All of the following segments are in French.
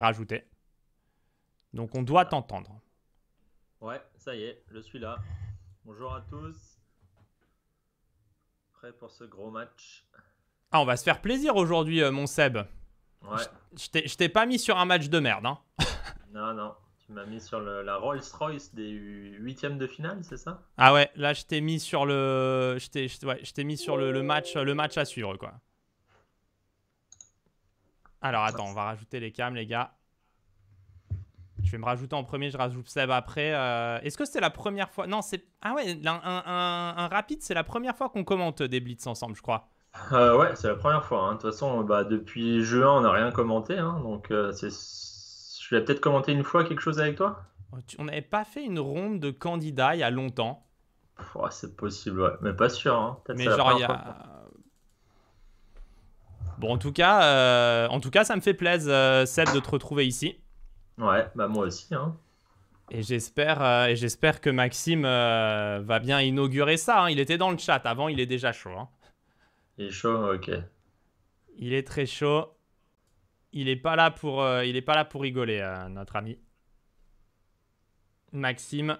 rajouter Donc on doit t'entendre. Ouais, ça y est, je suis là. Bonjour à tous. Prêt pour ce gros match. Ah, on va se faire plaisir aujourd'hui, euh, mon Seb. Ouais. Je, t'ai pas mis sur un match de merde. Hein. non, non. Tu m'as mis sur la Rolls-Royce des huitièmes de finale, c'est ça Ah ouais, là je t'ai mis sur le, je t'ai mis sur le, match, le match à suivre quoi. Alors attends, on va rajouter les cams, les gars. Je vais me rajouter en premier, je rajoute Seb après. Euh, est-ce que c'est la première fois Non, c'est. Ah ouais, un, rapide, c'est la première fois qu'on commente des blitz ensemble, je crois. Euh, ouais, c'est la première fois. Hein. De toute façon, bah, depuis juin, on n'a rien commenté. Hein. donc, euh, je vais peut-être commenter une fois quelque chose avec toi. Oh, on n'avait pas fait une ronde de candidats il y a longtemps. c'est possible, ouais. Mais pas sûr. Hein. Mais genre, il y a. Bon, en tout cas, euh, en tout cas ça me fait plaisir, euh, Seb, de te retrouver ici. Ouais, bah moi aussi. Hein. Euh, et j'espère, que Maxime va bien inaugurer ça. Hein. Il était dans le chat avant, il est déjà chaud. Hein. Il est chaud, ok. Il est très chaud. Il n'est pas là pour, pas là pour rigoler, notre ami. Maxime.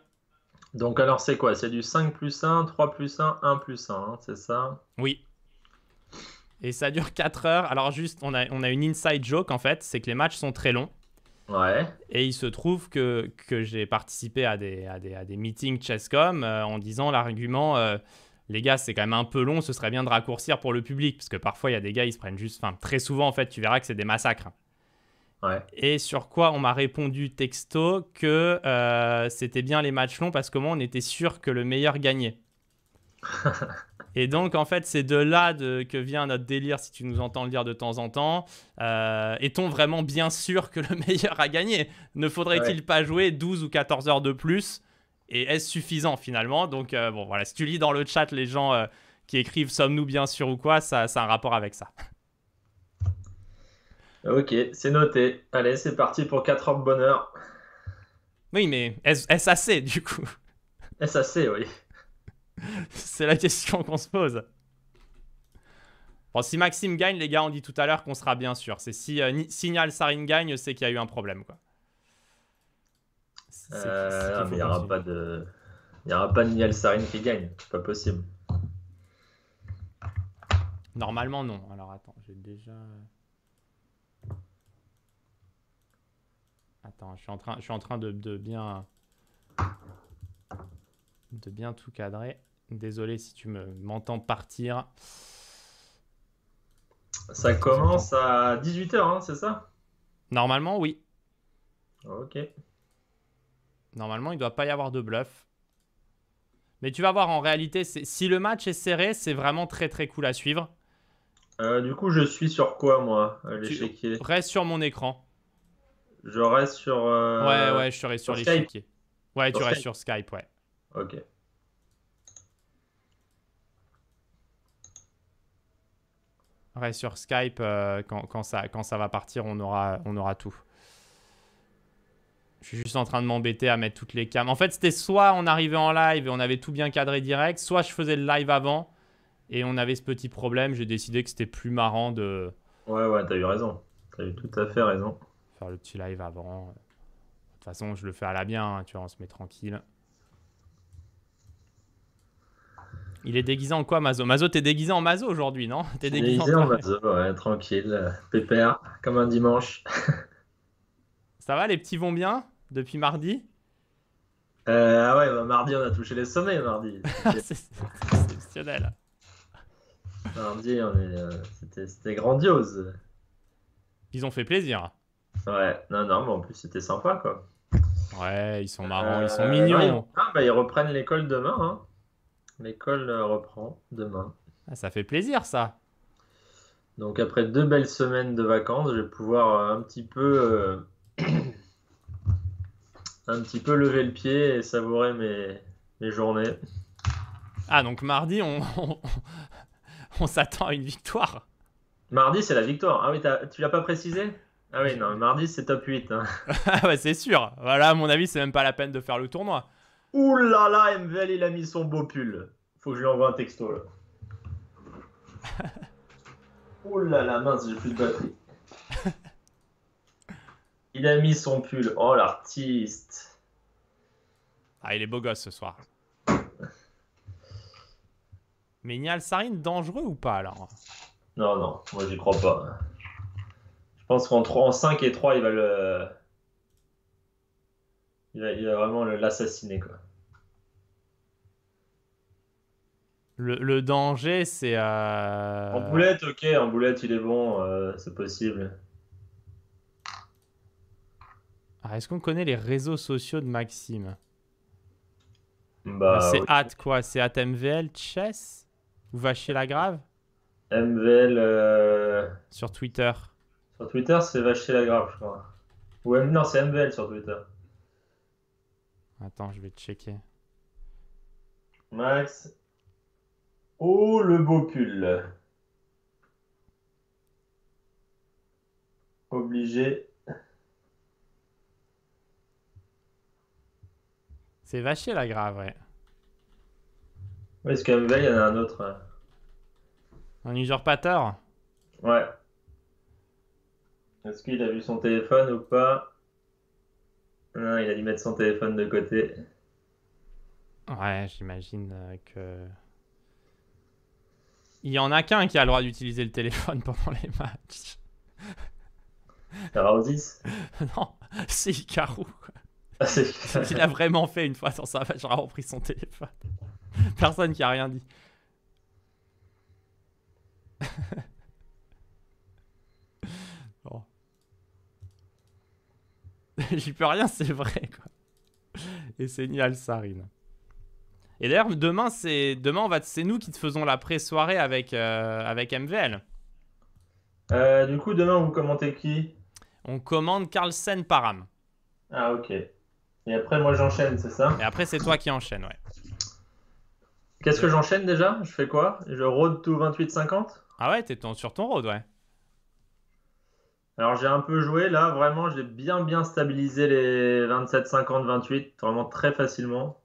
Donc alors c'est quoi C'est du 5 plus 1, 3 plus 1, 1 plus 1, hein, c'est ça Oui, et ça dure 4 heures. Alors juste, on a, on a une inside joke en fait, c'est que les matchs sont très longs. Ouais. Et il se trouve que, j'ai participé à des, des, meetings Chesscom euh, en disant l'argument, euh, les gars, c'est quand même un peu long, ce serait bien de raccourcir pour le public, parce que parfois il y a des gars, ils se prennent juste, enfin très souvent en fait, tu verras que c'est des massacres. Ouais. Et sur quoi on m'a répondu texto que euh, c'était bien les matchs longs parce que moi on était sûr que le meilleur gagnait. Et donc, en fait, c'est de là de, que vient notre délire, si tu nous entends le dire de temps en temps. Euh, est-on vraiment bien sûr que le meilleur a gagné Ne faudrait-il pas jouer 12 ou 14 heures de plus Et est-ce suffisant finalement Donc, euh, bon, voilà, si tu lis dans le chat les gens euh, qui écrivent Sommes-nous bien sûr ou quoi, ça, ça a un rapport avec ça. Ok, c'est noté. Allez, c'est parti pour 4 heures de bonheur. Oui, mais est-ce assez du coup. est assez oui. C'est la question qu'on se pose. Bon, si Maxime gagne, les gars, on dit tout à l'heure qu'on sera bien sûr. C'est si euh, Signal Sarine gagne, c'est qu'il y a eu un problème. Quoi. Euh, il n'y aura pas de. qui gagne, c'est pas possible. Normalement non. Alors attends, j'ai déjà. Attends, je suis en train, je suis en train de bien, de bien tout cadrer. Désolé si tu m'entends partir. Ça commence à 18h, hein, c'est ça Normalement, oui. Ok. Normalement, il ne doit pas y avoir de bluff. Mais tu vas voir, en réalité, si le match est serré, c'est vraiment très très cool à suivre. Euh, du coup, je suis sur quoi, moi euh, L'échiquier. Reste sur mon écran. Je reste sur. Euh, ouais, ouais, je serai sur, sur l'échiquier. Ouais, tu restes sur Skype, ouais. Ok. sur Skype, euh, quand, ça, va partir, on aura, on aura tout. Je suis juste en train de m'embêter à mettre toutes les cams. En fait, c'était soit on arrivait en live et on avait tout bien cadré direct, soit je faisais le live avant et on avait ce petit problème. J'ai décidé que c'était plus marrant de. Ouais, ouais, t'as eu raison. T'as eu tout à fait raison. Faire le petit live avant. De toute façon, je le fais à la bien, hein, tu vois, on se met tranquille. Il est déguisé en quoi, Mazo Mazo, t'es déguisé en Mazo aujourd'hui, non T'es déguisé, en, Mazo, ouais, tranquille, euh, pépère, comme un dimanche. Ça va, les petits vont bien depuis mardi euh, Ah ouais, bah, mardi, on a touché les sommets, mardi. c'est exceptionnel. Mardi, euh, c'était grandiose. Ils ont fait plaisir. Ouais, non, non, mais en plus, c'était sympa, quoi. Ouais, ils sont marrants, ils sont mignons. ah, bah, ils reprennent l'école demain, hein. L'école reprend demain. Ah, ça fait plaisir ça. Donc après deux belles semaines de vacances, je vais pouvoir euh, un petit peu, euh, un petit peu lever le pied et savourer mes, mes journées. Ah donc mardi on, on, s'attend à une victoire. Mardi c'est la victoire. Ah oui tu l'as pas précisé. Ah oui non mardi c'est top 8. Hein. ah ouais c'est sûr. Voilà à mon avis c'est même pas la peine de faire le tournoi. Oulala là là, MVL, il a mis son beau pull. Faut que je lui envoie un texto là. Ouh là mince, j'ai plus de batterie. Il a mis son pull. Oh l'artiste. Ah, il est beau gosse ce soir. Mais le Sarine, dangereux ou pas alors Non, non, moi j'y crois pas. Je pense qu'en 5 et 3, il va le. il va vraiment l'assassiner quoi. Le, danger, c'est. à... Euh, en boulette, ok, en boulette, il est bon, euh, c'est possible. Est-ce qu'on connaît les réseaux sociaux de Maxime bah, C'est at quoi C'est at MVL Chess Ou va la grave MVL. Euh, sur Twitter. Sur Twitter, c'est vachez la grave, je crois. Ou Non, c'est MVL sur Twitter. Attends, je vais checker. Max Oh le beau cul. Obligé. C'est vaché la grave, ouais. Oui, ce qu'à veille, il y en a un autre. Hein. Un usurpateur Ouais. Est-ce qu'il a vu son téléphone ou pas Non, il a dû mettre son téléphone de côté. Ouais, j'imagine euh, que. Il y en a qu'un qui a le droit d'utiliser le téléphone pendant les matchs. 10. Non, c'est ah, Hikaru. Il a vraiment fait une fois sur sa match, a repris son téléphone. Personne qui a rien dit. J'y peux rien, c'est vrai Et c'est Nial Sarine. Et d'ailleurs, demain, c'est demain, va c'est nous qui te faisons la pré-soirée avec euh, avec MVL. Euh, du coup, demain, vous commentez qui On commande Carlsen Param. Ah ok. Et après, moi, j'enchaîne, c'est ça Et après, c'est toi qui enchaînes, ouais. Qu'est-ce que j'enchaîne déjà Je fais quoi Je road tout 28-50 Ah ouais, t'es es sur ton road, ouais. Alors j'ai un peu joué là, vraiment j'ai bien bien stabilisé les 27-50-28, vraiment très facilement.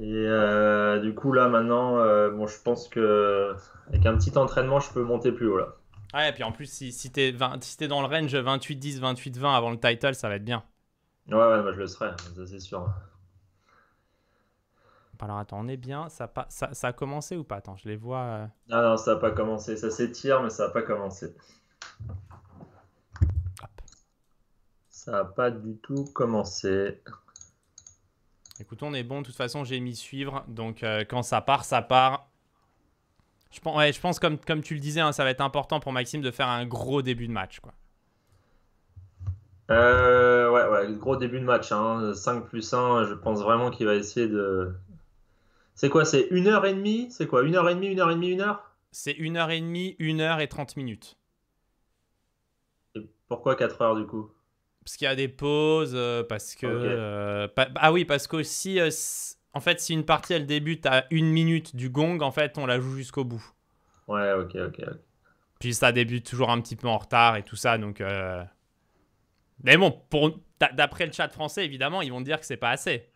Et euh, du coup, là, maintenant, euh, bon, je pense que avec un petit entraînement, je peux monter plus haut là. Ouais, et puis en plus, si, si t'es dans le range 28-10, 28-20 avant le title, ça va être bien. Ouais, ouais, moi bah, je le serai, ça c'est sûr. Alors attends, on est bien, ça, pas, ça, a commencé ou pas Attends, je les vois. Euh. Ah non, ça n'a pas commencé, ça s'étire, mais ça n'a pas commencé. Ça n'a pas du tout commencé. Écoute, on est bon. De toute façon, j'ai mis suivre. Donc, euh, quand ça part, ça part. Je pense, ouais, comme, tu le disais, hein, ça va être important pour Maxime de faire un gros début de match. Quoi. Euh, ouais, ouais, gros début de match. 5 hein. plus 1, je pense vraiment qu'il va essayer de. C'est quoi C'est 1h30 C'est quoi 1h30, 1h30, 1h C'est 1h30, 1h 30 Et pourquoi 4 h du coup parce qu'il y a des pauses, euh, parce que. Euh, ah oui, parce que euh, en fait, si une partie elle débute à une minute du gong, en fait, on la joue jusqu'au bout. Ouais, ok, ok, Puis ça débute toujours un petit peu en retard et tout ça, donc. Mais bon, pour... d'après le chat français, évidemment, ils vont dire que c'est pas assez.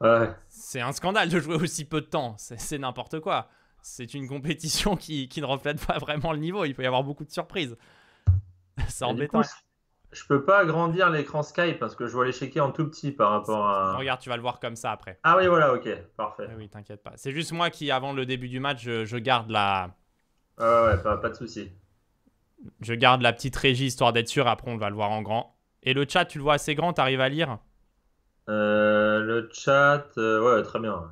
Ouais. C'est un scandale de jouer aussi peu de temps, c'est n'importe quoi. C'est une compétition qui, qui ne reflète pas vraiment le niveau, il peut y avoir beaucoup de surprises. c'est embêtant. Je peux pas agrandir l'écran Skype parce que je vois l'échiquier en tout petit par rapport à. Regarde, tu vas le voir comme ça après. Ah oui, voilà, ok, parfait. Ah oui, t'inquiète pas. C'est juste moi qui, avant le début du match, je, garde la. Ah ouais, pas, de souci. Je garde la petite régie histoire d'être sûr. Après, on va le voir en grand. Et le chat, tu le vois assez grand, t'arrives à lire euh, Le chat, euh, ouais, très bien.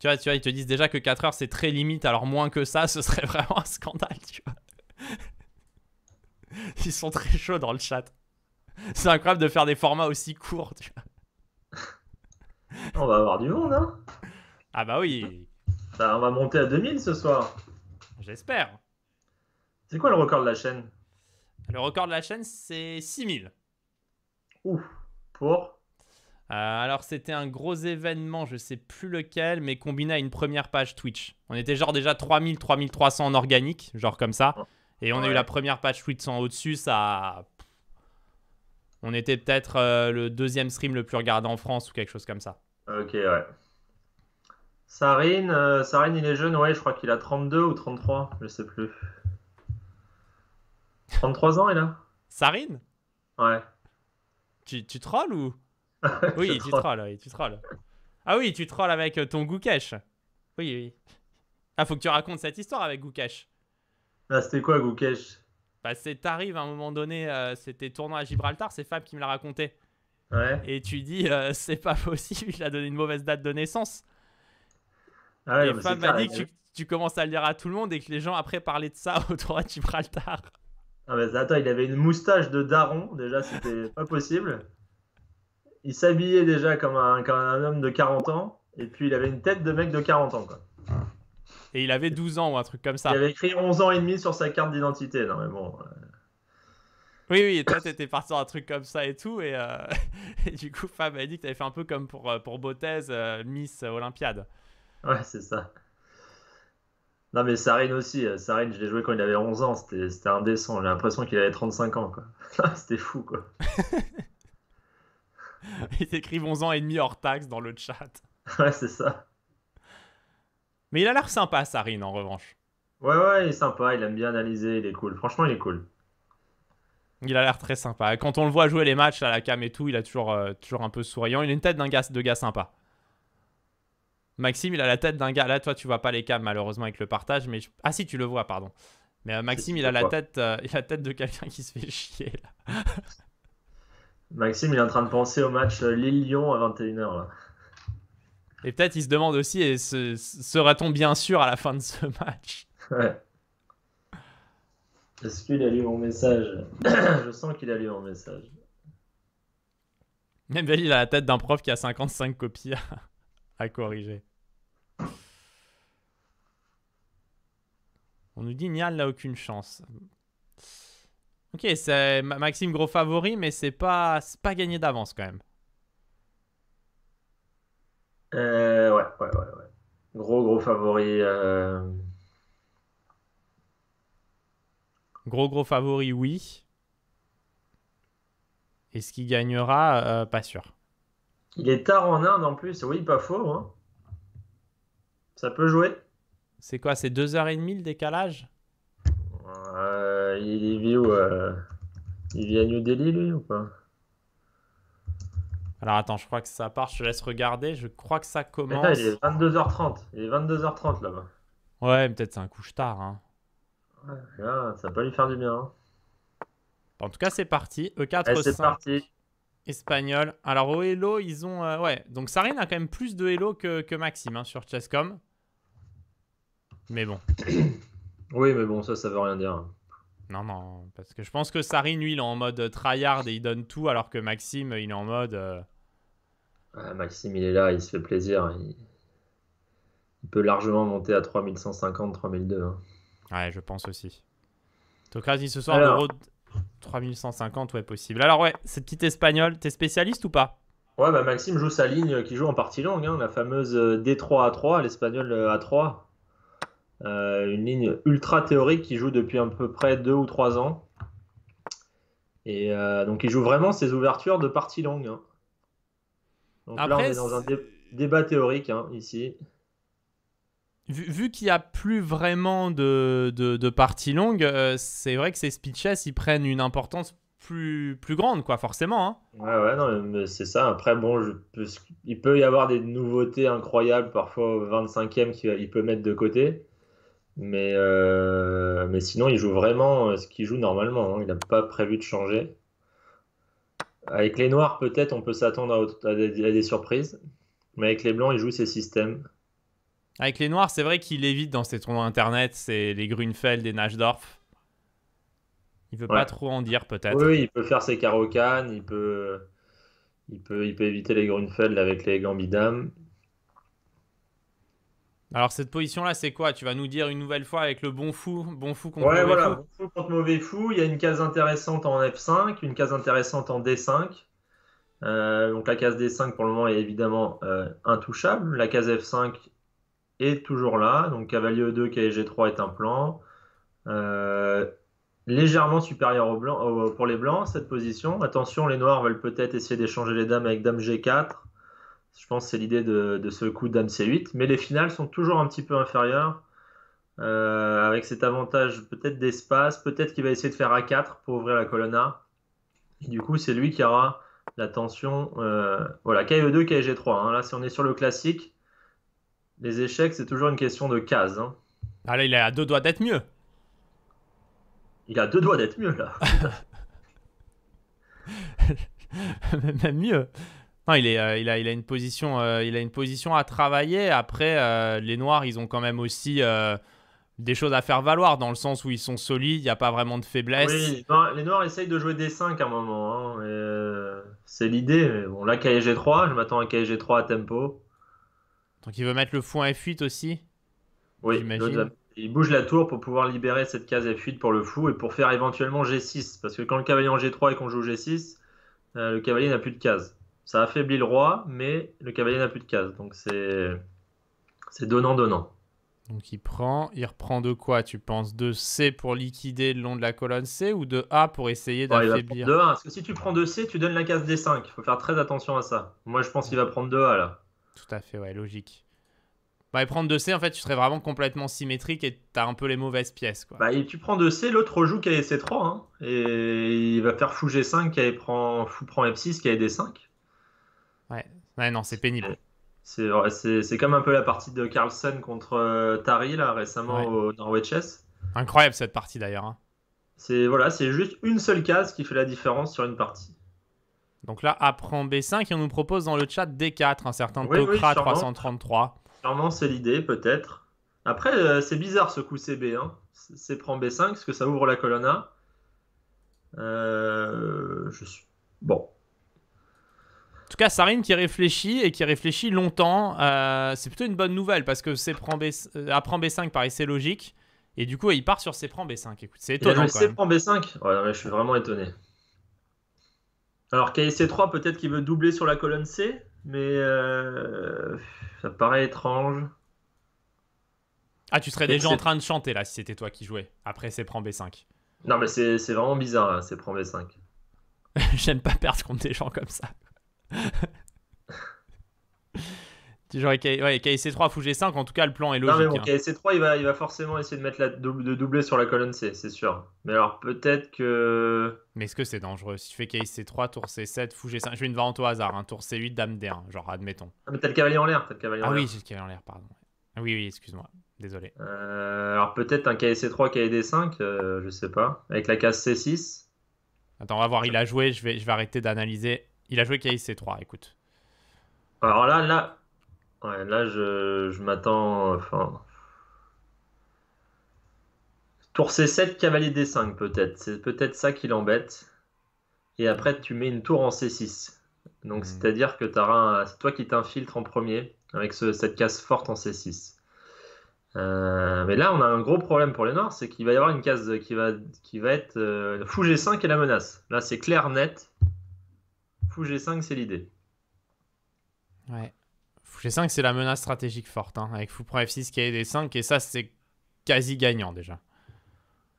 Tu vois, tu vois, ils te disent déjà que 4 heures, c'est très limite. Alors, moins que ça, ce serait vraiment un scandale, tu vois. Ils sont très chauds dans le chat. C'est incroyable de faire des formats aussi courts. Tu vois. On va avoir du monde, hein Ah bah oui. Bah, on va monter à 2000 ce soir. J'espère. C'est quoi le record de la chaîne Le record de la chaîne, c'est 6000. Ouf. Pour euh, alors c'était un gros événement, je sais plus lequel, mais combiné à une première page Twitch. On était genre déjà 3000, 3300 en organique, genre comme ça. Et on a eu la première patch en au-dessus, ça. On était peut-être euh, le deuxième stream le plus regardé en France ou quelque chose comme ça. Ok, ouais. Sarine, euh, il est jeune, ouais, je crois qu'il a 32 ou 33, je sais plus. 33 ans, il a Sarine Ouais. Tu, tu trolls ou oui, tu trolls, oui, tu trolles. Ah oui, tu trolles avec euh, ton Goukesh. Oui, oui. Ah, faut que tu racontes cette histoire avec Goukesh. Ah, c'était quoi, Goukesh bah, c'est t'arrives à un moment donné, euh, c'était tournant à Gibraltar, c'est Fab qui me l'a raconté. Ouais. Et tu dis, euh, c'est pas possible, il a donné une mauvaise date de naissance. Ah et Fab m'a dit que tu, commences à le dire à tout le monde et que les gens après parlaient de ça autour de Gibraltar. Ah mais attends, il avait une moustache de daron, déjà c'était pas possible. Il s'habillait déjà comme un, comme un homme de 40 ans, et puis il avait une tête de mec de 40 ans. Quoi. Et il avait 12 ans ou un truc comme ça. Il avait écrit 11 ans et demi sur sa carte d'identité, non mais bon. Euh. Oui, oui, et toi, t'étais parti sur un truc comme ça et tout. Et, euh, du coup, Fab a dit que t'avais fait un peu comme pour, euh, pour Miss Olympiade. Ouais, c'est ça. Non, mais Sarine aussi. Sarine, je l'ai joué quand il avait 11 ans. C'était indécent. J'ai l'impression qu'il avait 35 ans, quoi. C'était fou, quoi. Ils écrivent 11 ans et demi hors taxe dans le chat. Ouais, c'est ça. Mais il a l'air sympa, Sarine, en revanche. Ouais, ouais, il est sympa, il aime bien analyser, il est cool. Franchement, il est cool. Il a l'air très sympa. Quand on le voit jouer les matchs à la cam et tout, il a toujours, euh, toujours un peu souriant. Il a une tête d'un gars, de gars sympa. Maxime, il a la tête d'un gars. Là, toi, tu vois pas les cams, malheureusement, avec le partage. Mais Ah, si, tu le vois, pardon. Mais euh, Maxime, il a, la tête, euh, il a la tête de quelqu'un qui se fait chier. Maxime, il est en train de penser au match Lille-Lyon à 21h. Là. Et peut-être il se demande aussi, et sera-t-on bien sûr à la fin de ce match ouais. Est-ce qu'il a lu mon message Je sens qu'il a lu mon message. Même ben, il a la tête d'un prof qui a 55 copies à, corriger. On nous dit Nial n'a aucune chance. Ok, c'est Maxime gros favori, mais c'est pas, pas gagné d'avance quand même. Euh, ouais, ouais, ouais, ouais. Gros, gros favori. Euh. Gros gros favori, oui. Est-ce qu'il gagnera euh, Pas sûr. Il est tard en Inde en plus. Oui, pas faux. Hein. Ça peut jouer. C'est quoi C'est 2h30 le décalage il vit où Il vit à New Delhi, lui, ou pas alors attends, je crois que ça part, je te laisse regarder, je crois que ça commence. Eh, il est 22h30, il est 22h30 là-bas. Ouais, peut-être c'est un couche tard. Hein. Ouais, ça peut lui faire du bien. Hein. En tout cas, c'est parti. E4, eh, c'est parti. Espagnol. Alors au Hello, ils ont... Euh, ouais, donc Sarine a quand même plus de Hello que, que Maxime hein, sur Chesscom. Mais bon. oui, mais bon, ça, ça veut rien dire. Non, non, parce que je pense que Sarine, lui, il est en mode tryhard et il donne tout, alors que Maxime, il est en mode. Euh, Maxime, il est là, il se fait plaisir. Hein. Il, peut largement monter à 3150, 3002. Hein. Ouais, je pense aussi. quasi ce soir, road... 3150, ouais, possible. Alors, ouais, cette petite espagnole, t'es spécialiste ou pas Ouais, bah Maxime joue sa ligne qui joue en partie longue, hein, la fameuse D3 à 3, l'espagnol à euh, 3. Euh, une ligne ultra théorique qui joue depuis à peu près deux ou trois ans. Et euh, donc il joue vraiment ses ouvertures de partie longue. Hein. Donc là, on est dans un débat théorique hein, ici. Vu, qu'il n'y a plus vraiment de, de, de partie euh, c'est vrai que ces speeches, ils prennent une importance plus, plus grande, quoi, forcément. Hein. Ouais, ouais, c'est ça. Après, bon, je, il peut y avoir des nouveautés incroyables, parfois au 25e, qu'il peut mettre de côté. Mais, euh, mais sinon, il joue vraiment euh, ce qu'il joue normalement. Hein. Il n'a pas prévu de changer. Avec les noirs, peut-être, on peut s'attendre à, des surprises. Mais avec les blancs, il joue ses systèmes. Avec les noirs, c'est vrai qu'il évite dans ses tournois internet. C'est les Grunfeld, et Nashdorf. Il veut pas trop en dire, peut-être. Oui, il peut faire ses carocanes. Il peut, il peut, il peut éviter les Grünfeld avec les Gambidam. Alors cette position-là, c'est quoi Tu vas nous dire une nouvelle fois avec le bon fou, bon fou contre ouais, mauvais voilà. fou. Bon fou contre mauvais fou. Il y a une case intéressante en F5, une case intéressante en D5. Euh, donc la case D5 pour le moment est évidemment euh, intouchable. La case F5 est toujours là. Donc cavalier E2, cavalier G3 est un plan. Euh, légèrement supérieur pour les blancs, cette position. Attention, les noirs veulent peut-être essayer d'échanger les dames avec dame G4. Je pense que c'est l'idée de, ce coup Dame C8. Mais les finales sont toujours un petit peu inférieures. Euh, avec cet avantage peut-être d'espace, peut-être qu'il va essayer de faire A4 pour ouvrir la colonne A. Et du coup, c'est lui qui aura la tension. Euh, voilà, KE2, KG3. Hein. Là, si on est sur le classique, les échecs, c'est toujours une question de case. Hein. Ah, il a deux doigts d'être mieux. Il a deux doigts d'être mieux, là. Même mieux il, a, une position, à travailler. Après, euh, les Noirs, ils ont quand même aussi euh, des choses à faire valoir dans le sens où ils sont solides, il n'y a pas vraiment de faiblesse. les Noirs essayent de jouer des 5 à un moment. Hein, euh, c'est l'idée. Bon, là, KG 3, je m'attends à KG 3 à tempo. Donc, il veut mettre le fou en F8 aussi Oui, il bouge la tour pour pouvoir libérer cette case F8 pour le fou et pour faire éventuellement G6. Parce que quand le cavalier en G3 et qu'on joue G6, le cavalier n'a plus de case ça affaiblit le roi, mais le cavalier n'a plus de case. Donc c'est c'est donnant donnant. Donc il prend, il reprend de quoi tu penses De C pour liquider le long de la colonne C ou de A pour essayer oh, d'affaiblir De A, parce que si tu prends de C, tu donnes la case D5. Il faut faire très attention à ça. Moi je pense qu'il va prendre de A là. Tout à fait, ouais, logique. Bah, et prendre de c en fait, tu serais vraiment complètement symétrique et t'as un peu les mauvaises pièces. Bah, et tu prends de c l'autre joue c 3 hein. et il va faire fou G5, qui prend, fou prend F6, qui est D5. Ouais, non, c'est pénible. C'est comme un peu la partie de Carlsen contre euh, Tari, là, récemment au Norwich Incroyable cette partie d'ailleurs. Hein. C'est voilà, c'est juste une seule case qui fait la différence sur une partie. Donc là, prend B5 et on nous propose dans le chat D4, un certain oui, 333. Clairement, c'est l'idée, peut-être. Après, euh, c'est bizarre ce coup CB. Hein. C'est prend B5 parce que ça ouvre la colonne Euh, je suis... Bon, en tout cas, Sarine qui réfléchit et qui réfléchit longtemps, euh, c'est plutôt une bonne nouvelle parce que c'est B... B5, paraissait c'est logique. Et du coup, il part sur C prend B5. Écoute, c'est étonnant. C prend B5 Je suis vraiment étonné. Alors, KC3, peut-être qu'il veut doubler sur la colonne C, mais euh, ça paraît étrange. Ah, tu serais déjà en train de chanter là si c'était toi qui jouais. Après, C prend B5. Non, mais c'est vraiment bizarre là, c'est prend B5. J'aime pas perdre contre des gens comme ça. Genre, ouais, KSC3, Fou G5, en tout cas, le plan est logique. Non, mais hein. KSC3, il va, il va forcément essayer de mettre la de doubler sur la colonne C, c'est sûr. Mais alors, peut-être que. Mais est-ce que c'est dangereux Si tu fais KSC3, tour C7, Fou G5, je vais une variante au hasard, hein. un tour C8, Dame D1, genre, admettons. Ah, mais t'as le cavalier en l'air, t'as cavalier ah, oui, j'ai le cavalier en l'air, pardon. Ah oui, oui, excuse-moi, désolé. Euh, alors, peut-être un KSC3, kd 5 je sais pas, avec la case C6. Attends, on va voir, il a joué, je vais, je vais arrêter d'analyser. Il a joué c 3, écoute. Alors là, là, là je, m'attends. Tour C7, cavalier D5, peut-être. C'est peut-être ça qui l'embête. Et après, tu mets une tour en C6. Donc, hmm. c'est-à-dire que un... c'est toi qui t'infiltres en premier avec cette case forte en C6. Euh, mais là, on a un gros problème pour les Noirs, c'est qu'il va y avoir une case qui va, qui va être euh, fou G5 et la menace. Là, c'est clair, net fou G5, c'est l'idée. Ouais. Fou G5, c'est la menace stratégique forte, hein. avec fou F6, qui des 5, et ça, c'est quasi gagnant déjà.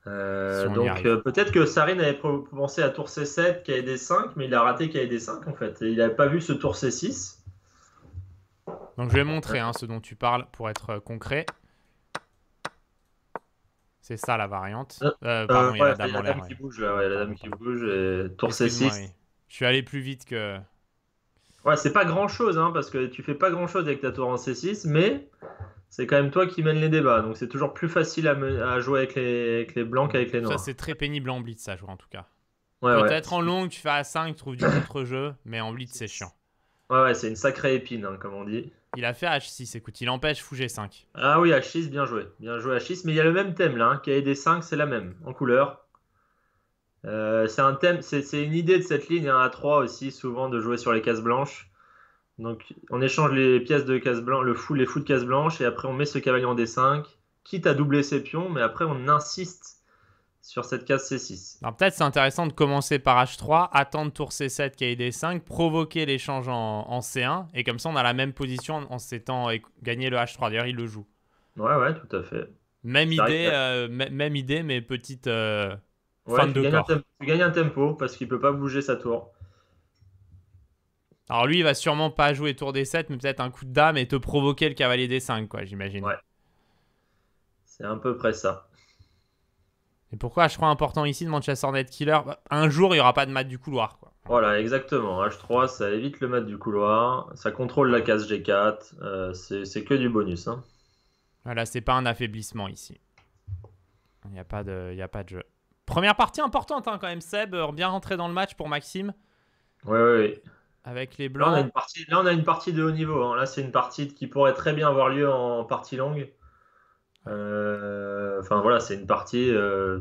Euh, donc euh, peut-être que Sarin avait pensé à tour C7, qui des 5, mais il a raté qui des 5 en fait. Et il n'avait pas vu ce tour C6. Donc je vais montrer hein, ce dont tu parles pour être euh, concret. C'est ça la variante. pardon, il y a la dame, qui bouge, la dame qui bouge. Et tour C6. Oui. Je suis allé plus vite que. Ouais, c'est pas grand chose, hein, parce que tu fais pas grand chose avec ta tour en C6, mais c'est quand même toi qui mène les débats. Donc c'est toujours plus facile à, jouer avec les... blancs qu'avec les noirs. Ça, c'est très pénible en blitz ça jouer en tout cas. Ouais, Peut-être en longue tu fais à 5, tu trouves du contre-jeu, mais en blitz, c'est chiant. Ouais, ouais, c'est une sacrée épine, hein, comme on dit. Il a fait H6, écoute, il empêche Fou G5. Ah oui, H6, bien joué. Bien joué H6, mais il y a le même thème là, hein, a des 5 c'est la même, en couleur. Euh, c'est un thème, c'est une idée de cette ligne un a 3 aussi, souvent de jouer sur les cases blanches. Donc on échange les pièces de cases blanches, le fou, les fous de cases blanches, et après on met ce cavalier en D5, quitte à doubler ses pions, mais après on insiste sur cette case C6. Alors peut-être c'est intéressant de commencer par H3, attendre tour C7 qui D5, provoquer l'échange en, en, C1, et comme ça on a la même position en s'étant gagné le H3. D'ailleurs il le joue. Ouais ouais tout à fait. Même idée, euh, même idée mais petite... Euh, tu gagnes un tempo parce qu'il peut pas bouger sa tour. Alors lui, il va sûrement pas jouer tour des 7, mais peut-être un coup de dame et te provoquer le cavalier des 5, quoi, j'imagine. C'est à peu près ça. Et pourquoi je crois important ici de Manchester Net Killer Un jour, il n'y aura pas de mat du couloir. Quoi. Voilà, exactement. H3, ça évite le mat du couloir, ça contrôle la case G4, euh, c'est que du bonus. Hein. Voilà, c'est pas un affaiblissement ici. Il n'y a, a pas de jeu. Première partie importante hein, quand même, Seb, euh, bien rentré dans le match pour Maxime. Oui, oui, Avec les blancs. Là, on a une partie, de haut niveau. Hein. Là, c'est une partie qui pourrait très bien avoir lieu en partie longue. Euh, enfin, voilà, c'est une partie. Euh,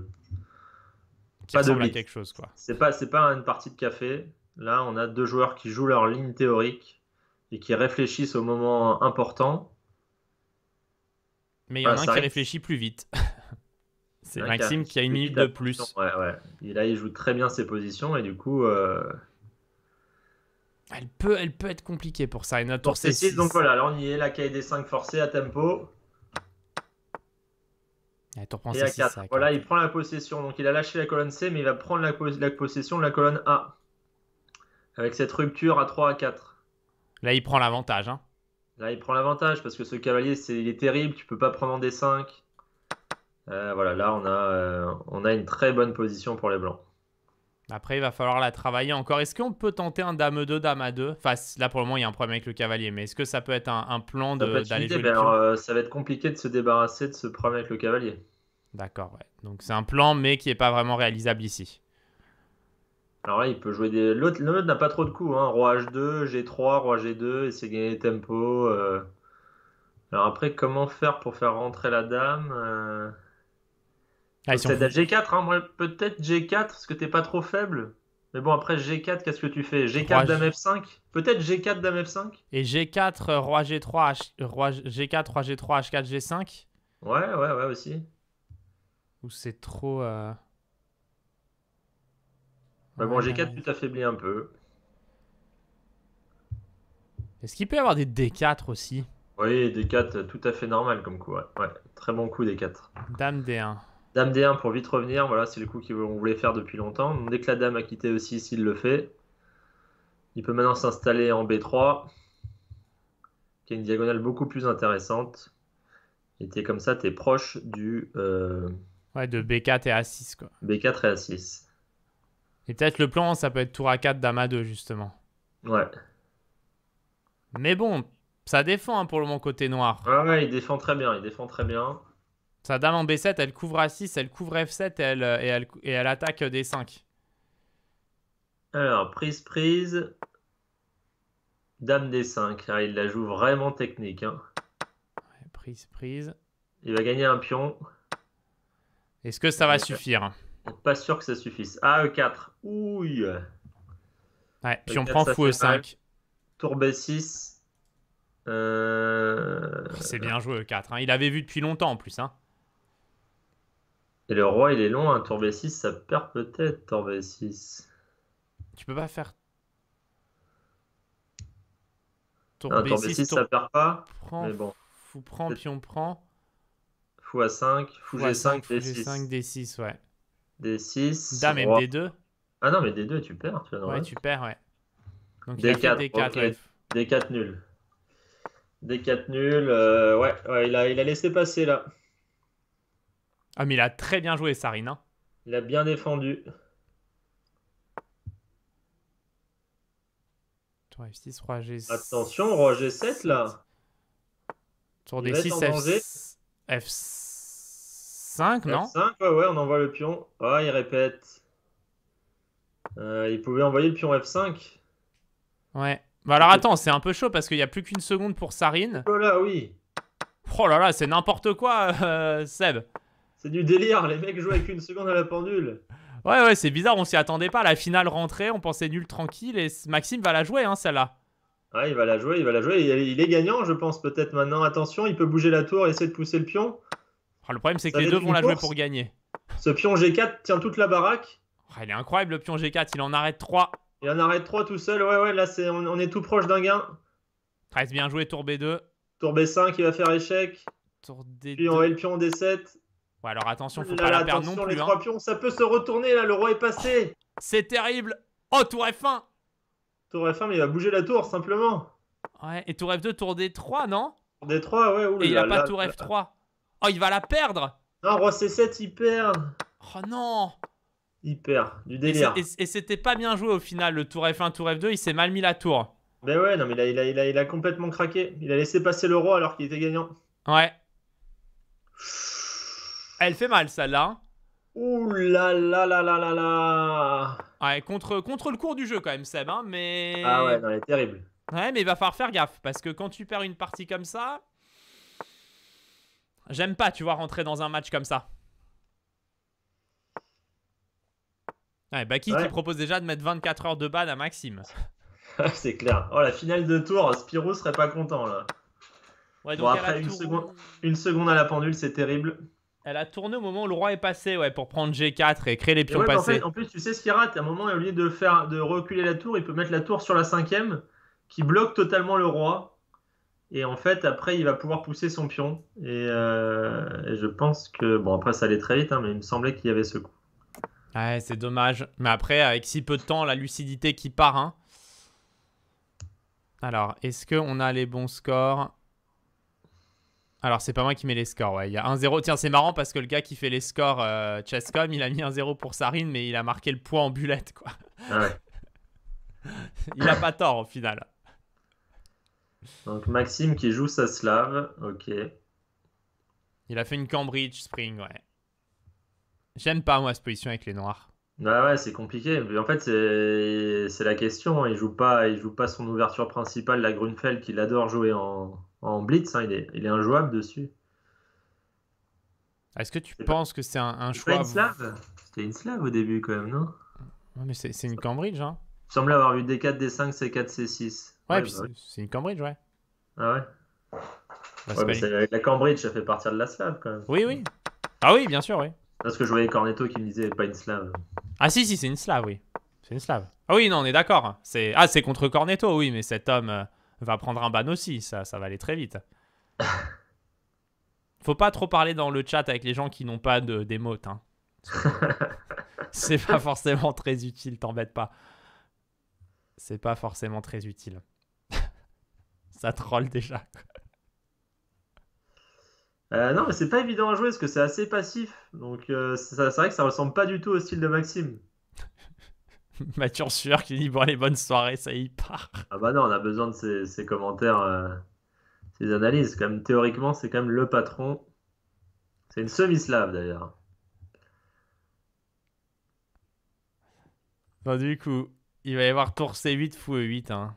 pas de quelque chose, quoi. C'est pas, pas une partie de café. Là, on a deux joueurs qui jouent leur ligne théorique et qui réfléchissent au moment important. Mais il y en ah, a un qui réfléchit plus vite. C'est Maxime qui a une minute de plus. Ouais, ouais. là, il joue très bien ses positions et du coup. Euh, elle, peut, elle peut être compliquée pour ça donc voilà, là on y est, la des 5 forcée à tempo. Et, à 4. Voilà, il prend la possession. Donc il a lâché la colonne C, mais il va prendre la, possession de la colonne A. Avec cette rupture à 3 à 4. Là, il prend l'avantage. Hein. Là, il prend l'avantage parce que ce cavalier, il est terrible. Tu peux pas prendre en D5. Euh, voilà, là, on a, euh, on a une très bonne position pour les Blancs. Après, il va falloir la travailler encore. Est-ce qu'on peut tenter un dame 2, dame à 2 là pour le moment, il y a un problème avec le cavalier, mais est-ce que ça peut être un, plan d'aller jouer euh, Ça va être compliqué de se débarrasser de ce problème avec le cavalier. D'accord, ouais. Donc c'est un plan, mais qui n'est pas vraiment réalisable ici. Alors là, il peut jouer des. L'autre n'a pas trop de coups. Hein. Roi H2, G3, Roi G2, essayer de gagner tempo. Alors après, comment faire pour faire rentrer la dame ah, G4, hein, moi peut-être G4, parce que t'es pas trop faible. Mais bon, après G4, qu'est-ce que tu fais G4 dame F5 Peut-être G4 dame F5 Et G4, euh, roi G3, H... G4, roi G3, H4, G5 Ouais, ouais, ouais, aussi. Ou c'est trop. Euh... Bah bon, G4, tu t'affaiblis un peu. Est-ce qu'il peut y avoir des D4 aussi Oui, D4, tout à fait normal comme coup, ouais. Très bon coup, D4. Dame D1. Dame D1 pour vite revenir, voilà, c'est le coup qu'on voulait faire depuis longtemps. dès que la dame a quitté aussi, s'il le fait, il peut maintenant s'installer en B3, qui est une diagonale beaucoup plus intéressante. Et es comme ça, tu es proche du. Euh, ouais, de B4 et A6, quoi. B4 et A6. Et peut-être le plan, ça peut être tour A4, dame A2, justement. Ouais. Mais bon, ça défend hein, pour le moment côté noir. Ouais, ouais, il défend très bien, il défend très bien. Sa dame en B7, elle couvre A6, elle couvre F7 et elle, euh, et et elle attaque euh, D5. Alors, prise, prise. Dame D5. Ah, il la joue vraiment technique. Hein. prise, prise. Il va gagner un pion. Est-ce que ça va suffire Pas sûr que ça suffise. Ah, 4 e Oui. Ouais, e puis on prend fou E5. Tour B6. Euh, C'est bien joué E4. Hein. Il avait vu depuis longtemps en plus. Hein. Et le roi, il est long, un tour B6, ça perd peut-être tour B6. Tu peux pas faire. Tour B6, ça perd pas. mais bon. Fou prend, pion prend. Fou A5, fou, G5, D6. 5 D6, ouais. D6. D2. Ah non, mais D2, tu perds. Tu vois, ouais, tu perds, ouais. Donc, D4, D4, 4 nul. D4 nul, euh, ouais, ouais il, a, il a laissé passer là. Ah, mais il a très bien joué, Sarine. Hein. Il a bien défendu. Tour F6, roi G7. Attention, roi G7 là. Tour D6, F... F5, non F5, ouais, ouais, on envoie le pion. Ah, il répète. Euh, il pouvait envoyer le pion F5. Ouais. Bah alors attends, c'est un peu chaud parce qu'il n'y a plus qu'une seconde pour Sarine. Oh là, oui. Oh là là, c'est n'importe quoi, euh, Seb. C'est du délire, les mecs jouent avec une seconde à la pendule. Ouais, ouais, c'est bizarre, on s'y attendait pas. La finale rentrée, on pensait nul tranquille et Maxime va la jouer, hein, celle-là. Ouais, il va la jouer, il va la jouer. Il est gagnant, je pense, peut-être maintenant. Attention, il peut bouger la tour, et essayer de pousser le pion. Ah, le problème, c'est que les deux vont la jouer pour gagner. Ce pion G4 tient toute la baraque. Ah, il est incroyable, le pion G4, il en arrête 3. Il en arrête 3 tout seul, ouais, ouais, là, c'est, on, est tout proche d'un gain. Très bien joué, tour B2. Tour B5, il va faire échec. Tour D2. Puis on le pion D7. Ouais, alors attention, faut pas la perdre non plus. Les hein. trois pions, ça peut se retourner là, le roi est passé. Oh, c'est terrible. Oh, tour F1. Tour F1, mais il va bouger la tour simplement. Ouais, et tour F2, tour D3, non Tour D3, ouais. Oula, et il a pas tour F3. Oh, il va la perdre. Non, roi C7, il perd. Oh non. Il perd, du délire. Et c'était pas bien joué au final, le tour F1, tour F2, il s'est mal mis la tour. Ben ouais, non, mais là, il a, il, a, il a complètement craqué. Il a laissé passer le roi alors qu'il était gagnant. Ouais. Pfff. Elle fait mal, celle-là. Ouh là là là là là là Ouais, contre, le cours du jeu quand même, Seb, hein, mais... Ah ouais, non, elle est terrible. Ouais, mais il va falloir faire gaffe, parce que quand tu perds une partie comme ça... J'aime pas, tu vois, rentrer dans un match comme ça. Ouais, Baki qui propose déjà de mettre 24 heures de ban à Maxime. C'est clair. Oh, la finale de tour, Spiro serait pas content, là. Ouais, donc après, une seconde à la pendule, c'est terrible. Elle a tourné au moment où le roi est passé, ouais, pour prendre G4 et créer les pions passés. En, plus, tu sais ce qu'il rate. À un moment, au lieu de, faire, de reculer la tour, il peut mettre la tour sur la cinquième, qui bloque totalement le roi. Et en fait, après, il va pouvoir pousser son pion. Et, euh, je pense que. Bon, après, ça allait très vite, hein, mais il me semblait qu'il y avait ce coup. Ouais, c'est dommage. Mais après, avec si peu de temps, la lucidité qui part. Hein. Alors, est-ce qu'on a les bons scores alors, c'est pas moi qui mets les scores, ouais. Il y a 1-0. Tiens, c'est marrant parce que le gars qui fait les scores, euh, chesscom il a mis un 0 pour Sarine, mais il a marqué le point en bullet quoi. Ah il a pas tort, au final. Donc, Maxime qui joue sa slave, ok. Il a fait une Cambridge Spring, ouais. J'aime pas, moi, cette position avec les noirs. Bah ouais, c'est compliqué. En fait, c'est la question. Il joue pas, il joue pas son ouverture principale, la Grunfeld, qu'il adore jouer en, en blitz, hein, il, est, il, est, injouable dessus. Est-ce que tu penses que c'est un, choix slave C'était une slave au début quand même, non mais c'est une Cambridge, hein Il semblait avoir vu D4, D5, C4, C6. Ouais, puis bah c'est une Cambridge, ouais. Ah ouais La Cambridge, ça fait partir de la slave quand même. Oui, oui. Ah oui, bien sûr, oui. Parce que je voyais Cornetto qui me disait pas une slave. Ah si, si, c'est une slave, oui. C'est une slave. Ah oui, non, on est d'accord. Hein. C'est... Ah, c'est contre Cornetto, oui, mais cet homme. Euh, va prendre un ban aussi. Ça, ça va aller très vite. Faut pas trop parler dans le chat avec les gens qui n'ont pas d'émote. Hein. C'est pas forcément très utile, t'embête pas. C'est pas forcément très utile. ça troll déjà. Euh, non, mais c'est pas évident à jouer parce que c'est assez passif. Donc, euh, c'est vrai que ça ressemble pas du tout au style de Maxime. Mathieu Sueur qui dit bon allez bonne soirée, ça y part. Ah bah non, on a besoin de ces, commentaires, euh, ces analyses. Quand théoriquement, c'est quand même le patron. C'est une semi-slave d'ailleurs. du coup, il va y avoir tour C8 fou E8, hein.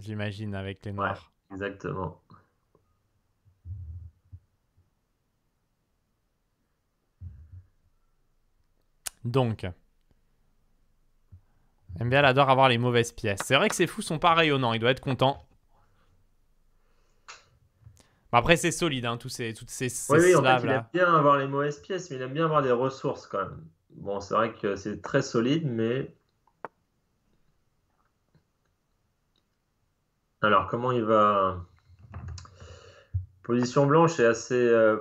j'imagine, avec les noirs. exactement. Donc, MBL adore avoir les mauvaises pièces. C'est vrai que ces fous sont pas rayonnants, il doit être content. après, c'est solide, hein, tous ces, toutes ces, ces oui, oui, il aime bien avoir les mauvaises pièces, mais il aime bien avoir des ressources quand même. Bon, c'est vrai que c'est très solide, mais. Alors, comment il va. Position blanche est assez. Euh,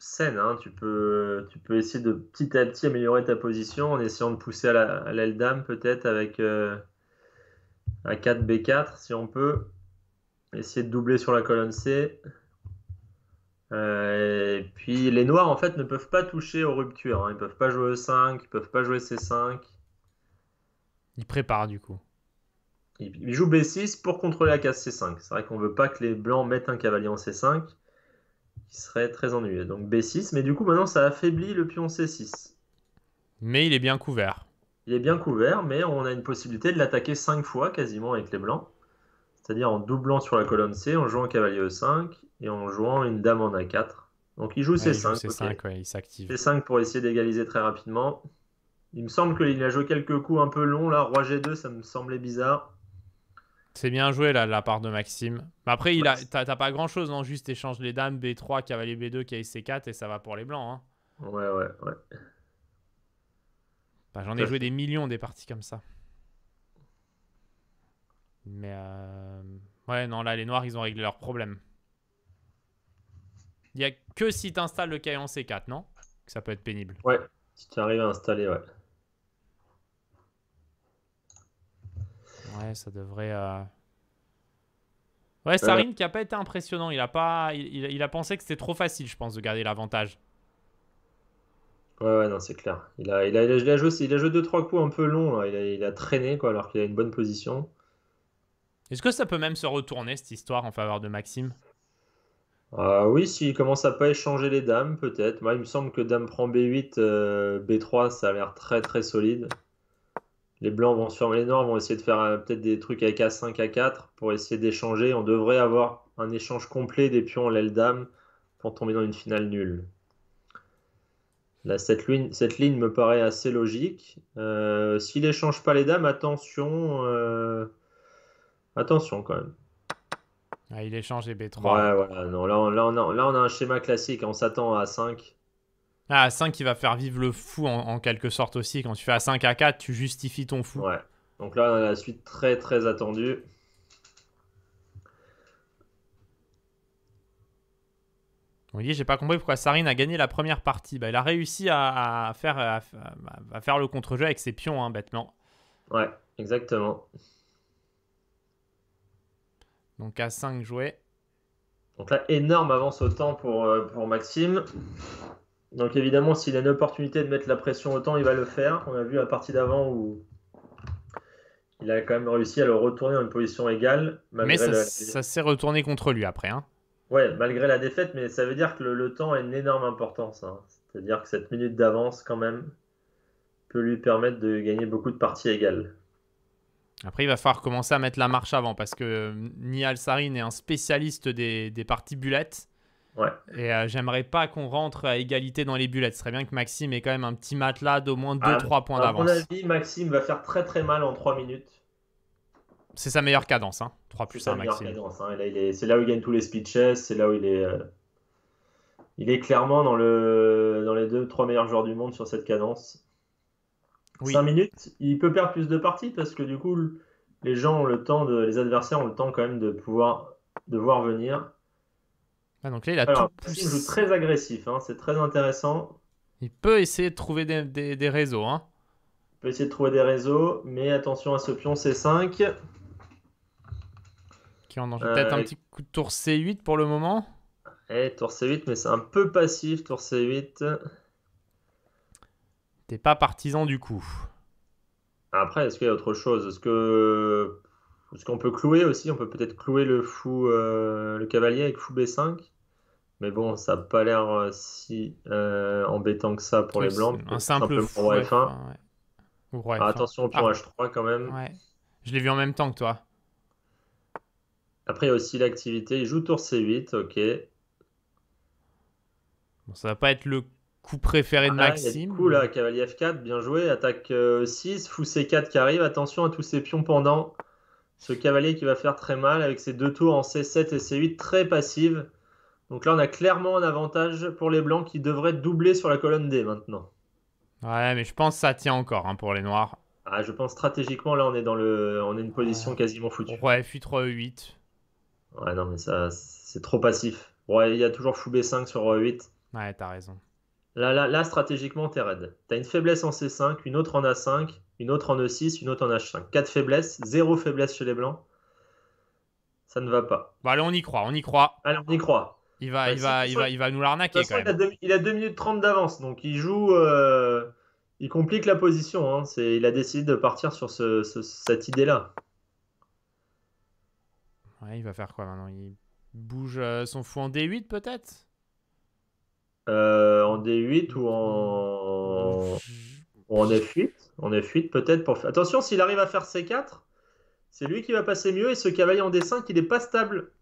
saine. Hein. Tu, peux, tu peux essayer de petit à petit améliorer ta position en essayant de pousser à l'aile dame peut-être avec a 4 B4 si on peut. Essayer de doubler sur la colonne C. Euh, et puis les noirs en fait ne peuvent pas toucher aux ruptures. Hein. Ils peuvent pas jouer E5, ils peuvent pas jouer C5. Ils préparent du coup. Ils, ils jouent B6 pour contrôler la case C5. C'est vrai qu'on veut pas que les blancs mettent un cavalier en C5 qui serait très ennuyeux. Donc B6, mais du coup maintenant ça affaiblit le pion C6. Mais il est bien couvert. Il est bien couvert, mais on a une possibilité de l'attaquer 5 fois quasiment avec les blancs. C'est-à-dire en doublant sur la colonne C, en jouant cavalier E5 et en jouant une dame en A4. Donc il joue C5. C5, ouais, il s'active. C5 pour essayer d'égaliser très rapidement. Il me semble qu'il a joué quelques coups un peu longs là. Roi G2, ça me semblait bizarre. C'est bien joué là, la part de Maxime. Mais après, il a, t'as pas grand chose, non hein. Juste échange les dames, B3, cavalier B2, cavalier C4, et ça va pour les blancs. Hein. Ouais, ouais, ouais. Bah, j'en ai joué des millions des parties comme ça. Mais euh, ouais, non, là, les noirs, ils ont réglé leur problème. Il n'y a que si tu installes le en C4, non Que ça peut être pénible. Ouais, si tu arrives à installer, ouais. Ouais, ça devrait. Euh. Ouais, euh. Sarin qui a pas été impressionnant. Il a, pas... il, a pensé que c'était trop facile, je pense, de garder l'avantage. Ouais, ouais, non, c'est clair. Il a, il a, il, joué, 2 a trois coups un peu longs. Il a, il a traîné, quoi, alors qu'il a une bonne position. Est-ce que ça peut même se retourner, cette histoire, en faveur de Maxime ah Oui, s'il commence à pas échanger les dames, peut-être. Moi, il me semble que dame prend B8, euh, B3, ça a l'air très, très solide les Blancs vont se former les Noirs, vont essayer de faire euh, peut-être des trucs avec A5, A4 pour essayer d'échanger. On devrait avoir un échange complet des pions, l'aile dame, pour tomber dans une finale nulle. Là, cette, ligne, cette ligne me paraît assez logique. Euh, s'il n'échange pas les dames, attention. Euh, attention quand même. Ah, il échange les B3. Ouais, voilà non, là, on, a, là, on a un schéma classique. On s'attend à a 5. Ah, à 5, il va faire vivre le fou en, quelque sorte aussi. Quand tu fais à 5 à 4, tu justifies ton fou. Ouais. Donc là, on a la suite très très attendue. Vous voyez, j'ai pas compris pourquoi Sarine a gagné la première partie. Bah, il a réussi à, faire, faire le contre-jeu avec ses pions, hein, bêtement. Ouais, exactement. Donc à 5 joués. Donc là, énorme avance au temps pour, euh, pour Maxime. Donc évidemment, s'il a une opportunité de mettre la pression autant, il va le faire. On a vu la partie d'avant où il a quand même réussi à le retourner dans une position égale. Mais ça, s'est retourné contre lui après. Hein. Ouais, malgré la défaite, mais ça veut dire que le, temps a une énorme importance. Hein. C'est-à-dire que cette minute d'avance, quand même, peut lui permettre de gagner beaucoup de parties égales. Après, il va falloir commencer à mettre la marche avant parce que euh, Nihal Sarin est un spécialiste des, parties bullet. Et euh, j'aimerais pas qu'on rentre à égalité dans les bullets. Ce serait bien que Maxime ait quand même un petit matelas d'au moins 2-3 ah, points d'avance. À mon avis, Maxime va faire très très mal en 3 minutes. C'est sa meilleure cadence, hein. 3 plus 1, Maxime. Hein. C'est là où il gagne tous les chess. c'est là où il est. Euh, il est clairement dans, le, dans les 2-3 meilleurs joueurs du monde sur cette cadence. Oui. 5 minutes, il peut perdre plus de parties parce que du coup, les gens ont le temps, de, les adversaires ont le temps quand même de pouvoir de voir venir ah, donc là, il a tout poussé. très agressif, hein. c'est très intéressant. Il peut essayer de trouver des, réseaux. Hein. Il peut essayer de trouver des réseaux, mais attention à ce pion C5. Qui en danger. Peut-être un euh, petit coup de tour C8 pour le moment. Eh, tour C8, mais c'est un peu passif, tour C8. T'es pas partisan du coup. Après, est-ce qu'il y a autre chose Est-ce que ce qu'on peut clouer aussi, on peut peut-être clouer le fou, euh, le cavalier avec fou B5. Mais bon, ça n'a pas l'air euh, si euh, embêtant que ça pour les blancs. Un simple, F1. Ah, attention au pion ah. H3 quand même. Je l'ai vu en même temps que toi. Après, aussi l'activité. Il joue tour C8, ok. Bon, ça va pas être le coup préféré de ah, Maxime. coup là, cavalier F4, bien joué. Attaque 6, fou C4 qui arrive. Attention à tous ces pions pendant. Ce cavalier qui va faire très mal avec ses deux tours en C7 et C8 très passives. Donc là, on a clairement un avantage pour les Blancs qui devraient doubler sur la colonne D maintenant. Ouais, mais je pense que ça tient encore hein, pour les Noirs. Ah, je pense stratégiquement, là, on est dans le, on est une position quasiment foutue. Ouais, fuite 3-8. Ouais, non, mais ça, c'est trop passif. Ouais, il y a toujours fou B5 sur E8. Euh, ouais, t'as raison. Là, là, là stratégiquement, t'es raide. T'as une faiblesse en C5, une autre en A5 une autre en E6, une autre en H5. 4 faiblesses, 0 faiblesse chez les Blancs. Ça ne va pas. Bon, allez, on y croit, on y croit. Allez, on y croit. Il va, bah, il va, il va, nous l'arnaquer quand Il a, 2, minutes 30 d'avance, donc il joue. Euh, il complique la position. Hein. il a décidé de partir sur cette idée-là. Ouais, il va faire quoi maintenant Il bouge euh, son fou en D8 peut-être euh, En D8 ou en F8 on est fuite peut-être. Pour... faire Attention, s'il arrive à faire C4, c'est lui qui va passer mieux. Et ce cavalier en D5, il n'est pas stable.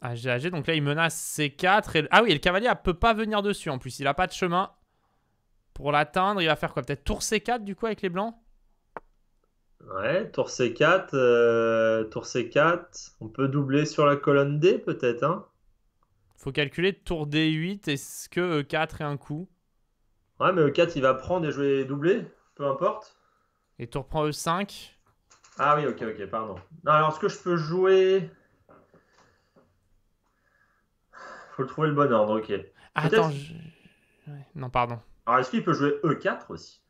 Ah, G, donc là il menace C4. Et... Ah oui, et le cavalier ne peut pas venir dessus en plus. Il n'a pas de chemin pour l'atteindre. Il va faire quoi Peut-être tour C4 du coup avec les blancs Ouais, tour C4. Euh, tour C4. On peut doubler sur la colonne D peut-être. Hein faut calculer tour D8. Est-ce que E4 euh, est un coup Ouais, mais E4, il va prendre et jouer doublé, peu importe. Et tour prend E5 Ah oui, ok, ok, pardon. Non, alors, ce que je peux jouer. Faut trouver le bon ordre, ok. Ah, attends, je... non, pardon. Alors, est-ce qu'il peut jouer E4 aussi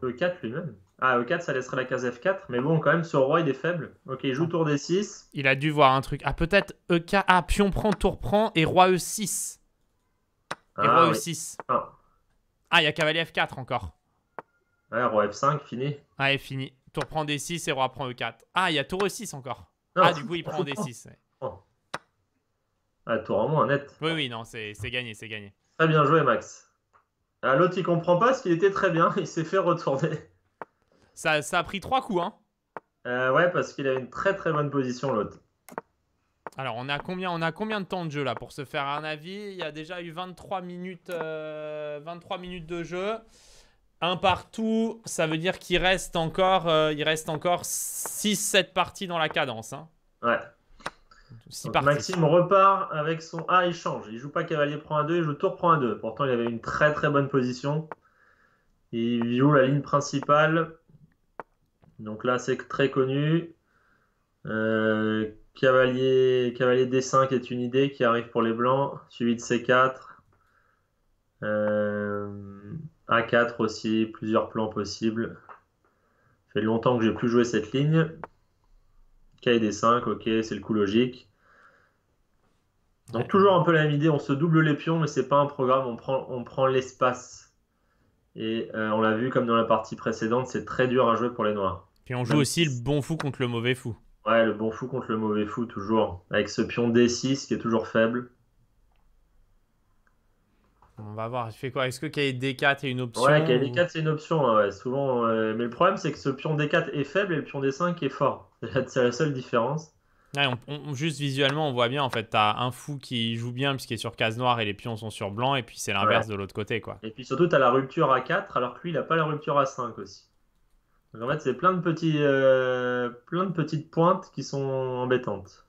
E4 lui-même Ah, E4, ça laisserait la case F4, mais bon, quand même, ce roi, il est faible. Ok, il joue ah. tour D6. Il a dû voir un truc. Ah, peut-être E4. Ah, pion prend, tour prend et roi E6. Et ah, roi E6. Ah. Ah, il y a cavalier F4 encore. Ouais, roi F5, fini. Ouais, ah, fini. Tour prend D6 et roi prend E4. Ah, il y a tour E6 encore. Ah, du coup, il prend D6. Ah, tour en moins, net. Oui, oui, non, c'est gagné, c'est gagné. Très bien joué, Max. Ah, L'autre, il comprend pas ce qu'il était très bien. Il s'est fait retourner. Ça, a pris trois coups, hein. Euh, ouais, parce qu'il a une très très bonne position, l'autre. Alors, on a, combien, on a combien de temps de jeu là pour se faire un avis Il y a déjà eu 23 minutes, 23 euh, minutes de jeu. Un partout, ça veut dire qu'il reste encore, euh, il reste encore 6-7 parties dans la cadence. Hein. Ouais. Maxime repart avec son A, ah, il change. Il joue pas cavalier prend un 2, il joue tour prend un 2. Pourtant, il avait une très très bonne position. Il joue la ligne principale. Donc là, c'est très connu. Euh, Cavalier, cavalier D5 est une idée qui arrive pour les blancs, suivi de C4. Euh, A4 aussi, plusieurs plans possibles. Ça fait longtemps que j'ai plus joué cette ligne. d 5 ok, c'est le coup logique. Donc toujours un peu la même idée, on se double les pions, mais c'est pas un programme, on prend, on prend l'espace. Et euh, on l'a vu comme dans la partie précédente, c'est très dur à jouer pour les noirs. et on joue aussi le bon fou contre le mauvais fou. Ouais, le bon fou contre le mauvais fou, toujours. Avec ce pion D6 qui est toujours faible. On va voir, je fais quoi Est-ce que kd 4 est une option Ouais, kd 4 c'est une option, hein, souvent. Euh, mais le problème c'est que ce pion D4 est faible et le pion D5 est fort. C'est la seule différence. juste visuellement, on voit bien en fait, t'as un fou qui joue bien puisqu'il est sur case noire et les pions sont sur blanc, et puis c'est l'inverse de l'autre côté quoi. Et puis surtout, t'as la rupture à 4 alors que lui il a pas la rupture à 5 aussi en fait, c'est euh, plein de petites pointes qui sont embêtantes.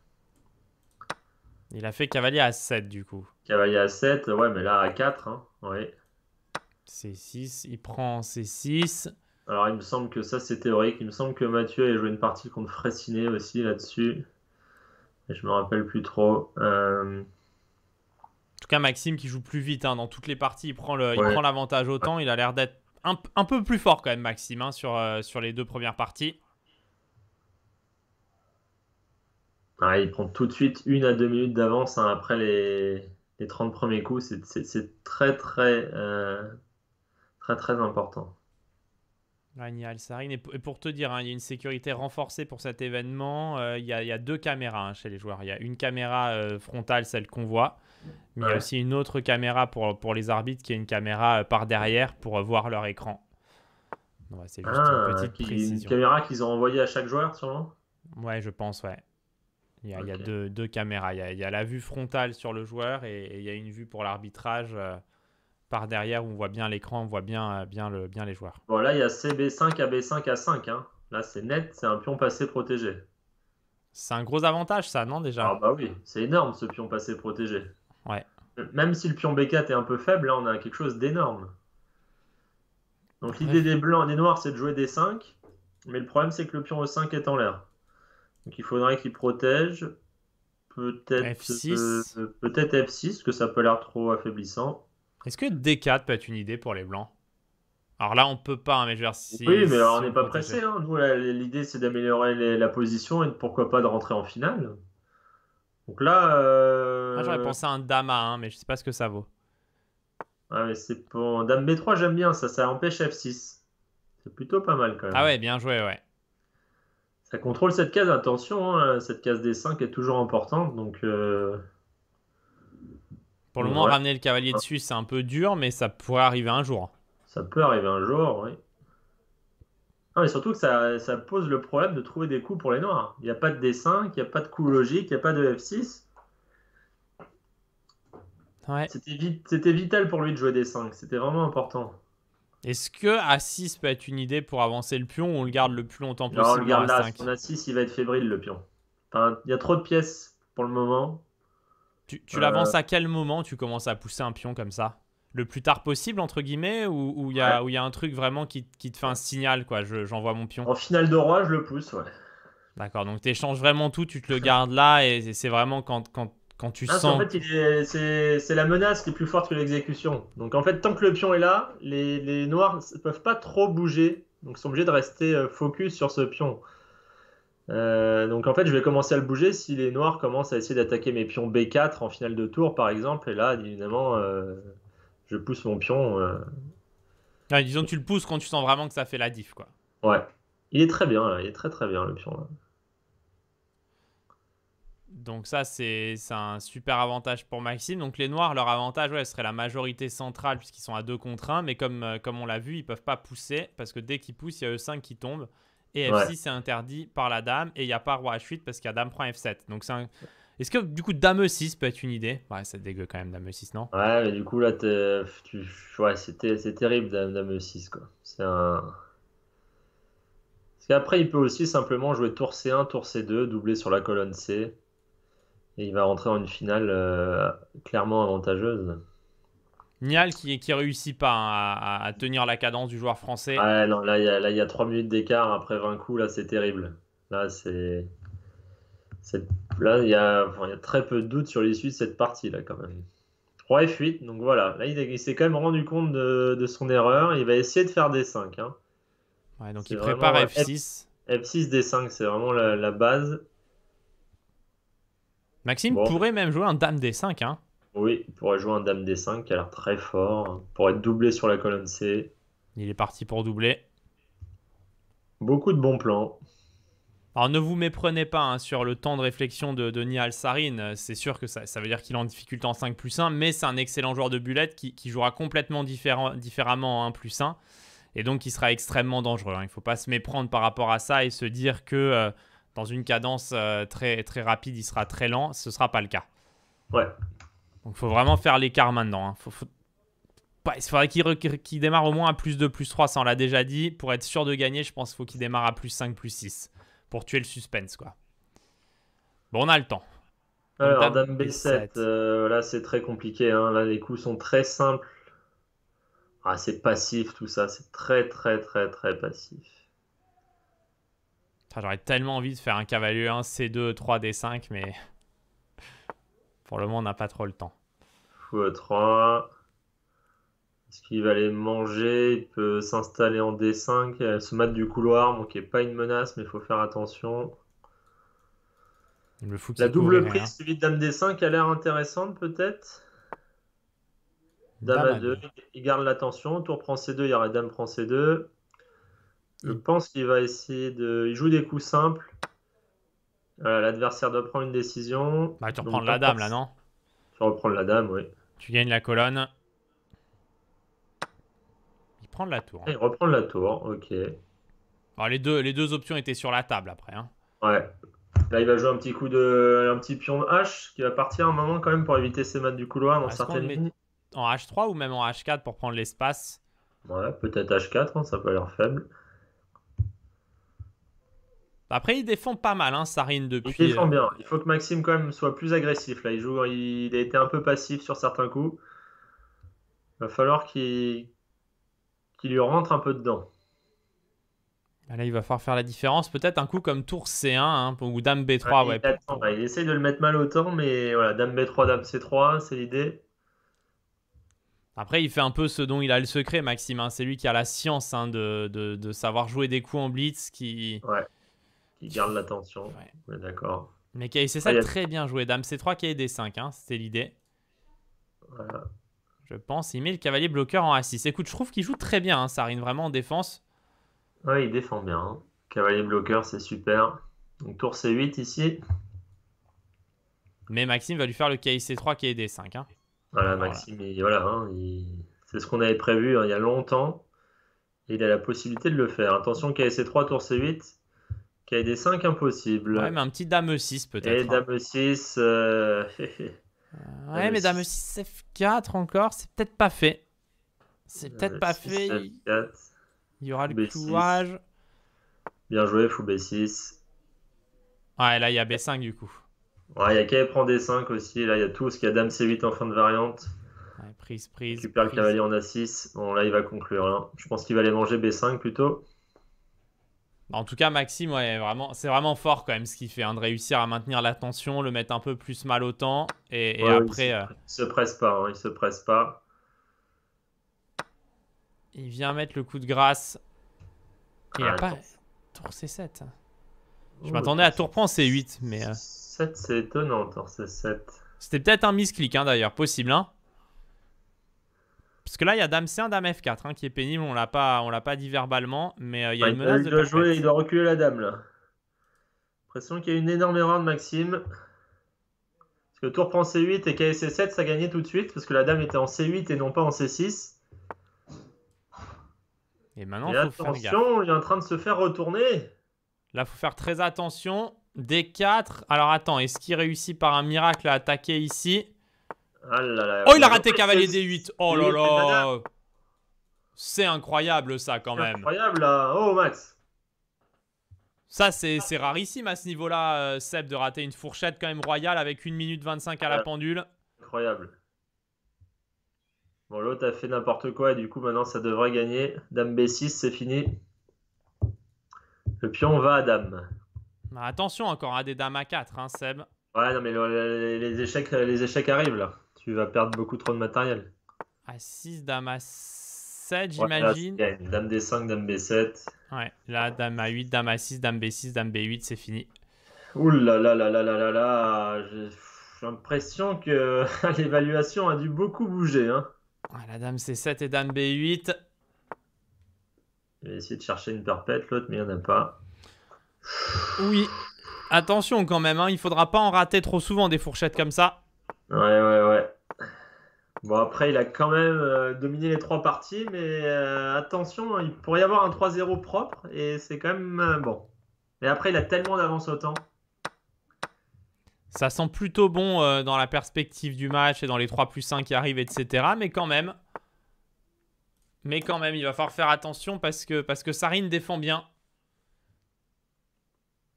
Il a fait cavalier à 7 du coup. Cavalier à 7, ouais, mais là à 4, hein, ouais. C6, il prend C6. Alors il me semble que ça c'est théorique, il me semble que Mathieu a joué une partie contre Fraissinet aussi là-dessus. Je je me rappelle plus trop. Euh. En tout cas, Maxime qui joue plus vite hein. dans toutes les parties, il prend l'avantage autant, il a l'air d'être un, peu plus fort quand même, Maxime, hein, sur, euh, sur les deux premières parties. Ah, il prend tout de suite une à deux minutes d'avance hein, après les, les, 30 premiers coups. C'est très, très, euh, très, très important. Sarine. Et pour te dire, hein, il y a une sécurité renforcée pour cet événement. Euh, il, y a, deux caméras chez les joueurs. Il y a une caméra frontale, celle qu'on voit, mais il y a aussi une autre caméra pour, pour les arbitres qui est une caméra euh, par derrière pour euh, voir leur écran. c'est juste une ah, petite précision. Une caméra qu'ils ont envoyée à chaque joueur, sûrement Ouais, je pense, ouais. Il y a, il y a deux, deux, caméras. Il y a, la vue frontale sur le joueur et, il y a une vue pour l'arbitrage euh, par derrière où on voit bien l'écran, on voit bien, bien, le, bien les joueurs. Bon, là, il y a CB5, AB5, A5. Hein. Là, c'est net, c'est un pion passé protégé. C'est un gros avantage, ça, non, déjà Ah, bah oui, c'est énorme ce pion passé protégé. Même si le pion B4 est un peu faible, là on a quelque chose d'énorme. Donc l'idée des blancs des noirs c'est de jouer d 5, mais le problème c'est que le pion E5 est en l'air. Donc il faudrait qu'il protège. Peut-être F6. Euh, peut-être F6, que ça peut l'air trop affaiblissant. Est-ce que D4 peut être une idée pour les blancs alors là, on peut pas, un hein, mais Oui, mais on n'est pas pressé. Hein. Nous, l'idée, c'est d'améliorer la position et pourquoi pas de rentrer en finale. Donc là, euh, moi, j'aurais euh, pensé à un dame mais je sais pas ce que ça vaut. Ah, c'est pour. Dame B3, j'aime bien ça. Ça empêche F6. C'est plutôt pas mal quand même. Ah ouais, bien joué, ouais. Ça contrôle cette case, attention, hein, cette case d 5 est toujours importante. Donc. Euh, pour le moment, ramener le cavalier ah. dessus, c'est un peu dur, mais ça pourrait arriver un jour. Ça peut arriver un jour, oui. Non, mais surtout que ça, ça pose le problème de trouver des coups pour les noirs. Il n'y a pas de D5, il n'y a pas de coup logique, il n'y a pas de F6. C'était, vital pour lui de jouer des 5, c'était vraiment important. Est-ce que A6 peut être une idée pour avancer le pion ou on le garde le plus longtemps possible Non, on le garde là. a 6, il va être fébrile le pion. il y a trop de pièces pour le moment. Tu, l'avances euh. à quel moment tu commences à pousser un pion comme ça Le plus tard possible, entre guillemets, ou il y, a un truc vraiment qui, te fait un signal, quoi J'envoie mon pion. En finale de roi, je le pousse, ouais. D'accord, donc tu échanges vraiment tout, tu te le gardes là, et, c'est vraiment quand, quand quand tu ah, sens. En fait, c'est la menace qui est plus forte que l'exécution. Donc en fait, tant que le pion est là, les, noirs ne peuvent pas trop bouger. Donc ils sont obligés de rester euh, focus sur ce pion. Euh, donc en fait, je vais commencer à le bouger si les noirs commencent à essayer d'attaquer mes pions B4 en finale de tour, par exemple. Et là, évidemment, euh, je pousse mon pion. Euh... Ah, que disons, tu le pousses quand tu sens vraiment que ça fait la diff, quoi. Ouais. Il est très bien, il est très très bien le pion. Là. Donc ça, c'est un super avantage pour Maxime. Donc les Noirs, leur avantage, ouais, serait la majorité centrale puisqu'ils sont à 2 contre 1. Mais comme, euh, comme on l'a vu, ils peuvent pas pousser parce que dès qu'ils poussent, il y a E5 qui tombe. Et F6, c'est interdit par la dame. Et il n'y a pas Roi H8 parce qu'il y a Dame prend F7. Donc c'est Est-ce que du coup Dame E6 peut être une idée Ouais, c'est dégueu quand même Dame E6, non Ouais, mais du coup là, tu... ouais, c'est terrible Dame, E6 e quoi. C'est un... Parce qu'après, il peut aussi simplement jouer tour C1, tour C2, doubler sur la colonne C. Et il va rentrer en une finale euh, clairement avantageuse. Nial qui, qui réussit pas hein, à, tenir la cadence du joueur français. Ah non, là il y, a 3 minutes d'écart après 20 coups, là c'est terrible. Là c'est. Là il y, a, très peu de doutes sur l'issue de cette partie là quand même. 3 f 8 donc voilà. Là il, il s'est quand même rendu compte de, son erreur, il va essayer de faire d 5. Hein. Ouais, donc il prépare F6. F, 6 d 5 c'est vraiment la, la base. Maxime pourrait même jouer un Dame des 5. Hein. Oui, il pourrait jouer un Dame des 5 qui a l'air très fort. Hein. pourrait être doublé sur la colonne C. Il est parti pour doubler. Beaucoup de bons plans. Alors ne vous méprenez pas hein, sur le temps de réflexion de, denis Nihal Sarin. Euh, c'est sûr que ça, ça veut dire qu'il est en difficulté en 5 plus 1, mais c'est un excellent joueur de bullet qui, jouera complètement différemment en 1 plus 1. Et donc il sera extrêmement dangereux. Il ne faut pas se méprendre par rapport à ça et se dire que euh, dans une cadence euh, très, très rapide, il sera très lent. Ce ne sera pas le cas. Ouais. Donc, il faut vraiment faire l'écart maintenant. Hein. il faudrait qu'il démarre au moins à plus 2, plus 3. Ça, on l'a déjà dit. Pour être sûr de gagner, je pense qu'il faut qu'il démarre à plus 5, plus 6. Pour tuer le suspense, quoi. Bon, on a le temps. Alors, dame, B7, euh, là, c'est très compliqué. Hein. Là, les coups sont très simples. Ah, c'est passif, tout ça. C'est très, très, très, très passif. J'aurais tellement envie de faire un cavalier 1, C2, 3, D5, mais pour le moment, on n'a pas trop le temps. Fou à 3. Est-ce qu'il va aller manger Il peut s'installer en D5. Elle se mate du couloir, donc qui n'est pas une menace, mais il faut faire attention. la double prise hein. suivie de Dame D5 a l'air intéressante, peut-être. Dame, à 2 il garde l'attention. Tour prend C2, il y aurait Dame prend C2. Je pense qu'il va essayer de. Il joue des coups simples. L'adversaire doit prendre une décision. Bah, tu reprends la dame là, non Tu reprends la dame, oui. Tu gagnes la colonne. Il prend de la tour. Hein. Il reprend de la tour, ok. Alors les, deux, les deux options étaient sur la table après. Hein. Ouais. Là, il va jouer un petit coup de. un petit pion de H qui va partir un moment quand même pour éviter ses maths du couloir dans certaines met... En H3 ou même en H4 pour prendre l'espace Ouais, peut-être H4, hein, ça peut l'air faible. Après, il défend pas mal, hein, Sarine, depuis. Il défend euh, bien. Il faut que Maxime, quand même, soit plus agressif. Là, il joue, il a été un peu passif sur certains coups. Il va falloir qu'il lui rentre un peu dedans. Là, il va falloir faire la différence. Peut-être un coup comme tour C1 hein, ou dame B3. ouais, il, bah, essaye de le mettre mal au temps, mais voilà, dame B3, dame C3, c'est l'idée. Après, il fait un peu ce dont il a le secret, Maxime. Hein. C'est lui qui a la science de, savoir jouer des coups en blitz. Qui il garde l'attention. D'accord. Mais KIC ah, ça très bien joué. Dame C3, qui est des 5, hein. c'était l'idée. Voilà. Je pense, il met le cavalier bloqueur en A6. Écoute, je trouve qu'il joue très bien, hein. ça vraiment en défense. Ouais, il défend bien. Hein. Cavalier bloqueur, c'est super. Donc tour C8 ici. Mais Maxime va lui faire le KIC3, qui est D5. Voilà, Maxime, voilà, hein, c'est ce qu'on avait prévu il y a longtemps. il a la possibilité de le faire. Attention, KIC3, tour C8. Cahier des 5 impossible. Ouais, mais un petit dame 6 peut-être. Et hein. dame 6. Euh, ouais, mais dame 6 F4 encore, c'est peut-être pas fait. C'est peut-être pas fait. Il y aura le clouage. Bien joué, fou B6. Ouais, là il y a B5 du coup. Ouais, il y a Cahier prend D5 aussi. Là il y a tout, ce qu'il y a dame C8 en fin de variante. Ouais, prise, prise. Super prise. le cavalier en A6. Bon, là il va conclure. Hein. Je pense qu'il va aller manger B5 plutôt. En tout cas, Maxime, ouais, vraiment, c'est vraiment fort quand même ce qu'il fait, hein, de réussir à maintenir la tension, le mettre un peu plus mal au temps, et, après. Euh, il se, se presse pas, hein, il se presse pas. Il vient mettre le coup de grâce. a pas. Tour C7. Je m'attendais à tour prendre C8, mais. 7, euh, c'est étonnant, tour C7. C'était peut-être un misclick, hein, d'ailleurs, possible, hein. Parce que là, il y a Dame C1, Dame F4 hein, qui est pénible. On l'a pas, on l'a pas dit verbalement, mais euh, il y a une menace il doit jouer, Il doit reculer la dame là. L'impression qu'il y a une énorme erreur de Maxime. Parce que tour prend C8 et KSC7, ça gagnait tout de suite parce que la dame était en C8 et non pas en C6. Et maintenant, faut attention, il est en train de se faire retourner. Là, faut faire très attention. D4. Alors attends, est-ce qu'il réussit par un miracle à attaquer ici ah oh, il a raté cavalier D8. Oh là là. C'est incroyable ça quand même. Incroyable là. Oh Max. Ça c'est rarissime à ce niveau-là, euh, Seb, de rater une fourchette quand même royale avec 1 minute 25 à la pendule. Incroyable. Bon, l'autre a fait n'importe quoi et du coup maintenant ça devrait gagner. Dame B6, c'est fini. Le pion va à dame. attention encore à des dames à 4, hein, Seb. Ouais, non mais les, échecs, les échecs arrivent là tu vas perdre beaucoup trop de matériel. À 6, dame a 7, j'imagine. dame D5, dame B7. Ouais, là, dame a 8, dame a 6, dame B6, dame B8, c'est fini. Ouh là là là là là là là, j'ai l'impression que l'évaluation a dû beaucoup bouger. Hein. Ah, la dame C7 et dame B8. Je vais essayer de chercher une perpète, l'autre, mais il n'y en a pas. Oui, attention quand même, hein. il faudra pas en rater trop souvent des fourchettes comme ça. Ouais, ouais, ouais. Bon, après, il a quand même euh, dominé les trois parties, mais euh, attention, hein, il pourrait y avoir un 3-0 propre, et c'est quand même euh, bon. Mais après, il a tellement d'avance au temps. Ça sent plutôt bon dans la perspective du match et dans les 3 plus 1 qui arrivent, etc. Mais quand même, mais quand même, il va falloir faire attention parce que, parce que Sarine défend bien.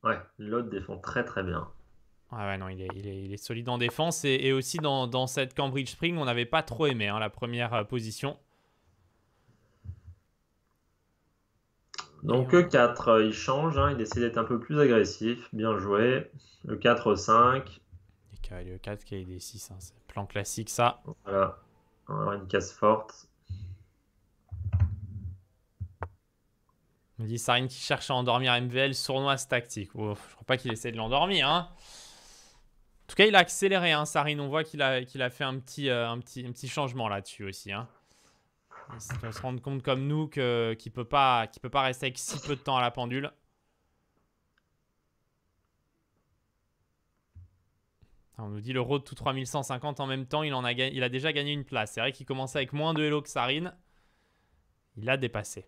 Ouais, l'autre défend très très bien. Ah ouais, non, il est, il est, solide en défense. Et, aussi dans, cette Cambridge Spring, on n'avait pas trop aimé hein, la première euh, position. Donc E4, euh, e euh, il change, hein, il essaie d'être un peu plus agressif, bien joué. E4, E5. Et E4, e 6 e e hein, c'est plan classique ça. Voilà, on une casse forte. On dit Sarine qui cherche à endormir MVL, sournoise tactique. je crois pas qu'il essaie de l'endormir. Hein. En tout cas, il a accéléré, hein. Sarine. On voit qu'il a, fait euh, un petit, changement là-dessus aussi. Hein. On se rendre compte comme nous qu'il ne peut, pas, rester avec si peu de temps à la pendule. Ah, on nous dit le road tout 3150 en même temps, il, a, déjà gagné une place. C'est vrai qu'il commençait avec moins de Hello que Sarine. Il a dépassé.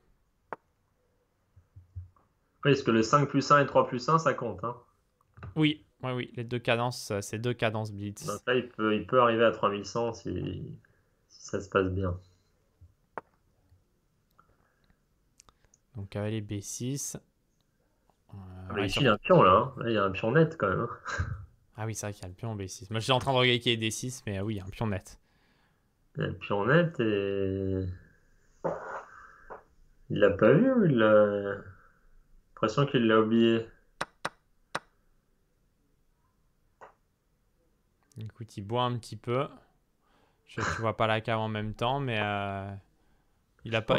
Oui, parce que le 5 plus 1 et 3 plus 1, ça compte. Hein. Oui, oui, oui, les deux cadences, euh, c'est deux cadences blitz. Bah, ça, il peut, il peut arriver à 3100 si, si ça se passe bien. Donc allez les B6. Euh, ah, ici, il y a un pion hein. là, il y a un pion net quand même. Hein. ah oui, c'est vrai qu'il y a le pion B6. Moi, suis en train de regarder qu'il y D6, mais euh, oui, il y a un pion net. Il y a le pion net et. Il l'a pas vu ou il a l'impression qu'il l'a oublié Écoute, il boit un petit peu. Je, vois pas la cave en même temps, mais euh, il a pas.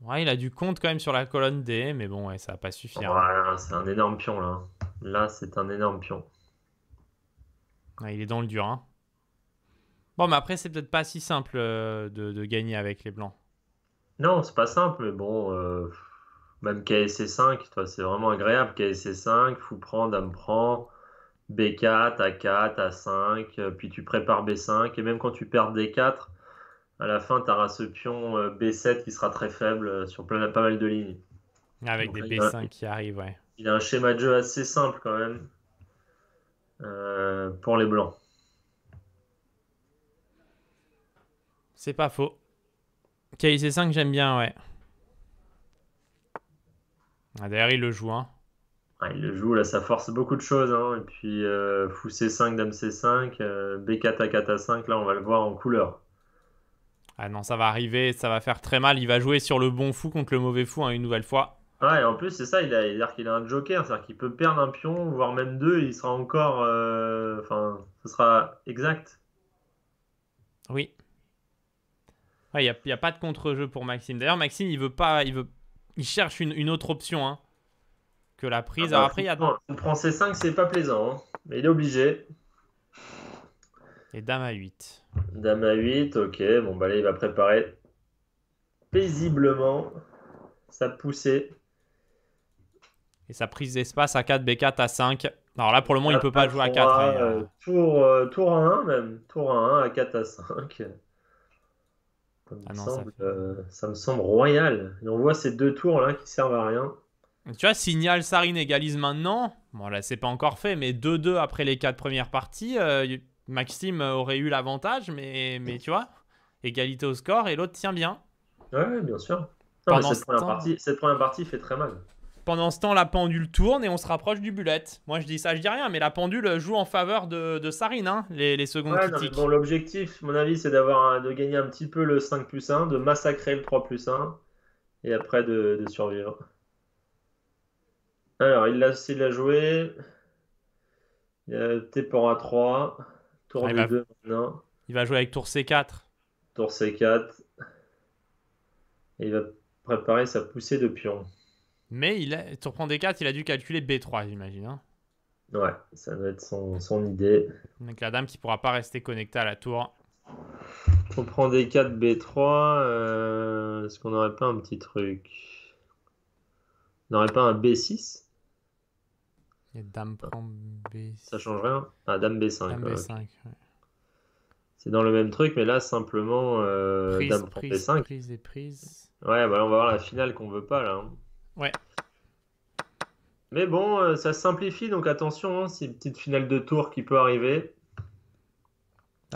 Ouais, il a du compte quand même sur la colonne D, mais bon, ouais, ça va pas suffire. Hein. Voilà, c'est un énorme pion là. Là, c'est un énorme pion. il est dans le dur. Hein. Bon, mais après, c'est peut-être pas si simple euh, de, gagner avec les blancs. Non, c'est pas simple, mais bon. Euh, même KSC5, c'est vraiment agréable. KSC5, fou prend, Dame prend, B4, A4, A5, euh, puis tu prépares B5. Et même quand tu perds D4, à la fin, tu auras ce pion euh, B7 qui sera très faible euh, sur plein, pas mal de lignes. Avec des B5 qui arrivent, ouais. Il a un schéma de jeu assez simple quand même pour les blancs. C'est pas faux. ksc 5 j'aime bien, ouais. Ah, d'ailleurs, il le joue. Hein. Ah, il le joue, là, ça force beaucoup de choses. Hein. Et puis, euh, fou C5, dame C5, B4 à 4 à 5, là, on va le voir en couleur. Ah non, ça va arriver, ça va faire très mal. Il va jouer sur le bon fou contre le mauvais fou hein, une nouvelle fois. Ouais, ah, en plus, c'est ça, il a, il qu'il a un joker, c'est-à-dire qu'il peut perdre un pion, voire même deux, il sera encore. Euh, enfin, ce sera exact. Oui. Il n'y a, a, pas de contre-jeu pour Maxime. D'ailleurs, Maxime, il veut pas, il veut il cherche une, autre option hein, que la prise. Ah bah, après, il y a... On prend C5, c'est pas plaisant. Hein. Mais il est obligé. Et dame à 8. Dame à 8, ok. Bon, bah là, il va préparer paisiblement sa poussée. Et sa prise d'espace à 4, B4 à 5. Alors là, pour le moment, il ne peut pas jouer à 4. Hein. Euh, tour, euh, tour à 1 même. Tour à 1 à 4 à 5. Ah euh, ça, me semble royal. on voit ces deux tours là qui servent à rien. Tu vois, Signal Sarin égalise maintenant. Bon, là, c'est pas encore fait, mais 2-2 après les quatre premières parties. Euh, Maxime aurait eu l'avantage, mais, mais tu vois, égalité au score et l'autre tient bien. Ouais, bien sûr. cette première partie fait très mal. Pendant ce temps, la pendule tourne et on se rapproche du bullet. Moi, je dis ça, je dis rien, mais la pendule joue en faveur de, de Sarine, hein, les, secondes critiques. bon, l'objectif, mon avis, c'est d'avoir de gagner un petit peu le 5 plus 1, de massacrer le 3 plus 1, et après de, survivre. Alors, il l'a il joué. Il a opté pour A3. Tour 2 ah, maintenant. Il va jouer avec tour C4. Tour C4. Et il va préparer sa poussée de pion. Mais il a, prend 4, il a dû calculer B3, j'imagine. Hein ouais, ça doit être son, son, idée. Donc la dame qui pourra pas rester connectée à la tour. On prend d 4 B3. Euh, Est-ce qu'on n'aurait pas un petit truc On n'aurait pas un B6 Et dame prend B6. Ça change rien Ah, dame B5. Dame B5, ouais. C'est dans le même truc, mais là, simplement, euh, prise, dame prend prise, B5. Prise et prise. Ouais, bah, on va voir la finale qu'on veut pas, là. Hein. Ouais. Mais bon, euh, ça simplifie, donc attention, si hein, c'est une petite finale de tour qui peut arriver.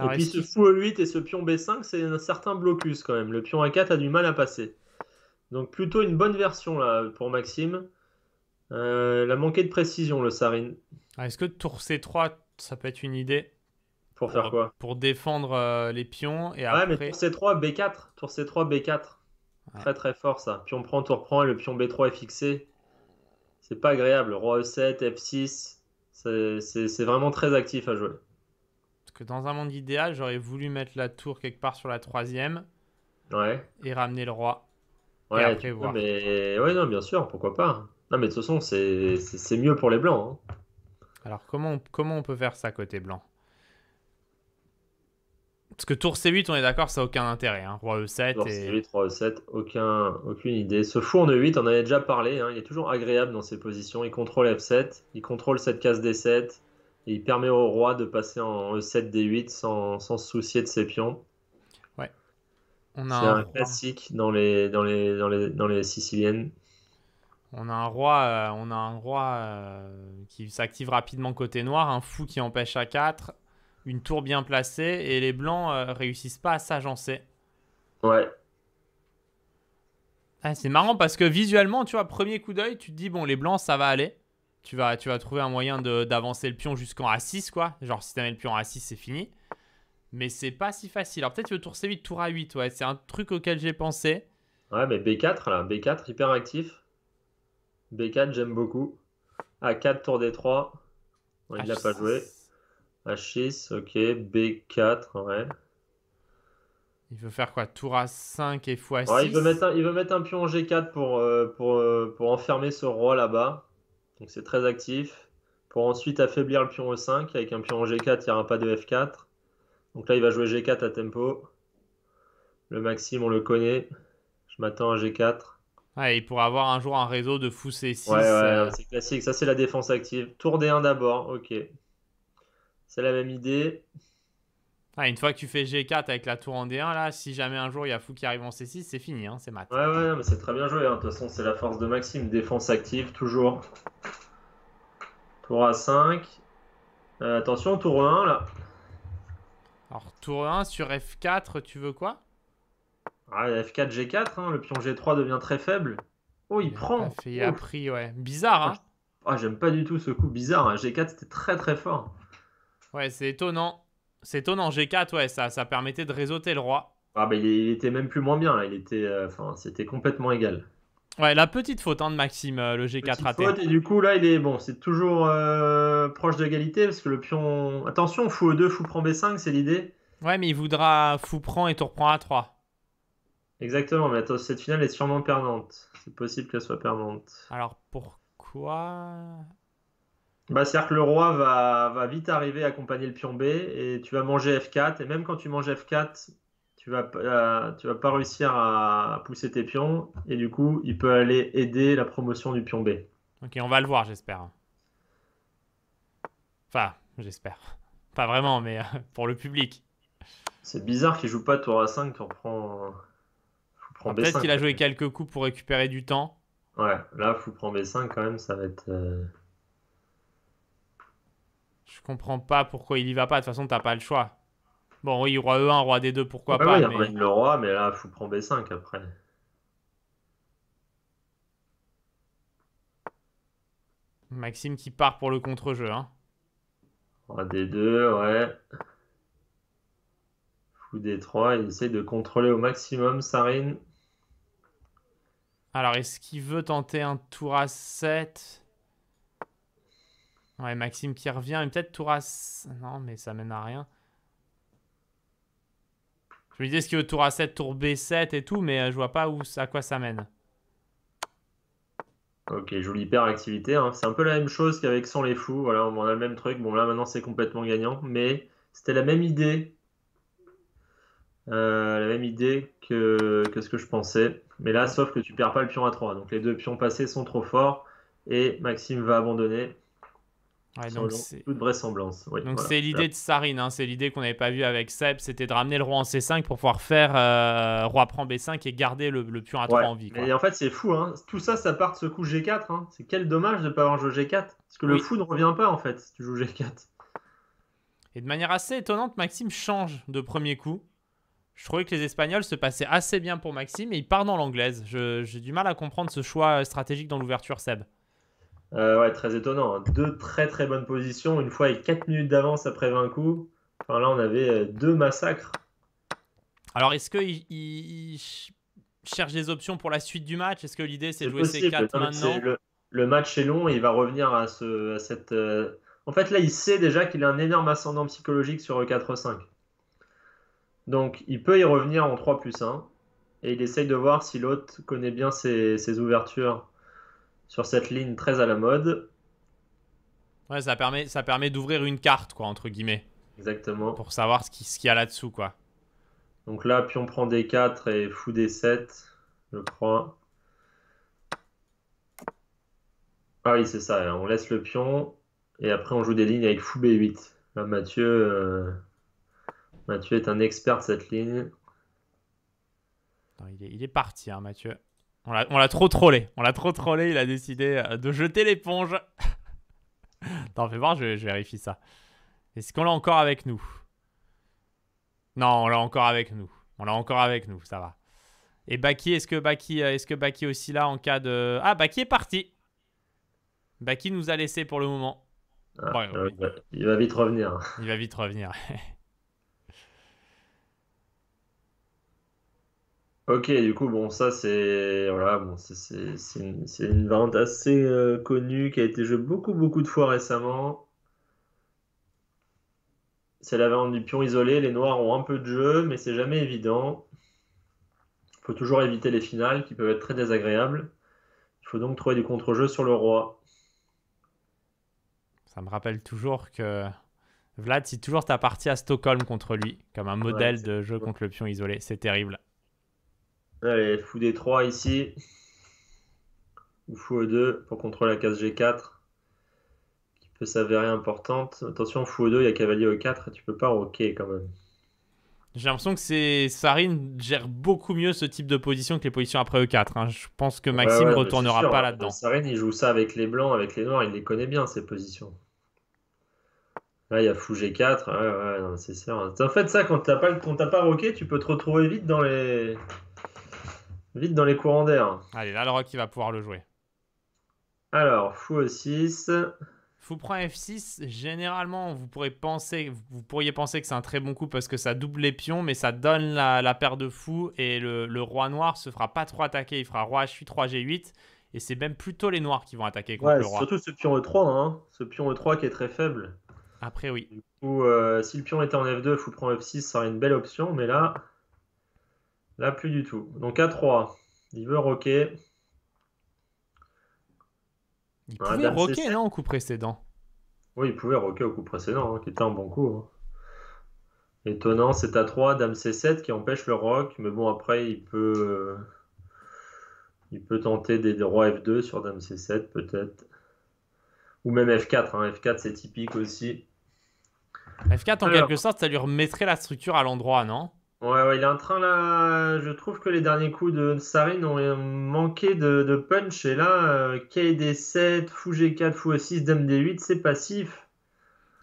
et puis ce fou E8 et ce pion B5, c'est un certain blocus quand même. Le pion A4 a du mal à passer. Donc plutôt une bonne version là pour Maxime. Euh, la manqué de précision, le Sarine. Ah, est-ce que tour C3, ça peut être une idée Pour, faire quoi Pour défendre euh, les pions et ouais, mais tour C3, B4. Tour C3, B4. Très très fort ça. Pion prend, tour prend et le pion B3 est fixé. C'est pas agréable. Roi E7, F6. C'est vraiment très actif à jouer. Parce que dans un monde idéal, j'aurais voulu mettre la tour quelque part sur la troisième. Ouais. Et ramener le roi. Ouais, après Mais... Ouais, non, bien sûr, pourquoi pas. Non, mais de toute façon, c'est mieux pour les blancs. Hein. Alors, comment comment on peut faire ça côté blanc parce que tour C8, on est d'accord, ça n'a aucun intérêt. Hein. Roi E7. Tour C8, Roi E7, aucun, aucune idée. Ce fou en E8, on en avait déjà parlé. Hein. il est toujours agréable dans ses positions. Il contrôle F7, il contrôle cette case D7. Et il permet au roi de passer en E7, D8 sans, se soucier de ses pions. Ouais. C'est un, classique dans les, dans, les, Siciliennes. On a un roi, euh, on a un roi euh, qui s'active rapidement côté noir, un fou qui empêche a 4 une tour bien placée et les blancs euh, réussissent pas à s'agencer. Ouais. Ah, c'est marrant parce que visuellement, tu vois, premier coup d'œil, tu te dis, bon, les blancs, ça va aller. Tu vas, tu vas trouver un moyen d'avancer le pion jusqu'en A6, quoi. Genre, si t'as mis le pion en A6, c'est fini. Mais c'est pas si facile. Alors, peut-être le tour C8, tour A8, ouais. C'est un truc auquel j'ai pensé. Ouais, mais B4, là. B4, hyper actif. B4, j'aime beaucoup. A4, tour D3. On ne l'a pas joué. H6, ok. B4, ouais. Il veut faire quoi Tour a 5 et fois 6 ouais, il, veut mettre un, il veut mettre un pion en G4 pour, euh, euh, pour, enfermer ce roi là-bas. Donc c'est très actif. Pour ensuite affaiblir le pion E5. Avec un pion en G4, il n'y aura pas de F4. Donc là, il va jouer G4 à tempo. Le maxime, on le connaît. Je m'attends à G4. Ouais, il pourra avoir un jour un réseau de fou C6. Ouais, euh. c'est classique. Ça, c'est la défense active. Tour D1 d'abord, ok. C'est la même idée. Ah, une fois que tu fais G4 avec la tour en D1, là, si jamais un jour il y a Fou qui arrive en C6, c'est fini, hein, c'est mat. Ouais, ouais, mais c'est très bien joué. Hein. De toute façon, c'est la force de Maxime. Défense active, toujours. Tour A5. Euh, attention, tour 1 là. Alors, tour 1 sur F4, tu veux quoi Ah, F4, G4, hein, le pion G3 devient très faible. Oh, il, prend. il a pris, ouais. Bizarre, hein ah, j'aime pas du tout ce coup bizarre. Hein. G4, c'était très très fort. Ouais, c'est étonnant. C'est étonnant. G4, ouais, ça, ça permettait de réseauter le roi. Ah, bah, il était même plus moins bien. Là. Hein. Il était, euh, enfin, c'était complètement égal. Ouais, la petite faute hein, de Maxime, euh, le G4 petite Faute, et du coup, là, il est bon. C'est toujours euh, proche d'égalité parce que le pion. Attention, fou E2, fou prend B5, c'est l'idée. Ouais, mais il voudra fou prend et tour prend A3. Exactement, mais cette finale est sûrement perdante. C'est possible qu'elle soit perdante. Alors pourquoi bah, cest le roi va, vite arriver à accompagner le pion B et tu vas manger F4. Et même quand tu manges F4, tu vas, euh, tu vas pas réussir à pousser tes pions. Et du coup, il peut aller aider la promotion du pion B. Ok, on va le voir, j'espère. Enfin, j'espère. Pas vraiment, mais euh, pour le public. C'est bizarre qu'il joue pas tour A5, tu reprends. Peut-être qu'il a joué quelques coups pour récupérer du temps. Ouais, là, faut prendre B5 quand même, ça va être. Euh, je comprends pas pourquoi il y va pas. De toute façon, t'as pas le choix. Bon, oui, roi E1, roi D2, pourquoi Il ah bah pas. Oui, mais... le roi, mais là, il faut prendre B5 après. Maxime qui part pour le contre-jeu. Hein. Roi D2, ouais. Fou D3, il essaye de contrôler au maximum Sarine. Alors, est-ce qu'il veut tenter un tour à 7 Ouais, Maxime qui revient. Et peut-être tour A, Non, mais ça mène à rien. Je me disais ce qu'il veut tour A7, tour B7 et tout, mais euh, je vois pas où, à quoi ça mène. Ok, jolie hyperactivité, activité. Hein. C'est un peu la même chose qu'avec Sans les fous. Voilà, on a le même truc. Bon, là maintenant c'est complètement gagnant, mais c'était la même idée. Euh, la même idée que, ce que je pensais. Mais là, sauf que tu perds pas le pion A3. Donc les deux pions passés sont trop forts et Maxime va abandonner donc c'est l'idée de Sarine, hein. c'est l'idée qu'on n'avait pas vue avec Seb, c'était de ramener le roi en C5 pour pouvoir faire euh, roi prend B5 et garder le, pur pion à 3 en vie. Et en fait c'est fou, hein. tout ça ça part de ce coup G4, hein. c'est quel dommage de ne pas avoir joué G4, parce que le fou ne revient pas en fait si tu joues G4. Et de manière assez étonnante, Maxime change de premier coup. Je trouvais que les Espagnols se passaient assez bien pour Maxime et il part dans l'anglaise. J'ai du mal à comprendre ce choix euh, stratégique dans l'ouverture Seb. Euh, ouais, très étonnant. Hein. Deux très très bonnes positions. Une fois avec 4 minutes d'avance après 20 coups. Enfin là, on avait euh, deux massacres. Alors, est-ce qu'il il, cherche des options pour la suite du match Est-ce que l'idée c'est de jouer ses 4 maintenant le, match est long il va revenir à, ce, à cette. Euh, en fait, là, il sait déjà qu'il a un énorme ascendant psychologique sur e 4-5. Donc, il peut y revenir en 3 plus 1. Et il essaye de voir si l'autre connaît bien ses ouvertures sur cette ligne très à la mode. Ouais, ça permet, ça permet d'ouvrir une carte, quoi, entre guillemets. Exactement. Pour savoir ce qu'il ce y a là-dessous, quoi. Donc là, pion prend d 4 et fou d 7. Je crois. Ah oui, c'est ça. Hein. On laisse le pion et après on joue des lignes avec fou B8. Là, Mathieu, euh, Mathieu est un expert de cette ligne. il, est, il est parti, hein, Mathieu. On l'a trop trollé. On l'a trop trollé. Il a décidé euh, de jeter l'éponge. Attends, fais voir, je, vérifie ça. Est-ce qu'on l'a encore avec nous Non, on l'a encore avec nous. On l'a encore avec nous, ça va. Et Baki, est-ce que Baki euh, est-ce que Baki aussi là en cas de Ah, Baki est parti. Baki nous a laissé pour le moment. Ah, euh, il va vite revenir. Il va vite revenir. Ok, du coup, bon, ça c'est une, une, variante assez euh, connue qui a été jouée beaucoup, beaucoup de fois récemment. C'est la variante du pion isolé. Les noirs ont un peu de jeu, mais c'est jamais évident. Il faut toujours éviter les finales qui peuvent être très désagréables. Il faut donc trouver du contre-jeu sur le roi. Ça me rappelle toujours que Vlad, si toujours ta partie à Stockholm contre lui, comme un modèle de jeu contre le pion isolé, c'est terrible. Allez, fou d 3 ici. Ou fou E2 pour contrôler la case G4. Qui peut s'avérer importante. Attention, fou E2, il y a cavalier E4 tu peux pas roquer quand même. J'ai l'impression que c'est Sarine gère beaucoup mieux ce type de position que les positions après E4. Hein. Je pense que Maxime ne retournera pas hein. là-dedans. Sarine, il joue ça avec les blancs, avec les noirs, il les connaît bien ces positions. Là, il y a fou G4. Ouais, ouais, c'est sûr. Hein. En fait, ça, quand t'as pas, pas roqué, tu peux te retrouver vite dans les. Vite dans les courants d'air. Allez, là, le rock, il va pouvoir le jouer. Alors, fou e 6. Fou prend F6. Généralement, vous, pourriez penser que c'est un très bon coup parce que ça double les pions, mais ça donne la, paire de fous et le, roi noir se fera pas trop attaquer. Il fera roi H8, 3 G8. Et c'est même plutôt les noirs qui vont attaquer contre le roi. Surtout ce pion E3, hein, ce pion E3 qui est très faible. Après, oui. Ou euh, si le pion était en F2, fou prend F6, ça aurait une belle option, mais là, Là, plus du tout. Donc à 3, il veut roquer. Il pouvait roquer, non, au coup précédent Oui, il pouvait roquer au coup précédent, hein, qui était un bon coup. Hein. Étonnant, c'est à 3, Dame C7 qui empêche le rock, mais bon, après, il peut. Euh, il peut tenter des, droits F2 sur Dame C7, peut-être. Ou même F4. Hein. F4, c'est typique aussi. F4, en quelque sorte, ça lui remettrait la structure à l'endroit, non Ouais, ouais, il est en train là. Je trouve que les derniers coups de Sarin ont manqué de, punch. Et là, KD7, Fou G4, Fou 6 Dame D8, c'est passif.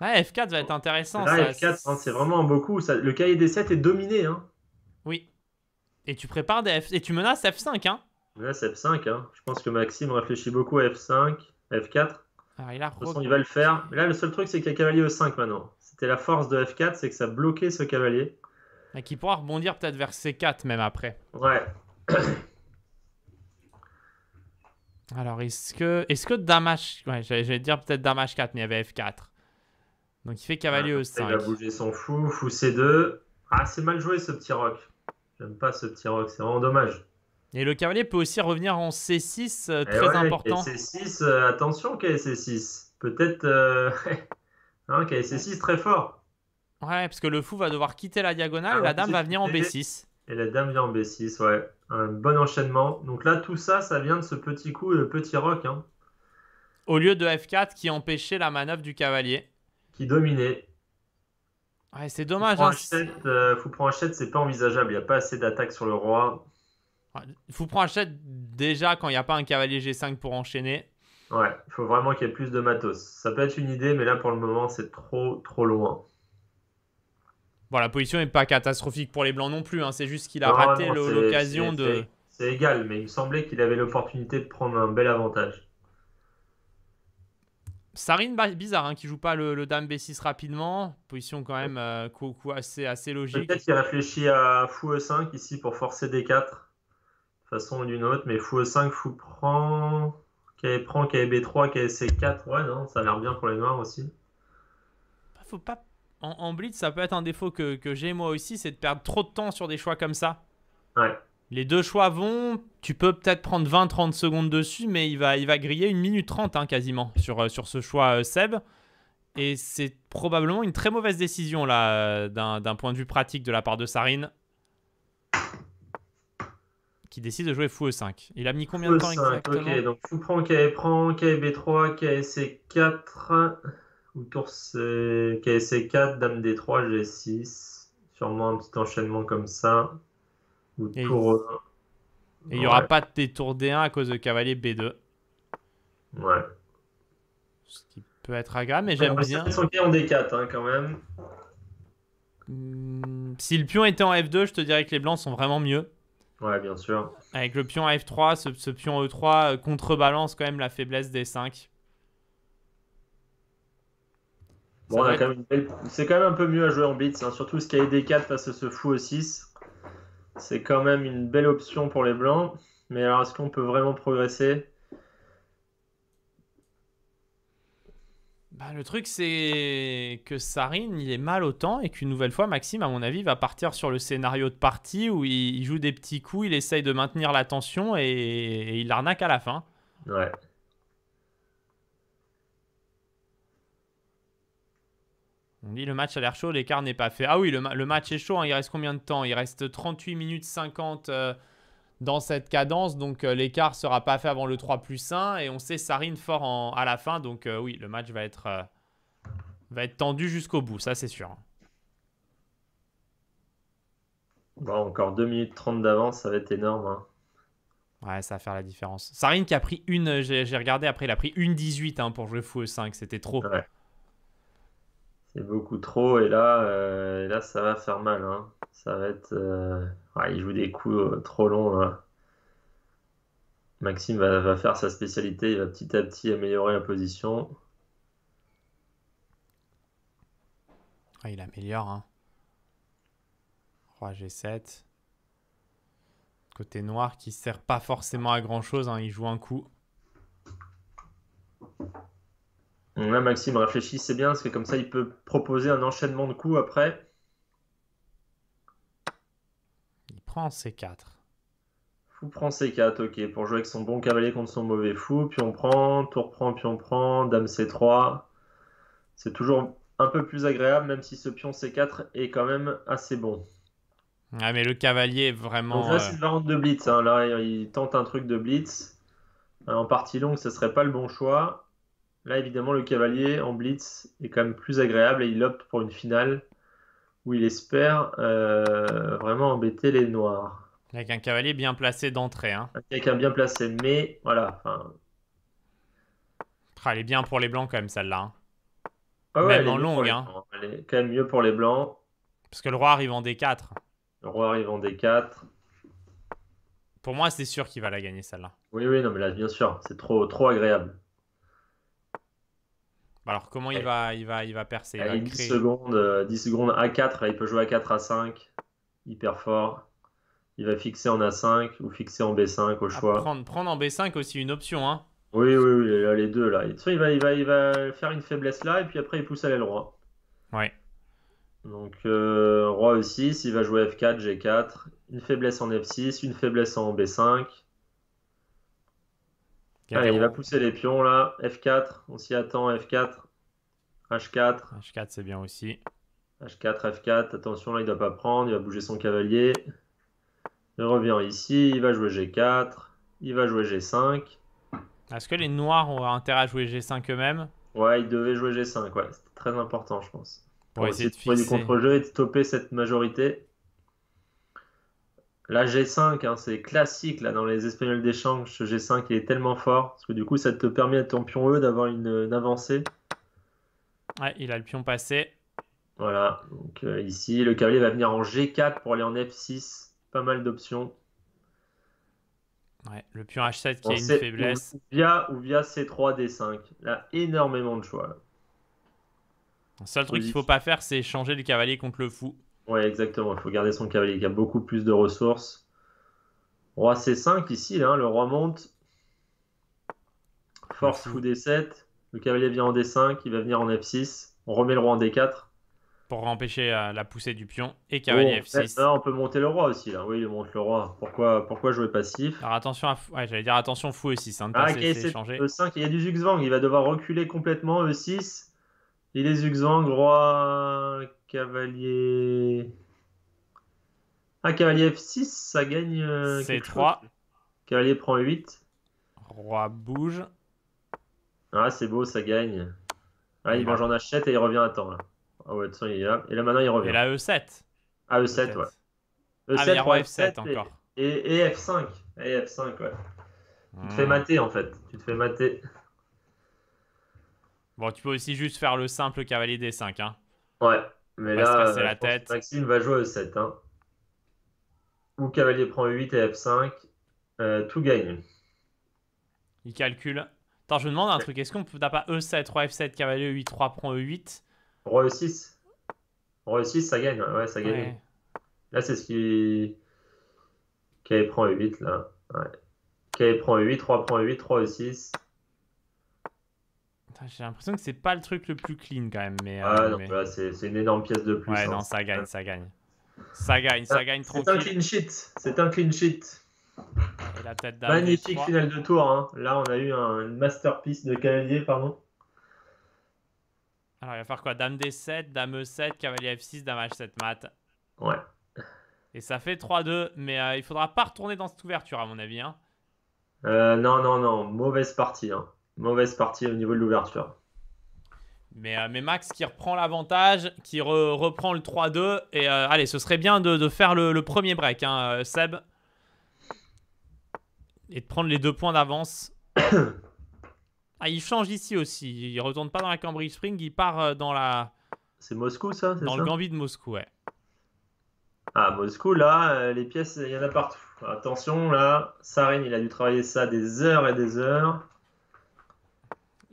Ouais, F4 va être intéressant. Là, F4, hein, c'est vraiment beaucoup. Ça, le KD7 est dominé. Hein. Oui. Et tu prépares des F... Et tu menaces F5. Hein. Menace F5. Hein. Je pense que Maxime réfléchit beaucoup à F5, F4. Alors, il a de il va le faire. là, le seul truc, c'est qu'il y a cavalier E5 maintenant. C'était la force de F4, c'est que ça bloquait ce cavalier qui pourra rebondir peut-être vers C4 même après. Ouais. Alors, est-ce que, est ce que Damage. ouais Ouais, j'allais dire peut-être Damage 4 mais il y avait F4. Donc, il fait cavalier au Il a bougé son fou, fou C2. Ah, c'est mal joué ce petit roc. J'aime pas ce petit roc, c'est vraiment dommage. Et le cavalier peut aussi revenir en C6, euh, eh très important. Et C6, euh, attention KSC6. Peut-être euh... Hein, KSC6 très fort. Ouais, parce que le fou va devoir quitter la diagonale la dame va venir en B6. Et la dame vient en B6, ouais. Un bon enchaînement. Donc là, tout ça, ça vient de ce petit coup, le petit roc. Hein. Au lieu de F4 qui empêchait la manœuvre du cavalier. Qui dominait. Ouais, c'est dommage. Fou prend H7, c'est pas envisageable. Il n'y a pas assez d'attaque sur le roi. fou prend H7 déjà quand il n'y a pas un cavalier G5 pour enchaîner. Ouais, il faut vraiment qu'il y ait plus de matos. Ça peut être une idée, mais là pour le moment c'est trop trop loin. Bon, la position n'est pas catastrophique pour les Blancs non plus. Hein. C'est juste qu'il a raté l'occasion de. C'est égal, mais il semblait qu'il avait l'opportunité de prendre un bel avantage. Sarine, bizarre, hein, qui joue pas le, Dame B6 rapidement. Position quand même euh, assez, logique. Peut-être qu'il réfléchit à Fou E5 ici pour forcer D4. De façon d'une autre, mais Fou E5, Fou prend. Kb prend, Kb3, c 4 Ouais, non, ça a l'air bien pour les Noirs aussi. Bah, faut pas en, blitz, ça peut être un défaut que, j'ai moi aussi, c'est de perdre trop de temps sur des choix comme ça. Ouais. Les deux choix vont, tu peux peut-être prendre 20-30 secondes dessus, mais il va, il va griller une minute 30 hein, quasiment sur, euh, sur ce choix euh, Seb. Et c'est probablement une très mauvaise décision là, euh, d'un point de vue pratique de la part de Sarine. Qui décide de jouer fou E5. Il a mis combien de e temps exactement Ok, donc fou prend, kb 3 c 4 tour c 4 Dame D3, G6. Sûrement un petit enchaînement comme ça. Ou Et il n'y euh, aura pas de tour D1 à cause de cavalier B2. Ouais. Ce qui peut être agréable, mais j'aime bien. en hein, quand même. Hmm, si le pion était en F2, je te dirais que les blancs sont vraiment mieux. Ouais, bien sûr. Avec le pion à F3, ce, ce pion E3 euh, contrebalance quand même la faiblesse des 5. C'est quand même un peu mieux à jouer en bits, hein. surtout ce qu'il a des 4 face à ce fou au 6. C'est quand même une belle option pour les blancs. Mais alors, est-ce qu'on peut vraiment progresser bah, Le truc, c'est que Sarine, il est mal au temps et qu'une nouvelle fois, Maxime, à mon avis, va partir sur le scénario de partie où il joue des petits coups, il essaye de maintenir la tension et, il arnaque à la fin. Ouais. le match a l'air chaud, l'écart n'est pas fait. Ah oui, le, match est chaud, hein. il reste combien de temps Il reste 38 minutes 50 euh, dans cette cadence, donc l'écart euh, l'écart sera pas fait avant le 3 plus 1. Et on sait Sarine fort à la fin, donc euh, oui, le match va être, va être tendu jusqu'au bout, ça c'est sûr. Hein. encore 2 minutes 30 d'avance, ça va être énorme. Hein. Ouais, ça va faire la différence. Sarine qui a pris une, j'ai regardé après, il a pris une 18 pour jouer fou 5 c'était trop. C'est beaucoup trop. Et là, euh, là, ça va faire mal. Hein. Ça va être. Euh, il joue des coups euh, trop longs. Hein. Maxime va, faire sa spécialité. Il va petit à petit améliorer la position. Ah, il améliore. Hein. Roi G7. Côté noir qui sert pas forcément à grand chose. Hein, il joue un coup. Là, Maxime réfléchit, c'est bien, parce que comme ça, il peut proposer un enchaînement de coups après. Il prend C4. Fou prend C4, ok, pour jouer avec son bon cavalier contre son mauvais fou. Puis on prend, tour prend, on prend, dame C3. C'est toujours un peu plus agréable, même si ce pion C4 est quand même assez bon. Ah, mais le cavalier est vraiment. c'est une euh, variante de blitz. Hein. Là, il tente un truc de blitz. Euh, en partie longue, ce serait pas le bon choix. Là, évidemment, le cavalier en blitz est quand même plus agréable et il opte pour une finale où il espère euh, vraiment embêter les noirs. Avec un cavalier bien placé d'entrée. Hein. Avec un bien placé, mais voilà. Ah, elle est bien pour les blancs quand même celle-là. Hein. Ah même en longue. Hein. Elle est quand même mieux pour les blancs. Parce que le roi arrive en D4. Le roi arrive en D4. Pour moi, c'est sûr qu'il va la gagner celle-là. Oui, oui, non, mais là, bien sûr, c'est trop, trop agréable. Bah, alors comment il, va, il, va, il va percer 10, euh, secondes, 10 euh, secondes A4, il peut jouer A4 à 5, hyper fort. Il va fixer en A5 ou fixer en B5 au ah, choix. prendre, en B5 aussi une option. Hein. Oui, oui, oui, les deux là. il va, faire une faiblesse là et puis après il pousse à l'aile roi. Ouais. Donc euh, roi E6, il va jouer F4, G4, une faiblesse en F6, une faiblesse en B5 il va pousser les pions là. F4, on s'y attend. F4, H4. H4, c'est bien aussi. H4, F4, attention là, il ne doit pas prendre. Il va bouger son cavalier. Il revient ici. Il va jouer G4. Il va jouer G5. Est-ce que les noirs ont intérêt à jouer G5 eux-mêmes Ouais, ils devaient jouer G5. Ouais, c'était très important, je pense. Pour, essayer, de, faire du contre-jeu et de stopper cette majorité. La G5, hein, c'est classique là dans les espagnols d'échange. Ce G5 est tellement fort parce que du coup ça te permet à ton pion E d'avoir une, avancée. Ouais, il a le pion passé. Voilà, donc euh, ici le cavalier va venir en G4 pour aller en F6. Pas mal d'options. Ouais, le pion H7 qui a une faiblesse. via, ou via C3, D5. Il a énormément de choix. Le seul truc qu'il ne faut pas faire, c'est changer le cavalier contre le fou. Oui, exactement. Il faut garder son cavalier qui a beaucoup plus de ressources. Roi C5 ici, là, hein, le roi monte. Force fou D7. Le cavalier vient en D5, il va venir en F6. On remet le roi en D4. Pour empêcher euh, la poussée du pion et cavalier F6. Là, eh, on peut monter le roi aussi. Là. Oui, il monte le roi. Pourquoi, pourquoi jouer passif Alors attention à ouais, j'allais dire attention fou E6. E5, hein, ah, il y a du zugzwang. Il va devoir reculer complètement E6. Il est zugzwang roi cavalier. Ah, cavalier F6, ça gagne. Euh, c'est 3. Cavalier prend 8. Roi bouge. Ah, c'est beau, ça gagne. Ah, il, mange en achète et il revient à temps. Là. Ah ouais, il est là. Et là, maintenant, il revient. Et là, E7. Ah, E7, e ouais. Ah, E7, roi F7, encore. Et, F5. Et F5, ouais. Tu te fais hmm. mater, en fait. Tu te fais mater. Bon, tu peux aussi juste faire le simple cavalier D5, hein. Ouais. Mais là, euh, Maxime va jouer E7. Hein. Ou cavalier prend E8 et F5. Euh, tout gagne. Il calcule. Attends, je me demande un truc. Est-ce qu'on peut pas E7, Roi F7, cavalier E8, 3 prend E8 Roi E6. Roi E6, ça gagne. Ouais, ça gagne. Là, c'est ce qui. Cavalier prend E8, là. Ouais. Cavalier prend E8, 3 prend E8, 3 E6. J'ai l'impression que c'est pas le truc le plus clean quand même. Mais, euh, bah, c'est une énorme pièce de plus. Ouais, hein. non, ça gagne, ça gagne. Ça gagne, ça ah, gagne trop C'est un clean sheet. C'est un clean sheet. Magnifique finale de tour. Hein. Là, on a eu un masterpiece de cavalier, pardon. Alors, il va faire quoi Dame D7, Dame E7, Cavalier F6, Dame H7 mat. Ouais. Et ça fait 3-2, mais euh, il faudra pas retourner dans cette ouverture, à mon avis. Hein. Euh, non, non, non. Mauvaise partie. Hein mauvaise partie au niveau de l'ouverture. Mais, euh, Max qui reprend l'avantage, qui reprend le 3-2. Et euh, allez, ce serait bien de, faire le, premier break, hein, euh, Seb. Et de prendre les deux points d'avance. ah, il change ici aussi. Il retourne pas dans la Cambridge Spring, il part dans la. C'est Moscou, ça Dans le Gambit de Moscou, ouais. Ah, Moscou, là, les pièces, il y en a partout. Attention, là, Sarin il a dû travailler ça des heures et des heures.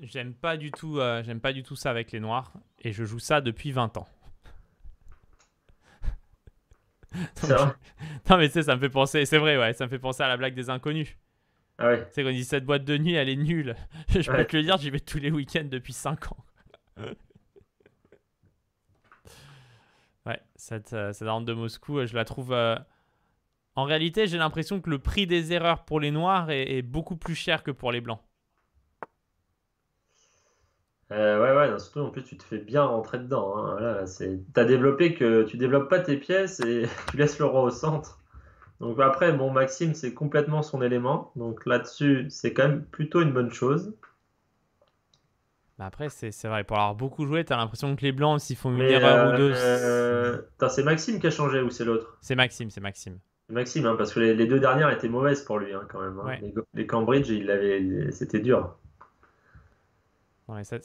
J'aime pas du tout, euh, j'aime pas du tout ça avec les noirs et je joue ça depuis 20 ans. ça Non mais tu ça me fait penser, c'est vrai ouais, ça me fait penser à la blague des inconnus. Ah ouais. C'est qu'on dit cette boîte de nuit elle est nulle. je peux te le dire, j'y vais tous les week-ends depuis 5 ans. ouais, cette, euh, cette arme de Moscou, euh, je la trouve... En réalité, j'ai l'impression que le prix des erreurs pour les noirs est beaucoup plus cher que pour les blancs. Euh, ouais, ouais, surtout en plus tu te fais bien rentrer dedans. Hein. Là, c'est... T'as développé que tu développes pas tes pièces et tu laisses le roi au centre. Donc après, bon, Maxime, c'est complètement son élément. Donc là-dessus, c'est quand même plutôt une bonne chose. Bah, après, c'est, vrai, pour avoir beaucoup joué, t'as l'impression que les Blancs, s'ils font une erreur ou euh, deux... Euh, c'est Maxime qui a changé ou c'est l'autre C'est Maxime, c'est Maxime. Maxime, hein, parce que les, deux dernières étaient mauvaises pour lui hein, quand même. Hein. Les, les, Cambridge, il avait, c'était dur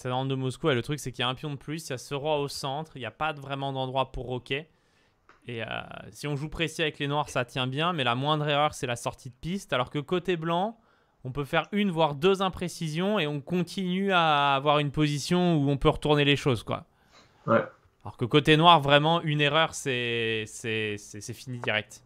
dans de Moscou. Et le truc, c'est qu'il y a un pion de plus, il y a ce roi au centre, il n'y a pas vraiment d'endroit pour roquer. Et euh, si on joue précis avec les noirs, ça tient bien, mais la moindre erreur, c'est la sortie de piste. Alors que côté blanc, on peut faire une, voire deux imprécisions, et on continue à avoir une position où on peut retourner les choses. Ouais. Alors que côté noir, vraiment, une erreur, c'est fini direct.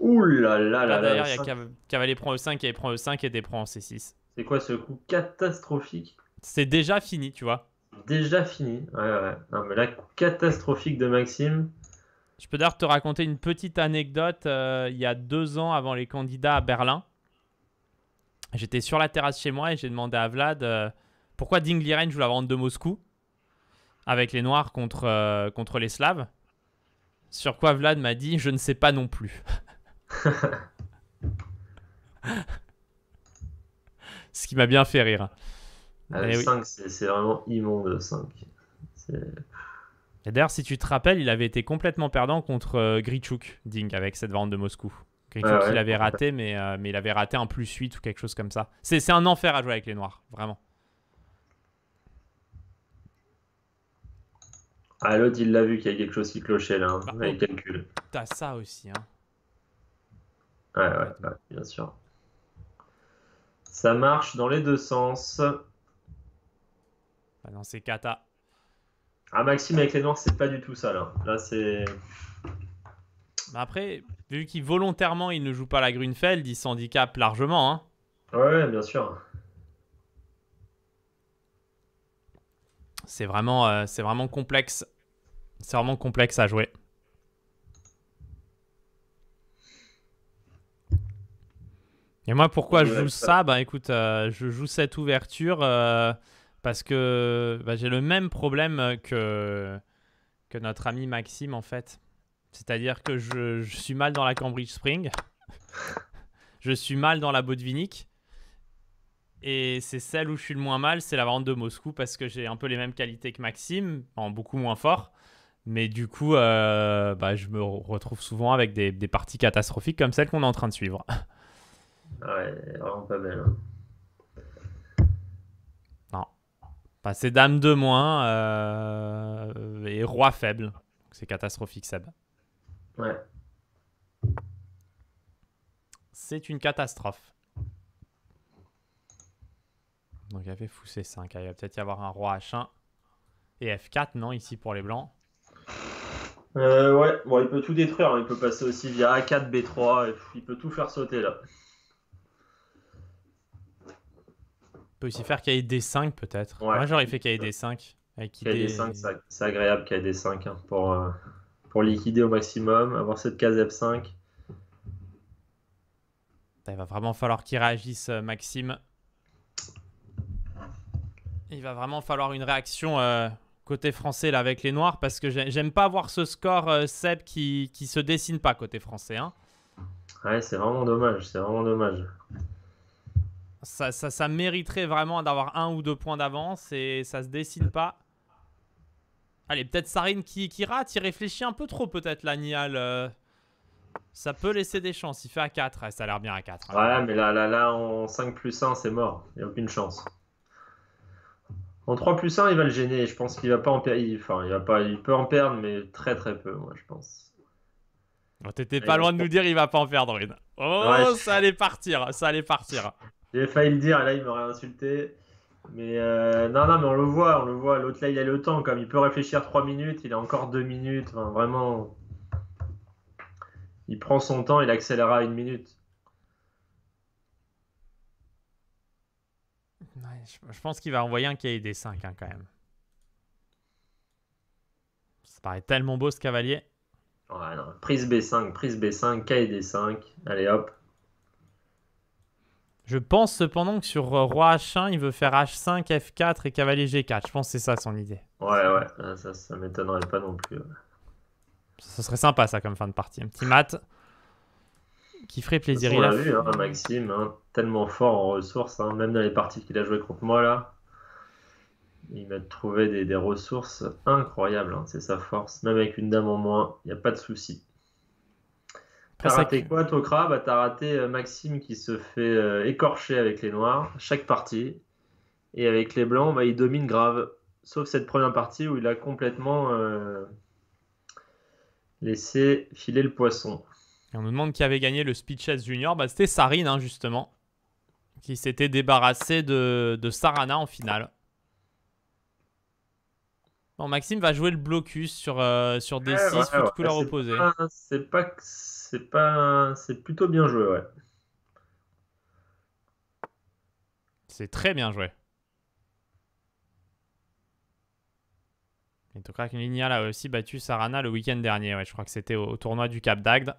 Ouh là là là il y a Cavalier prend E5, et prend E5 et des prend C6. E c'est quoi ce coup catastrophique C'est déjà fini, tu vois. Déjà fini. Ouais, ouais. Non, mais la catastrophique de Maxime. Je peux d'ailleurs te raconter une petite anecdote. Euh, il y a deux ans, avant les candidats à Berlin, j'étais sur la terrasse chez moi et j'ai demandé à Vlad euh, pourquoi Ding Liren joue la vente de Moscou avec les Noirs contre, euh, contre les Slaves. Sur quoi Vlad m'a dit Je ne sais pas non plus. ce qui m'a bien fait rire. 5, ah c'est vraiment immonde 5. D'ailleurs, si tu te rappelles, il avait été complètement perdant contre euh, Grichuk, Ding, avec cette vente de Moscou. Grichuk, ah il avait raté, euh, mais, il avait raté un plus 8 ou quelque chose comme ça. C'est un enfer à jouer avec les Noirs, vraiment. Ah, l'autre, il l'a vu qu'il y a quelque chose qui clochait là, hein, bah, oh. T'as ça aussi, hein. ouais, ouais bien sûr. Ça marche dans les deux sens. Ah non, c'est kata. Ah, Maxime avec les noirs, c'est pas du tout ça là. Là, c'est. Bah, après, vu qu'il volontairement il ne joue pas la Grünfeld, il s'handicape largement. Hein. Ouais, bien sûr. C'est vraiment, euh, c'est vraiment complexe. C'est vraiment complexe à jouer. Et moi, pourquoi je joue ça Bah écoute, euh, je joue cette ouverture euh, parce que bah, j'ai le même problème que, que notre ami Maxime en fait. C'est-à-dire que je, suis mal dans la Cambridge Spring, je suis mal dans la Botvinnik, et c'est celle où je suis le moins mal, c'est la vente de Moscou parce que j'ai un peu les mêmes qualités que Maxime, en beaucoup moins fort. Mais du coup, euh, bah, je me retrouve souvent avec des, des parties catastrophiques comme celle qu'on est en train de suivre. Ah ouais, vraiment pas belle. Hein. Non. Passer c'est dame de moins euh, et roi faible. C'est catastrophique, Seb. Ouais. C'est une catastrophe. Donc il y avait fou C5. Ah, il va peut-être y avoir un roi H1 et F4, non, ici pour les blancs euh, Ouais, bon, il peut tout détruire. Hein. Il peut passer aussi via A4, B3. il peut tout faire sauter là. peut aussi faire qu'il y ait des 5 peut-être. Ouais. Moi j'aurais fait qu'il y ait des 5. Avec 5 c'est agréable qu'il y ait des 5 hein, pour, euh, pour liquider au maximum, avoir cette case F5. Il va vraiment falloir qu'il réagisse, euh, Maxime. Il va vraiment falloir une réaction euh, côté français là avec les Noirs parce que j'aime pas voir ce score Seb qui, qui se dessine pas côté français. Hein. Ouais, c'est vraiment dommage, c'est vraiment dommage. Ça, mériterait vraiment d'avoir un ou deux points d'avance et ça se décide pas. Allez, peut-être Sarine qui, rate. Il réfléchit un peu trop peut-être, la euh. ça peut laisser des chances. Il fait à 4. ça a l'air bien à 4. Hein. Ouais, mais là, là, là, en 5 plus 1, c'est mort. Il n'y a aucune chance. En 3 plus 1, il va le gêner. Je pense qu'il va pas en perdre. Enfin, il, il peut en perdre, mais très très peu, moi, je pense. Oh, t'étais pas loin de nous dire il va pas en perdre une. Oh, ça allait partir. Ça allait partir. J'ai failli le dire, là, il m'aurait insulté. Mais euh, non, non, mais on le voit, on le voit. L'autre, là, il a le temps, comme il peut réfléchir 3 minutes, il a encore 2 minutes. vraiment, il prend son temps, il accélérera à une minute. je, pense qu'il va envoyer un kd 5 hein, quand même. Ça paraît tellement beau ce cavalier. Ouais, Prise B5, prise B5, kd 5. Allez hop. Je pense cependant que sur euh, Roi H1, il veut faire H5, F4 et Cavalier G4. Je pense que c'est ça son idée. Ouais, ouais, ah, ça, ça m'étonnerait pas non plus. Ce serait sympa ça comme fin de partie. Un petit mat qui ferait plaisir. on l'a vu, hein, Maxime, hein. tellement fort en ressources, hein. même dans les parties qu'il a jouées contre moi là. Il m'a trouvé des, des, ressources incroyables, hein. c'est sa force. Même avec une dame en moins, il n'y a pas de souci. T'as raté quoi, Tokra bah, T'as raté euh, Maxime qui se fait euh, écorcher avec les noirs, chaque partie. Et avec les blancs, bah, il domine grave. Sauf cette première partie où il a complètement euh, laissé filer le poisson. on nous demande qui avait gagné le Speed Chess Junior. Bah, C'était Sarine, hein, justement, qui s'était débarrassé de, Sarana en finale. Bon, Maxime va jouer le blocus sur, sur D6, couleur opposée. C'est pas, c'est pas, c'est plutôt bien joué, ouais. C'est très bien joué. Et que Nihal a aussi battu Sarana le week-end dernier. Ouais, je crois que c'était au, tournoi du Cap d'Agde.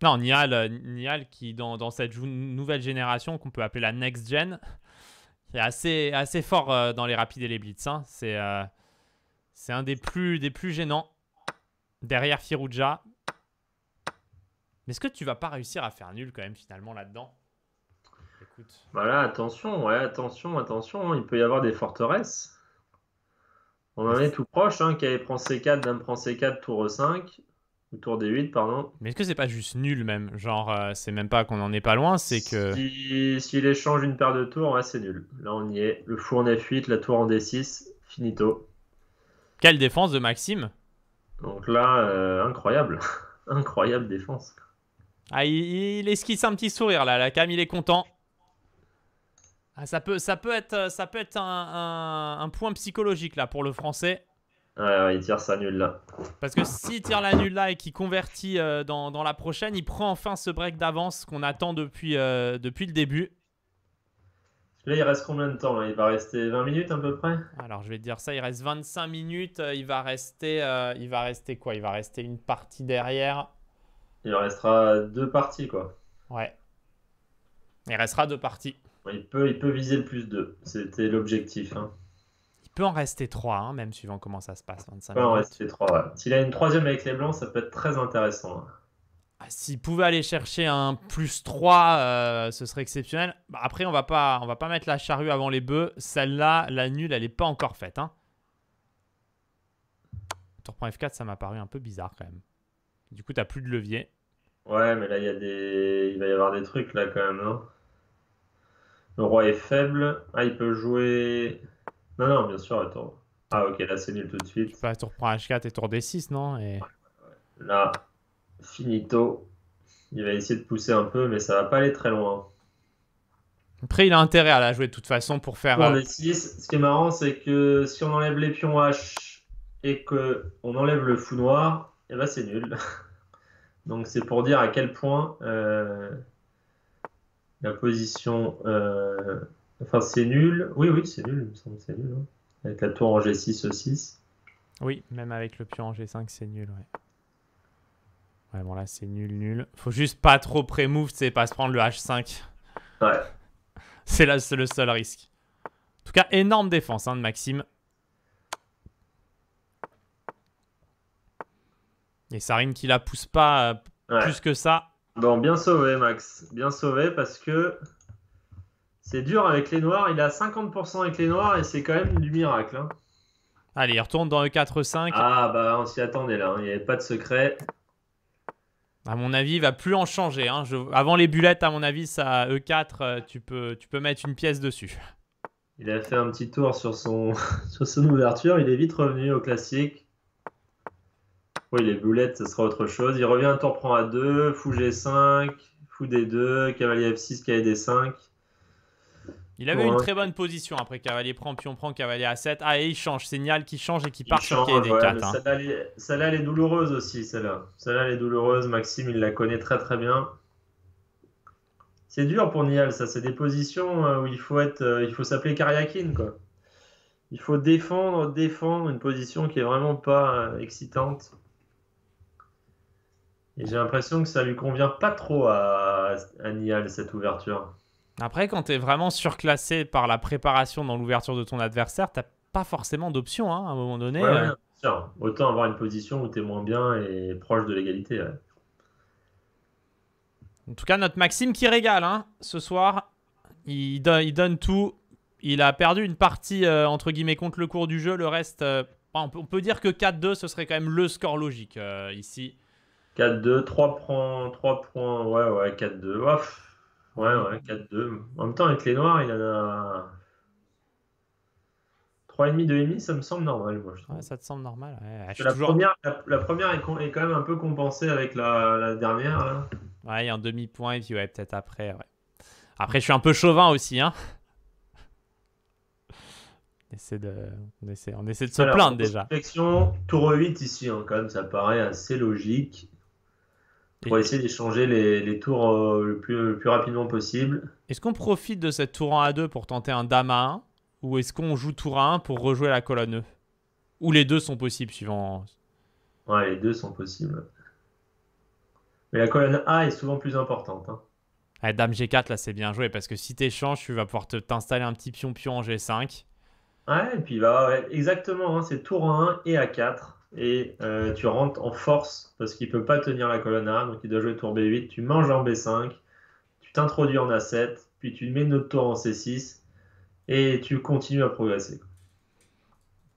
Non, Nial, euh, Nial qui, dans, cette nouvelle génération qu'on peut appeler la next gen, est assez, assez fort euh, dans les rapides et les blitz. Hein. Euh, c'est un des plus, des plus gênants derrière Firouja. Mais est-ce que tu vas pas réussir à faire nul quand même finalement là-dedans Écoute. Voilà, attention, ouais, attention, attention, hein, il peut y avoir des forteresses. On en est tout proche, hein, qui prend C4, dame prend C4, tour E5, euh, ou tour D8, pardon. Mais est-ce que c'est pas juste nul même Genre, euh, c'est même pas qu'on en est pas loin, c'est que. si, s'il échange une paire de tours, ouais, c'est nul. Là, on y est. Le fou en F8, la tour en D6, finito. Quelle défense de Maxime Donc là, euh, incroyable. incroyable défense. Ah, il, esquisse un petit sourire là, la Cam, il est content. Ah, ça peut, ça peut être, ça peut être un, point psychologique là pour le français. Ouais, il tire sa nulle là. Parce que s'il tire la nulle là et qu'il convertit euh, dans, la prochaine, il prend enfin ce break d'avance qu'on attend depuis, euh, depuis le début. Là, il reste combien de temps Il va rester 20 minutes à peu près Alors, je vais te dire ça, il reste 25 minutes. Euh, il va rester, il va rester quoi Il va rester une partie derrière. Il en restera deux parties, quoi. Ouais. Il restera deux parties. Il peut, il peut viser le plus 2. C'était l'objectif. Hein. Il peut en rester trois hein, même suivant comment ça se passe. il peut en rester 3. S'il a une troisième avec les blancs, ça peut être très intéressant. Hein. Ah, s'il pouvait aller chercher un plus 3, euh, ce serait exceptionnel. Bah, après, on va pas, on va pas mettre la charrue avant les bœufs. Celle-là, la nulle, elle n'est pas encore faite. Tour.f4, ça m'a paru un peu bizarre quand même. Du coup, t'as plus de levier. Ouais, mais là, il des... il va y avoir des trucs là quand même, non hein. Le roi est faible. Ah, il peut jouer. Non, non, bien sûr, attends. Ah, ok, là, c'est nul tout de suite. Bah, tu, H4 et tour D6, non Là, finito. Il va essayer de pousser un peu, mais ça va pas aller très loin. Après, il a intérêt à la jouer de toute façon pour faire. Tour euh, D6. Ce qui est marrant, c'est que si on enlève les pions H et qu'on enlève le fou noir, et eh ben c'est nul. Donc c'est pour dire à quel point euh, la position... Euh, enfin c'est nul. Oui, oui, c'est nul, il me semble c'est nul. Hein. Avec la tour en G6, E6. Oui, même avec le pion en G5, c'est nul. Ouais. bon là c'est nul, nul. Faut juste pas trop pré-move, c'est pas se prendre le H5. Ouais. C'est là le seul risque. En tout cas, énorme défense hein, de Maxime. Et Sarine qui la pousse pas euh, plus que ça. Bon, bien sauvé, Max. Bien sauvé parce que c'est dur avec les noirs. Il a 50% avec les noirs et c'est quand même du miracle. Hein. Allez, il retourne dans e 4-5. Ah, bah, on s'y attendait là. Il n'y avait pas de secret. À mon avis, il va plus en changer. Hein. Avant les bulettes, à mon avis, ça E4, euh, tu peux, tu peux mettre une pièce dessus. Il a fait un petit tour sur son ouverture. Il est vite revenu au classique. Oui, les boulettes, ce sera autre chose. Il revient, tour prend à 2, fou G5, fou D2, cavalier F6, cavalier D5. Il avait une hein. très bonne position après cavalier prend, pion prend, cavalier A7. Ah, et il change, signal qui change et qui part sur 4 hein. Celle-là, elle, est douloureuse aussi, celle-là. Celle-là, elle est douloureuse. Maxime, il la connaît très très bien. C'est dur pour Nial, ça. C'est des positions euh, où il faut être, euh, il faut s'appeler Karyakin, quoi. Il faut défendre, défendre une position qui est vraiment pas euh, excitante. Et j'ai l'impression que ça lui convient pas trop à, à cette ouverture. Après, quand tu es vraiment surclassé par la préparation dans l'ouverture de ton adversaire, tu pas forcément d'options hein, à un moment donné. Euh. Autant avoir une position où tu es moins bien et proche de l'égalité. En tout cas, notre Maxime qui régale hein, ce soir. Il, il, donne tout. Il a perdu une partie, euh, entre guillemets, contre le cours du jeu. Le reste, euh, bah, on, peut, on, peut, dire que 4-2, ce serait quand même le score logique ici. 4-2, 3 points, 3 points, ouais, ouais, 4-2. ouais, ouais, 4-2. En même temps, avec les Noirs, il y en a 3,5, 2,5, ça me semble normal, moi, je trouve. Ouais, ça te semble normal. Ouais. la, première, est, quand même un peu compensée avec la, dernière. Hein. Ouais, il y a un demi-point, et puis ouais, peut-être après, ouais. Après, je suis un peu chauvin aussi, hein. On essaie de, on essaie, de se plaindre déjà. Tour 8 ici, hein, ça paraît assez logique pour essayer d'échanger les, tours euh, le, plus, rapidement possible. Est-ce qu'on profite de cette tour en A2 pour tenter un dame à 1 ou est-ce qu'on joue tour a 1 pour rejouer la colonne E Ou les deux sont possibles suivant. Ouais, les deux sont possibles. Mais la colonne A est souvent plus importante. Hein. Eh, dame G4, là, c'est bien joué parce que si tu échanges, tu vas pouvoir t'installer un petit pion-pion en G5. Ouais, et puis va... exactement, hein, c'est tour a 1 et A4 et euh, tu rentres en force parce qu'il ne peut pas tenir la colonne A, donc il doit jouer tour B8, tu manges en B5, tu t'introduis en A7, puis tu mets notre tour en C6 et tu continues à progresser.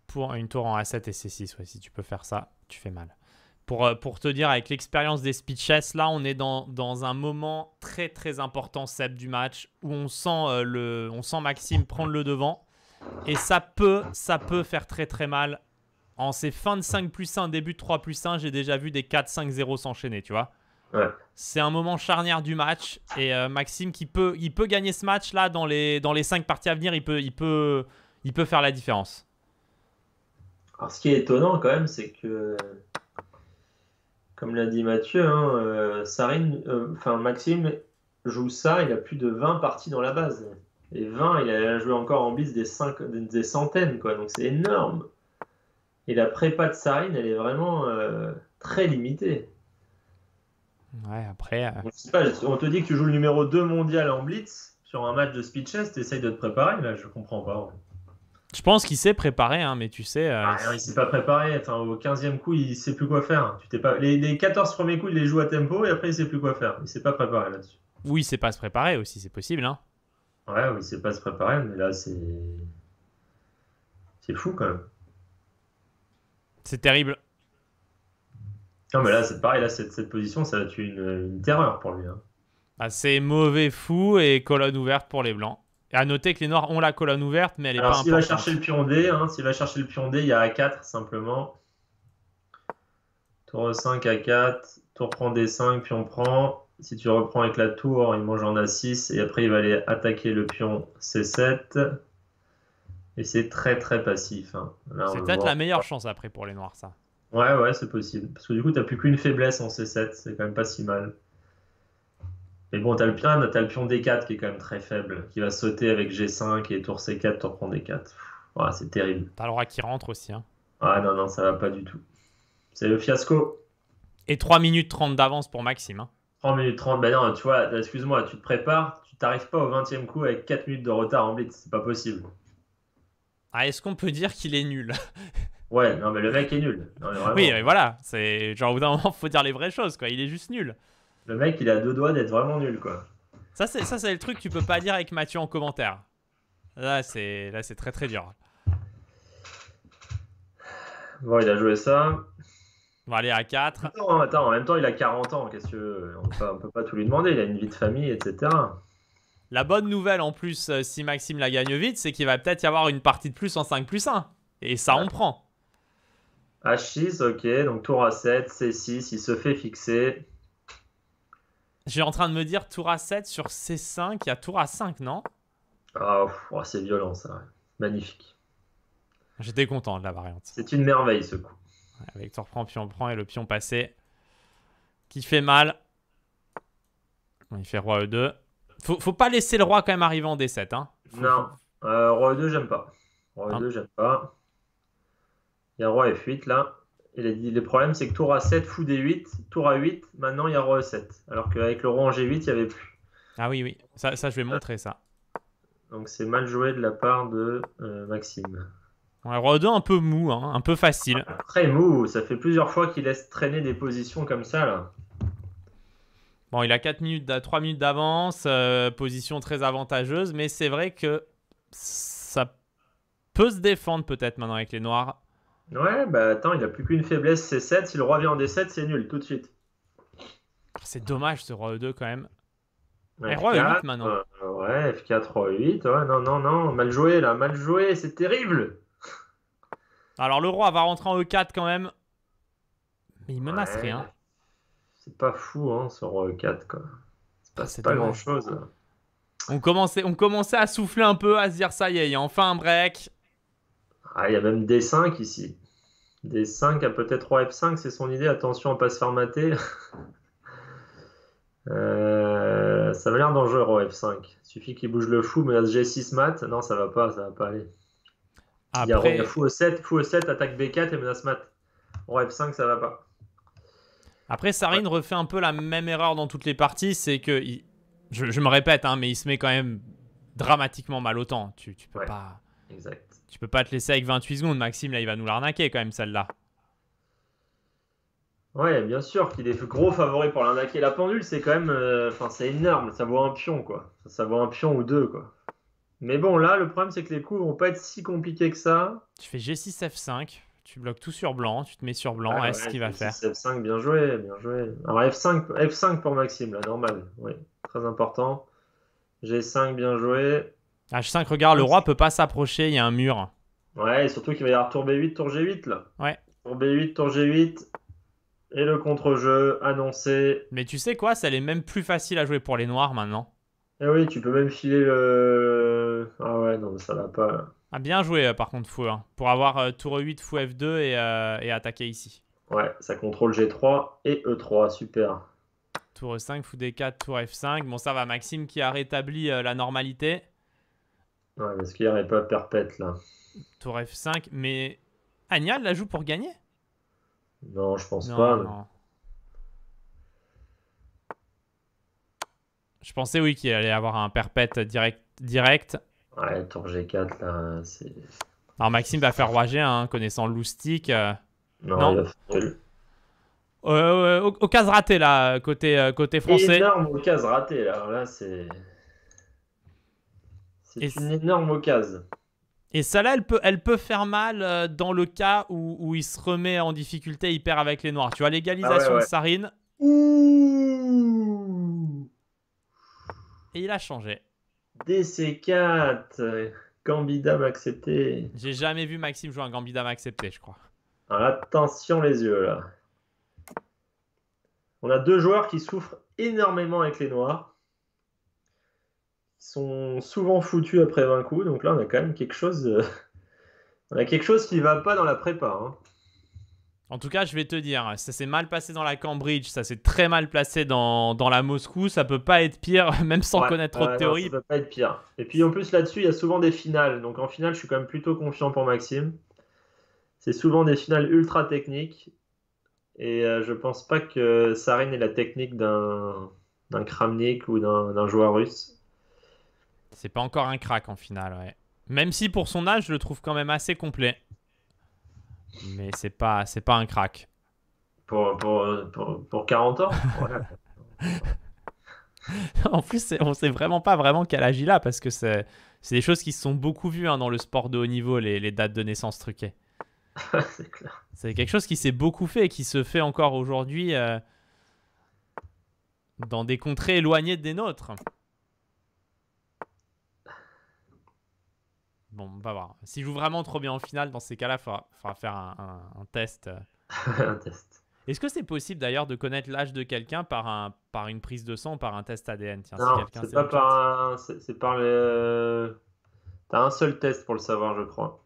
Pour une tour en A7 et C6, si tu peux faire ça, tu fais mal. Pour, euh, pour te dire, avec l'expérience des speed chess, là, on est dans, dans, un moment très très important, Seb, du match, où on sent, euh, le, on sent Maxime prendre le devant. Et ça peut, ça peut faire très très mal en ces fins de 5 plus 1, début de 3 plus 1, j'ai déjà vu des 4-5-0 s'enchaîner, tu vois. Ouais. C'est un moment charnière du match et euh, Maxime qui peut, il peut gagner ce match là dans les, dans les 5 parties à venir, il peut, il peut, il peut faire la différence. Alors ce qui est étonnant quand même, c'est que, comme l'a dit Mathieu, hein, euh, Sarine, euh, enfin Maxime joue ça, il a plus de 20 parties dans la base. Et 20, il a joué encore en bis des, 5, des centaines, quoi. donc c'est énorme. Et la prépa de Sarine, elle est vraiment euh, très limitée. Ouais, après. Euh, on, te dit que tu joues le numéro 2 mondial en blitz sur un match de speed chess, t'essayes de te préparer, là, je comprends pas. Je pense qu'il s'est préparé, hein, mais tu sais. Euh, ah, il s'est pas préparé. au 15e coup, il sait plus quoi faire. Tu t'es pas... Les, 14 premiers coups, il les joue à tempo et après, il sait plus quoi faire. Il s'est pas préparé là-dessus. Oui, il sait pas se préparer aussi, c'est possible. Hein. Ouais, oui, il sait pas se préparer, mais là, c'est. C'est fou quand même. C'est terrible. Non, mais là, c'est pareil. Là, cette, position, ça va tuer une, terreur pour lui. Hein. Ah, c'est mauvais fou et colonne ouverte pour les Blancs. Et À noter que les Noirs ont la colonne ouverte, mais elle est pas s'il va chercher le pion D, hein, s'il va chercher le pion D, il y a A4 simplement. Tour 5, A4, tour prend D5, pion prend. Si tu reprends avec la tour, il mange en A6 et après il va aller attaquer le pion C7. Et c'est très très passif. Hein. C'est peut-être la meilleure chance après pour les noirs, ça. Ouais, ouais, c'est possible. Parce que du coup, t'as plus qu'une faiblesse en C7, c'est quand même pas si mal. Mais bon, t'as le, pion, as le pion D4 qui est quand même très faible, qui va sauter avec G5 et tour C4, tour prend D4. c'est terrible. T'as le roi qui rentre aussi. Hein. Ah non, non, ça va pas du tout. C'est le fiasco. Et 3 minutes 30 d'avance pour Maxime. 3 hein. minutes 30, bah ben non, tu vois, excuse-moi, tu te prépares, tu t'arrives pas au 20 e coup avec 4 minutes de retard en blitz, c'est pas possible. Ah, est-ce qu'on peut dire qu'il est nul Ouais, non, mais le mec est nul. oui, mais voilà, c'est genre au bout d'un moment, faut dire les vraies choses, quoi. Il est juste nul. Le mec, il a deux doigts d'être vraiment nul, quoi. Ça, c'est ça, c'est le truc que tu peux pas dire avec Mathieu en commentaire. Là, c'est là, c'est très très dur. Bon, il a joué ça. Bon, va aller à 4. Attends, attends, en même temps, il a 40 ans. Qu'est-ce que on on peut pas tout lui demander. Il a une vie de famille, etc. La bonne nouvelle en plus, euh, si Maxime la gagne vite, c'est qu'il va peut-être y avoir une partie de plus en 5 plus 1. Et ça, on prend. H6, ok, donc tour A7, C6, il se fait fixer. J'ai en train de me dire tour A7 sur C5, il y a tour A5, non Ah, oh, c'est violent ça, magnifique. J'étais content de la variante. C'est une merveille ce coup. Vector prend, pion prend et le pion passé qui fait mal. Il fait roi E2. Faut, faut pas laisser le roi quand même arriver en D7. Hein. Non, euh, roi 2 e j'aime pas. Roi e 2 hein j'aime pas. Il y a roi e F8 là. Et le problème c'est que tour A7, fou D8, tour A8, maintenant il y a roi E7. Alors qu'avec le roi en G8, il n'y avait plus. Ah oui, oui, ça, je vais montrer ça. Donc c'est mal joué de la part de euh, Maxime. Roi roi e 2 un peu mou, hein, un peu facile. Très mou, ça fait plusieurs fois qu'il laisse traîner des positions comme ça là. Bon, il a 4 minutes, 3 minutes d'avance, euh, position très avantageuse, mais c'est vrai que ça peut se défendre peut-être maintenant avec les Noirs. Ouais, bah attends, il a plus qu'une faiblesse, c'est 7. Si le roi vient en D7, c'est nul, tout de suite. C'est dommage ce roi E2 quand même. Et eh, roi E8 maintenant. Euh, ouais, F4, roi E8. Ouais, non, non, non, mal joué là, mal joué, c'est terrible. Alors le roi va rentrer en E4 quand même. Mais il menace rien. C'est pas fou hein, sur 4, euh, C'est pas, grand chose. On commençait, on commençait à souffler un peu, à se dire ça y est, il y a enfin un break. Ah, il y a même d 5 ici. d 5 à peut-être 3 F5, c'est son idée. Attention à ne pas se faire mater. Euh, ça m'a l'air dangereux F5. Suffit qu'il bouge le fou, mais G6 mat, non, ça va pas, ça va pas aller. Il y a fou E7, fou 7 attaque B4 et menace mat. Roi F5, ça va pas. Après, Sarine refait un peu la même erreur dans toutes les parties, c'est que, je, me répète, hein, mais il se met quand même dramatiquement mal au temps. Tu, tu peux pas... Exact. Tu peux pas te laisser avec 28 secondes. Maxime, là, il va nous l'arnaquer quand même, celle-là. Ouais, bien sûr qu'il est gros favori pour l'arnaquer. La pendule, c'est quand même. Euh, enfin, c'est énorme. Ça vaut un pion, quoi. Ça vaut un pion ou deux, quoi. Mais bon, là, le problème, c'est que les coups vont pas être si compliqués que ça. Tu fais G6, F5 tu bloques tout sur blanc, tu te mets sur blanc, est-ce qu'il va faire F5, bien joué, bien joué. Alors F5, F5 pour Maxime, là, normal, oui, très important. G5, bien joué. H5, regarde, le roi peut pas s'approcher, il y a un mur. Ouais, et surtout qu'il va y avoir tour B8, tour G8, là. Ouais. Tour B8, tour G8, et le contre-jeu annoncé. Mais tu sais quoi, ça est même plus facile à jouer pour les noirs maintenant. Eh oui, tu peux même filer le... Ah ouais, non, mais ça va pas... Ah, bien joué euh, par contre Fou, hein, pour avoir tour e 8, Fou F2 et, euh, et attaquer ici. Ouais, ça contrôle G3 et E3, super. Tour E5, Fou D4, Tour F5. Bon, ça va, Maxime qui a rétabli euh, la normalité. Ouais, parce qu'il n'y aurait pas perpète là. Tour F5, mais Agnal la joue pour gagner Non, je pense pas. Je pensais oui qu'il allait avoir un perpète direct, direct Ouais, tour G4, là, c'est. Alors, Maxime va faire roi hein, connaissant l'oustique. Euh, non, non. Euh, euh, au, raté, là, côté, euh, côté français. Énorme au ratée, raté, là. là c'est. C'est une énorme occasion. Et ça là, elle peut, elle peut faire mal dans le cas où, où il se remet en difficulté, il perd avec les noirs. Tu vois, l'égalisation ah de Sarine. Ouh. Et il a changé. DC4, Gambidam accepté. J'ai jamais vu Maxime jouer un Gambidam accepté, je crois. attention les yeux là. On a deux joueurs qui souffrent énormément avec les noirs. Ils sont souvent foutus après 20 coups. Donc là, on a quand même quelque chose. On a quelque chose qui ne va pas dans la prépa. Hein. En tout cas, je vais te dire, ça s'est mal passé dans la Cambridge, ça s'est très mal placé dans, la Moscou, ça peut pas être pire, même sans connaître trop de théorie. ça peut pas être pire. Et puis en plus là-dessus, il y a souvent des finales, donc en finale, je suis quand même plutôt confiant pour Maxime. C'est souvent des finales ultra techniques, et euh, je pense pas que Sarin ait la technique d'un Kramnik ou d'un joueur russe. C'est pas encore un crack en finale, ouais. Même si pour son âge, je le trouve quand même assez complet mais c'est pas c'est pas un crack. Pour, pour, pour, pour 40 ans En plus, on sait vraiment pas vraiment qu'elle agit là, parce que c'est des choses qui se sont beaucoup vues hein, dans le sport de haut niveau, les, dates de naissance truquées. c'est quelque chose qui s'est beaucoup fait et qui se fait encore aujourd'hui euh, dans des contrées éloignées des nôtres. Bon, on va voir. je joue vraiment trop bien en finale, dans ces cas-là, il faudra, faire un, test. Euh. un test. Est-ce que c'est possible d'ailleurs de connaître l'âge de quelqu'un par, un, par une prise de sang ou par un test ADN Non, c'est pas par un. C'est par le. T'as un seul test pour le savoir, je crois.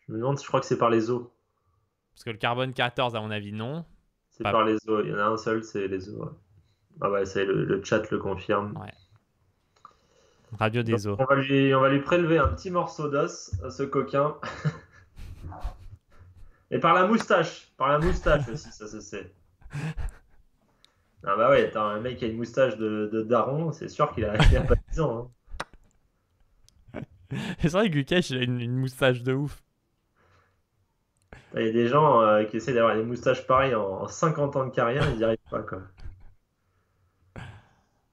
Je me demande si je crois que c'est par les os. Parce que le carbone 14, à mon avis, non. C'est par les os. Il y en a un seul, c'est les os. Ah bah le, le, chat le confirme. Ouais. Radio des On va, lui, prélever un petit morceau d'os à ce coquin. Et par la moustache, par la moustache aussi, ça se sait. Ah bah ouais, t'as un mec qui a une moustache de, daron, c'est sûr qu'il a, a, pas 10 ans. Hein. c'est vrai que Gukesh, il a une, moustache de ouf. Il y a des gens euh, qui essaient d'avoir des moustaches pareilles en, en 50 ans de carrière, ils n'y arrivent pas quoi.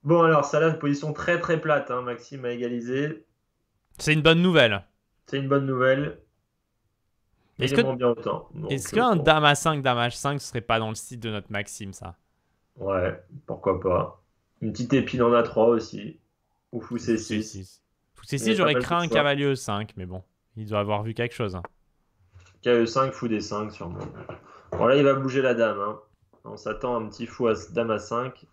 Bon, alors, ça là, position très très plate. Hein, Maxime a égalisé. C'est une bonne nouvelle. C'est une bonne nouvelle. Est-ce Est-ce euh, qu'un dame à 5, dame à 5, ce serait pas dans le site de notre Maxime, ça Ouais, pourquoi pas. Une petite épine en A3 aussi. Ou fou C6. Fou C6, j'aurais craint un cavalier E5, mais bon, il doit avoir vu quelque chose. KE5, hein. e fou des 5 sûrement. Bon, là, il va bouger la dame. Hein. On s'attend un petit fou à dame à 5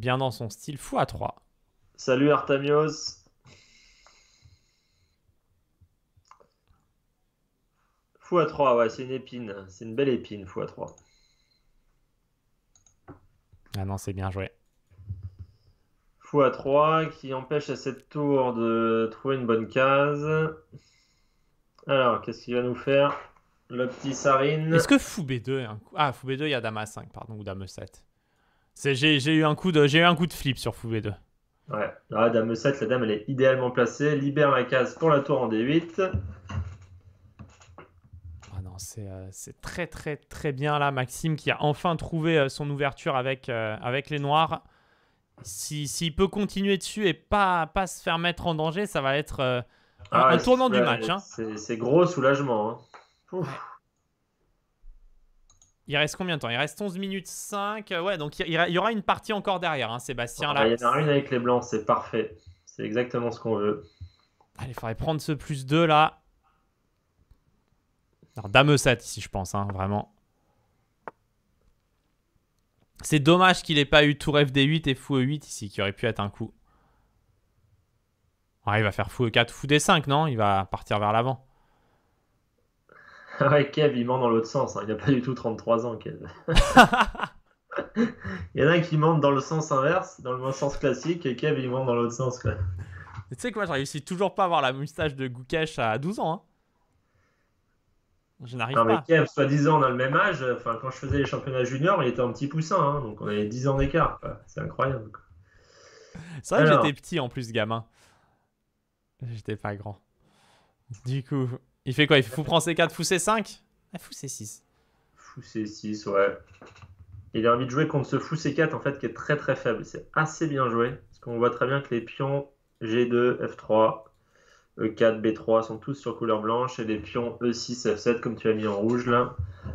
bien dans son style Fou à 3 Salut Artamios. à 3 ouais, c'est une épine. C'est une belle épine, Fou à 3 Ah non, c'est bien joué. Fou à 3 qui empêche à cette tour de trouver une bonne case. Alors, qu'est-ce qu'il va nous faire Le petit Sarine. Est-ce que fou B2 est un coup Ah, fou B2, il y a dame A5, pardon, ou dame 7 j'ai eu, un coup de, eu un coup de flip sur Fou 2 Ouais, la dame 7, la dame elle est idéalement placée, libère la case pour la tour en D8. Ah non, euh, c'est très très très bien là, Maxime qui a enfin trouvé euh, son ouverture avec, euh, avec les noirs. S'il si, peut continuer dessus et pas, pas se faire mettre en danger, ça va être ah, un, tournant du match. Hein. C'est gros soulagement. Hein. Il reste combien de temps Il reste 11 minutes 5. Euh, ouais, donc il y aura une partie encore derrière, hein, Sébastien. Là. Il y en a une avec les blancs, c'est parfait. C'est exactement ce qu'on veut. Allez, il faudrait prendre ce plus 2 là. Alors, dame 7 ici, je pense, hein, vraiment. C'est dommage qu'il ait pas eu tour FD8 et fou E8 ici, qui aurait pu être un coup. il va faire fou E4, fou D5, non Il va partir vers l'avant. ouais, Kev, il ment dans l'autre sens. il hein. Il a pas du tout 33 ans, Kev. il y en a un qui monte dans le sens inverse, dans le sens classique, et Kev, il ment dans l'autre sens. Quoi. Tu sais quoi je toujours pas à avoir la moustache de Goukesh à 12 ans. Hein. Je n'arrive pas. Non, mais Kev, soi-disant, on a le même âge. Enfin, quand je faisais les championnats juniors, il était un petit poussin. Hein. donc, on avait 10 ans d'écart. C'est incroyable. C'est vrai que j'étais petit en plus, gamin. J'étais pas grand. Du coup, il fait quoi Il fou prend C4, fou C5 Fou C6. Fou C6, ouais. Il a envie de jouer contre ce fou C4 en fait qui est très très faible. C'est assez bien joué. Parce qu'on voit très bien que les pions G2, F3, E4, B3 sont tous sur couleur blanche et les pions E6, F7 comme tu as mis en rouge là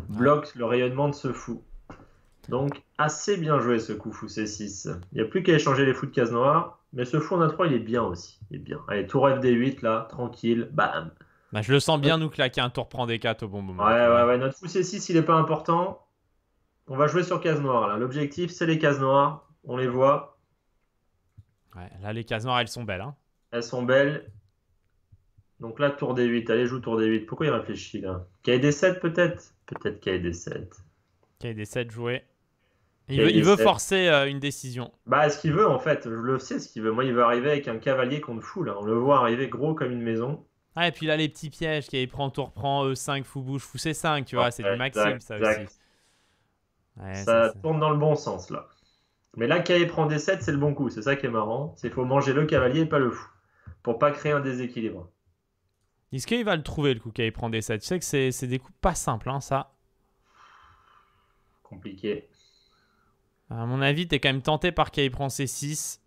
bloquent le rayonnement de ce fou. Donc assez bien joué ce coup fou C6. Il n'y a plus qu'à échanger les fous de case noire. Mais ce fou en A3 il est bien aussi. Il est bien. Allez, tour FD8 là, tranquille, bam bah, je le sens bien euh, nous claquer un tour prend des 4 au bon moment. Ouais, ouais, ouais. Notre c 6, il n'est pas important. On va jouer sur case noire. L'objectif, c'est les cases noires. On les voit. Ouais, là, les cases noires, elles sont belles. Hein. Elles sont belles. Donc là, tour des 8. Allez, joue tour des 8. Pourquoi il réfléchit là kd des 7, peut-être Peut-être cahier des 7. Cahier des 7 joué. Il veut, forcer euh, une décision. Bah, ce qu'il veut, en fait. Je le sais, ce qu'il veut. Moi, il veut arriver avec un cavalier contre fou là. On le voit arriver gros comme une maison. Ah, et puis là, les petits pièges, qui prend tour, prend E5, euh, fou bouge, fou C5, tu vois, c'est du maxime, ça aussi. ça, tourne dans le bon sens, là. Mais là, K prend D7, c'est le bon coup, c'est ça qui est marrant. C'est faut manger le cavalier et pas le fou, pour pas créer un déséquilibre. Est-ce qu'il va le trouver, le coup K prend D7 Tu sais que c'est des coups pas simples, hein, ça. Compliqué. À mon avis, t'es quand même tenté par cavalier prend C6.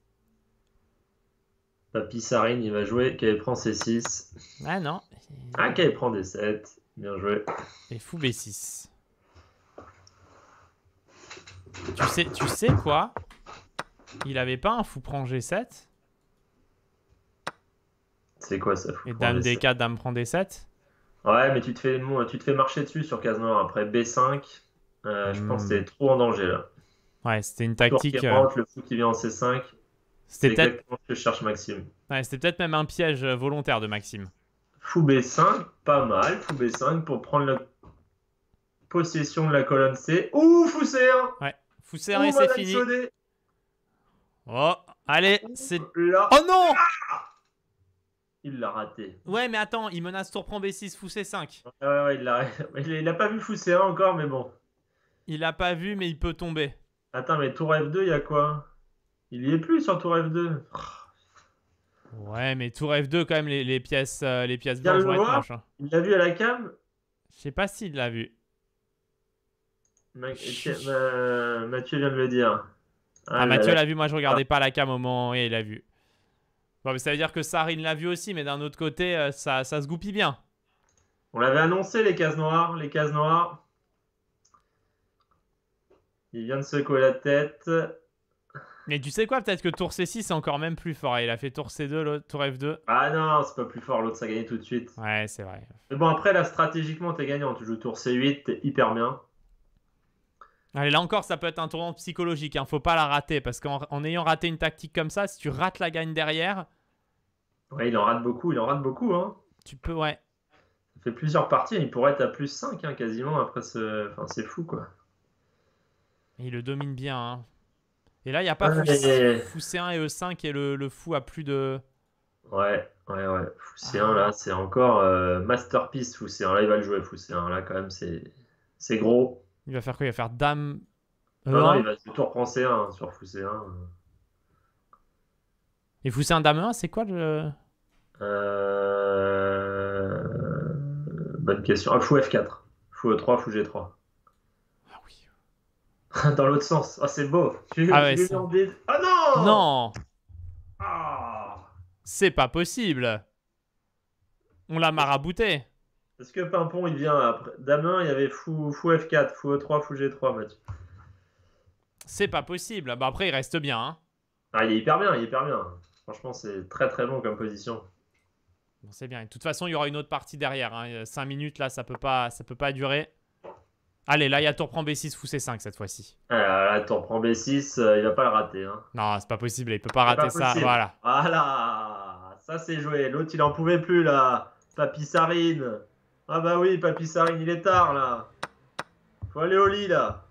Pissarine il va jouer. Qu'elle prend c 6. Ah non. Ah, qu'elle prend d 7. Bien joué. Et fou B6. Tu sais, tu sais quoi Il avait pas un fou prend G7 C'est quoi ça fou Et dame D4, dame prend D7 Ouais, mais tu te, fais, tu te fais marcher dessus sur case après B5. Euh, je pense que hmm. trop en danger là. Ouais, c'était une tactique. Euh, rentre, le fou qui vient en C5. C'était peut-être. cherche Maxime. Ouais, c'était peut-être même un piège euh, volontaire de Maxime. Fou B5, pas mal. Fou B5 pour prendre la possession de la colonne C. Ouh, Fou C1 Ouais, Fou C1 et c'est fini. Oh, allez, c'est. Oh non ah il l'a raté. Ouais, mais attends, il menace tour prend B6, fou C5. Ouais, ouais, il l'a il, il a pas vu fou C1 encore, mais bon. Il l'a pas vu, mais il peut tomber. Attends, mais tour F2, il y a quoi il y est plus sur Tour F2. Ouais, mais Tour F2, quand même, les, pièces, les pièces euh, blanches hein. Il l'a vu à la cam Je sais pas s'il l'a vu. Mathieu vient de le dire. Ah, ah Mathieu l'a vu, moi je regardais ah. pas la cam au moment où il l'a vu. ça veut dire que Sarine l'a vu aussi, mais d'un autre côté, euh, ça, se goupille bien. On l'avait annoncé, les cases noires. Les cases noires. Il vient de secouer la tête. Mais tu sais quoi, peut-être que tour C6 c'est encore même plus fort. Ah, il a fait tour C2, tour F2. Ah non, c'est pas plus fort, l'autre ça a tout de suite. Ouais, c'est vrai. Mais bon, après là, stratégiquement, t'es gagnant. Tu joues tour C8, t'es hyper bien. Allez, là encore, ça peut être un tournant psychologique. Hein. Faut pas la rater parce qu'en ayant raté une tactique comme ça, si tu rates la gagne derrière. Ouais, il en rate beaucoup, il en rate beaucoup. Hein. Tu peux, ouais. Ça fait plusieurs parties, il pourrait être à plus 5 hein, quasiment après ce. Enfin, c'est fou quoi. Il le domine bien. Hein. Et là, il n'y a pas Fou, C1 et E5 et le, le, fou a plus de. Ouais, ouais, ouais. Fou C1, là, c'est encore euh, Masterpiece Fou C1. Là, il va le jouer, Fou C1. Là, quand même, c'est gros. Il va faire quoi Il va faire Dame. Non, non, il va se tour C1 sur Fou C1. Et Fou C1, Dame 1, c'est quoi le. Euh... Bonne question. Ah, fou F4. Fou E3, Fou G3. Dans l'autre sens. Ah, c'est beau. ah ouais, ah non Non ah. C'est pas possible. On l'a marabouté. Est-ce que Pimpon il vient après il y avait fou, fou F4, fou E3, fou G3, Mathieu. C'est pas possible. Bah après, il reste bien. Hein. Ah, il est hyper bien, il est hyper bien. Franchement, c'est très très bon comme position. Bon, c'est bien. de toute façon, il y aura une autre partie derrière. 5 hein. euh, minutes, là, ça peut pas, ça peut pas durer. Allez, là, il y a tour prend B6, fou C5 cette fois-ci. Ah, là, tour prend B6, euh, il va pas le rater. Hein. Non, c'est pas possible, il peut pas rater ça. Voilà. Voilà, ça c'est joué. L'autre, il en pouvait plus là. papi Sarine. Ah bah oui, Papy Sarine, il est tard là. Faut aller au lit là.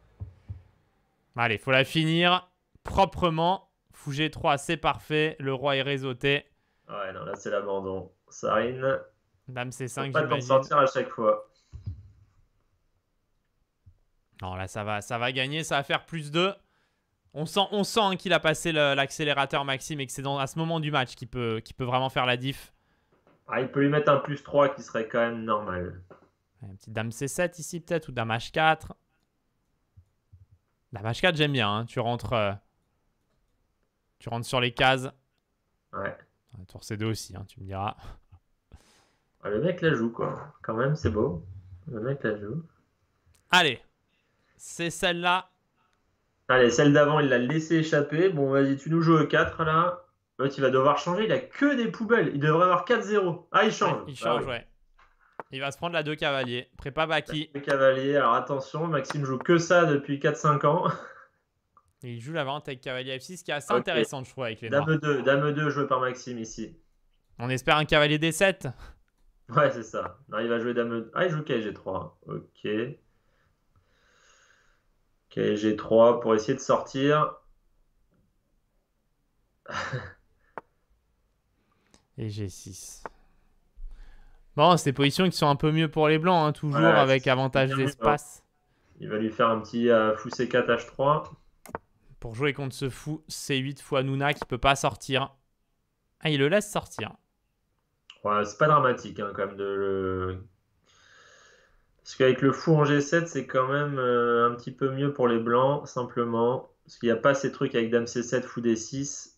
Allez, faut la finir proprement. Fou G3, c'est parfait. Le roi est réseauté. Ouais, non, là c'est l'abandon. Sarine. Dame C5, j'imagine. Pas de sortir à chaque fois. Non, là, ça va, ça va gagner. Ça va faire plus 2. On sent, on sent hein, qu'il a passé l'accélérateur Maxime et que c'est à ce moment du match qu'il peut, peut vraiment faire la diff. Ah, il peut lui mettre un plus 3 qui serait quand même normal. Une petite dame C7 ici peut-être ou dame H4. Dame H4 j'aime bien. Hein. Tu rentres euh, tu rentres sur les cases. Ouais. tour C2 aussi, hein, tu me diras. Ah, le mec la joue quoi. Quand même c'est beau. Le mec la joue. Allez, c'est celle-là. Allez, celle d'avant, il l'a laissé échapper. Bon, vas-y, tu nous joues e 4 là. il va devoir changer. Il a que des poubelles. Il devrait avoir 4-0. Ah, il change. il ah change, ouais. Il va se prendre la 2 cavaliers. Prépare Baki. 2 cavalier. Alors attention, Maxime joue que ça depuis 4-5 ans. Il joue la vente avec cavalier F6, qui est assez intéressant, je trouve, avec les Dame 2, Dame 2 joué par Maxime ici. On espère un cavalier D7. Ouais, c'est ça. il va jouer Dame. Ah, il joue KG3. Ok. G3 pour essayer de sortir. Et G6. Bon, c'est des positions qui sont un peu mieux pour les blancs, hein, toujours avec avantage d'espace. Hein. Il va lui faire un petit euh, fou C4 H3. Pour jouer contre ce fou C8 fois Nuna qui peut pas sortir. Ah, il le laisse sortir. c'est pas dramatique hein, quand même de le parce qu'avec le fou en G7, c'est quand même euh, un petit peu mieux pour les blancs, simplement. Parce qu'il n'y a pas ces trucs avec dame C7, fou D6.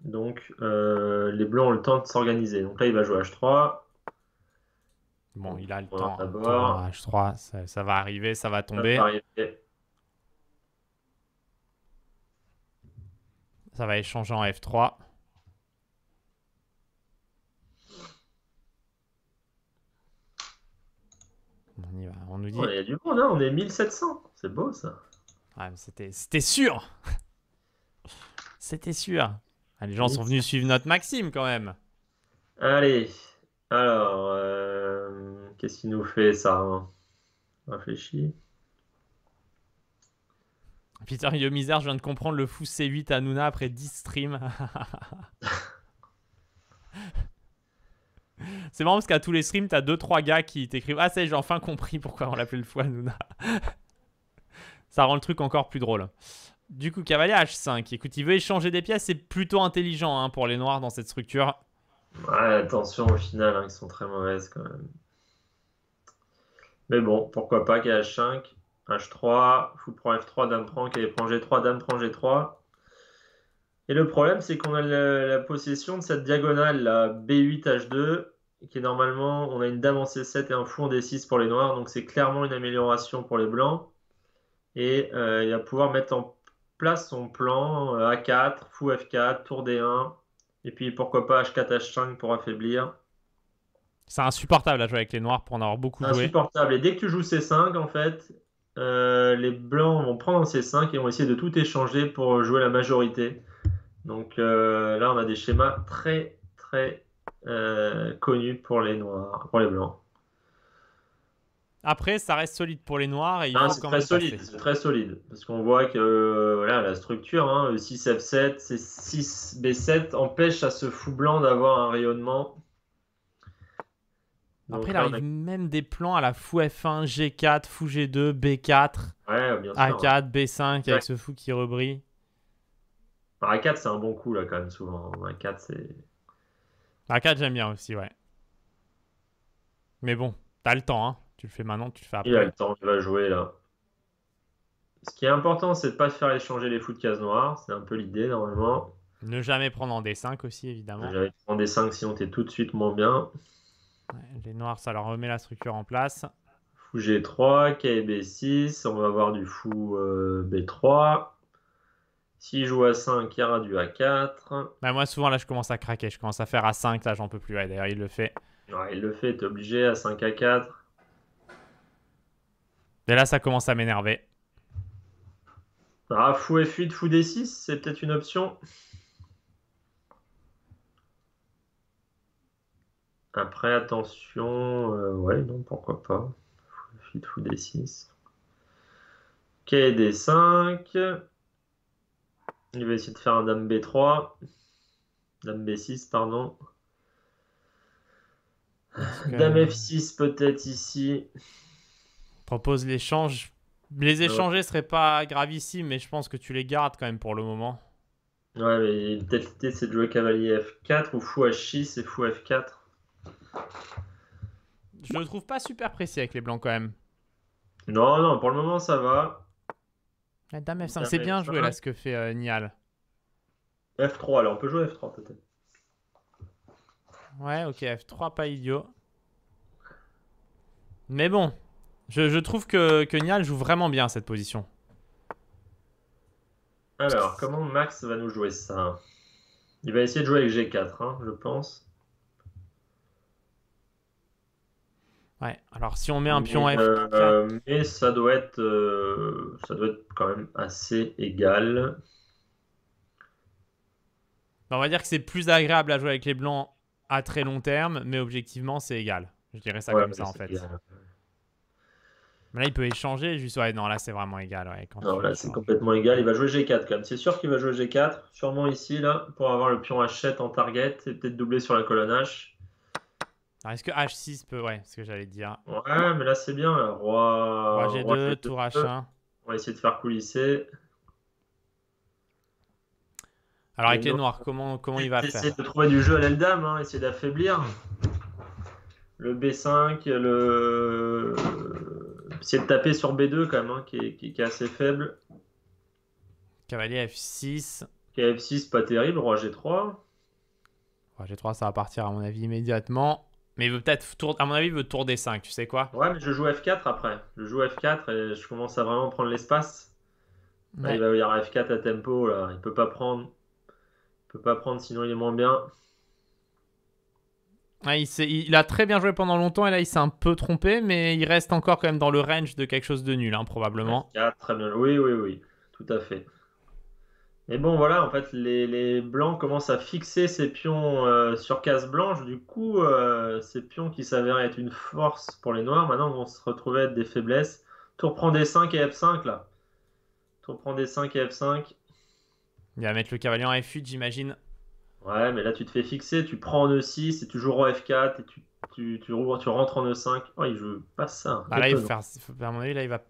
Donc euh, les blancs ont le temps de s'organiser. Donc là, il va jouer H3. Bon, il a le temps. D'abord. H3, ça, va arriver, ça va tomber. ça va échanger en F3. on nous dit. Il y a du monde, hein, on est 1700. C'est beau ça. c'était, sûr. c'était sûr. Ah, les gens sont venus suivre notre Maxime quand même. Allez, alors, euh, qu'est-ce qu'il nous fait ça hein Réfléchis. Peter Yo Misère, je viens de comprendre le fou C8 Nuna après 10 streams. C'est marrant parce qu'à tous les streams, t'as deux trois gars qui t'écrivent Ah, c'est j'ai enfin compris pourquoi on l'a fait le foie Nuna ça rend le truc encore plus drôle. Du coup, cavalier H5. Écoute, il veut échanger des pièces. C'est plutôt intelligent hein, pour les noirs dans cette structure. Ouais, attention au final, hein, ils sont très mauvaises quand même. Mais bon, pourquoi pas h 5 H3, fou prend F3, dame prend, cavalier prend G3, dame prend G3. Et le problème, c'est qu'on a la, possession de cette diagonale, là, B8, H2, qui est normalement, on a une dame en C7 et un fou en D6 pour les noirs, donc c'est clairement une amélioration pour les blancs. Et euh, il va pouvoir mettre en place son plan euh, A4, fou F4, tour D1, et puis pourquoi pas H4, H5 pour affaiblir. C'est insupportable à jouer avec les noirs pour en avoir beaucoup joué. Insupportable. Et dès que tu joues C5, en fait, euh, les blancs vont prendre C5 et vont essayer de tout échanger pour jouer la majorité. Donc là, on a des schémas très, très euh, connu pour les noirs, pour les blancs. Après, ça reste solide pour les noirs et c'est très solide, très solide parce qu'on voit que euh, voilà, la structure, hein, le 6 F7, c'est 6 B7 empêche à ce fou blanc d'avoir un rayonnement. Après, il arrive même des plans à la fou F1, G4, fou G2, B4, A4, B5 avec ce fou qui rebrille. A4, c'est un bon coup là quand même souvent. A4, c'est la A4, j'aime bien aussi, ouais. Mais bon, t'as le temps, hein. Tu le fais maintenant, tu le fais après. Il a le temps, il va jouer là. Ce qui est important, c'est de pas se faire échanger les fous de case noire. C'est un peu l'idée, normalement. Ne jamais prendre en D5 aussi, évidemment. Ne jamais prendre en D5 si on t'est tout de suite moins bien. les noirs, ça leur remet la structure en place. Fou G3, K b 6 on va avoir du fou euh, B3. S'il joue à 5, il y aura du a 4. Bah, moi, souvent, là, je commence à craquer. Je commence à faire à 5. Là, j'en peux plus. D'ailleurs, il le fait. Ouais, il le fait. T'es obligé à 5 à 4. Et là, ça commence à m'énerver. Ah, fou F8, fou D6, c'est peut-être une option. Après, attention. Euh, ouais, non, pourquoi pas. Fou F8, fou D6. Quai D5. Il va essayer de faire un dame B3. Dame B6, pardon. Dame F6 peut-être ici. Propose l'échange. Les euh, échanger serait pas gravissime, mais je pense que tu les gardes quand même pour le moment. Ouais, mais peut-être l'idée c'est de jouer cavalier F4 ou fou H6 et fou F4. Je le trouve pas super précis avec les blancs quand même. Non, non, pour le moment ça va. La dame F5, c'est bien joué là ce que fait euh, Nial. F3, alors on peut jouer F3 peut-être. Ouais, ok, F3, pas idiot. Mais bon, je, trouve que, que Nial joue vraiment bien cette position. Alors, comment Max va nous jouer ça Il va essayer de jouer avec G4, hein, je pense. Ouais, alors si on met un pion f euh, mais ça doit, être, euh, ça doit être quand même assez égal. Bah, on va dire que c'est plus agréable à jouer avec les blancs à très long terme, mais objectivement, c'est égal. Je dirais ça comme ça, en fait. là, il peut échanger. Juste, ouais, non, là, c'est vraiment égal. non, là, c'est complètement égal. Il va jouer G4 quand même. C'est sûr qu'il va jouer G4, sûrement ici, là, pour avoir le pion H7 en target et peut-être doubler sur la colonne H est-ce que H6 peut. Ouais, ce que j'allais dire. Ouais, mais là, c'est bien. Roi... G2, tour H1. On va essayer de faire coulisser. Alors, avec les noirs, comment, comment il va faire Essayer de trouver du jeu à l'aile dame, hein, essayer d'affaiblir. Le B5, le. Essayer de taper sur B2 quand même, hein, qui, est, assez faible. Cavalier F6. Cavalier F6, pas terrible. Roi G3. Roi G3, ça va partir à mon avis immédiatement. Mais il veut peut-être, tour... à mon avis, il veut tour 5, tu sais quoi Ouais, mais je joue F4 après. Je joue F4 et je commence à vraiment prendre l'espace. Il va y avoir F4 à tempo, là. Il peut pas prendre. peut pas prendre, sinon il est moins bien. il, a très bien joué pendant longtemps et là il s'est un peu trompé, mais il reste encore quand même dans le range de quelque chose de nul, hein, probablement. f très bien. Oui, oui, oui, tout à fait. Et bon, voilà, en fait, les, les blancs commencent à fixer ces pions euh, sur case blanche. Du coup, euh, ces pions qui s'avéraient être une force pour les noirs, maintenant vont se retrouver être des faiblesses. Tour prend des 5 et F5, là. Tour prend des 5 et F5. Il va mettre le cavalier en F8, j'imagine. Ouais, mais là, tu te fais fixer. Tu prends en E6 et tu joues en F4 et tu, tu, tu, tu rentres en E5. Oh, il joue pas ça. Hein. Bah là, il va faire, à mon avis, là, il va...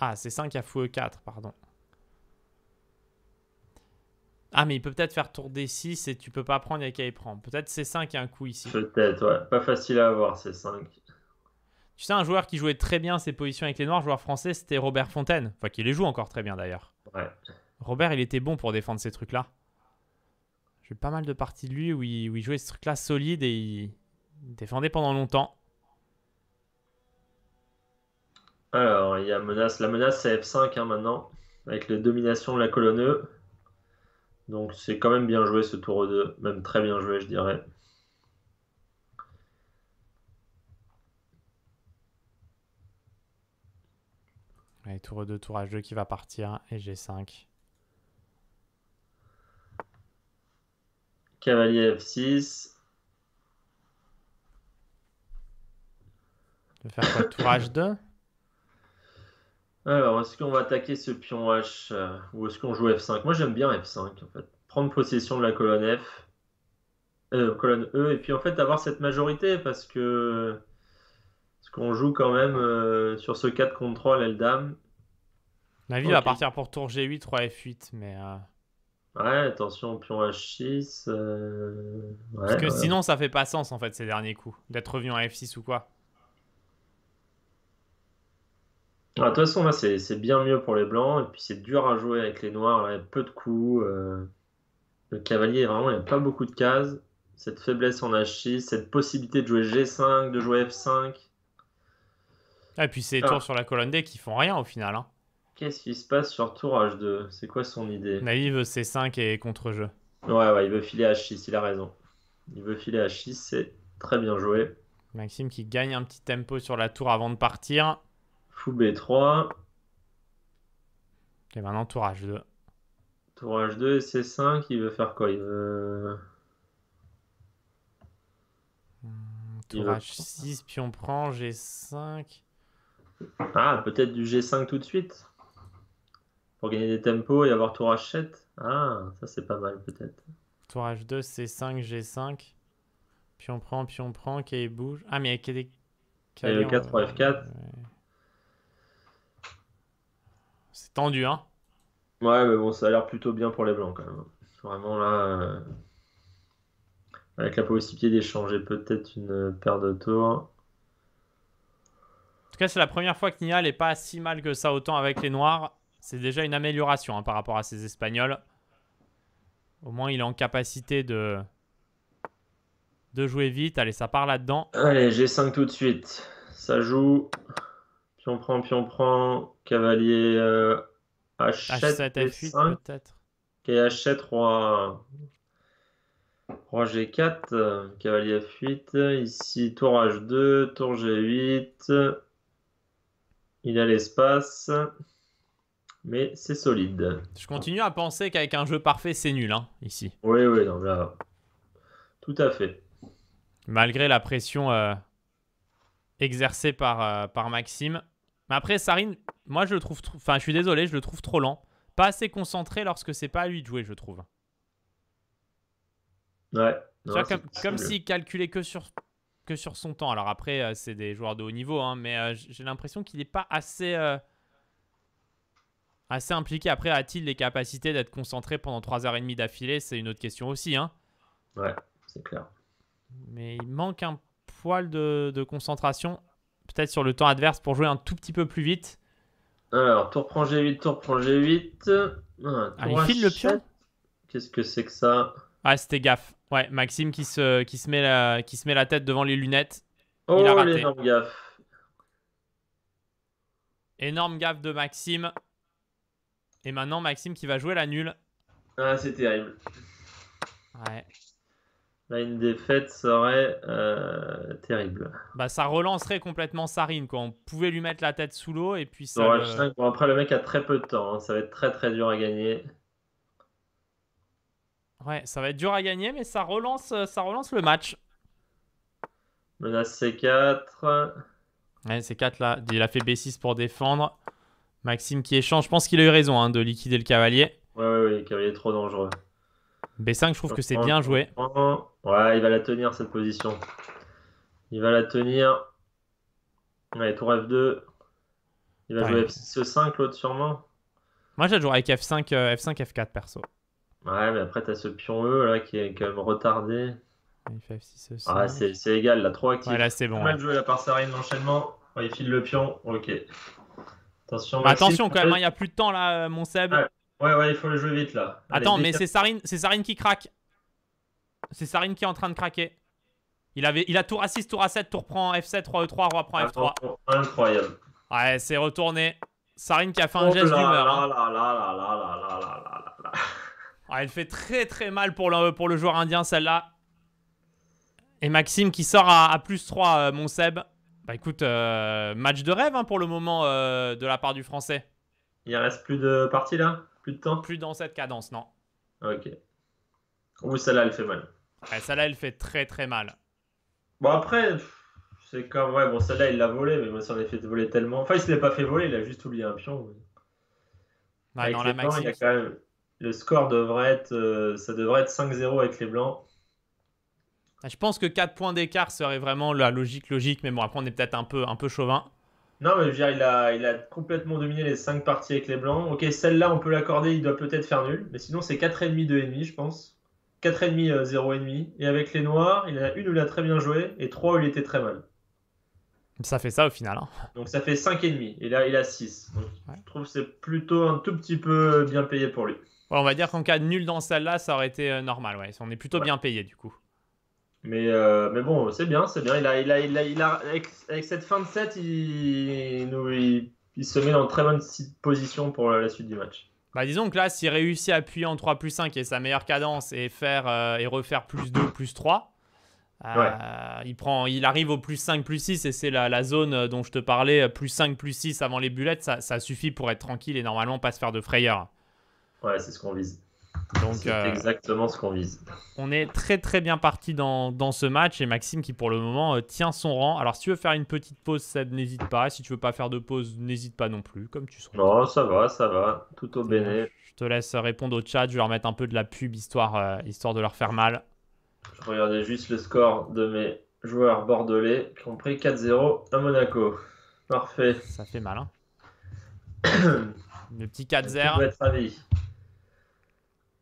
Ah, c'est 5 à fou E4, pardon. Ah, mais il peut peut-être faire tour d 6 et tu peux pas prendre, il y a qu'à y prendre. Peut-être C5 un coup ici. Peut-être, ouais. Pas facile à avoir C5. Tu sais, un joueur qui jouait très bien ses positions avec les Noirs, joueur français, c'était Robert Fontaine. Enfin, qui les joue encore très bien d'ailleurs. Ouais. Robert, il était bon pour défendre ces trucs-là. J'ai pas mal de parties de lui où il, jouait ce truc-là solide et il... défendait pendant longtemps. Alors, il y a menace. La menace, c'est F5 hein, maintenant, avec la domination de la colonne E. Donc c'est quand même bien joué ce tour 2, même très bien joué je dirais. Allez, tour 2, tour H2 qui va partir et G5. Cavalier F6. De faire quoi Tour H2 alors, est-ce qu'on va attaquer ce pion H euh, ou est-ce qu'on joue F5 Moi, j'aime bien F5, en fait. Prendre possession de la colonne F, euh, colonne E, et puis en fait avoir cette majorité parce que ce qu'on joue quand même euh, sur ce 4 contre 3, l'aile dame. La vie va partir pour tour G8, 3 F8, mais. Ouais, attention, pion H6. parce que sinon, ça fait pas sens en fait ces derniers coups, d'être revenu en F6 ou quoi. Ah, de toute façon, c'est bien mieux pour les blancs. Et puis, c'est dur à jouer avec les noirs. peu de coups. Euh, le cavalier, vraiment, il n'y a pas beaucoup de cases. Cette faiblesse en H6, cette possibilité de jouer G5, de jouer F5. Ah, et puis, c'est les ah. tours sur la colonne D qui font rien au final. Hein. Qu'est-ce qui se passe sur tour H2 C'est quoi son idée Naïve, C5 et contre-jeu. Ouais, ouais, il veut filer H6, il a raison. Il veut filer H6, c'est très bien joué. Maxime qui gagne un petit tempo sur la tour avant de partir. Fou B3. Et maintenant, tour H2. Tour H2 et C5, il veut faire quoi Il veut. Hum, tour H6, puis on prend, G5. Ah, peut-être du G5 tout de suite pour gagner des tempos et avoir tour H7. Ah, ça c'est pas mal peut-être. Tour H2, C5, G5. Puis on prend, puis on prend, K bouge. Ah, mais avec y 4 hein. F4. C'est tendu, hein Ouais, mais bon, ça a l'air plutôt bien pour les Blancs, quand même. Vraiment, là... Euh, avec la possibilité d'échanger peut-être une paire de tours. En tout cas, c'est la première fois que Nia n'est pas si mal que ça autant avec les Noirs. C'est déjà une amélioration hein, par rapport à ses Espagnols. Au moins, il est en capacité de, de jouer vite. Allez, ça part là-dedans. Allez, G5 tout de suite. Ça joue. Pion prend, on prend, cavalier H7, euh, H7 peut-être. Et H7, roi, roi G4, cavalier F8, ici tour H2, tour G8, il a l'espace, mais c'est solide. Je continue à penser qu'avec un jeu parfait, c'est nul, hein, ici. Oui, oui, tout à fait. Malgré la pression euh, exercée par, euh, par Maxime. Mais après, Sarine moi je le trouve. Enfin, je suis désolé, je le trouve trop lent. Pas assez concentré lorsque c'est pas à lui de jouer, je trouve. Ouais. comme, comme s'il calculait que sur, que sur son temps. Alors après, euh, c'est des joueurs de haut niveau, hein, mais euh, j'ai l'impression qu'il n'est pas assez, euh, assez impliqué. Après, a-t-il les capacités d'être concentré pendant 3h30 d'affilée C'est une autre question aussi. Hein. Ouais, c'est clair. Mais il manque un poil de, de concentration peut-être sur le temps adverse pour jouer un tout petit peu plus vite. Alors, tour prend G8, tour prend G8. Euh, ah, file le pion Qu'est-ce que c'est que ça Ah, c'était gaffe. Ouais, Maxime qui se, qui, se met la, qui se met la tête devant les lunettes. Oh, il a oh, l'énorme gaffe. Énorme gaffe de Maxime. Et maintenant, Maxime qui va jouer la nulle. Ah, c'est terrible. Ouais. Là, une défaite serait euh, terrible. Bah, ça relancerait complètement Sarine. Quoi. On pouvait lui mettre la tête sous l'eau et puis ça. Bon, après, le mec a très peu de temps. Hein. Ça va être très très dur à gagner. Ouais, ça va être dur à gagner, mais ça relance, euh, ça relance le match. Menace C4. Ouais, C4 là. Il a fait B6 pour défendre. Maxime qui échange. Je pense qu'il a eu raison hein, de liquider le cavalier. Ouais, ouais, ouais. Le cavalier est trop dangereux. B5, je trouve que c'est bien joué. Ouais, il va la tenir cette position. Il va la tenir. Allez, tour F2. Il va jouer F6, E5, l'autre sûrement. Moi, j'ai joué avec F5, F5, F4 perso. Ouais, mais après, t'as ce pion E là qui est quand même retardé. Il fait F6, E5. Ah, c'est égal, la 3 active. Ouais, là, c'est bon. Il va jouer la part Sarine, l'enchaînement. il file le pion. Ok. Attention, bah, Attention quand même, hein, il n'y a plus de temps là, euh, mon Seb. Ouais. ouais, il faut le jouer vite là. Attends, mais c'est Sarine, Sarine qui craque. C'est Sarine qui est en train de craquer. Il, avait, il a tour à 6 tour à 7 tour prend F7, roi E3, roi prend F3. Incroyable. Ouais, c'est retourné. Sarine qui a fait un oh geste d'humeur. Ah, elle fait très très mal pour le, pour le joueur indien celle-là. Et Maxime qui sort à, plus 3, euh, mon Seb. Bah écoute, euh, match de rêve hein, pour le moment euh, de la part du français. Il reste plus de partie là Plus de temps Plus dans cette cadence, non. Ok. Oui, celle-là, elle fait mal. celle-là, elle fait très très mal. Bon, après, c'est comme. Ouais, bon, celle-là, il l'a volé, mais moi, ça en fait voler tellement. Enfin, il se pas fait voler, il a juste oublié un pion. blancs, Le score devrait être. Euh, ça devrait être 5-0 avec les blancs. Je pense que 4 points d'écart serait vraiment la logique logique, mais bon, après, on est peut-être un peu, un peu chauvin. Non, mais je veux dire, il a, il a complètement dominé les 5 parties avec les blancs. Ok, celle-là, on peut l'accorder, il doit peut-être faire nul, mais sinon, c'est 4,5, 2,5, je pense. 4,5, 0,5. Euh, et avec les noirs, il a une où il a très bien joué et 3 où il était très mal. Ça fait ça au final. Hein. Donc ça fait 5,5 et là il a 6. je trouve que c'est plutôt un tout petit peu euh, bien payé pour lui. on va dire qu'en cas de nul dans celle-là, ça aurait été euh, normal. Ouais. On est plutôt bien payé du coup. Mais, mais bon, c'est bien, c'est bien. Il a, il a, il a, avec, cette fin de set, il, il, il se met dans une très bonne position pour la suite du match. Bah disons que là, s'il réussit à appuyer en 3 plus 5 et sa meilleure cadence et, faire, euh, et refaire plus 2, plus 3, euh, il, prend, il arrive au plus 5, plus 6 et c'est la, zone euh, dont je te parlais, plus 5, plus 6 avant les bullets, ça, ça suffit pour être tranquille et normalement pas se faire de frayeur. Ouais, c'est ce qu'on vise. Donc, c'est euh, exactement ce qu'on vise. On est très très bien parti dans, ce match et Maxime qui pour le moment euh, tient son rang. Alors si tu veux faire une petite pause, n'hésite pas. Si tu veux pas faire de pause, n'hésite pas non plus, comme tu souhaites. Non, oh, ça va, ça va, tout au béné. Je te laisse répondre au chat, je vais leur mettre un peu de la pub histoire, euh, histoire de leur faire mal. Je regardais juste le score de mes joueurs bordelais qui ont pris 4-0 à Monaco. Parfait. Ça fait mal, hein Le petit 4-0.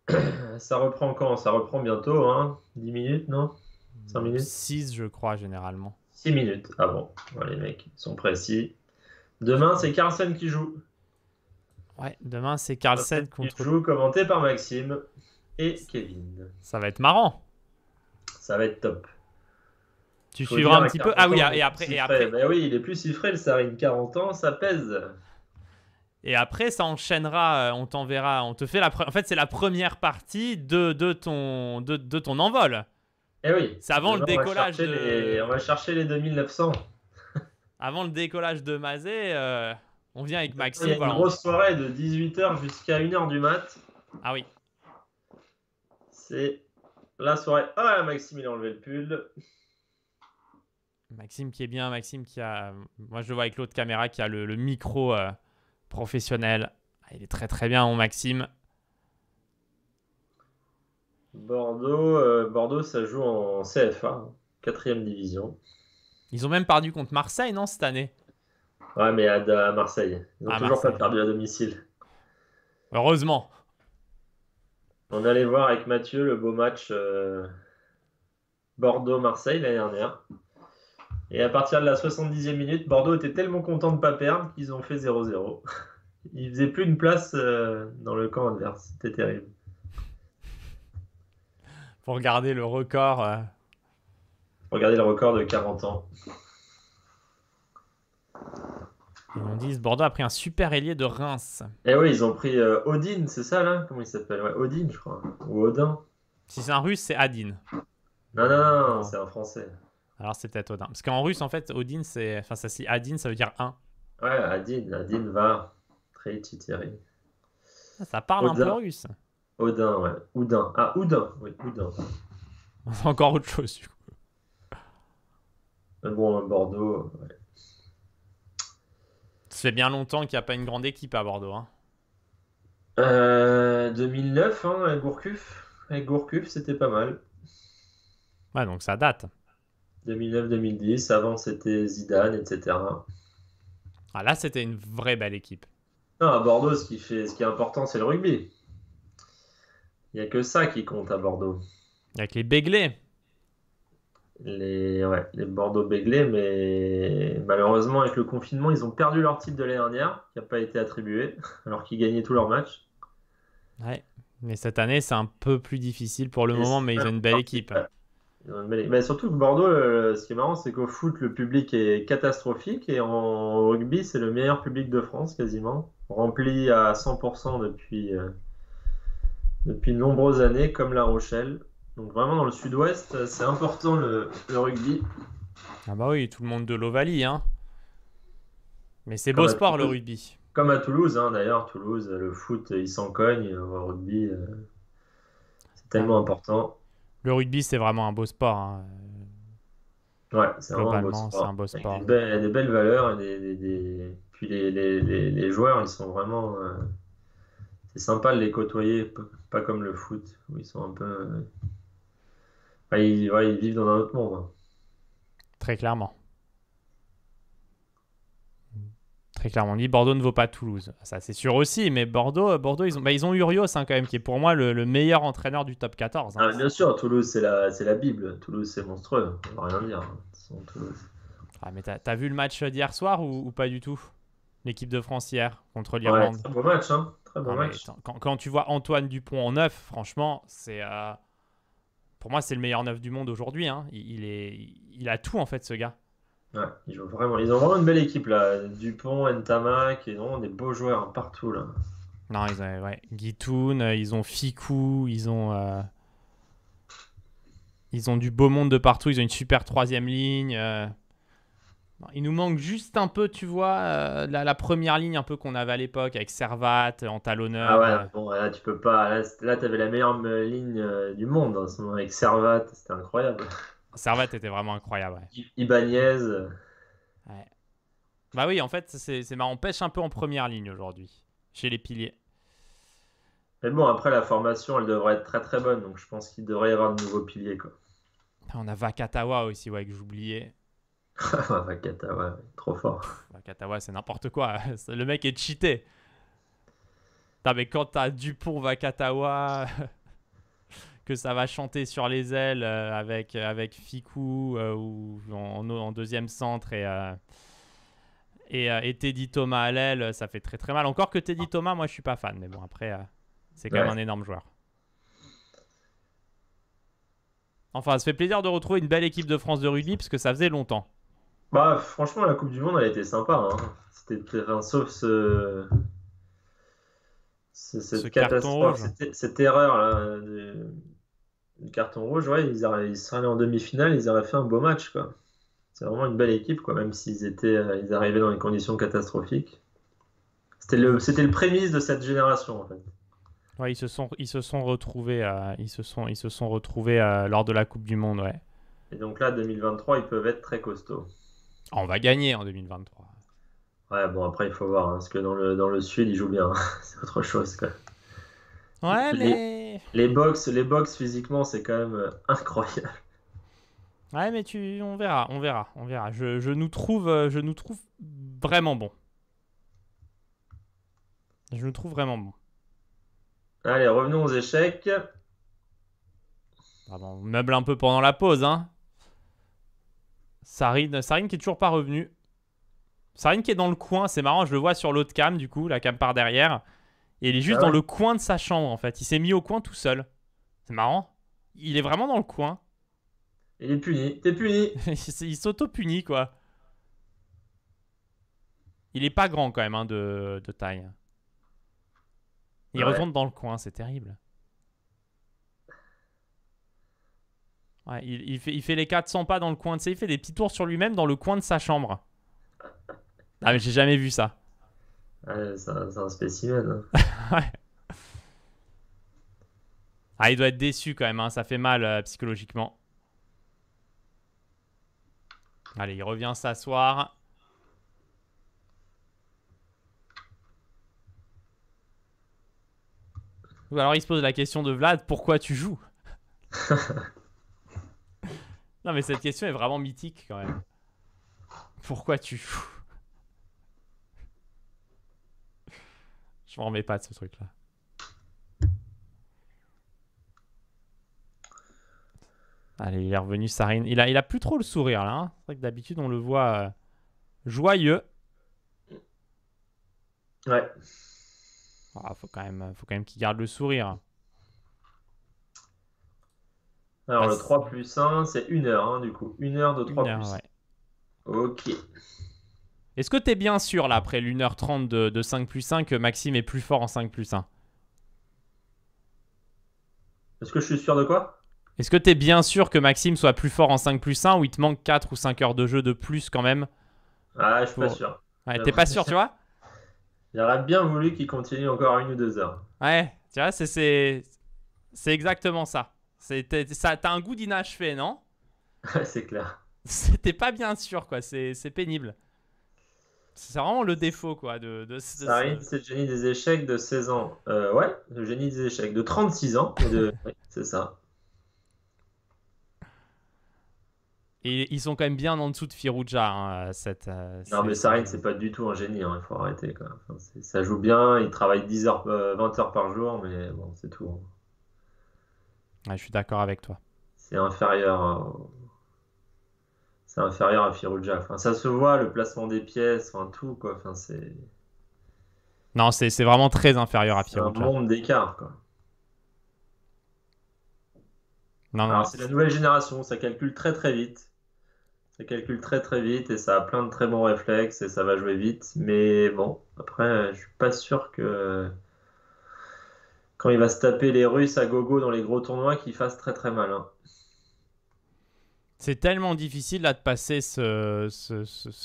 Ça reprend quand Ça reprend bientôt, hein 10 minutes, non 5 hmm, minutes 6, je crois, généralement. 6 minutes, ah bon. les mecs sont précis. Demain, c'est Carlsen qui joue. Ouais, demain, c'est Carlsen contre. Qui joue, commenté par Maxime et Kevin. Ça va être marrant. Ça va être top. Tu suivras un petit peu. Ah oui, et après. après. Ben oui, il est plus frais, le Sarine. 40 ans, ça pèse. Et après, ça enchaînera, euh, on t'enverra, on te fait la En fait, c'est la première partie de, de, ton, de, de ton envol. Eh oui. C'est avant le décollage. On va, de... on va chercher les 2900. avant le décollage de Mazé, euh, on vient avec Maxime. Il une grosse soirée de 18h jusqu'à 1h du mat. Ah oui. C'est la soirée. Ah, Maxime, il a enlevé le pull. Maxime qui est bien, Maxime qui a. Moi, je le vois avec l'autre caméra qui a le, micro. Euh, professionnel. Ah, il est très très bien, mon Maxime. Bordeaux, euh, Bordeaux, ça joue en CFA, quatrième division. Ils ont même perdu contre Marseille, non, cette année Ouais, mais à, Marseille. Ils n'ont ah, toujours pas perdu à domicile. Heureusement. On allait voir avec Mathieu le beau match euh, Bordeaux-Marseille l'année dernière. Et à partir de la 70e minute, Bordeaux était tellement content de ne pas perdre qu'ils ont fait 0-0. Ils faisaient plus une place euh, dans le camp adverse. C'était terrible. Pour garder le record. Euh. Pour garder le record de 40 ans. Ils on dit Bordeaux a pris un super ailier de Reims. Eh oui, ils ont pris euh, Odin, c'est ça là Comment il s'appelle ouais, Odin, je crois. Ou Odin. Si c'est un russe, c'est Adin. Non, non, non, c'est un français. Alors c'était peut-être Odin. Parce qu'en russe, en fait, Odin, c'est. Enfin, ça, Adin, ça veut dire 1. Ouais, Adin, Adin va. Très titiller. ça parle un peu russe. Odin, ouais. Oudin. Ah, Oudin, oui, Oudin. encore autre chose, du coup. Euh, bon, Bordeaux, Ça fait bien longtemps qu'il n'y a pas une grande équipe à Bordeaux. Hein. Euh, 2009, hein, avec Gourcuff. Avec Gourcuff, c'était pas mal. Ouais, donc ça date. 2009-2010, avant c'était Zidane, etc. Ah là, c'était une vraie belle équipe. Non, à Bordeaux, ce qui, fait, ce qui est important, c'est le rugby. Il n'y a que ça qui compte à Bordeaux. Il n'y les Béglés. Les, ouais, les Bordeaux Béglés, mais malheureusement, avec le confinement, ils ont perdu leur titre de l'année dernière, qui n'a pas été attribué, alors qu'ils gagnaient tous leurs matchs. Ouais, mais cette année, c'est un peu plus difficile pour le moment, mais ils ont une belle équipe. Mais bah, surtout que Bordeaux, ce qui est marrant, c'est qu'au foot, le public est catastrophique et en rugby, c'est le meilleur public de France quasiment, rempli à 100% depuis, euh, depuis de nombreuses années, comme La Rochelle. Donc vraiment dans le sud-ouest, c'est important le, rugby. Ah bah oui, tout le monde de l'Ovalie, hein. Mais c'est beau sport le rugby. Comme à Toulouse, hein, d'ailleurs, Toulouse, le foot, il s'en cogne le euh, rugby, euh, c'est tellement important le rugby, c'est vraiment un beau sport. Hein. Ouais, c'est vraiment un beau sport. Un beau sport. des, belles, valeurs. Puis les, joueurs, ils sont vraiment. Euh, c'est sympa de les côtoyer, pas comme le foot, où ils sont un peu. Euh, ils, vivent dans un autre monde. Hein. Très clairement. clairement dit Bordeaux ne vaut pas Toulouse. Ça, c'est sûr aussi, mais Bordeaux, euh, Bordeaux ils, ont, bah, ils ont Urios hein, quand même, qui est pour moi le, meilleur entraîneur du top 14. Hein. Ah, bien sûr, Toulouse, c'est la, Bible. Toulouse, c'est monstrueux. On va rien dire. Hein, ah, mais t'as as vu le match euh, d'hier soir ou, pas du tout L'équipe de France hier contre l'Irlande. très bon match. Hein. Ah, quand, tu vois Antoine Dupont en neuf, franchement, c'est. Euh, pour moi, c'est le meilleur neuf du monde aujourd'hui. Hein. il, est, il a tout en fait, ce gars ils vraiment. Ils ont vraiment une belle équipe là. Dupont, Ntamak, ils ont des beaux joueurs partout là. Non, ils ont ouais. Guitoun, euh, ils ont fiku ils ont euh, ils ont du beau monde de partout. Ils ont une super troisième ligne. Euh. Il nous manque juste un peu, tu vois, la, première ligne un peu qu'on avait à l'époque avec Servat, en talonneur. Ah ouais, bon, là tu peux pas. Là, tu avais la meilleure ligne du monde moment avec Servat, c'était incroyable. Servette était vraiment incroyable. Ibanez. Bah oui, en fait, c'est marrant. On pêche un peu en première ligne aujourd'hui, chez les piliers. Mais bon, après, la formation, elle devrait être très très bonne. Donc je pense qu'il devrait y avoir de nouveaux piliers. Quoi. Ah, on a Vakatawa aussi, ouais, que j'oubliais. Vakatawa, trop fort. Vakatawa, c'est n'importe quoi. Le mec est cheaté. Non, mais quand t'as Dupont, Vakatawa. que ça va chanter sur les ailes euh, avec, euh, avec Ficou euh, ou en, deuxième centre et, et, Teddy Thomas à l'aile, ça fait très très mal. Encore que Teddy Thomas, moi je suis pas fan, mais bon, après, c'est quand même un énorme joueur. Enfin, ça fait plaisir de retrouver une belle équipe de France de rugby parce que ça faisait longtemps. Bah, franchement, la Coupe du Monde, elle été sympa. Hein. C'était, sauf ce, cette cette, erreur là, le carton rouge, ouais, ils, seraient allés en demi-finale, ils auraient fait un beau match. Quoi. C'est vraiment une belle équipe, quoi, même s'ils étaient, euh, ils arrivaient dans des conditions catastrophiques. C'était le, c'était le prémisse de cette génération, en fait. Ouais, ils se sont, ils se sont retrouvés, à, ils se sont, ils se sont retrouvés lors de la Coupe du Monde, ouais. Et donc là, 2023, ils peuvent être très costauds. on va gagner en 2023. Ouais, bon après il faut voir, hein, parce que dans le, dans le Sud, ils jouent bien, hein. c'est autre chose. Quoi. Ouais, mais. Les, box, les box physiquement, c'est quand même euh, incroyable. Ouais, mais tu, on verra, on verra, on verra. Je, nous trouve, euh, je nous trouve vraiment bon. Je nous trouve vraiment bon. Allez, revenons aux échecs. Ah on meuble un peu pendant la pause, hein. Sarine, euh, Sarine qui est toujours pas revenue Sarine qui est dans le coin, c'est marrant, je le vois sur l'autre cam du coup, la cam par derrière. Et il est juste ah dans le coin de sa chambre, en fait. Il s'est mis au coin tout seul. C'est marrant. Il est vraiment dans le coin. Il est puni. T'es puni. il s'auto-punit, quoi. Il est pas grand, quand même, hein, de, taille. Il retourne dans le coin, c'est terrible. Ouais, il, fait, il fait les 400 pas dans le coin de... Il fait des petits tours sur lui-même dans le coin de sa chambre. Ah, mais j'ai jamais vu ça. Ah, c'est un, spécimen. Hein. Ah, il doit être déçu quand même, hein. ça fait mal euh, psychologiquement. Allez, il revient s'asseoir. Ou alors il se pose la question de Vlad, pourquoi tu joues Non mais cette question est vraiment mythique quand même. Pourquoi tu joues Je m'en remets pas de ce truc-là. Allez, il est revenu, Sarine. Il a, il a plus trop le sourire, là. Hein. C'est vrai que d'habitude, on le voit euh, joyeux. Ouais. Ah, faut quand même, faut qu'il garde le sourire. Alors, ah, le 3 plus 1, c'est 1 heure, hein, du coup. 1 heure de 3 plus Ok. Est-ce que t'es bien sûr là après l'1h30 de, 5 plus 1, que Maxime est plus fort en 5 plus 1 Est-ce que je suis sûr de quoi Est-ce que t'es bien sûr que Maxime soit plus fort en 5 plus 1 ou il te manque 4 ou 5 heures de jeu de plus quand même Ah, je suis pas sûr. Ouais, t'es pas sûr, tu vois J'aurais bien voulu qu'il continue encore une ou deux heures. Ouais, tu vois, c'est exactement ça. T'as un goût d'inachevé, non C'est clair. T'es pas bien sûr, quoi. C'est pénible. C'est vraiment le défaut, quoi. De, c'est le génie des échecs de 16 ans. Euh, ouais, le génie des échecs de 36 ans. c'est ça. Et ils sont quand même bien en dessous de Firouja. Hein, cette, euh, non, mais Sarin, c'est pas du tout un génie. Hein, il faut arrêter. ça joue bien. Il travaille 10 heures, 20 euh, heures par jour, mais bon, c'est tout. Hein. je suis d'accord avec toi. C'est inférieur c'est inférieur à Firouja. ça se voit, le placement des pièces, enfin, tout, quoi. Non, c'est, vraiment très inférieur à Firouja. C'est un monde d'écart, Non, c'est la nouvelle génération, ça calcule très très vite. Ça calcule très très vite et ça a plein de très bons réflexes et ça va jouer vite. Mais bon, après, je suis pas sûr que quand il va se taper les Russes à gogo dans les gros tournois, qu'il fasse très très mal. C'est tellement difficile là de passer ce,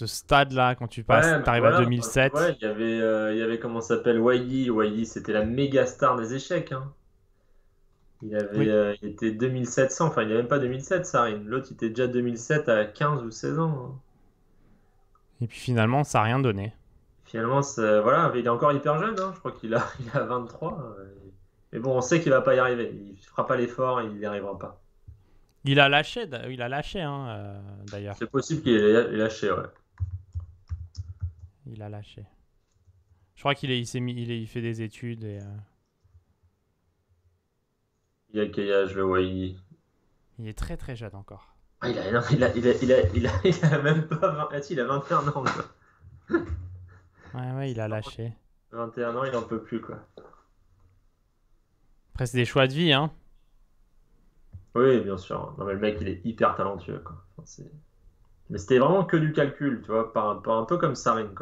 stade là quand tu passes, à 2007. Ouais, il y avait, euh, comment s'appelle Wally. c'était la méga star des échecs. Hein. Il avait, euh, était 2700, enfin il n'y avait même pas 2007 Sarine. L'autre il était déjà 2007 à 15 ou 16 ans. Hein. Et puis finalement ça n'a rien donné. Finalement, voilà, il est encore hyper jeune, hein. je crois qu'il a, il a 23. Euh, mais bon, on sait qu'il ne va pas y arriver. Il fera pas l'effort, il n'y arrivera pas. Il a lâché, il a lâché hein, euh, d'ailleurs. C'est possible qu'il ait lâché, ouais. Il a lâché. Je crois qu'il il, il, fait des études et. Euh, il a quel âge, le Il est très très jeune encore. Ah, il a, il il il a, même pas ah, il a 21 ans, quoi. Ouais, ouais, il a lâché. 21 ans, il en peut plus, quoi. Après, c'est des choix de vie, hein. Oui, bien sûr. Non, le mec, il est hyper talentueux. mais c'était vraiment que du calcul, tu vois, un peu comme Sarine.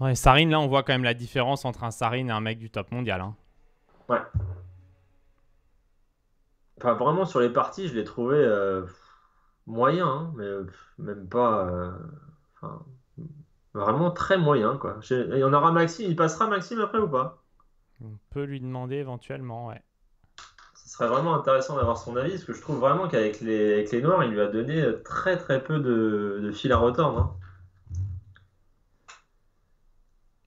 Quoi. Sarin, là, on voit quand même la différence entre un Sarine et un mec du top mondial. Hein. Ouais. vraiment, sur les parties, je l'ai trouvé euh, moyen, hein, mais même pas. Euh, vraiment très moyen, quoi. Il y en aura Maxime, il passera Maxime après ou pas On peut lui demander éventuellement, ouais ce serait vraiment intéressant d'avoir son avis, parce que je trouve vraiment qu'avec les, Noirs, il lui a donné très très peu de, fil à retordre. Hein.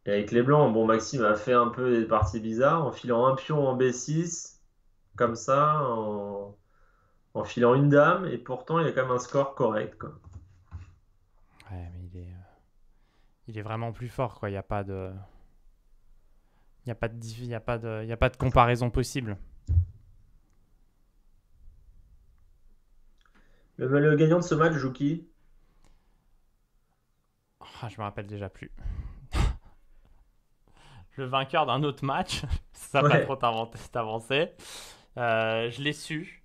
Et avec les Blancs, bon, Maxime a fait un peu des parties bizarres, en filant un pion en B6, comme ça, en, filant une dame, et pourtant il a quand même un score correct. Ouais, mais euh, il est, vraiment plus fort, quoi. Il n'y a pas de. Il n'y a, a, a pas de comparaison possible. Le, gagnant de ce match joue qui ah, Je me rappelle déjà plus. le vainqueur d'un autre match, ça va pas trop avancé. Euh, je l'ai su.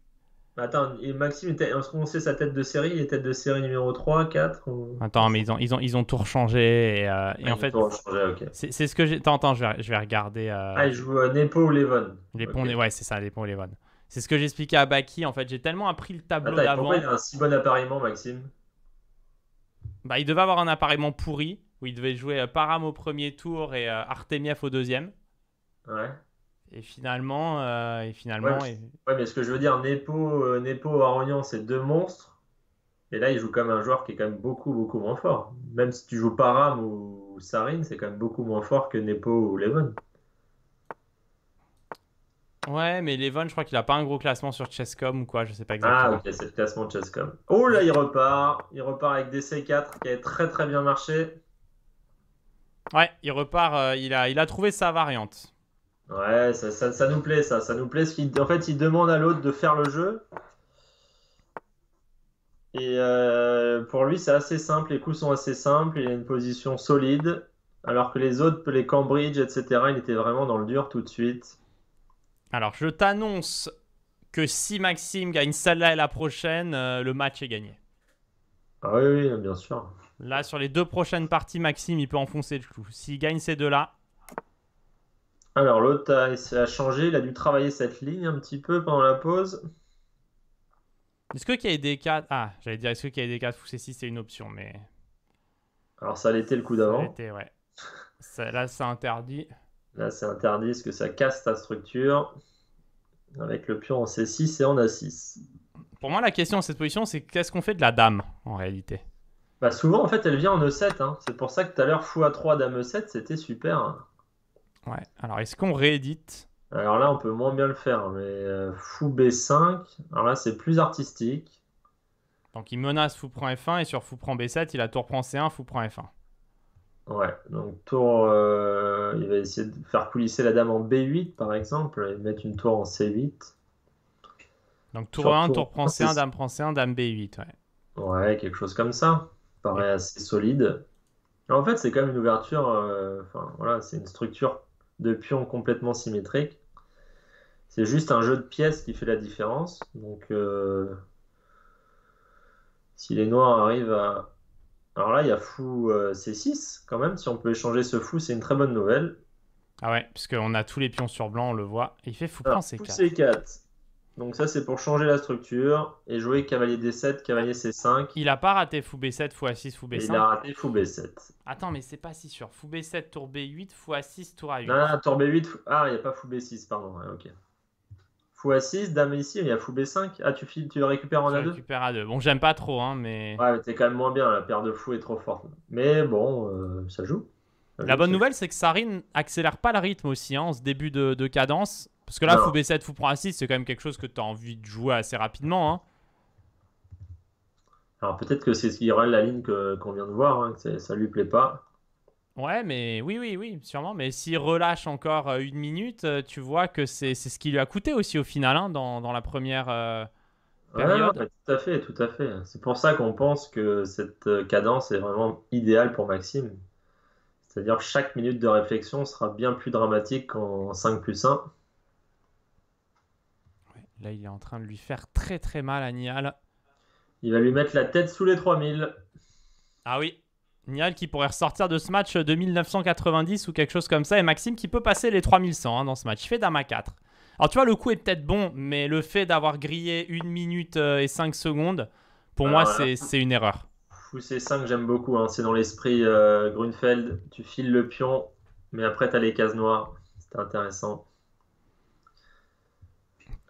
Bah, attends, et Maxime, était, on sait sa tête de série, il est tête de série numéro 3, 4 Attends, mais ils ont, ils ont, ils ont tout rechangé. Et, euh, en fait, c'est ce que j'ai. Attends, attends, je vais, regarder. Euh... Ah, il joue euh, Nepo ou Levon. Les ouais, c'est ça, les ponts ou Levon. C'est ce que j'expliquais à Baki. En fait, j'ai tellement appris le tableau d'avant. Pourquoi il a un si bon appareillement, Maxime Bah, il devait avoir un appareillement pourri où il devait jouer euh, Param au premier tour et euh, Artemiev au deuxième. Ouais. Et finalement, euh, et finalement. Ouais, mais ce que je veux dire, Nepo, Nepo Aronian, c'est deux monstres. Et là, il joue comme un joueur qui est quand même beaucoup, beaucoup moins fort. Même si tu joues Param ou Sarin, c'est quand même beaucoup moins fort que Nepo ou Levon. Ouais, mais Levon, je crois qu'il a pas un gros classement sur Chesscom ou quoi, je sais pas ah, exactement. Ah, ok, c'est le classement de Chesscom. Oh là, il repart. Il repart avec DC4 qui a très très bien marché. Ouais, il repart. Euh, il, a, il a trouvé sa variante. Ouais, ça, nous plaît, ça. Ça nous plaît. en fait, il demande à l'autre de faire le jeu. Et euh, pour lui, c'est assez simple. Les coups sont assez simples. Il a une position solide. Alors que les autres, les Cambridge, etc., il était vraiment dans le dur tout de suite. Alors, je t'annonce que si Maxime gagne celle-là et la prochaine, euh, le match est gagné. Ah oui, bien sûr. Là, sur les deux prochaines parties, Maxime, il peut enfoncer le clou. S'il gagne ces deux-là. Alors, l'autre a, a changé. Il a dû travailler cette ligne un petit peu pendant la pause. Est-ce qu'il y a des cas. Ah, j'allais dire, est-ce qu'il y a des cas de c'est si c'est une option, mais. Alors, ça l'était le coup d'avant. Ça l'était, ouais. là, c'est interdit. Là, c'est interdit parce que ça casse ta structure. Avec le pion en C6 et en A6. Pour moi, la question en cette position, c'est qu'est-ce qu'on fait de la dame en réalité bah souvent, en fait, elle vient en E7. Hein. C'est pour ça que tout à l'heure, fou a 3 dame E7, c'était super. Hein. Ouais, alors est-ce qu'on réédite Alors là, on peut moins bien le faire, mais euh, fou B5, alors là, c'est plus artistique. Donc il menace fou prend F1 et sur fou prend B7, il a tour prend C1, fou prend F1. Ouais, donc tour, euh, il va essayer de faire coulisser la dame en B8 par exemple et mettre une tour en C8. Donc tour 1, tour, prend C1, dame prend C1, dame B8, ouais. Ouais, quelque chose comme ça. Paraît assez solide. en fait, c'est quand même une ouverture, euh, voilà, c'est une structure de pion complètement symétrique. C'est juste un jeu de pièces qui fait la différence. Donc euh, si les noirs arrivent à, alors là, il y a fou euh, C6 quand même. Si on peut échanger ce fou, c'est une très bonne nouvelle. Ah ouais, parce puisqu'on a tous les pions sur blanc, on le voit. il fait fou C4. Donc ça, c'est pour changer la structure et jouer cavalier D7, cavalier C5. Il a pas raté fou B7, fou A6, fou B5. il a raté fou B7. Attends, mais c'est pas si sûr. Fou B7, tour B8, fou A6, tour A8. Non, non tour B8, ah, il n'y a pas fou B6, pardon. ok. Fou à 6, Dame ici, il y a Fou B5. Ah, tu, files, tu le récupères en A2 récupère A2. Bon, j'aime pas trop, hein, mais. Ouais, mais t'es quand même moins bien, la paire de Fou est trop forte. Mais bon, euh, ça joue. la bonne nouvelle, c'est que Sarine accélère pas le rythme aussi hein, en ce début de, cadence. Parce que là, Fou B7, Fou prend A6, c'est quand même quelque chose que tu as envie de jouer assez rapidement. Hein. Alors peut-être que c'est ce qui rend la ligne qu'on vient de voir, que ça lui plaît pas. Ouais, mais oui, oui, oui, sûrement. Mais s'il relâche encore euh, une minute, euh, tu vois que c'est ce qui lui a coûté aussi au final hein, dans, la première euh, période. Bah, tout à fait, tout à fait. C'est pour ça qu'on pense que cette cadence est vraiment idéale pour Maxime. C'est-à-dire chaque minute de réflexion sera bien plus dramatique qu'en 5 plus 1. là, il est en train de lui faire très très mal à Nial. Il va lui mettre la tête sous les 3000. Ah oui, Nial qui pourrait ressortir de ce match 1990 ou quelque chose comme ça. Et Maxime qui peut passer les 3100 hein, dans ce match. Fait dama 4. Alors tu vois, le coup est peut-être bon, mais le fait d'avoir grillé 1 minute euh, et 5 secondes, pour bah, moi, c'est une erreur. Fou C5, j'aime beaucoup. Hein. C'est dans l'esprit Grünfeld euh, Grunfeld. Tu files le pion, mais après, tu as les cases noires. C'est intéressant.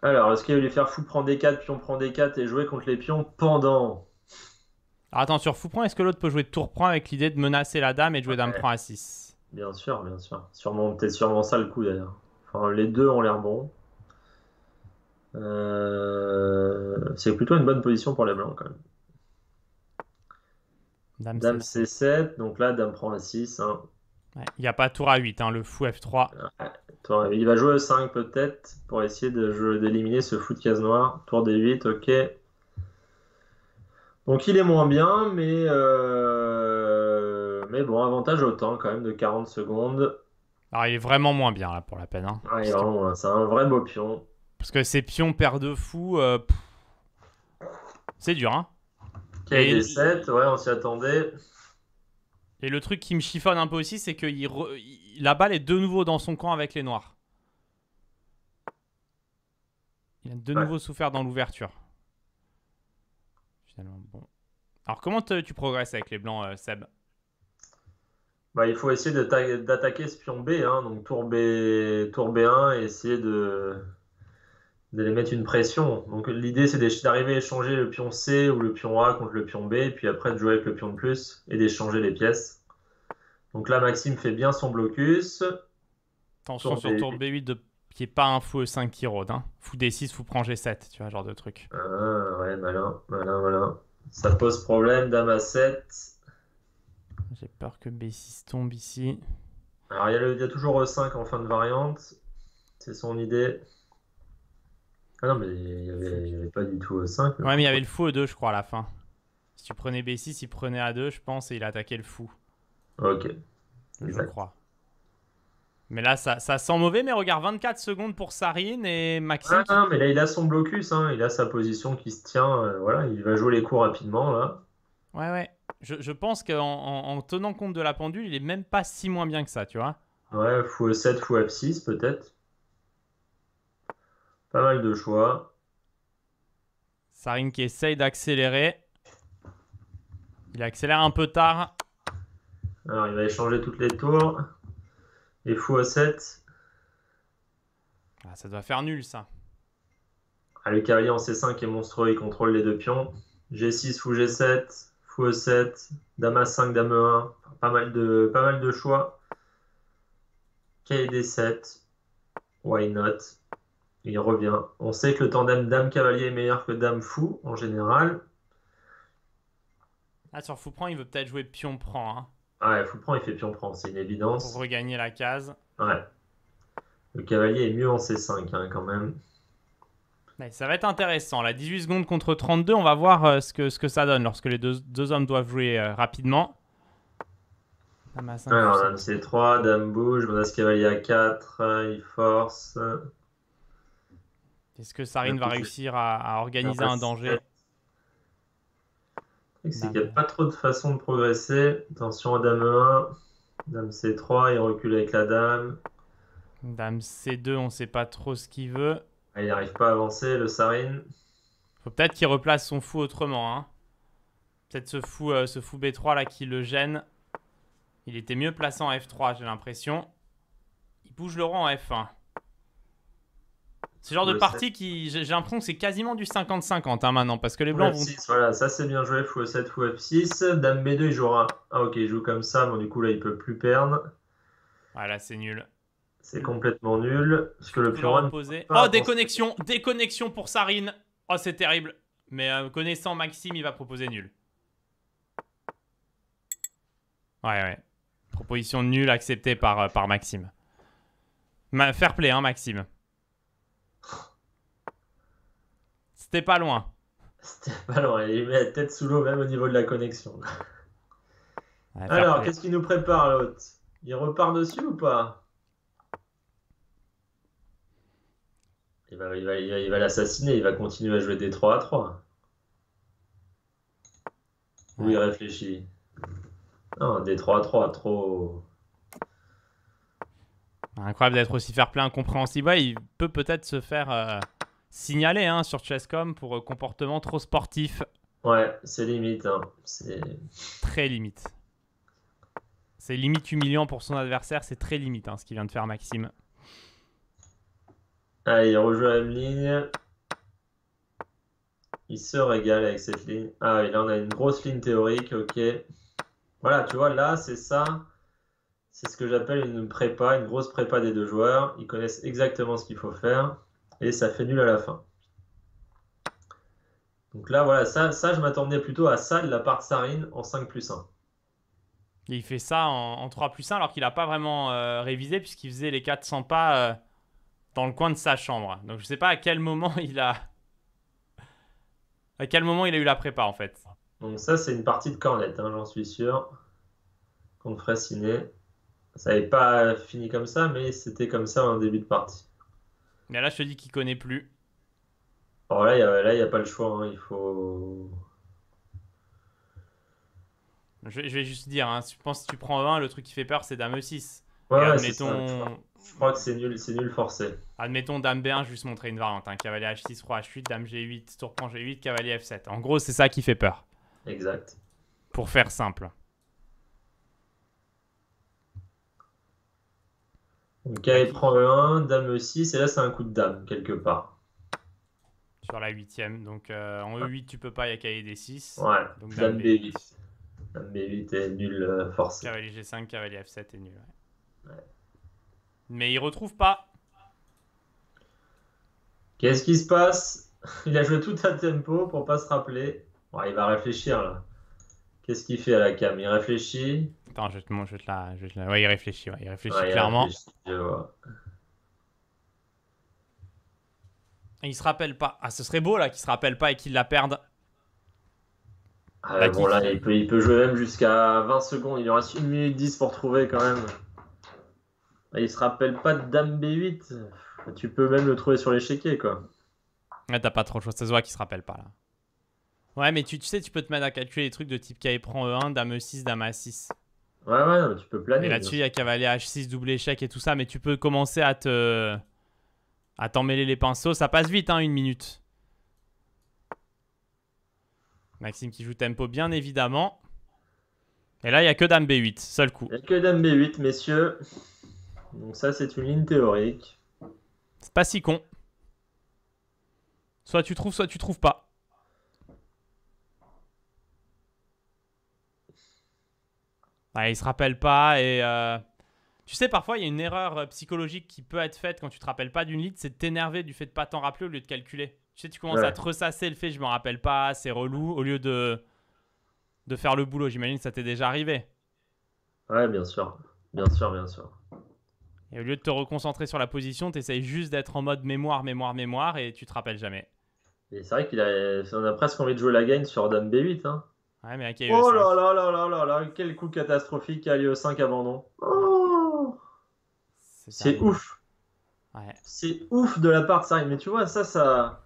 Alors, est-ce qu'il va lui faire fou prendre des 4, pion prend des 4 et jouer contre les pions pendant alors attends, sur fou est-ce que l'autre peut jouer tour prend avec l'idée de menacer la dame et de jouer dame prend à 6 Bien sûr, bien sûr. Sûrement, peut sûrement ça le coup d'ailleurs. les deux ont l'air bons. Euh, c'est plutôt une bonne position pour les blancs quand même. Dame, C7. donc là, dame prend à 6. il n'y a pas tour à 8, hein, le fou F3. il va jouer E5 peut-être pour essayer d'éliminer ce fou de case noire. Tour D8, ok. Donc il est moins bien, mais, euh, mais bon, avantage au temps quand même de 40 secondes. Alors ah, il est vraiment moins bien là pour la peine. Hein. Ah, c'est un vrai beau pion. Parce que ces pions paires de fous, euh, c'est dur. Hein 7, ouais, on s'y attendait. Et le truc qui me chiffonne un peu aussi, c'est que la balle est de nouveau dans son camp avec les noirs. Il a de nouveau souffert dans l'ouverture. Alors, comment tu progresses avec les blancs, euh, Seb bah, Il faut essayer d'attaquer ce pion B, hein. donc tour B, tour B1, et essayer de, de les mettre une pression. Donc, l'idée, c'est d'arriver à échanger le pion C ou le pion A contre le pion B, et puis après de jouer avec le pion de plus et d'échanger les pièces. Donc là, Maxime fait bien son blocus. Attention sur tour B8 de qui est pas un fou e 5 qui rôde. Hein. Fou D6, fou prend G7, tu vois, genre de truc. Ah ouais, malin, malin, malin. Ça pose problème, dame a 7. J'ai peur que B6 tombe ici. Alors il y, a toujours E5 euh, en fin de variante. C'est son idée. Ah non, mais il n'y avait, pas du tout E5. Euh, ouais, mais il y avait le fou E2, je crois, à la fin. Si tu prenais B6, il prenait A2, je pense, et il attaquait le fou. Ok. Je crois. Mais là, ça, sent mauvais, mais regarde, 24 secondes pour Sarine et Maxime. Ah, non, mais là, il a son blocus, hein. il a sa position qui se tient. Euh, voilà, il va jouer les coups rapidement, là. Ouais, ouais. Je, pense qu'en en, tenant compte de la pendule, il est même pas si moins bien que ça, tu vois. Ouais, e 7 fou euh, f6, peut-être. Pas mal de choix. Sarine qui essaye d'accélérer. Il accélère un peu tard. Alors, il va échanger toutes les tours. Et fou à 7. Ah, ça doit faire nul, ça. Ah, le en C5 est monstrueux, il contrôle les deux pions. G6, fou G7, fou E7, dame A5, dame E1. pas, mal de, pas mal de choix. KD7. Why not Il revient. On sait que le tandem dame-cavalier est meilleur que dame-fou en général. Ah, sur fou prend, il veut peut-être jouer pion prend. Hein. Ah, il faut prendre, il fait pion prend, c'est une évidence. Pour regagner la case. Ouais. Le cavalier est mieux en C5 hein, quand même. ça va être intéressant. la 18 secondes contre 32, on va voir euh, ce, que, ce que ça donne lorsque les deux, deux hommes doivent jouer euh, rapidement. Dame C3, dame bouge, menace cavalier à 4, euh, il force. Est-ce que Sarine va réussir à organiser un danger c'est qu'il n'y a pas trop de façon de progresser. Attention à dame 1, dame C3, il recule avec la dame. Dame C2, on ne sait pas trop ce qu'il veut. Ah, il n'arrive pas à avancer, le Sarin. Faut peut-être qu'il replace son fou autrement. Hein. Peut-être ce fou, euh, ce fou B3 là qui le gêne. Il était mieux placé en F3, j'ai l'impression. Il bouge le rang en F1. C'est genre de partie qui. J'ai l'impression que c'est quasiment du 50-50 hein, maintenant, parce que les blancs vont. Voilà, ça c'est bien joué, fou 7 fou F6. Dame B2, il jouera. Ah, ok, il joue comme ça, bon, du coup là il peut plus perdre. Voilà, c'est nul. C'est complètement nul. Parce que le pion. Oh, déconnexion Déconnexion pour Sarine Oh, c'est terrible. Mais euh, connaissant Maxime, il va proposer nul. Ouais, ouais. Proposition nulle acceptée par, euh, par Maxime. fair play, hein, Maxime. pas loin. C'était pas loin. Il met la tête sous l'eau, même au niveau de la connexion. Alors, qu'est-ce qu'il nous prépare, l'autre Il repart dessus ou pas il va, il va, l'assassiner, il va continuer à jouer des 3 à 3. Ou il réfléchit. Non, des 3 à 3, trop. Incroyable d'être aussi faire plein incompréhensible. il peut peut-être se faire. Euh, signalé hein, sur Chesscom pour euh, comportement trop sportif. Ouais, c'est limite. Hein. C'est très limite. C'est limite humiliant pour son adversaire, c'est très limite hein, ce qu'il vient de faire Maxime. Allez, il rejoue la même ligne. Il se régale avec cette ligne. Ah, et là, on a une grosse ligne théorique, ok. Voilà, tu vois, là, c'est ça. C'est ce que j'appelle une prépa, une grosse prépa des deux joueurs. Ils connaissent exactement ce qu'il faut faire et ça fait nul à la fin. Donc là, voilà, ça, ça je m'attendais plutôt à ça de la part de Sarine en 5 plus 1. il fait ça en, 3 plus 1 alors qu'il n'a pas vraiment euh, révisé puisqu'il faisait les 400 pas euh, dans le coin de sa chambre. Donc je sais pas à quel moment il a... À quel moment il a eu la prépa en fait. Donc ça c'est une partie de cornette, hein, j'en suis sûr. ferait ciné, Ça n'avait pas fini comme ça mais c'était comme ça en début de partie. Mais là, je te dis qu'il connaît plus. Alors là, il n'y a, pas le choix. Hein, il faut. Je, vais juste dire, hein, je pense que si tu prends 1, le truc qui fait peur, c'est Dame E6. Ouais, Je crois que c'est nul, forcé. Admettons Dame B1, juste montrer une variante. Hein. Cavalier H6, 3 H8, Dame G8, Tour prend G8, Cavalier F7. En gros, c'est ça qui fait peur. Exact. Pour faire simple. Donc il prend e 1, dame e 6, et là c'est un coup de dame, quelque part. Sur la huitième. Donc euh, en E8, tu peux pas, il y a cahier d 6. Ouais, donc dame, B8. Dame B8 est nul, euh, forcément. Cavalier G5, cavalier F7 est nul. Ouais. Ouais. Mais il retrouve pas. Qu'est-ce qui se passe Il a joué tout à tempo pour pas se rappeler. il va réfléchir là. Qu'est-ce qu'il fait à la cam Il réfléchit. Attends, je te, montre, je te la. Ouais, il réfléchit, ouais, il réfléchit clairement. Il, se rappelle pas. Ah, ce serait beau là qu'il se rappelle pas et qu'il la perde. Ah, bah, bon, là, il peut, jouer même jusqu'à 20 secondes. Il aura reste une minute 10 pour trouver quand même. il se rappelle pas de Dame B8. Tu peux même le trouver sur l'échiquier quoi. Ouais, t'as pas trop de choix. Ça se voit qu'il se rappelle pas là. Ouais, mais tu, sais, tu peux te mettre à calculer des trucs de type K prend E1, Dame E6, Dame A6. Ouais, ouais, tu peux planer. Et là-dessus, il y a cavalier H6, double échec et tout ça, mais tu peux commencer à te. à t'emmêler les pinceaux. Ça passe vite, hein, une minute. Maxime qui joue tempo, bien évidemment. Et là, il n'y a que Dame B8, seul coup. Il n'y a que Dame B8, messieurs. Donc, ça, c'est une ligne théorique. C'est pas si con. Soit tu trouves, soit tu trouves pas. bah, il se rappelle pas et euh, tu sais parfois il y a une erreur euh, psychologique qui peut être faite quand tu te rappelles pas d'une lead, c'est de t'énerver du fait de pas t'en rappeler au lieu de calculer. Tu sais tu commences à te ressasser le fait je m'en rappelle pas, c'est relou au lieu de de faire le boulot. J'imagine ça t'est déjà arrivé. Ouais, bien sûr. Bien sûr, bien sûr. Et au lieu de te reconcentrer sur la position, tu juste d'être en mode mémoire, mémoire, mémoire et tu te rappelles jamais. c'est vrai qu'on a... a presque envie de jouer la gagne sur Dame B8. Hein oh là là là là là là, quel coup catastrophique à 5 abandon. c'est ouf. C'est ouf de la part de Mais tu vois, ça, ça.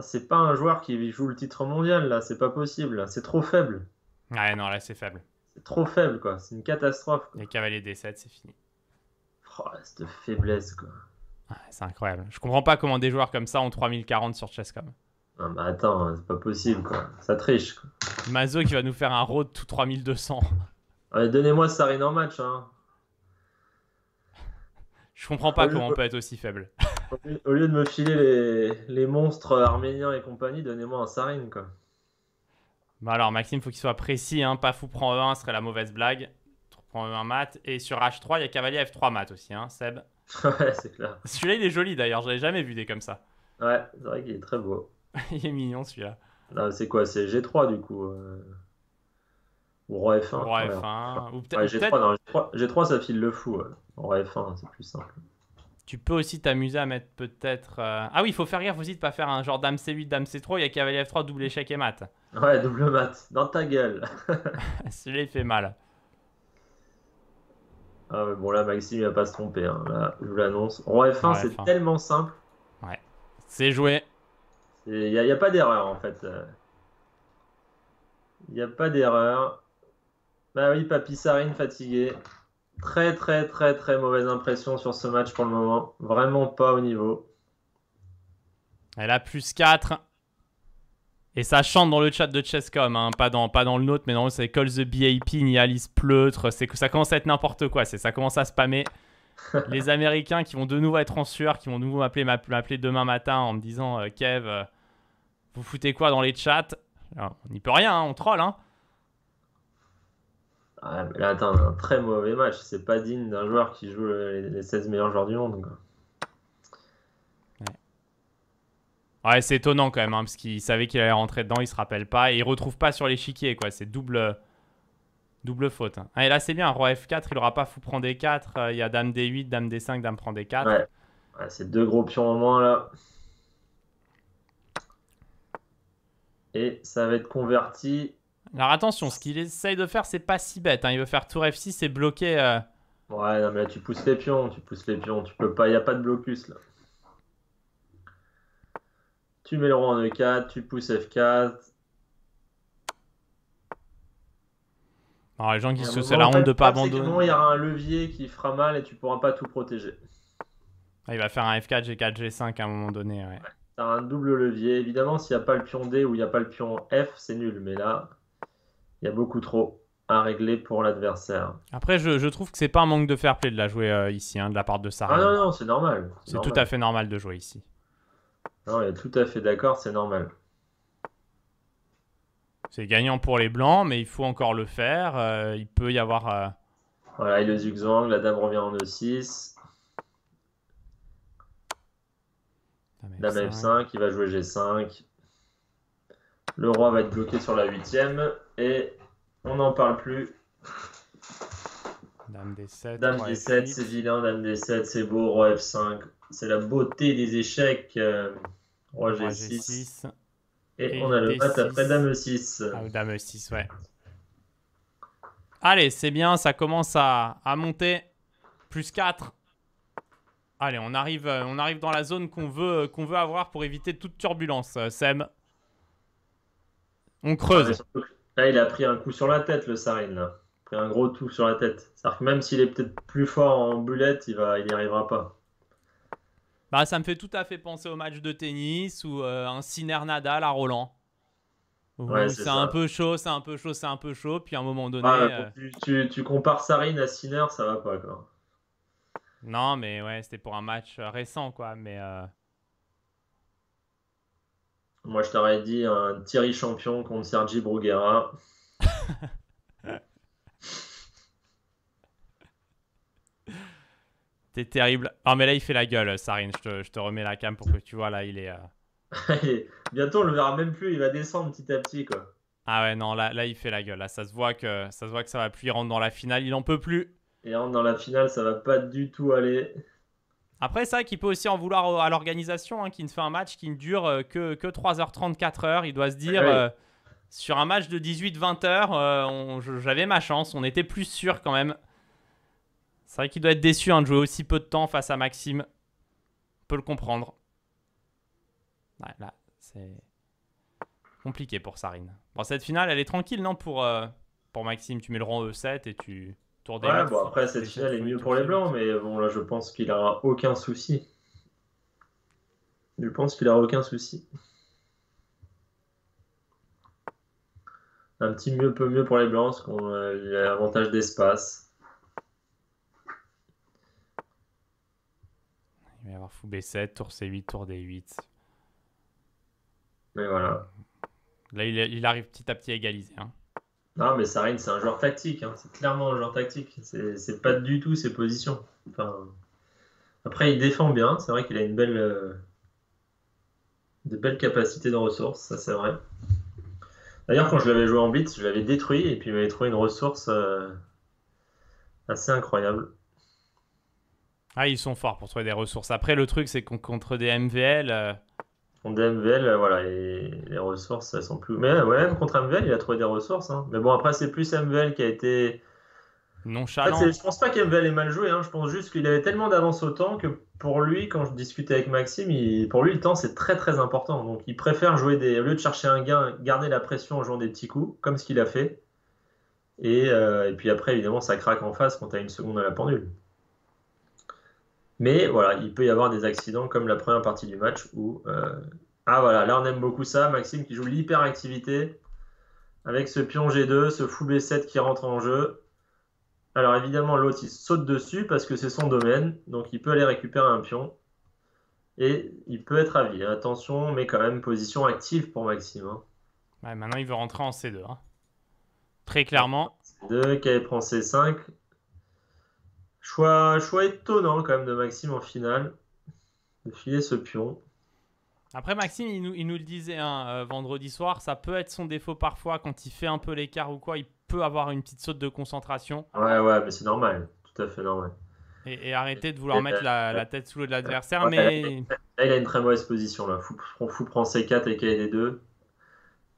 c'est pas un joueur qui joue le titre mondial, là. C'est pas possible. C'est trop faible. Ouais, non, là, c'est faible. C'est trop faible, quoi. C'est une catastrophe. Les cavaliers des 7, c'est fini. Oh, cette faiblesse, quoi. c'est incroyable. Je comprends pas comment des joueurs comme ça ont 3040 sur Chesscom. Non, ah, attends, c'est pas possible, quoi. Ça triche. Quoi. Mazo qui va nous faire un road tout 3200. donnez-moi Sarine en match. Hein. Je comprends pas comment on peut être aussi faible. au lieu de me filer les, monstres arméniens et compagnie, donnez-moi un Sarine, quoi. Bah alors, Maxime, faut qu'il soit précis. Hein. Pas fou prend E1, serait la mauvaise blague. Prends E1 mat. Et sur H3, il y a Cavalier F3 mat aussi, hein, Seb. ouais, c'est clair. Celui-là, il est joli d'ailleurs. J'avais jamais vu des comme ça. Ouais, c'est vrai qu'il est très beau. il est mignon celui-là. C'est quoi C'est G3 du coup euh, Ou Roi F1 Roi F1. ou ouais, G3, non, G3, G3, ça file le fou. Ouais. F1, c'est plus simple. Tu peux aussi t'amuser à mettre peut-être. Euh, ah oui, il faut faire gaffe aussi de pas faire un genre dame C8, dame C3, il y a cavalier F3, double échec et mat. Ouais, double mat, dans ta gueule. Celui-là, fait mal. Ah, bon, là, Maxime, il va pas se tromper. Hein. je vous l'annonce. Roi F1, c'est tellement simple. Ouais, c'est joué. Il n'y a, pas d'erreur en fait. Il n'y a pas d'erreur. Bah oui, Papy Sarine fatigué. Très très très très mauvaise impression sur ce match pour le moment. Vraiment pas au niveau. Elle a plus 4. Et ça chante dans le chat de Chesscom, hein. pas, dans, pas dans le nôtre, mais non, c'est Call the BAP, ni Alice Pleutre. C'est que ça commence à être n'importe quoi. C'est ça commence à spammer. les Américains qui vont de nouveau être en sueur, qui vont de nouveau m'appeler demain matin en me disant euh, Kev. Euh, vous foutez quoi dans les chats On n'y peut rien, hein, on troll. Hein. Ah, mais là, attends, un très mauvais match. C'est pas digne d'un joueur qui joue les 16 meilleurs joueurs du monde. Ouais, c'est étonnant quand même, hein, parce qu'il savait qu'il allait rentrer dedans, il se rappelle pas, et il retrouve pas sur l'échiquier, quoi. C'est double, double faute. Hein. Ah, et là, c'est bien, roi F4, il aura pas fou prendre D4, euh, il y a dame D8, dame D5, dame prend D4. c'est deux gros pions au moins, là. Et ça va être converti. Alors attention, ce qu'il essaye de faire, c'est pas si bête. Hein. Il veut faire tour F6 et bloquer. Euh, ouais, non, mais là, tu pousses les pions, tu pousses les pions. Tu peux pas, il n'y a pas de blocus là. Tu mets le roi en E4, tu pousses F4. Alors, les gens qui se. C'est la honte de pas abandonner. il y aura un levier qui fera mal et tu pourras pas tout protéger. Ah, il va faire un F4, G4, G5 à un moment donné. ouais. T'as un double levier. Évidemment, s'il n'y a pas le pion D ou il n'y a pas le pion F, c'est nul. Mais là, il y a beaucoup trop à régler pour l'adversaire. Après, je, trouve que c'est pas un manque de fair play de la jouer euh, ici, hein, de la part de Sarah. Ah non, non, c'est normal. C'est tout à fait normal de jouer ici. Non, il est tout à fait d'accord, c'est normal. C'est gagnant pour les blancs, mais il faut encore le faire. Euh, il peut y avoir. Euh, voilà, il le zigzag, la dame revient en E6. Dame F5, il va jouer G5. Le roi va être bloqué sur la huitième et on n'en parle plus. Dame D7. c'est vilain. Dame D7, c'est beau. Roi F5. C'est la beauté des échecs. roi, G6. Et, on a le mat après Dame E6. Ah, Dame E6, ouais. Allez, c'est bien. Ça commence à, à monter. Plus 4. Allez, on arrive, euh, on arrive dans la zone qu'on veut, euh, veut avoir pour éviter toute turbulence, euh, Sam. On creuse. Là, il a pris un coup sur la tête, le Sarine. Il a pris un gros tout sur la tête. cest que même s'il est peut-être plus fort en bullet, il n'y il arrivera pas. Bah, ça me fait tout à fait penser au match de tennis ou un siner Nadal à Roland. c'est un peu chaud, c'est un peu chaud, c'est un peu chaud. Puis à un moment donné. Ah, tu, compares Sarine à Ciner, ça va pas. Quoi. Non, mais ouais, c'était pour un match euh, récent, quoi. Mais. Euh, Moi, je t'aurais dit un Thierry Champion contre Sergi Bruguera. T'es terrible. Ah, mais là, il fait la gueule, Sarine. Je te, remets la cam pour que tu vois, là, euh, il est. Bientôt, on le verra même plus. Il va descendre petit à petit, quoi. Ah ouais, non, là, là, il fait la gueule. Là, ça se voit que ça, se voit que ça va plus. rentrer dans la finale. Il en peut plus. Et dans la finale, ça va pas du tout aller. Après, c'est vrai qu'il peut aussi en vouloir à l'organisation, hein, qui ne fait un match qui ne dure euh, que, que 3h30, 4h. Il doit se dire, euh, sur un match de 18-20 h euh, j'avais ma chance, on était plus sûr quand même. C'est vrai qu'il doit être déçu hein, de jouer aussi peu de temps face à Maxime. On peut le comprendre. là, c'est compliqué pour Sarine. Bon, cette finale, elle est tranquille, non, pour, pour Maxime Tu mets le rang E7 et tu ouais, bon, après, cette finale est mieux pour les Blancs, mais bon, là, je pense qu'il aura aucun souci. Je pense qu'il aura aucun souci. Un petit mieux, peu mieux pour les Blancs, parce qu'on a avantage d'espace. Il va y avoir fou B7, tour C8, tour D8. Mais voilà. Là, il, arrive petit à petit à égaliser. Hein. Non, mais Sarine, c'est un joueur tactique. Hein. C'est clairement un joueur tactique. C'est pas du tout ses positions. Enfin, après, il défend bien. C'est vrai qu'il a une belle, euh, de belles capacités de ressources. Ça, c'est vrai. D'ailleurs, quand je l'avais joué en blitz, je l'avais détruit et puis il m'avait trouvé une ressource euh, assez incroyable. Ah, ils sont forts pour trouver des ressources. Après, le truc, c'est qu'on contre des MVL. Euh, Contre MVL, euh, voilà, les ressources, elles sont plus. Mais ouais, même contre MVL, il a trouvé des ressources. Hein. Mais bon, après, c'est plus MVL qui a été. Non ah, En je pense pas qu'MVL ait mal joué. Hein. Je pense juste qu'il avait tellement d'avance au temps que pour lui, quand je discutais avec Maxime, pour lui, le temps, c'est très très important. Donc, il préfère jouer des. Au lieu de chercher un gain, garder la pression en jouant des petits coups, comme ce qu'il a fait. Et, euh, puis après, évidemment, ça craque en face quand t'as une seconde à la pendule. Mais voilà, il peut y avoir des accidents comme la première partie du match où. Euh, ah voilà, là on aime beaucoup ça. Maxime qui joue l'hyperactivité avec ce pion G2, ce fou B7 qui rentre en jeu. Alors évidemment, l'autre il saute dessus parce que c'est son domaine, donc il peut aller récupérer un pion. Et il peut être à vie. Attention, mais quand même, position active pour Maxime. Hein. maintenant il veut rentrer en C2. Hein. Très clairement. C2, K prend C5. Choix, choix étonnant quand même de Maxime en finale, de filer ce pion. Après, Maxime, il nous, le disait hein, euh, vendredi soir, ça peut être son défaut parfois quand il fait un peu l'écart ou quoi, il peut avoir une petite saute de concentration. Ouais, ouais, mais c'est normal, tout à fait normal. Et, arrêter de vouloir mettre euh, la, tête sous l'eau de l'adversaire, mais. Là, il a une très mauvaise position là. Fou, fou prend C4 et KD2.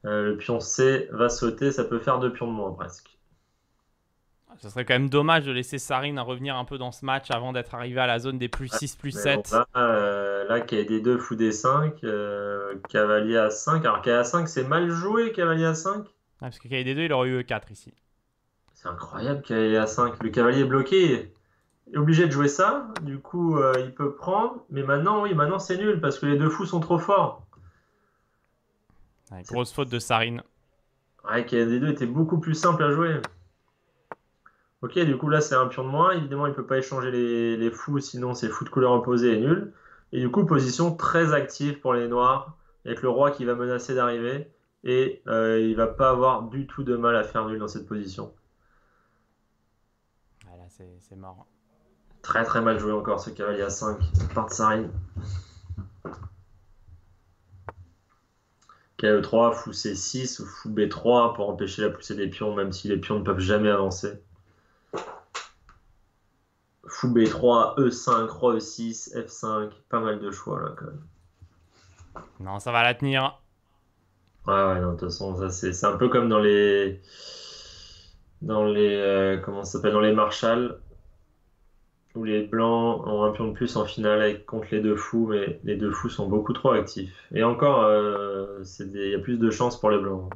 Euh, le pion C va sauter, ça peut faire deux pions de moins presque. Ce serait quand même dommage de laisser Sarin revenir un peu dans ce match avant d'être arrivé à la zone des plus 6, plus 7. Euh, là, KD2 fout des 5, euh, Cavalier à 5. Alors, kd à 5, c'est mal joué, Cavalier à 5. parce que KD2, il aurait eu 4 e ici. C'est incroyable, kd à 5. Le Cavalier est bloqué, il est obligé de jouer ça. Du coup, euh, il peut prendre. Mais maintenant, oui, maintenant, c'est nul parce que les deux fous sont trop forts. grosse faute de Sarine. Ouais, KD2 était beaucoup plus simple à jouer. Ok, du coup, là, c'est un pion de moins. Évidemment, il ne peut pas échanger les, fous, sinon c'est fou de couleur opposée et nul. Et du coup, position très active pour les noirs, avec le roi qui va menacer d'arriver. Et euh, il va pas avoir du tout de mal à faire nul dans cette position. Voilà, ah, là, c'est mort. Très très mal joué encore ce cavalier a 5. par de Sarine. KE3, fou C6 ou fou B3 pour empêcher la poussée des pions, même si les pions ne peuvent jamais avancer. Fou B3, E5, Roi E6, F5, pas mal de choix là quand même. Non, ça va la tenir. Hein. Ouais, ouais, de toute façon, ça c'est un peu comme dans les. Dans les. Euh, comment ça s'appelle Dans les Marshall, où les Blancs ont un pion de plus en finale contre les deux fous, mais les deux fous sont beaucoup trop actifs. Et encore, euh, il y a plus de chances pour les Blancs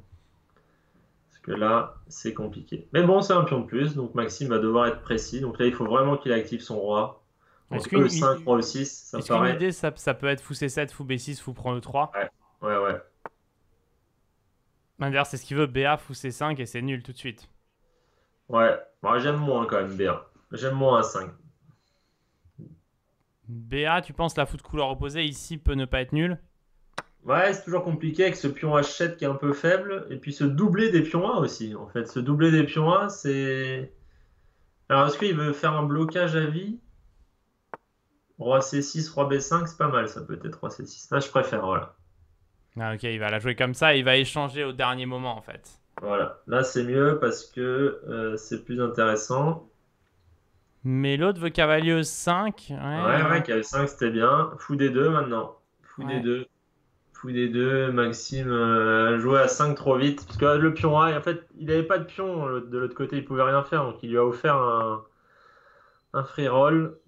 que là, c'est compliqué. Mais bon, c'est un pion de plus, donc Maxime va devoir être précis. Donc là, il faut vraiment qu'il active son roi. Est-ce que 5 e roi 6, e ça ça, peut être fou C7, fou B6, fou prend le 3 Ouais, ouais, ouais. Bah, d'ailleurs, c'est ce qu'il veut, BA, fou C5, et c'est nul tout de suite. Ouais, moi j'aime moins quand même BA. J'aime moins un 5 BA, tu penses la fou de couleur opposée ici peut ne pas être nulle Ouais, c'est toujours compliqué avec ce pion H7 qui est un peu faible. Et puis se doubler des pions A aussi, en fait. se doubler des pions A, c'est. Alors, est-ce qu'il veut faire un blocage à vie Roi C6, Roi B5, c'est pas mal ça, peut-être. Roi C6. Là, je préfère, voilà. Ah, ok, il va la jouer comme ça, il va échanger au dernier moment, en fait. Voilà, là c'est mieux parce que euh, c'est plus intéressant. Mais l'autre veut cavalier 5. Ouais, ouais, ouais cavalier 5 c'était bien. Fou des 2 maintenant. Fou des deux des deux. Maxime euh, jouait à 5 trop vite. Parce que le pion A, en fait, il n'avait pas de pion de l'autre côté, il pouvait rien faire. Donc il lui a offert un, un free roll.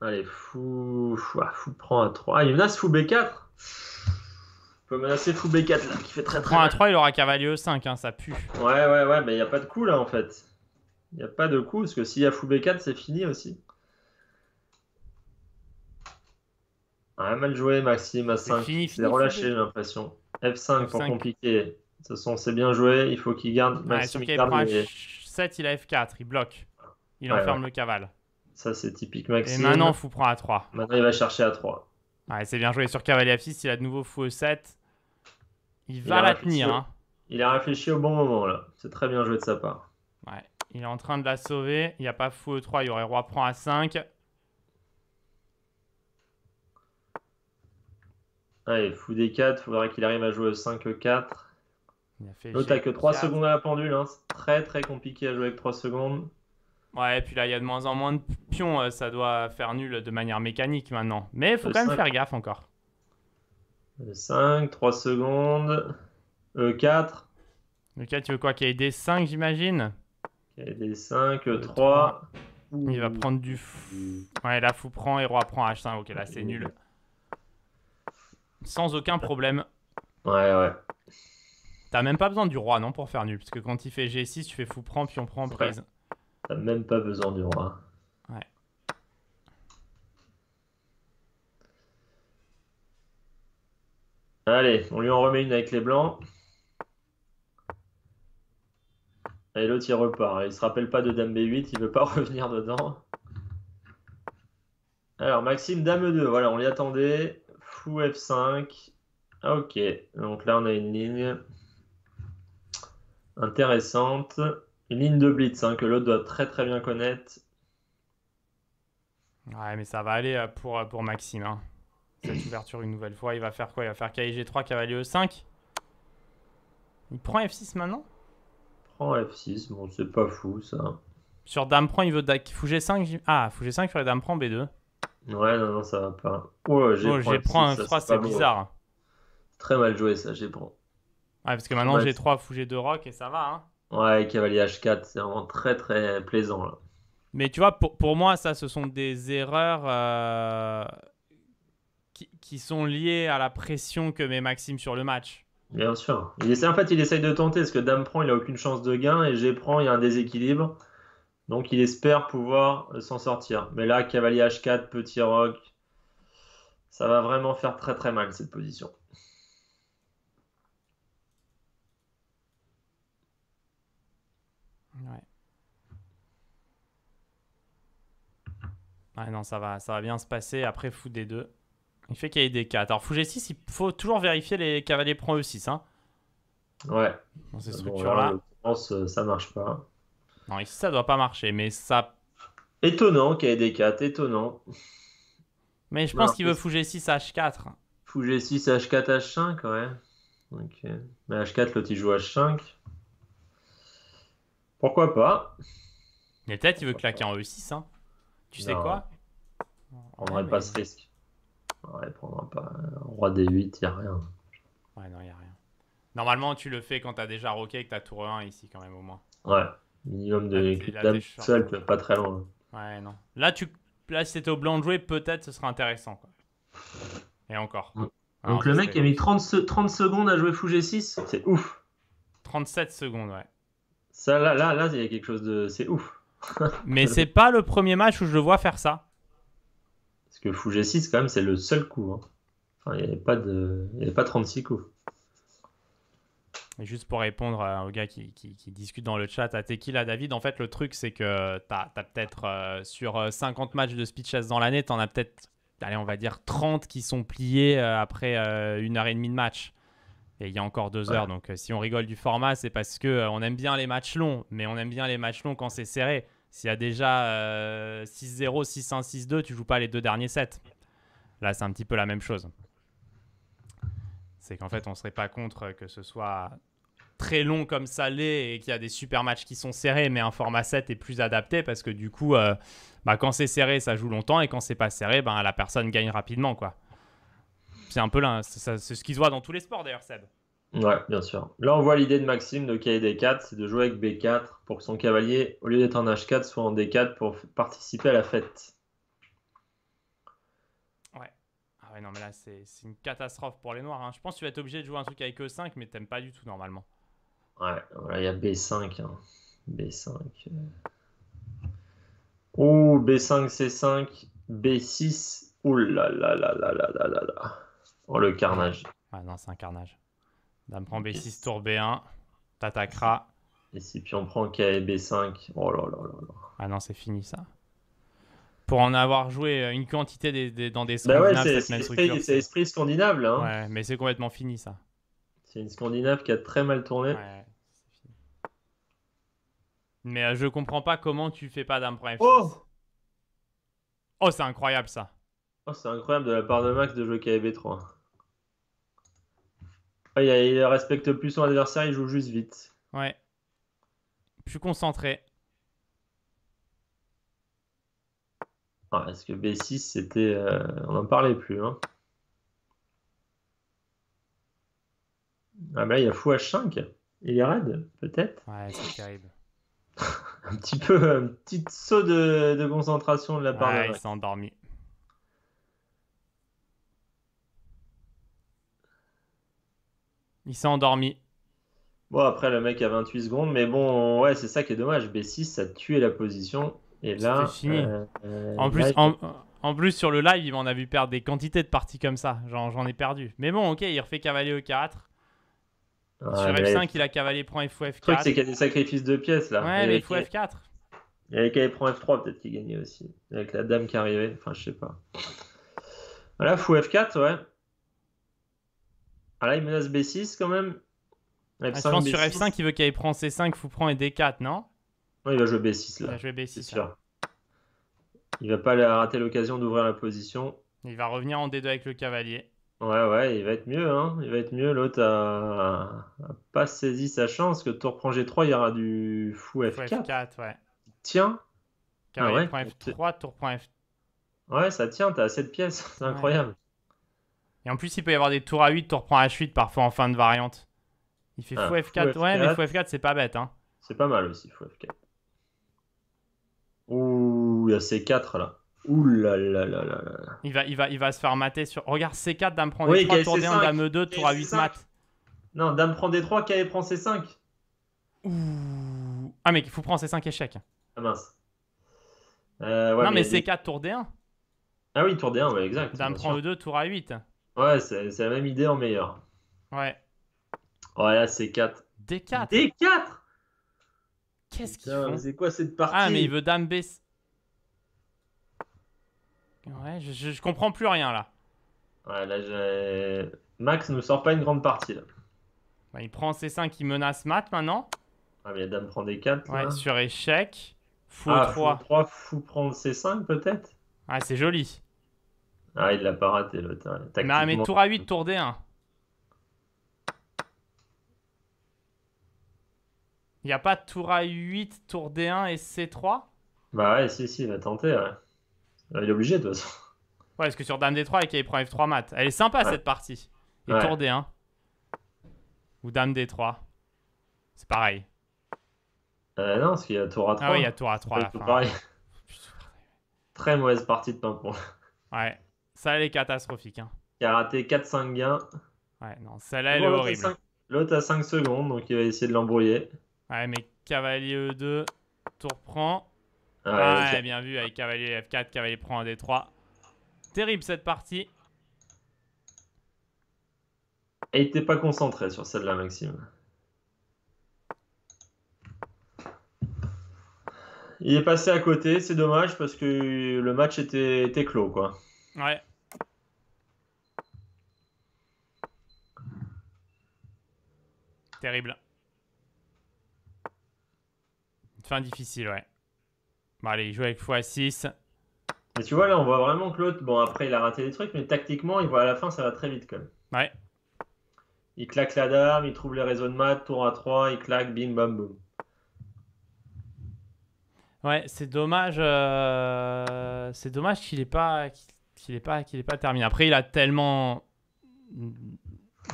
Allez, fou. Fou, ah, fou prend à 3. il menace fou B4. Il peut menacer fou B4 là, qui fait très très. Prend à 3, il aura cavalier E5, hein, ça pue. Ouais, ouais, ouais, mais il n'y a pas de coup là en fait. Il n'y a pas de coup, parce que s'il y a fou B4, c'est fini aussi. Ah, mal joué, Maxime, à 5. relâché, j'ai l'impression. F5, f pour compliquer. Ce c'est bien joué. Il faut qu'il garde. Maxime, 7 il a F4. Il bloque. Il enferme le caval. Ça, c'est typique Maxime. Et maintenant, fou prend a 3. Maintenant, il va chercher a 3. Ouais, c'est bien joué sur cavalier F6. Il a de nouveau fou E7. Il va la tenir. Hein. Il a réfléchi au bon moment, là. C'est très bien joué de sa part. Ouais. Il est en train de la sauver. Il n'y a pas fou E3. Il y aurait roi prend a 5. Allez, ah, fou des 4, il faudra qu'il arrive à jouer 5-4. L'autre a que 3 secondes à la pendule, hein. c'est très très compliqué à jouer avec 3 secondes. Ouais, et puis là, il y a de moins en moins de pions, euh, ça doit faire nul de manière mécanique maintenant. Mais il faut quand même faire gaffe encore. e 5, 3 secondes. E4. Euh, Le 4, tu veux quoi Qu'il y ait des 5, j'imagine Qu'il y ait des 5, 3. 3. Il va prendre du fou. Ouais, là, fou prend et roi prend H5. Ok, là, c'est nul sans aucun problème. Ouais, ouais. T'as même pas besoin du roi, non, pour faire nul. Parce que quand il fait G6, tu fais fou prend, puis on prend prise. T'as même pas besoin du roi. Ouais. Allez, on lui en remet une avec les blancs. Et l'autre, il repart. Il se rappelle pas de dame B8, il veut pas revenir dedans. Alors, Maxime, dame 2 voilà, on l'y attendait. F5. Ok, donc là on a une ligne intéressante. Une ligne de blitz hein, que l'autre doit très très bien connaître. Ouais, mais ça va aller euh, pour, euh, pour Maxime. Hein. Cette ouverture une nouvelle fois, il va faire quoi Il va faire kig 3 cavalier E5 Il prend F6 maintenant Prend F6, bon c'est pas fou ça. Sur dame prend, il veut fou G5. Ah, fou G5 sur les Dame prend B2. Ouais, non, non, ça va pas. Oh, j'ai pris un froid, c'est bizarre. Très mal joué ça, j'ai prends. Ouais, parce que maintenant j'ai 3 fougés de rock et ça va. Hein. Ouais, cavalier H4, c'est vraiment très très plaisant là. Mais tu vois, pour, pour moi, ça, ce sont des erreurs euh, qui, sont liées à la pression que met Maxime sur le match. Bien sûr. en fait, il essaye de tenter, parce que Dame prend, il a aucune chance de gain, et j'ai prend, il y a un déséquilibre. Donc il espère pouvoir euh, s'en sortir. Mais là, cavalier H4, petit rock, ça va vraiment faire très très mal cette position. Ouais. Ah non, ça va, ça va bien se passer. Après, fou D2. Il fait qu'il y ait des 4 Alors, fou G6, il faut toujours vérifier les cavaliers prend E6. Hein. Ouais. Dans ces structures-là. là, euh, ça marche pas. Non, ici ça doit pas marcher, mais ça. Étonnant KD4, étonnant. Mais je pense qu'il veut fouger 6 H4. Fou 6 H4 H5, ouais. Ok. Mais H4, l'autre il joue H5. Pourquoi pas Mais peut-être il veut claquer en E6, hein. Tu sais quoi On n'aurait pas ce risque. Ouais, prendra pas. Roi D8, il a rien. Ouais, non, il a rien. Normalement, tu le fais quand t'as déjà roqué et que t'as tour 1 ici, quand même, au moins. Ouais. Minimum ah, de table seul, pas très loin. Ouais, non. Là, tu... Là si c'était au blanc de jouer, peut-être ce sera intéressant. Quoi. Et encore. Donc le mec a mis 30, 30, secondes à jouer Fou 6 c'est ouf. 37 secondes, ouais. Ça, là, là, là, il y a quelque chose de. C'est ouf. Mais c'est pas le premier match où je le vois faire ça. Parce que Fou 6 quand même, c'est le seul coup. Hein. Enfin, il n'y de... avait pas 36 coups juste pour répondre aux gars qui, qui, discutent dans le chat, à Tequila David, en fait, le truc, c'est que tu as, peut-être euh, sur 50 euh, matchs de speed chess dans l'année, tu en as peut-être, allez, on va dire 30 qui sont pliés euh, après une heure et demie de match. Et il y a encore deux heures. Donc, si on rigole du format, c'est parce que on aime bien les matchs longs, mais on aime bien les matchs longs quand c'est serré. S'il y a déjà 6-0, 6-1, 6-2, tu joues pas les deux derniers sets. Là, c'est un petit peu la même chose. C'est qu'en fait, on serait pas contre que ce soit très long comme ça l'est et qu'il y a des super matchs qui sont serrés, mais un format 7 est plus adapté parce que du coup, euh, bah, quand c'est serré, ça joue longtemps et quand c'est pas serré, ben la personne gagne rapidement. quoi. C'est un peu là, c'est ce qu'ils voient dans tous les sports d'ailleurs, Seb. Ouais, bien sûr. Là, on voit l'idée de Maxime de kd des 4 c'est de jouer avec B4 pour que son cavalier, au lieu d'être en H4, soit en D4 pour participer à la fête. non, mais là, c'est une catastrophe pour les noirs. Hein. Je pense que tu vas être obligé de jouer un truc avec E5, mais t'aimes pas du tout normalement. Ouais, voilà, il y a B5. B5. Oh, B5, C5, B6. Ouh là Oh, le carnage. Ah non, c'est un carnage. Dame prend B6, tour B1. T'attaqueras. Et si puis on prend K et B5. Oh là là là là. Ah non, c'est fini ça pour en avoir joué euh, une quantité des, des, dans des bah ouais, c'est, c'est, esprit, c'est esprit scandinave là. Hein. Ouais, mais c'est complètement fini ça. C'est une scandinave qui a très mal tourné. Ouais, mais euh, je comprends pas comment tu fais pas d'un premier Oh, oh c'est incroyable ça. Oh, c'est incroyable de la part de Max de jouer kv 3 il, respecte plus son adversaire, il joue juste vite. Ouais. Plus concentré. Est-ce ah, que B6, c'était. Euh, on n'en parlait plus. Hein. Ah, ben bah, là, il y a fou H5. Il est raide, peut-être. Ouais, c'est terrible. un petit peu, un petit saut de, concentration de la part ouais, il s'est endormi. Il s'est endormi. Bon, après, le mec a 28 secondes, mais bon, ouais, c'est ça qui est dommage. B6, ça tuait la position. Et là, fini. Euh, euh, en, plus, sur le live, il m'en a vu perdre des quantités de parties comme ça. J'en ai perdu. Mais bon, ok, il refait cavalier au 4. sur F5, il a cavalier prend F4. Le truc, c'est qu'il y a des sacrifices de pièces là. Ouais, mais faut F4. Il y prend F3, peut-être qu'il gagnait aussi. Avec la dame qui arrivait. Enfin, je sais pas. Voilà, fou F4, ouais. Ah là, il menace B6 quand même. Ah, f je pense sur F5, il veut cavalier prend C5, fou prend et D4, non non, il va jouer B6 là. Il va jouer B6. Il va pas rater l'occasion d'ouvrir la position. Il va revenir en D2 avec le cavalier. Ouais, ouais, il va être mieux. Hein. Il va être mieux. L'autre a... pas saisi sa chance. Que tour prend G3, il y aura du fou F4. F4 ouais. Tiens. Ah ouais. F3, tour prend f Ouais, ça tient. T'as assez de pièces. C'est incroyable. Et en plus, il peut y avoir des tours à 8, tour prend H8 parfois en fin de variante. Il fait ah, fou F4. Ouais, mais fou F4, c'est pas bête. Hein. C'est pas mal aussi, fou F4. Ouh, il y a C4 là. Ouh là là là là là. Il va, il va, se faire mater sur. Regarde, C4, dame prend D3, tour D1, dame E2, tour A8 mat. Non, dame prend D3, KF prend C5. Ouh. Ah, mec, il faut prendre C5 échec. Ah mince. Euh, non, mais, C4, tour D1. Ah oui, tour D1, ouais, exact. Dame prend E2, tour A8. Ouais, c'est la même idée en meilleur. Ouais. Ouais, là, C4. D4. D4 Qu'est-ce qu'il fait C'est quoi cette partie Ah, mais il veut dame baisse. Ouais, je, comprends plus rien là. Ouais, là, j'ai... Max ne sort pas une grande partie là. Bah, il prend c 5, il menace Matt, maintenant. Ah, mais la dame prend d 4. Ouais, sur échec. Fou ah, 3. Fou 3, fou prendre c 5 peut-être Ah, c'est joli. Ah, il l'a pas raté l'autre. Non, mais ah, tour à 8, tour D1. Il n'y a pas tour A8, tour D1 et C3 Bah ouais, si, si, il a tenté. Ouais. Euh, il est obligé de toute façon. Ouais, parce que sur Dame D3, il prend F3 mat. Elle est sympa cette partie. Et tour D1. Ou Dame D3. C'est pareil. Euh, non, parce qu'il y a tour A3. Ah oui, il y a tour A3. Très mauvaise partie de Pimpon. Ouais, ça elle est catastrophique. Hein. Il a raté 4-5 gains. Ouais, non, celle-là elle est horrible. L'autre a 5 secondes, donc il va essayer de l'embrouiller. Ouais, mais cavalier E2, tour prend. Ah, ouais, bien vu avec cavalier F4, cavalier prend un D3. Terrible cette partie. Et il était pas concentré sur celle-là, Maxime. Il est passé à côté, c'est dommage parce que le match était, était clos, quoi. Ouais. Terrible. Fin difficile, ouais. Bon, allez, il joue avec x6. Mais tu vois, là, on voit vraiment que l'autre, bon, après, il a raté des trucs, mais tactiquement, il voit à la fin, ça va très vite, quand même. Ouais. Il claque la dame, il trouve les réseaux de maths, tour à 3, il claque, bim, bam, boum. Ouais, c'est dommage. Euh, c'est dommage qu'il n'ait pas, qu'il pas, qu'il pas terminé. Après, il a tellement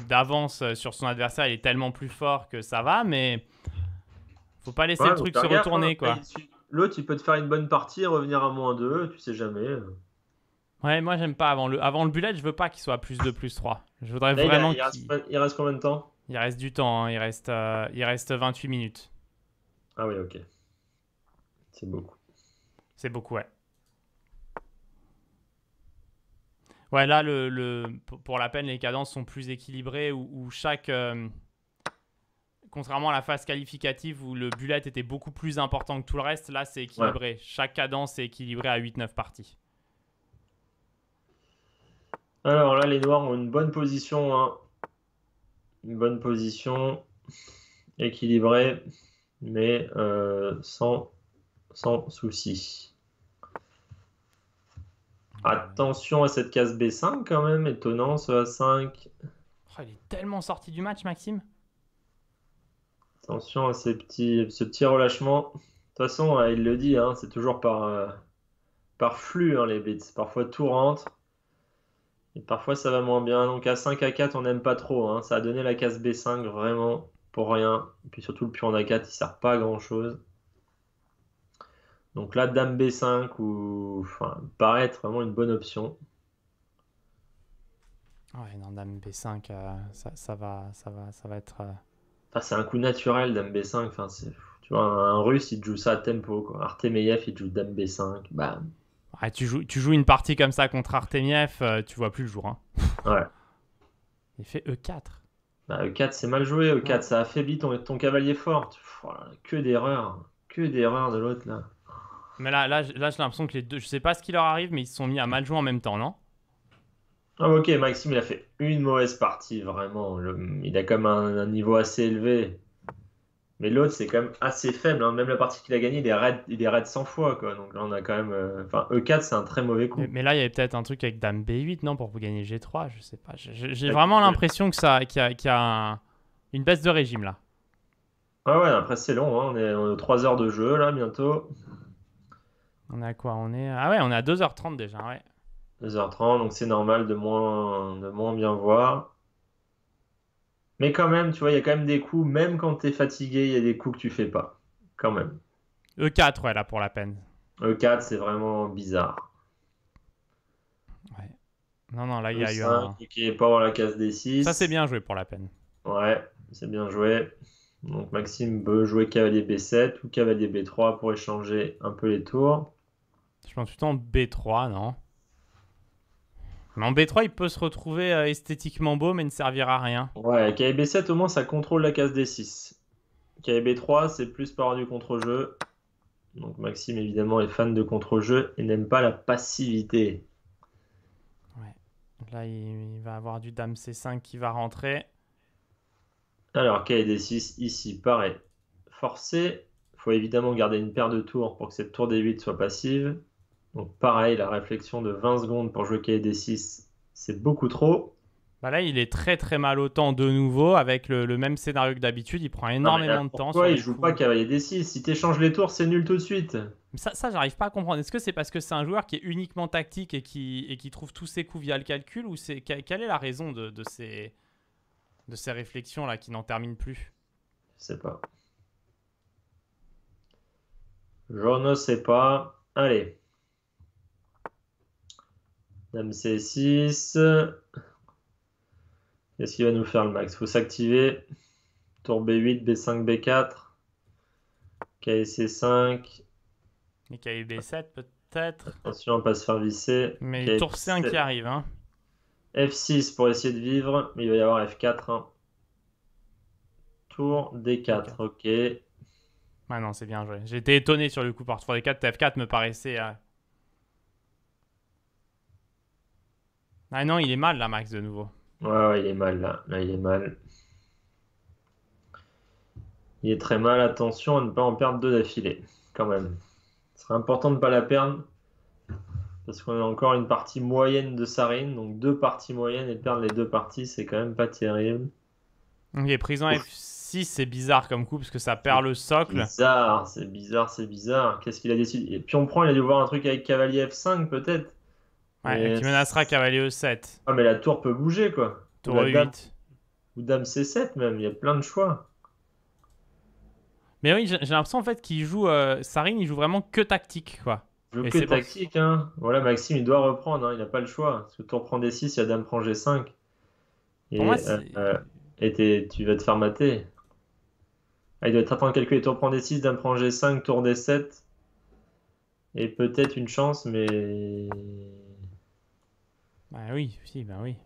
d'avance sur son adversaire, il est tellement plus fort que ça va, mais faut pas laisser le truc se retourner, hein, quoi. L'autre, il peut te faire une bonne partie et revenir à moins 2, tu sais jamais. Euh. Ouais, moi, j'aime pas. Avant le, avant le bullet, je veux pas qu'il soit plus 2, plus 3. Je voudrais vraiment. Il, reste... combien de temps Il reste du temps, hein. il, reste, euh, il reste 28 minutes. Ah oui, ok. C'est beaucoup. C'est beaucoup, ouais. Ouais, là, le, le, pour la peine, les cadences sont plus équilibrées où, chaque, euh, contrairement à la phase qualificative où le bullet était beaucoup plus important que tout le reste, là c'est équilibré. Chaque cadence est équilibrée à 8-9 parties. Alors là, les Noirs ont une bonne position. Hein. Une bonne position équilibrée, mais euh, sans, sans souci. Attention à cette case B5 quand même, étonnant ce A5. il est tellement sorti du match, Maxime. Attention à ces petits, ce petit relâchement. De toute façon, hein, il le dit, hein, c'est toujours par, euh, par flux hein, les bits. Parfois tout rentre. Et parfois ça va moins bien. Donc à 5 à 4, on n'aime pas trop. Ça a donné la case B5 vraiment pour rien. Et puis surtout le pion en A4, il sert pas à grand chose. Donc là, dame B5 ou enfin, paraît être vraiment une bonne option. Ouais, non, dame B5, euh, ça, va, ça, va, ça va être. Euh, c'est un coup naturel b 5 tu vois, un, russe, il joue ça à tempo. Quoi. Artemiev, il joue b 5 Bam. Ah, tu, joues, tu joues une partie comme ça contre Artemiev, euh, tu vois plus le jour. Hein. Ouais. Il fait E4. Bah, E4, c'est mal joué. E4, ça affaiblit ton, ton cavalier fort. Oh que d'erreurs. Que d'erreurs de l'autre, là. Mais là, là, là j'ai l'impression que les deux, je sais pas ce qui leur arrive, mais ils se sont mis à mal jouer en même temps, non ah, ok, Maxime, il a fait une mauvaise partie, vraiment. il a comme un, un niveau assez élevé. Mais l'autre, c'est quand même assez faible. Hein. Même la partie qu'il a gagnée, il est raid il 100 fois. Quoi. Donc là, on a quand même. Euh, enfin, E4, c'est un très mauvais coup. Mais, là, il y avait peut-être un truc avec Dame B8, non, pour vous gagner G3, je sais pas. J'ai vraiment l'impression que ça, qu'il y a, une baisse de régime là. Ouais, ah ouais, après, c'est long. Hein. On est on 3 heures de jeu, là, bientôt. On est à quoi On est Ah ouais, on est à 2h30 déjà, ouais. 2h30, donc c'est normal de moins, de moins bien voir. Mais quand même, tu vois, il y a quand même des coups, même quand tu es fatigué, il y a des coups que tu fais pas. Quand même. E4, ouais, là, pour la peine. E4, c'est vraiment bizarre. Ouais. Non, non, là, il y a eu e un. Qui pas la case des 6. Ça, c'est bien joué pour la peine. Ouais, c'est bien joué. Donc, Maxime peut jouer cavalier B7 ou cavalier B3 pour échanger un peu les tours. Je pense plutôt en B3, non en B3, il peut se retrouver euh, esthétiquement beau, mais ne servira à rien. Ouais, kb 7 au moins, ça contrôle la case D6. kb 3 c'est plus par du contre-jeu. Donc Maxime, évidemment, est fan de contre-jeu et n'aime pas la passivité. Ouais. Là, il va avoir du Dame C5 qui va rentrer. Alors, KD6, ici, paraît Forcé. Il faut évidemment garder une paire de tours pour que cette tour D8 soit passive. Donc pareil, la réflexion de 20 secondes pour jouer kd d 6, c'est beaucoup trop. Bah là, il est très très mal au temps de nouveau, avec le, même scénario que d'habitude, il prend énormément de temps. Pourquoi il joue pas cavalier d 6 Si échanges les tours, c'est nul tout de suite. Ça, ça j'arrive pas à comprendre. Est-ce que c'est parce que c'est un joueur qui est uniquement tactique et qui, et qui trouve tous ses coups via le calcul Ou c'est quelle est la raison de, ces, de ces réflexions-là qui n'en terminent plus Je sais pas. Je ne sais pas. Allez, Dame C6. Qu'est-ce qu'il va nous faire le max faut s'activer. Tour B8, B5, B4. kc 5 Et kb 7 peut-être. Attention, on se faire visser. Mais tour c qui arrive. Hein. F6 pour essayer de vivre. Mais il va y avoir F4. Hein. Tour D4. Ok. Ah non, c'est bien joué. J'étais étonné sur le coup par 3 D4. F4 me paraissait. Euh, Ah non, il est mal là, Max, de nouveau. Ouais, ouais, il est mal là. Là, il est mal. Il est très mal. Attention à ne pas en perdre deux d'affilée, quand même. Ce serait important de ne pas la perdre. Parce qu'on a encore une partie moyenne de Sarine. Donc deux parties moyennes et perdre les deux parties, c'est quand même pas terrible. Ok, pris en F6, c'est bizarre comme coup parce que ça perd le socle. Bizarre, c'est bizarre, c'est bizarre. Qu'est-ce qu'il a décidé Et puis on prend, il a dû voir un truc avec cavalier F5 peut-être. Ouais, et qui menacera cavalier E7. Ah, mais la tour peut bouger, quoi. Tour 8 Ou dame C7, même. Il y a plein de choix. Mais oui, j'ai l'impression, en fait, qu'il joue. Euh, Sarine, il joue vraiment que tactique, quoi. Joue que tactique, hein. Voilà, Maxime, il doit reprendre. Hein, il n'a pas le choix. Parce que tour prend D6, il y a dame prend G5. Et, euh, euh, tu vas te faire mater. Ah, il doit être de calculer tour prend D6, dame prend G5, tour D7. Et peut-être une chance, mais bah oui, si, bah oui.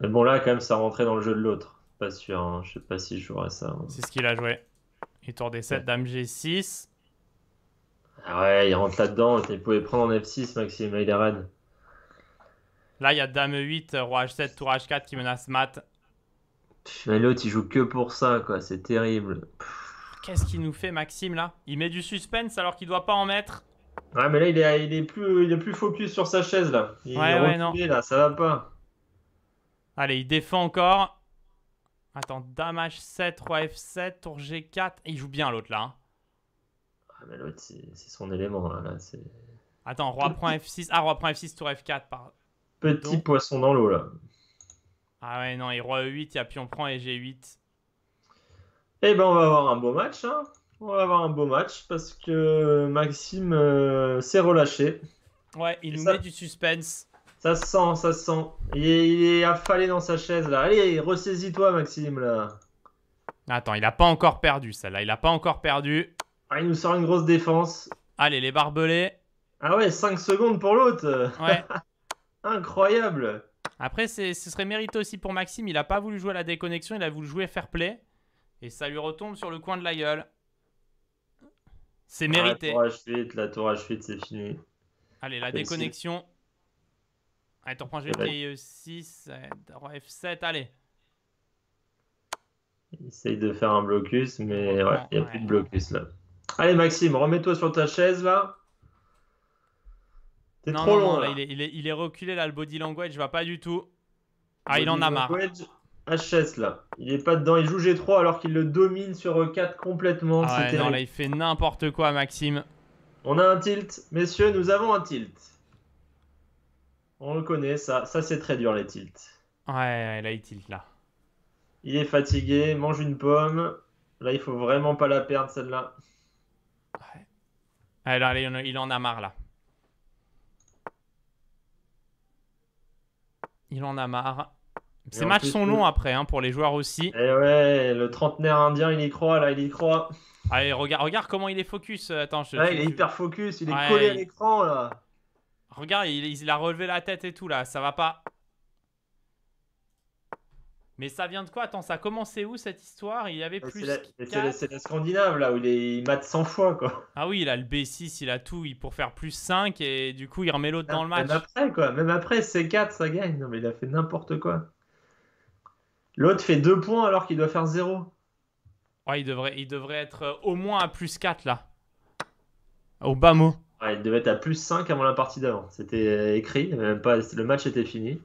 Mais bon, là, quand même, ça rentrait dans le jeu de l'autre. Pas sûr, hein. je sais pas si je jouerais ça. Hein. C'est ce qu'il a joué. Et tourne des 7, dame G6. Ah ouais, il rentre là-dedans. Il pouvait prendre en F6, Maxime raide. Là, il y a dame 8, euh, roi H7, tour H4 qui menace Matt. l'autre, il joue que pour ça, quoi. C'est terrible. Qu'est-ce qu'il nous fait, Maxime, là Il met du suspense alors qu'il doit pas en mettre. Ouais, mais là, il est, il est, plus, il est plus focus sur sa chaise, là. Il ouais, est ouais, non. là, ça va pas. Allez, il défend encore. Attends, Dame H7, Roi F7, Tour G4. Il joue bien, l'autre, là. Hein. Ah, mais l'autre, c'est son élément, là. Attends, Roi prend F6. Ah, Roi prend F6, Tour F4. Petit poisson dans l'eau, là. Ah ouais, non, il Roi E8, il y a prend et G8. Eh ben, on va avoir un beau match, hein on va avoir un beau match parce que Maxime euh, s'est relâché. Ouais, il nous met du suspense. Ça se sent, ça se sent. Il est, il est affalé dans sa chaise là. Allez, ressaisis-toi, Maxime là. Attends, il a pas encore perdu celle-là. Il a pas encore perdu. Ah, il nous sort une grosse défense. Allez, les barbelés. Ah ouais, 5 secondes pour l'autre. Ouais. Incroyable. Après, ce serait mérité aussi pour Maxime. Il a pas voulu jouer à la déconnexion, il a voulu jouer fair play. Et ça lui retombe sur le coin de la gueule. C'est mérité. la tour H8, la c'est fini. Allez, la déconnexion. Allez, t'en prends e 6 euh, F7, allez. Il essaye de faire un blocus, mais ouais, il n'y a plus de blocus là. Allez, Maxime, remets-toi sur ta chaise là. T'es trop loin. là. il, est, reculé là, le body language va pas du tout. Ah, il en a marre. HS là. Il est pas dedans, il joue G3 alors qu'il le domine sur E4 euh, complètement. Ah non, là il fait n'importe quoi Maxime. On a un tilt, messieurs, nous avons un tilt. On le connaît ça, ça c'est très dur les tilts. Ouais, là il tilt là. Il est fatigué, mange une pomme. Là il faut vraiment pas la perdre celle-là. Ouais. Alors, allez, il en a marre là. Il en a marre. Ces matchs sont longs après hein, pour les joueurs aussi. Et eh ouais, le trentenaire indien, il y croit là, il y croit. Allez, regarde, regarde comment il est focus. Euh, attends, il est hyper focus, il est collé à l'écran là. Regarde, il, a relevé la tête et tout là, ça va pas. Mais ça vient de quoi Attends, ça a commencé où cette histoire Il y avait bah, plus. C'est la, Scandinave là où il, est, 100 fois quoi. Ah oui, il a le B6, il a tout il, pour faire plus 5 et du coup il remet l'autre dans le match. Même après quoi, même après C4 ça gagne. Non mais il a fait n'importe quoi. L'autre fait 2 points alors qu'il doit faire 0. Ouais, il devrait, il devrait être euh, au moins à plus 4 là. Au bas mot. Ouais, il devait être à plus 5 avant la partie d'avant. C'était euh, écrit, même pas, le match était fini.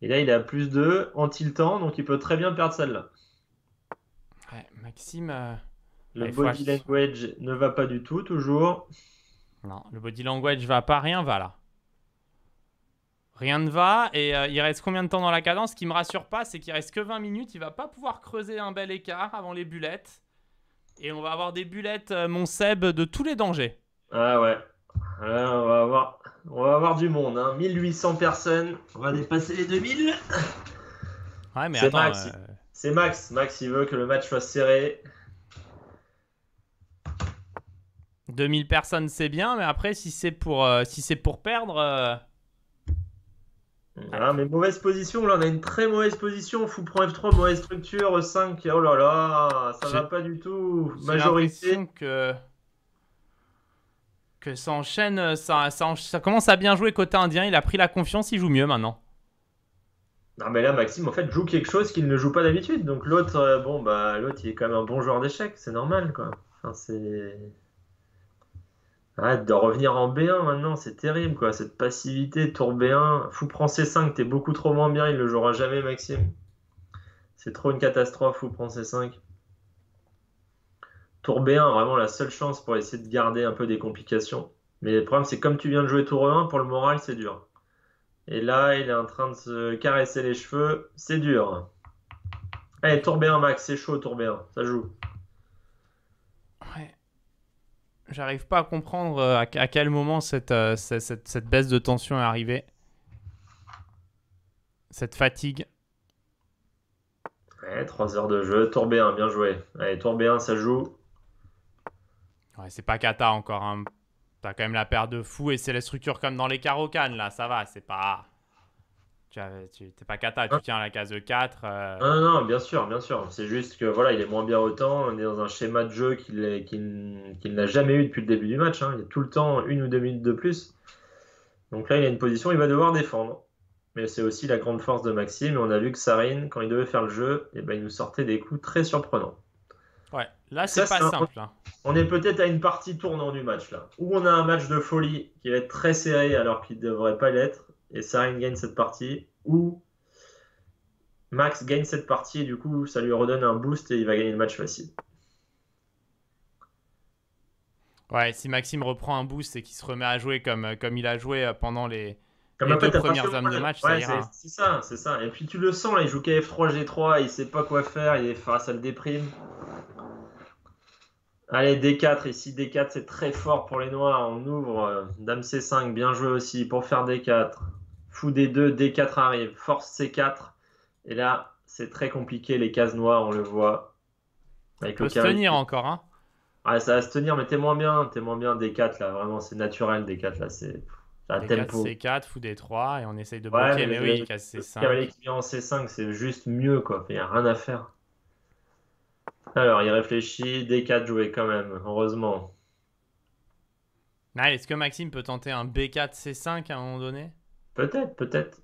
Et là, il est à plus 2 en tiltant, donc il peut très bien perdre celle-là. Ouais, Maxime. Euh, le body language ne va pas du tout, toujours. Non, le body language va pas, rien va là. Rien ne va et euh, il reste combien de temps dans la cadence Ce qui me rassure pas, c'est qu'il reste que 20 minutes. Il va pas pouvoir creuser un bel écart avant les bullettes. Et on va avoir des bullettes, euh, mon Seb, de tous les dangers. Ah ouais. on, va avoir... on va avoir du monde. Hein. 1800 personnes. On va dépasser les 2000. Ouais, mais Max. Euh, c'est Max. Max, il veut que le match soit serré. 2000 personnes, c'est bien, mais après, si c'est pour, si c'est pour perdre, ah, mais mauvaise position, là on a une très mauvaise position. Fou prend F3, mauvaise structure, 5. Oh là là, ça va pas du tout. Majorité. que que ça enchaîne, ça, ça, ça, commence à bien jouer côté indien. Il a pris la confiance, il joue mieux maintenant. Non mais là Maxime en fait joue quelque chose qu'il ne joue pas d'habitude. Donc l'autre, euh, bon bah l'autre il est quand même un bon joueur d'échecs, c'est normal quoi. Enfin, c'est Arrête de revenir en B1 maintenant, c'est terrible quoi, cette passivité, tour B1, fou prend C5, t'es beaucoup trop moins bien, il le jouera jamais Maxime. C'est trop une catastrophe, fou prend C5. Tour B1, vraiment la seule chance pour essayer de garder un peu des complications. Mais le problème c'est comme tu viens de jouer tour b 1 pour le moral c'est dur. Et là, il est en train de se caresser les cheveux, c'est dur. Allez, eh, tour B1 Max, c'est chaud tour B1, ça joue. J'arrive pas à comprendre euh, à, quel moment euh, cette, cette, baisse de tension est arrivée. Cette fatigue. Ouais, 3 heures de jeu. Tour B1, bien joué. Allez, tour B1, ça joue. Ouais, c'est pas Kata encore. Hein. T'as quand même la paire de fous et c'est la structure comme dans les carocanes là, ça va, c'est pas. Tu n'es pas cata, tu ah. tiens la case 4. E euh. ah, non, non, bien sûr, bien sûr. C'est juste que voilà, il est moins bien autant. On est dans un schéma de jeu qu'il qu'il n'a jamais eu depuis le début du match. Hein. Il y a tout le temps une ou deux minutes de plus. Donc là, il a une position, il va devoir défendre. Mais c'est aussi la grande force de Maxime. on a vu que Sarine, quand il devait faire le jeu, et eh ben, il nous sortait des coups très surprenants. Ouais, là, c'est pas simple. Hein. On est peut-être à une partie tournant du match, là. Où on a un match de folie qui va être très serré alors qu'il ne devrait pas l'être et Sarin gagne cette partie, ou Max gagne cette partie et du coup ça lui redonne un boost et il va gagner le match facile. Ouais, si Maxime reprend un boost et qu'il se remet à jouer comme, euh, comme il a joué euh, pendant les, deux premières années de match, C'est ça, c'est ça. Et puis tu le sens, il joue KF3, G3, il sait pas quoi faire, il est... face, ça le déprime. Allez, D4, ici D4 c'est très fort pour les noirs, on ouvre, euh, Dame C5, bien joué aussi pour faire D4. Fou D2, D4 arrive, force C4. Et là, c'est très compliqué, les cases noires, on le voit. ça peut se tenir encore, hein Ouais, ça va se tenir, mais t'es moins bien, t'es moins bien D4 là, vraiment, c'est naturel D4 là, c'est un tempo. C4, fou D3, et on essaye de bloquer, mais, oui, oui, casse C5. Cavalier qui vient en C5, c'est juste mieux quoi, il n'y a rien à faire. Alors, il réfléchit, D4 jouer quand même, heureusement. Est-ce que Maxime peut tenter un B4 C5 à un moment donné Peut-être, peut-être.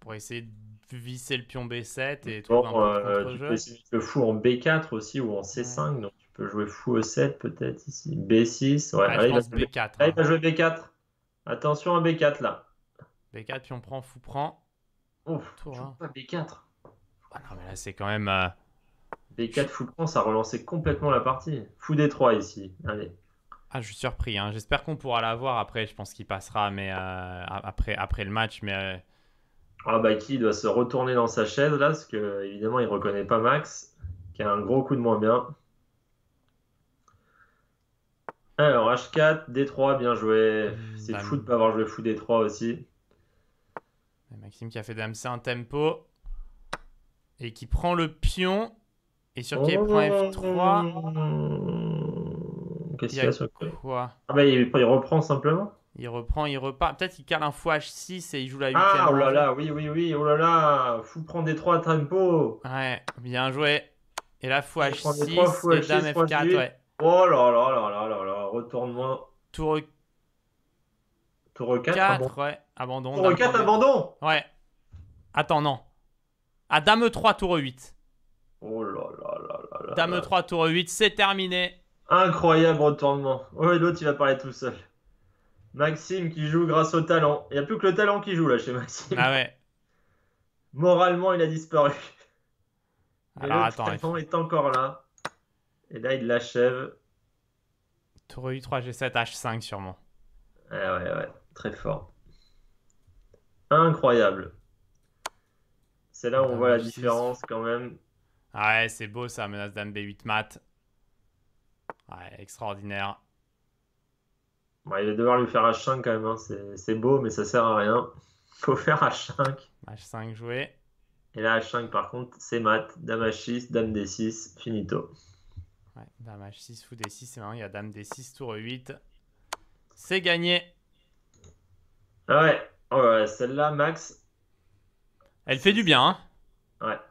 Pour essayer de visser le pion B7 et tout trouver un euh, tu peux essayer le fou en B4 aussi ou en C5, donc tu peux jouer fou E7 peut-être ici. B6, ouais, ah, allez, je B4. Hein. Allez, vas jouer B4. Attention à B4 là. B4, pion on prend, fou prend. Ouf, Tour, pas B4. Ah non, mais là, c'est quand même. Euh, B4 fou prend, ça relançait complètement la partie. Fou D3 ici. Allez. Ah, je suis surpris. Hein. J'espère qu'on pourra la voir après. Je pense qu'il passera, mais euh, après, le match. Mais euh. ah bah qui doit se retourner dans sa chaise là, parce que évidemment il reconnaît pas Max, qui a un gros coup de moins bien. Alors H4, D3, bien joué. C'est fou de pas avoir joué fou D3 aussi. Maxime qui a fait dame un tempo et qui prend le pion et sur qui prend F3 qu'est-ce qu'il a sur Ah, bah, il, reprend simplement. Il reprend, il repart. Peut-être qu'il cale un fou H6 et il joue la 8 Ah, oh là là, oui, oui, oui, oh là là, fou prend des 3 à tempo. Ouais, bien joué. Et là, fou H6, dame F4, Oh là là là là là là, retourne-moi. Tour... Tour 4, abandon. ouais, abandon. Tour 4, abandon Ouais. Attends, non. À dame 3, e tour 8. Oh là là là là là. Dame 3, e tour 8, c'est terminé. Incroyable retournement. Oh, et l'autre, il va parler tout seul. Maxime qui joue grâce au talent. Il n'y a plus que le talent qui joue là chez Maxime. Ah ouais. Moralement, il a disparu. Alors attends. Le talent est encore là. Et là, il l'achève. Tour U3, G7, H5 sûrement. Ah ouais, ouais. Très fort. Incroyable. C'est là où on voit la différence quand même. Ah ouais, c'est beau ça, menace dame B8 mat. Ouais, extraordinaire. il va devoir lui faire H5 quand même. Hein. C'est beau, mais ça sert à rien. Faut faire H5. H5 joué. Et là, H5, par contre, c'est mat. Dame H6, Dame D6, finito. Ouais, dame H6, fou D6. c'est maintenant, il y a Dame D6, Tour 8. C'est gagné. Ah ouais. Oh ouais euh, Celle-là, Max. Elle fait du bien. Hein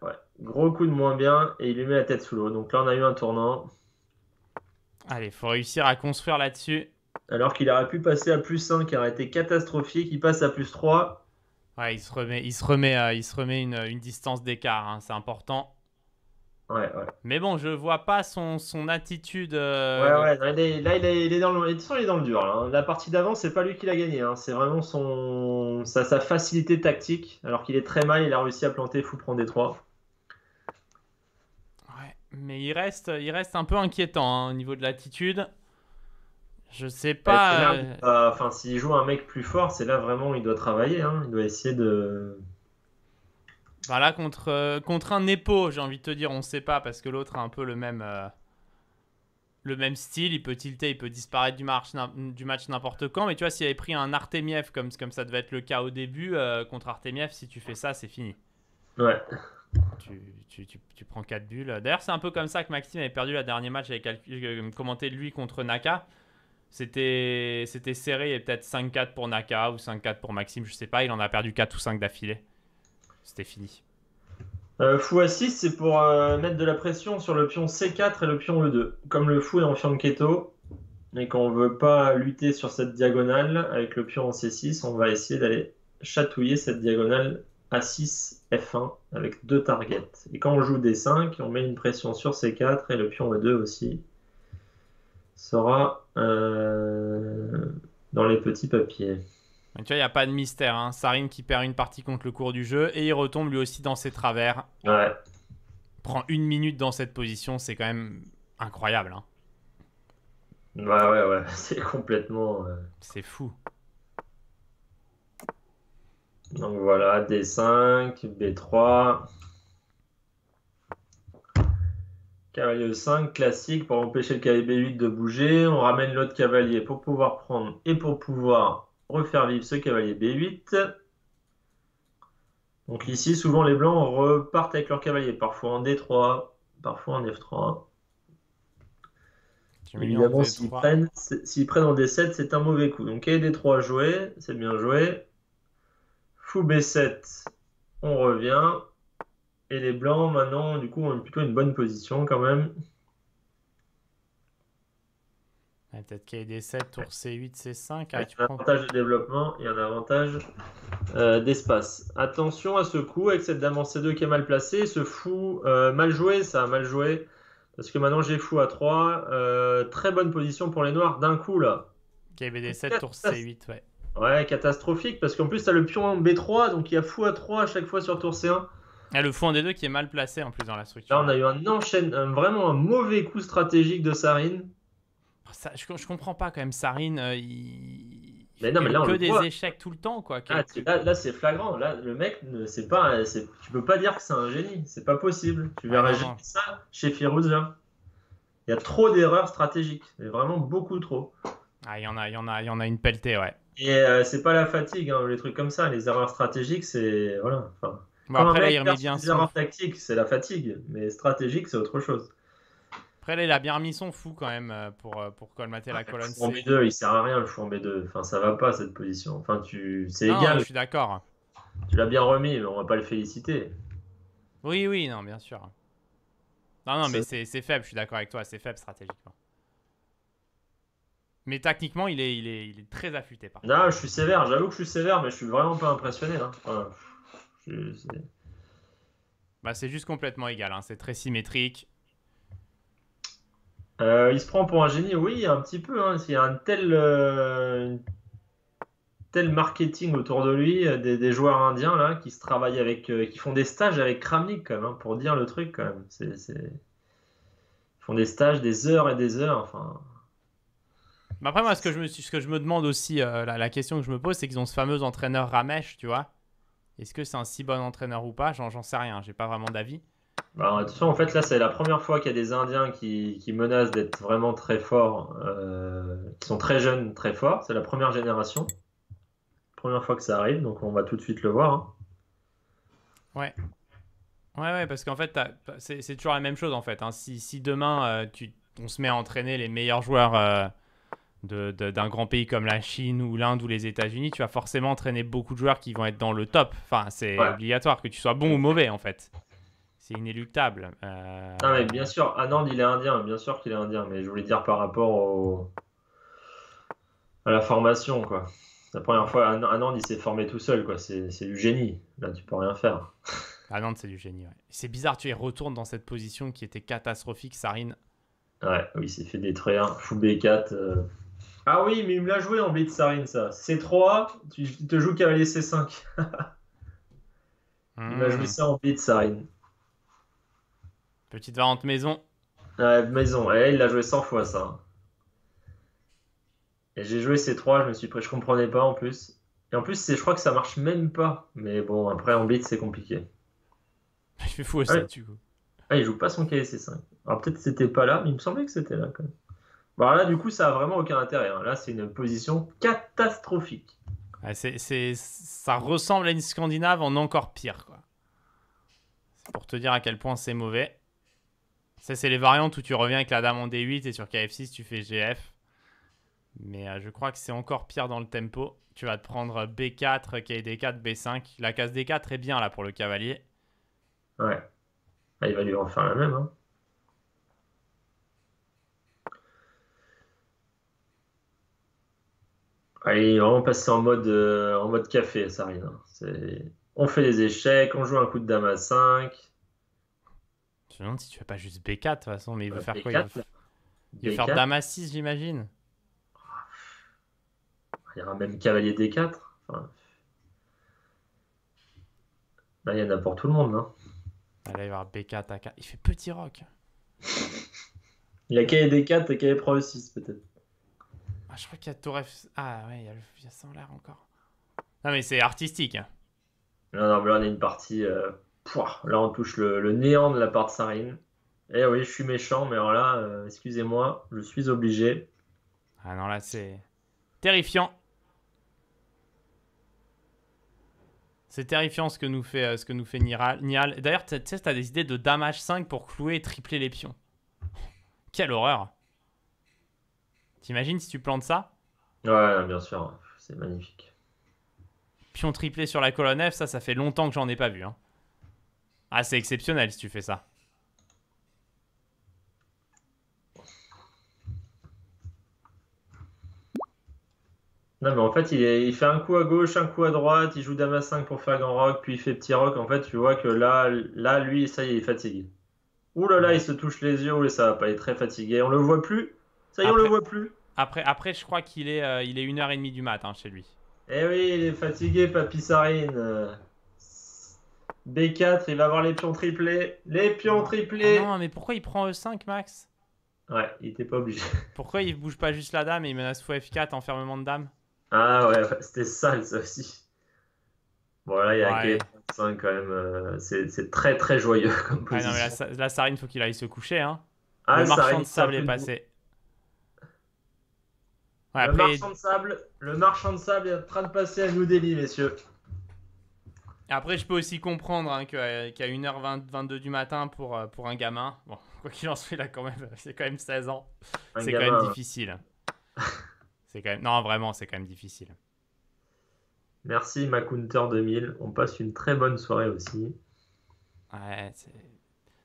ouais, ouais. Gros coup de moins bien et il lui met la tête sous l'eau. Donc là, on a eu un tournant. Allez, faut réussir à construire là-dessus. Alors qu'il aurait pu passer à plus 5, qui aurait été catastrophique, il passe à plus 3. Ouais, il se remet, il se remet, euh, il se remet une, distance d'écart, hein, c'est important. Ouais, ouais. Mais bon, je vois pas son, attitude. Euh, ouais, ouais, là, il est, dans le, dur. Hein. La partie d'avant, c'est pas lui qui l'a gagné. Hein. C'est vraiment son, sa, facilité tactique. Alors qu'il est très mal, il a réussi à planter Fou prendre des 3. Mais il reste, il reste un peu inquiétant hein, au niveau de l'attitude. Je sais pas. Euh, enfin, s'il joue un mec plus fort, c'est là vraiment où il doit travailler. Hein. Il doit essayer de. Voilà, contre, euh, contre un Nepo, j'ai envie de te dire, on sait pas, parce que l'autre a un peu le même, euh, le même style. Il peut tilter, il peut disparaître du, du match n'importe quand. Mais tu vois, s'il avait pris un Artemiev, comme, comme ça devait être le cas au début, contre Artemiev, si tu fais ça, c'est fini. Ouais tu, tu, tu, prends 4 bulles. D'ailleurs, c'est un peu comme ça que Maxime avait perdu le dernier match. J'avais euh, commenté lui contre Naka. C'était serré, il y avait peut-être 5-4 pour Naka ou 5-4 pour Maxime, je sais pas. Il en a perdu 4 ou 5 d'affilée. C'était fini. Euh, fou à 6, c'est pour euh, mettre de la pression sur le pion C4 et le pion E2. Comme le fou est en fianchetto keto, et qu'on veut pas lutter sur cette diagonale avec le pion en C6, on va essayer d'aller chatouiller cette diagonale a6, F1 avec deux targets. Et quand on joue D5, on met une pression sur C4 et le pion E2 aussi sera euh, dans les petits papiers. tu vois, il n'y a pas de mystère. Hein. Sarine qui perd une partie contre le cours du jeu et il retombe lui aussi dans ses travers. Ouais. Prend une minute dans cette position, c'est quand même incroyable. Hein. Bah ouais, ouais, c'est complètement. Euh, c'est fou. Donc voilà, D5, B3. Cavalier e 5, classique, pour empêcher le cavalier B8 de bouger, on ramène l'autre cavalier pour pouvoir prendre et pour pouvoir refaire vivre ce cavalier B8. Donc ici, souvent les blancs repartent avec leur cavalier, parfois en D3, parfois en F3. Évidemment, s'ils prennent, en D7, c'est un mauvais coup. Donc et D3 joué, c'est bien joué. B7, on revient. Et les blancs, maintenant, du coup, ont plutôt une bonne position quand même. Peut-être qu'il y a 7 tour C8, C5. un avantage de développement et un avantage euh, d'espace. Attention à ce coup avec cette dame C2 qui est mal placée. Ce fou, euh, mal joué, ça a mal joué. Parce que maintenant j'ai fou à 3. Euh, très bonne position pour les noirs d'un coup là. Ok, BD7, tour C8, ouais. Ouais, catastrophique, parce qu'en plus, t'as le pion en B3, donc il y a fou à 3 à chaque fois sur tour C1. Et ah, le fou en D2 qui est mal placé en plus dans la structure. Là, on a eu un enchaîne, vraiment un mauvais coup stratégique de Sarine. Ah, ça, je, comprends pas quand même, Sarine, euh, il. Mais que des échecs tout le temps, quoi. Ah, là, là c'est flagrant. Là, le mec, c'est pas, tu peux pas dire que c'est un génie. C'est pas possible. Tu verras ah, ça chez Là. Hein. Il y a trop d'erreurs stratégiques. Mais vraiment beaucoup trop. Ah, il y en a, il y en a, il y en a une pelletée, ouais. Et euh, c'est pas la fatigue, hein, les trucs comme ça. Les erreurs stratégiques, c'est. Voilà. Les erreurs tactiques, c'est la fatigue. Mais stratégique, c'est autre chose. Après, il a bien remis son fou quand même euh, pour, euh, pour colmater la ah, colonne. Le fou B2, il sert à rien le fou en B2. Enfin, ça va pas cette position. Enfin, tu... c'est égal. Je suis d'accord. Tu l'as bien remis, mais on va pas le féliciter. Oui, oui, non, bien sûr. Non, non, mais c'est faible, je suis d'accord avec toi, c'est faible stratégiquement. Mais techniquement, il est, il est, il est très affûté. Par non, je suis sévère, j'avoue que je suis sévère, mais je suis vraiment pas impressionné. Hein. c'est... Bah, juste complètement égal, hein. c'est très symétrique. Euh, il se prend pour un génie, oui, un petit peu. Hein. Il y a un tel, euh, tel marketing autour de lui, euh, des, joueurs indiens là, qui se travaillent avec, qui font des stages avec Kramnik quand même, hein, pour dire le truc quand même. Ils font des stages des heures et des heures. Enfin, bah, après, moi, ce que je me, ce que je me demande aussi, euh, la, question que je me pose, c'est qu'ils ont ce fameux entraîneur Ramesh, tu vois. Est-ce que c'est un si bon entraîneur ou pas J'en sais rien, j'ai pas vraiment d'avis. Bah, façon, en fait, là, c'est la première fois qu'il y a des Indiens qui, menacent d'être vraiment très forts, euh, qui sont très jeunes, très forts. C'est la première génération. Première fois que ça arrive, donc on va tout de suite le voir. Hein. Ouais. Ouais, ouais, parce qu'en fait, c'est toujours la même chose, en fait. Hein. Si, demain, euh, tu, on se met à entraîner les meilleurs joueurs d'un de, d'un grand pays comme la Chine ou l'Inde ou les États-Unis, tu vas forcément entraîner beaucoup de joueurs qui vont être dans le top. Enfin, c'est obligatoire que tu sois bon ou mauvais en fait. C'est inéluctable. Euh... Ah, mais bien sûr, Anand ah, il est indien, bien sûr qu'il est indien, mais je voulais dire par rapport au... à la formation quoi. La première fois, Anand il s'est formé tout seul quoi, c'est du génie. Là tu peux rien faire. Anand c'est du génie. C'est bizarre, tu es retournes dans cette position qui était catastrophique, Sarine. Ouais, oui, il s'est fait détruire. Fou B4. Ah oui, mais il me l'a joué en blitz ça. C3, tu te joues cavalier C5. il m'a joué hmm. ça en blitz Petite variante maison. Ouais, maison, Et eh, il l'a joué 100 fois ça. Et j'ai joué C3, je me suis pris, je comprenais pas en plus. Et en plus, je crois que ça marche même pas. Mais bon, après en blitz, c'est compliqué. Il fait fou à ça, Ah, il joue pas son cavalier C5. Alors peut-être c'était pas là, mais il me semblait que c'était là quand même. Bah, là, du coup, ça a vraiment aucun intérêt. Hein. Là, c'est une position catastrophique. c'est, ça ressemble à une Scandinave en encore pire. Quoi. C'est pour te dire à quel point c'est mauvais. Ça, c'est les variantes où tu reviens avec la dame en D8 et sur KF6, tu fais GF. Mais euh, je crois que c'est encore pire dans le tempo. Tu vas te prendre B4, KD4, B5. La case D4 est bien là pour le cavalier. Ouais. Ah, il va lui en la même. Hein. Allez, il vraiment en mode, euh, en mode café, ça rien. Hein. On fait les échecs, on joue un coup de dame à 5. Je me demande si tu fais pas juste B4 de toute façon, mais il veut euh, faire quoi Il veut, faire dame à 6, j'imagine. Il y aura même cavalier D4. Là, il y en a pour tout le monde. Ah, là, il va y avoir B4, A4. Il fait petit rock. il a cahier D4 et Cavalier Pro 6 peut-être. Ah, je crois qu'il y a Tour Ah ouais, il y a, ça en l'air encore. Non mais c'est artistique. Hein. Non, non, là on est une partie... Euh, là on touche le, néant de la part de Sarine. Eh oui, je suis méchant, mais alors là, euh, excusez-moi, je suis obligé. Ah non, là c'est... Terrifiant. C'est terrifiant ce que nous fait, euh, ce que nous fait Nial. D'ailleurs, tu sais, t'as des idées de damage 5 pour clouer et tripler les pions. Quelle horreur T'imagines si tu plantes ça Ouais, bien sûr, c'est magnifique. Pion triplé sur la colonne F, ça, ça fait longtemps que j'en ai pas vu. Hein. Ah, c'est exceptionnel si tu fais ça. Non, mais en fait, il, fait un coup à gauche, un coup à droite, il joue dame 5 pour faire grand rock, puis il fait petit rock. En fait, tu vois que là, là lui, ça y est, il est fatigué. Ouh là là, il se touche les yeux, et ça va pas, il est très fatigué. On le voit plus. Ça y est, on le voit plus. Après, après je crois qu'il est, euh, il est 1h30 du matin chez lui. Eh oui, il est fatigué, Papy Sarine. B4, il va avoir les pions triplés. Les pions ah triplés Non, mais pourquoi il prend E5, Max Ouais, il était pas obligé. Pourquoi il bouge pas juste la dame et il menace F4, en fermement de dame Ah ouais, c'était sale ça aussi. Bon, là, il y a ouais. G5 e quand même. Euh, c'est très très joyeux comme position. Ah non, mais là, Sarine, faut qu'il aille se coucher. Hein. Ah, le marchand de sable est passé le, marchand de sable, est en train de passer à New Delhi, messieurs. Après, je peux aussi comprendre hein, euh, qu'il qu'à a 1 h 22 du matin pour, euh, pour un gamin, bon, quoi qu'il en soit, là, quand même, euh, c'est quand même 16 ans. C'est quand même difficile. c'est quand même, non, vraiment, c'est quand même difficile. Merci, MacHunter 2000. On passe une très bonne soirée aussi.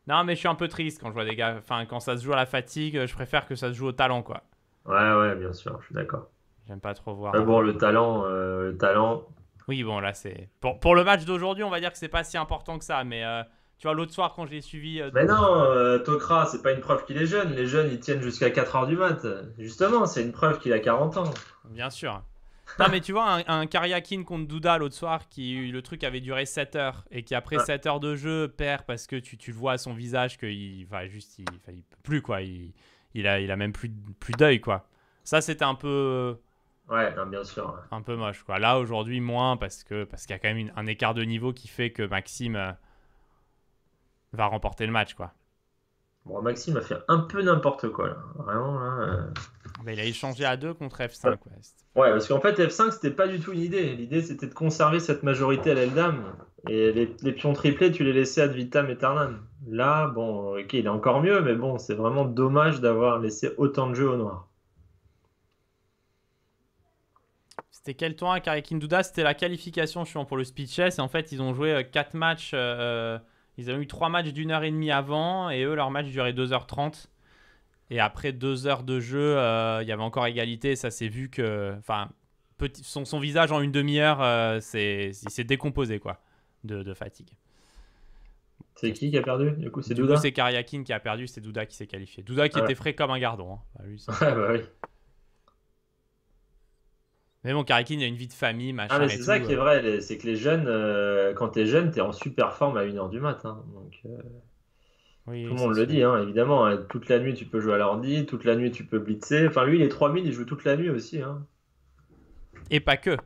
Non, mais je suis un peu triste quand je vois des gars. Enfin, quand ça se joue à la fatigue, je préfère que ça se joue au talent, quoi. Ouais, ouais, bien sûr, je suis d'accord. J'aime pas trop voir. bon, le talent, euh, le talent. Oui, bon, là, c'est. Pour, pour, le match d'aujourd'hui, on va dire que c'est pas si important que ça, mais. Euh, tu vois, l'autre soir, quand j'ai suivi. Euh, mais non, Tokra, c'est pas une preuve qu'il est jeune. Les jeunes, ils tiennent jusqu'à 4h du mat. Justement, c'est une preuve qu'il a 40 ans. Bien sûr. Non, mais tu vois, un, Karyakin contre Douda l'autre soir, qui le truc avait duré 7 heures et qui, après 7 heures de jeu, perd parce que tu, vois à son visage qu'il va juste, il, il peut plus quoi. Il, il a, il a même plus, plus d'œil, quoi. Ça, c'était un peu. Ouais, bien sûr. Un peu moche, quoi. Là, aujourd'hui, moins, parce que parce qu'il y a quand même un écart de niveau qui fait que Maxime euh, va remporter le match, quoi. Bon, Maxime a fait un peu n'importe quoi, là. Vraiment, là. Euh. il a échangé à deux contre F5, ouais. ouais, parce qu'en fait, F5, c'était pas du tout une idée. L'idée, c'était de conserver cette majorité à dame Et les, les, pions triplés, tu les laissais à Vitam et Tarnan. Là, bon, ok, il est encore mieux, mais bon, c'est vraiment dommage d'avoir laissé autant de jeux au noir. C'était quel tour hein, avec C'était la qualification je pour le speed chess. en fait, ils ont joué 4 euh, matchs. Euh, euh, ils avaient eu 3 matchs d'une heure et demie avant. Et eux, leur match durait 2h30. Et après 2 heures de jeu, il y avait encore égalité. ça s'est vu que. Enfin, son, visage en une demi-heure, c'est il s'est décomposé, quoi, de fatigue. C'est qui qui a perdu Du coup, c'est Duda. C'est Karyakin qui a perdu, c'est Douda qui s'est qualifié. Douda qui ah était frais comme un gardon. Hein. Bah, bah mais bon, Karyakin, il a une vie de famille, machin. Ah, c'est ça qui est euh. vrai, c'est que les jeunes, euh, quand quand es jeune, t'es en super forme à 1h du matin. Hein. Donc, euh, tout le monde le dit, hein, évidemment. Hein. Toute la nuit, tu peux jouer à l'ordi, toute la nuit, tu peux blitzer. Enfin, lui, il est 3000, il joue toute la nuit aussi. Et pas que.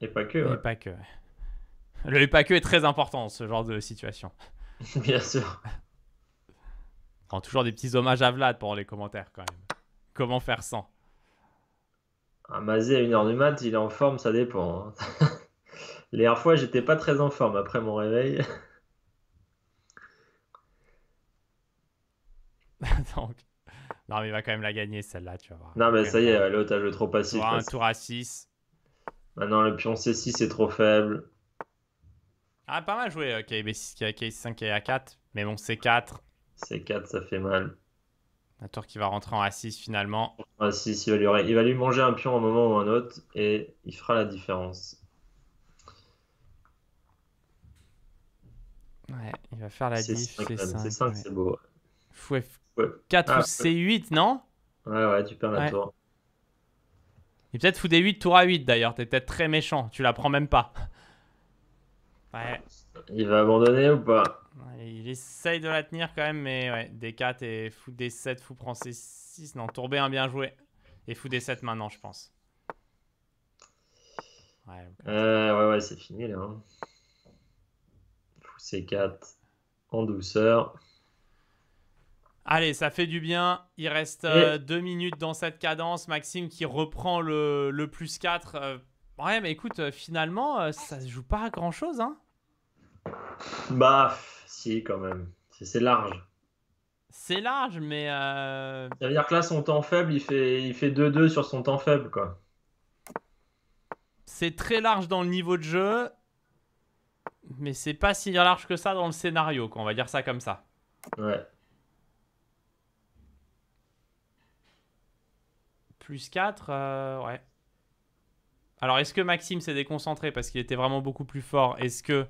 Et pas que. Et pas que. Le UPAQ est très important dans ce genre de situation. Bien sûr. Prends toujours des petits hommages à Vlad pour les commentaires quand même. Comment faire sans Amazé ah, à une heure du mat, il est en forme, ça dépend. Hein. les fois, j'étais pas très en forme après mon réveil. Donc, non, mais il va quand même la gagner celle-là, tu vas Non, mais ça y est, l'autre, elle est trop passif. Un tour à 6. Maintenant, le pion C6 est trop faible. Ah, pas mal joué, KB6, KB5 et A4. Mais bon, C4. C4, ça fait mal. La tour qui va rentrer en A6 finalement. A6, il va, lui... manger un pion à un moment ou un autre et il fera la différence. Ouais, il va faire la diff. c 5, c'est beau. 4 ah, ou C8, non Ouais, ouais, tu perds la tour. Il peut-être fout des 8 tour à 8 d'ailleurs. T'es peut-être très méchant. Tu la prends même pas. Il va abandonner ou pas Il essaye de la tenir quand même, mais ouais, D4 et fou D7, fou prend C6. Non, tourbé un bien joué. Et fou D7 maintenant, je pense. Euh, ouais, ouais, c'est fini là. Hein. Fou C4 en douceur. Allez, ça fait du bien. Il reste 2 euh, deux minutes dans cette cadence. Maxime qui reprend le, plus 4. Ouais, mais écoute, euh, finalement, euh, ça se joue pas à grand chose, hein Bah, si, quand même. C'est large. C'est large, mais. Euh, ça veut dire que là, son temps faible, il fait 2-2 sur son temps faible, quoi. C'est très large dans le niveau de jeu, mais c'est pas si large que ça dans le scénario, quoi. On va dire ça comme ça. Ouais. Plus 4, ouais. Alors, est-ce que Maxime s'est déconcentré parce qu'il était vraiment beaucoup plus fort Est-ce que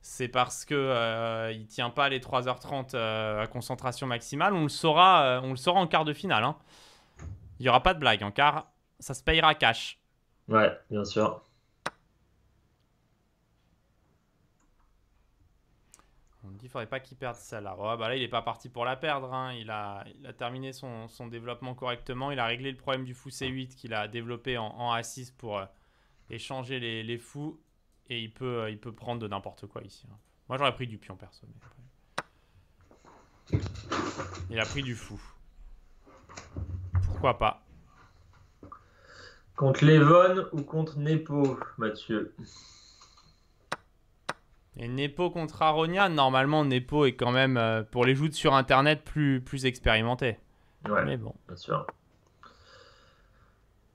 c'est parce que ne euh, il tient pas les 3h30 euh, à concentration maximale On le saura, euh, on le saura en quart de finale. Hein. Il y aura pas de blague en quart. Ça se payera cash. Ouais, bien sûr. On dit qu'il faudrait pas qu'il perde ça là oh, bah là, il n'est pas parti pour la perdre. Hein. Il, a, terminé son, développement correctement. Il a réglé le problème du fou C8 qu'il a développé en, en A6 pour, échanger les, les fous et il peut, euh, il peut prendre de n'importe quoi ici. Hein. Moi j'aurais pris du pion perso. Il a pris du fou. Pourquoi pas Contre Levon ou contre Nepo, Mathieu et Nepo contre Aronia, normalement Nepo est quand même euh, pour les joutes sur internet plus, plus expérimenté. Ouais, Mais bon. Bien sûr.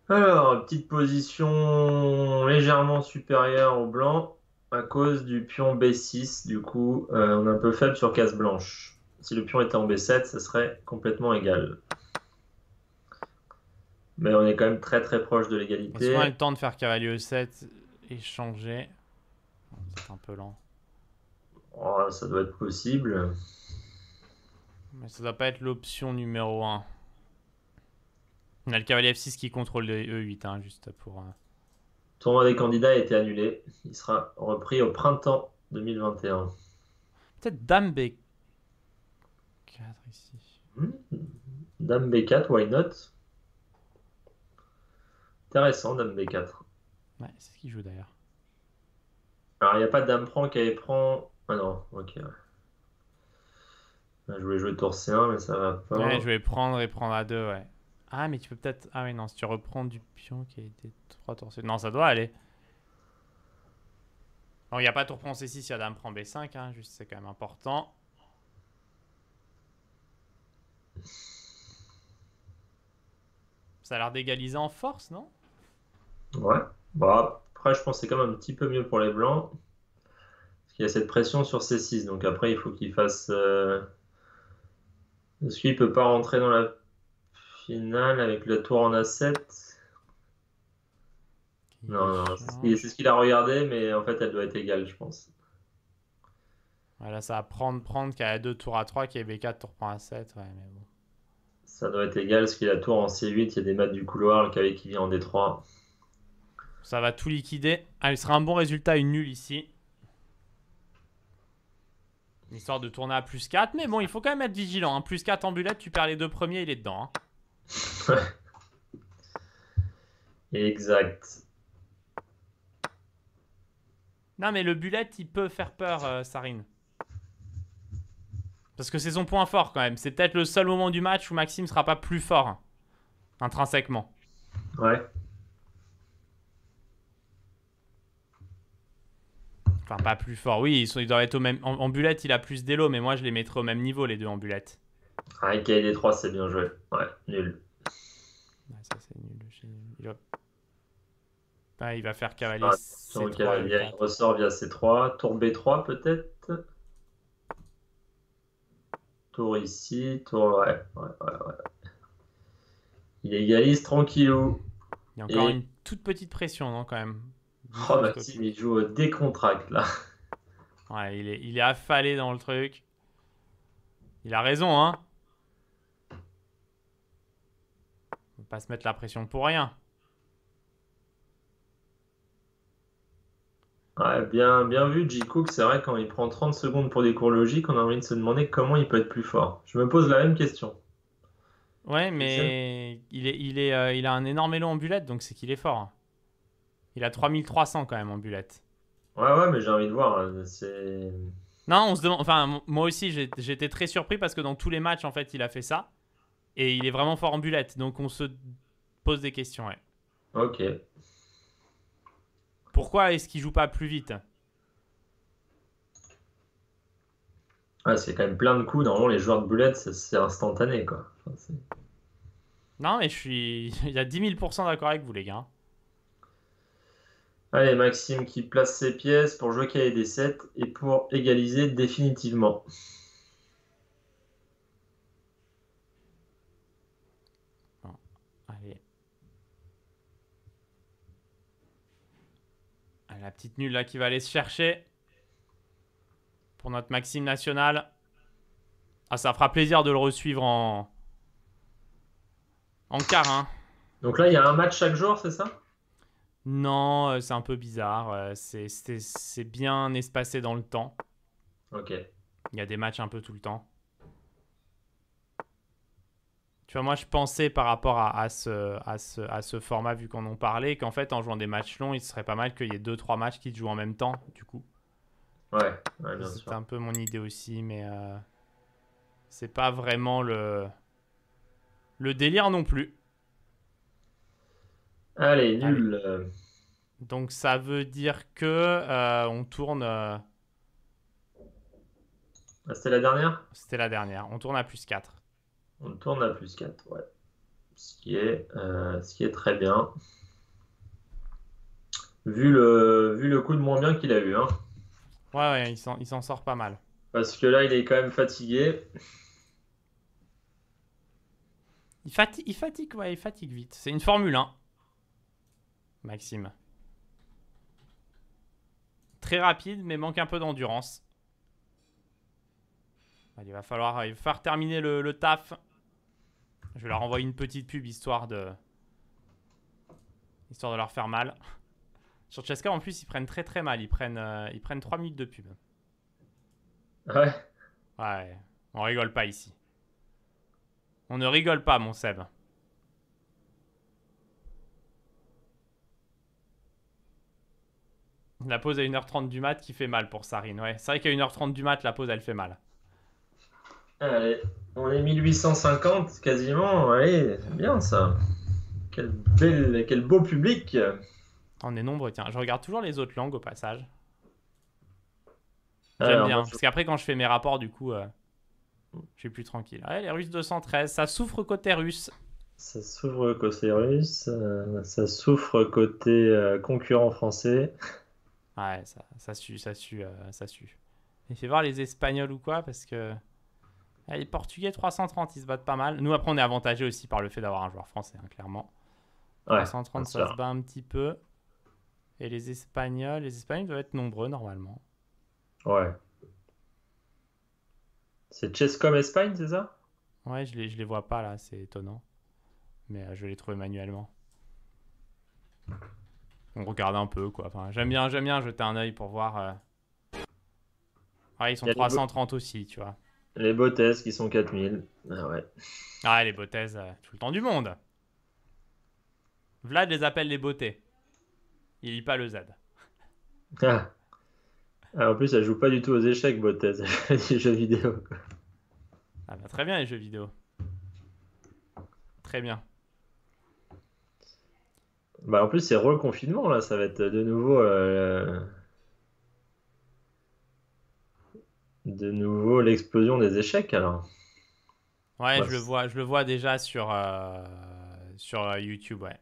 Alors, petite position légèrement supérieure au blanc à cause du pion B6. Du coup, euh, on est un peu faible sur case blanche. Si le pion était en B7, ça serait complètement égal. Mais on est quand même très très proche de l'égalité. On a le temps de faire cavalier E7 et changer. C'est un peu lent. Oh, ça doit être possible. Mais ça doit pas être l'option numéro 1. On a le cavalier F6 qui contrôle les E8, hein, juste pour. Euh. tournoi des candidats a été annulé. Il sera repris au printemps 2021. Peut-être Dame B4 ici. Hmm. Dame B4, why not Intéressant, Dame B4. Ouais, c'est ce qu'il joue d'ailleurs. Alors, il n'y a pas de Dame prend, qui prend. Ah non, ok. je voulais jouer tour C1, mais ça va pas. Ouais, je vais prendre et prendre à 2, ouais. Ah, mais tu peux peut-être. Ah, mais non, si tu reprends du pion qui a été 3 tours Non, ça doit aller. Bon, il n'y a pas tour prend C6 si a dame prend B5, hein, juste c'est quand même important. Ça a l'air d'égaliser en force, non Ouais. Bah, après, je pense que c'est quand même un petit peu mieux pour les blancs. Parce qu'il y a cette pression sur C6. Donc après, il faut qu'il fasse. Euh... qu'il ne peut pas rentrer dans la Final avec le tour en A7. Non, non, c'est ce qu'il a regardé, mais en fait, elle doit être égale, je pense. Voilà, ça va prendre, prendre, qu'il y a 2 tours à 3, qu'il y B4, tour point à 7, Ça doit être égal, ce qu'il a tour en C8, il y a des maths du couloir, le cavalier qui vient en D3. Ça va tout liquider. Ah, il sera un bon résultat, une nulle ici. Histoire de tourner à plus 4, mais bon, il faut quand même être vigilant. Hein. Plus 4 en tu perds les deux premiers, il est dedans. Hein exact. Non, mais le bullet, il peut faire peur, euh, Sarine. Parce que c'est son point fort quand même. C'est peut-être le seul moment du match où Maxime sera pas plus fort, intrinsèquement. Ouais. Enfin, pas plus fort. Oui, ils, sont, être au même. En, en bullet, il a plus d'élo, mais moi, je les mettrais au même niveau, les deux en bullet avec KD3 c'est bien joué. Ouais, nul. Ouais, ça, c'est nul. Il va... Ah, il va faire cavalier. Ah, cavalier il ressort via C3. Tour B3, peut-être Tour ici, tour. Ouais, ouais, ouais. Il égalise tranquillou. Il y a encore une toute petite pression, non, quand même Oh, Maxime, il joue au décontract, là. Ouais, il est, il est affalé dans le truc. Il a raison, hein pas se mettre la pression pour rien. Ouais, bien, bien vu, J. Cook. C'est vrai, quand il prend 30 secondes pour des cours logiques, on a envie de se demander comment il peut être plus fort. Je me pose la même question. Ouais, mais il, est, il, est, euh, il a un énorme élan en bullet, donc c'est qu'il est fort. Il a 3300 quand même en bullet. Ouais, ouais, mais j'ai envie de voir. Euh, non, on se demande. Enfin, moi aussi, j'étais très surpris parce que dans tous les matchs, en fait, il a fait ça. Et il est vraiment fort en bullet, donc on se pose des questions. Ok. Pourquoi est-ce qu'il joue pas plus vite c'est quand même plein de coups. Normalement, les joueurs de bullet, c'est instantané, quoi. non, mais je suis. Il y a 10 000% d'accord avec vous, les gars. Allez, Maxime qui place ses pièces pour jouer a des 7 et pour égaliser définitivement. Euh, la petite nulle là qui va aller se chercher. Pour notre Maxime National. Ah, ça fera plaisir de le resuivre en, en quart. Hein. Donc là, il y a un match chaque jour, c'est ça Non, euh, c'est un peu bizarre. Euh, c'est bien espacé dans le temps. Ok. Il y a des matchs un peu tout le temps moi, je pensais par rapport à, ce, à, ce, format, vu qu'on en parlait, qu'en fait, en jouant des matchs longs, il serait pas mal qu'il y ait 2-3 matchs qui se jouent en même temps, du coup. Ouais, C'est un peu mon idée aussi, mais euh, c'est pas vraiment le, le délire non plus. Allez, nul. Donc, ça veut dire que euh, on tourne. Euh, ah, c'était la dernière C'était la dernière. On tourne à plus 4. On tourne à plus 4, ouais. Euh, ce qui est, très bien. Vu le, vu le coup de moins bien qu'il a eu. Hein. Ouais, ouais, il s'en sort pas mal. Parce que là, il est quand même fatigué. Il, fatigue, fatigue, ouais, il fatigue vite. C'est une Formule 1. Hein. Maxime. Très rapide, mais manque un peu d'endurance. Il va falloir, il terminer le, le taf. Je vais leur envoyer une petite pub histoire de. Histoire de leur faire mal. Sur Cheska, en plus, ils prennent très très mal. Ils prennent, euh, ils prennent 3 minutes de pub. Ouais. Ouais. On rigole pas ici. On ne rigole pas, mon Seb. La pause à 1h30 du mat qui fait mal pour Sarine. Ouais, c'est vrai qu'à 1h30 du mat, la pause elle fait mal on est 1850 quasiment. Allez, c'est bien ça. Quel, quel beau public. On est nombreux, tiens. Je regarde toujours les autres langues au passage. Ah, J'aime bien. Parce qu'après, quand je fais mes rapports, du coup, euh, je suis plus tranquille. Ouais, les Russes 213, ça souffre côté russe. Ça souffre côté russe. Euh, ça souffre côté euh, concurrent français. Ouais, ça, ça ça sue, ça sue. Il voir les Espagnols ou quoi, parce que. Ah, les Portugais 330, ils se battent pas mal. Nous, après, on est avantagé aussi par le fait d'avoir un joueur français, hein, clairement. 330, ça, se bat un petit peu. Et les Espagnols, les Espagnols doivent être nombreux normalement. Ouais. C'est Chesscom Espagne, c'est ça Ouais, je les, les vois pas là, c'est étonnant. Mais euh, je les trouve manuellement. On regarde un peu quoi. Enfin, j'aime bien, j'aime bien jeter un œil pour voir. Euh. Ouais, ils sont 330 aussi, tu vois. Les Bothèses qui sont 4000. Ah ouais. Ah, les Bothèses, euh, tout le temps du monde. Vlad les appelle les beautés. Il lit pas le Z. Ah. ah. en plus, elle joue pas du tout aux échecs, Bothèse. les jeux vidéo. Ah bah très bien, les jeux vidéo. Très bien. Bah en plus, c'est reconfinement, là. Ça va être de nouveau... Euh, De nouveau l'explosion des échecs alors. Ouais, je le vois, je le vois déjà sur euh, sur euh, YouTube, ouais.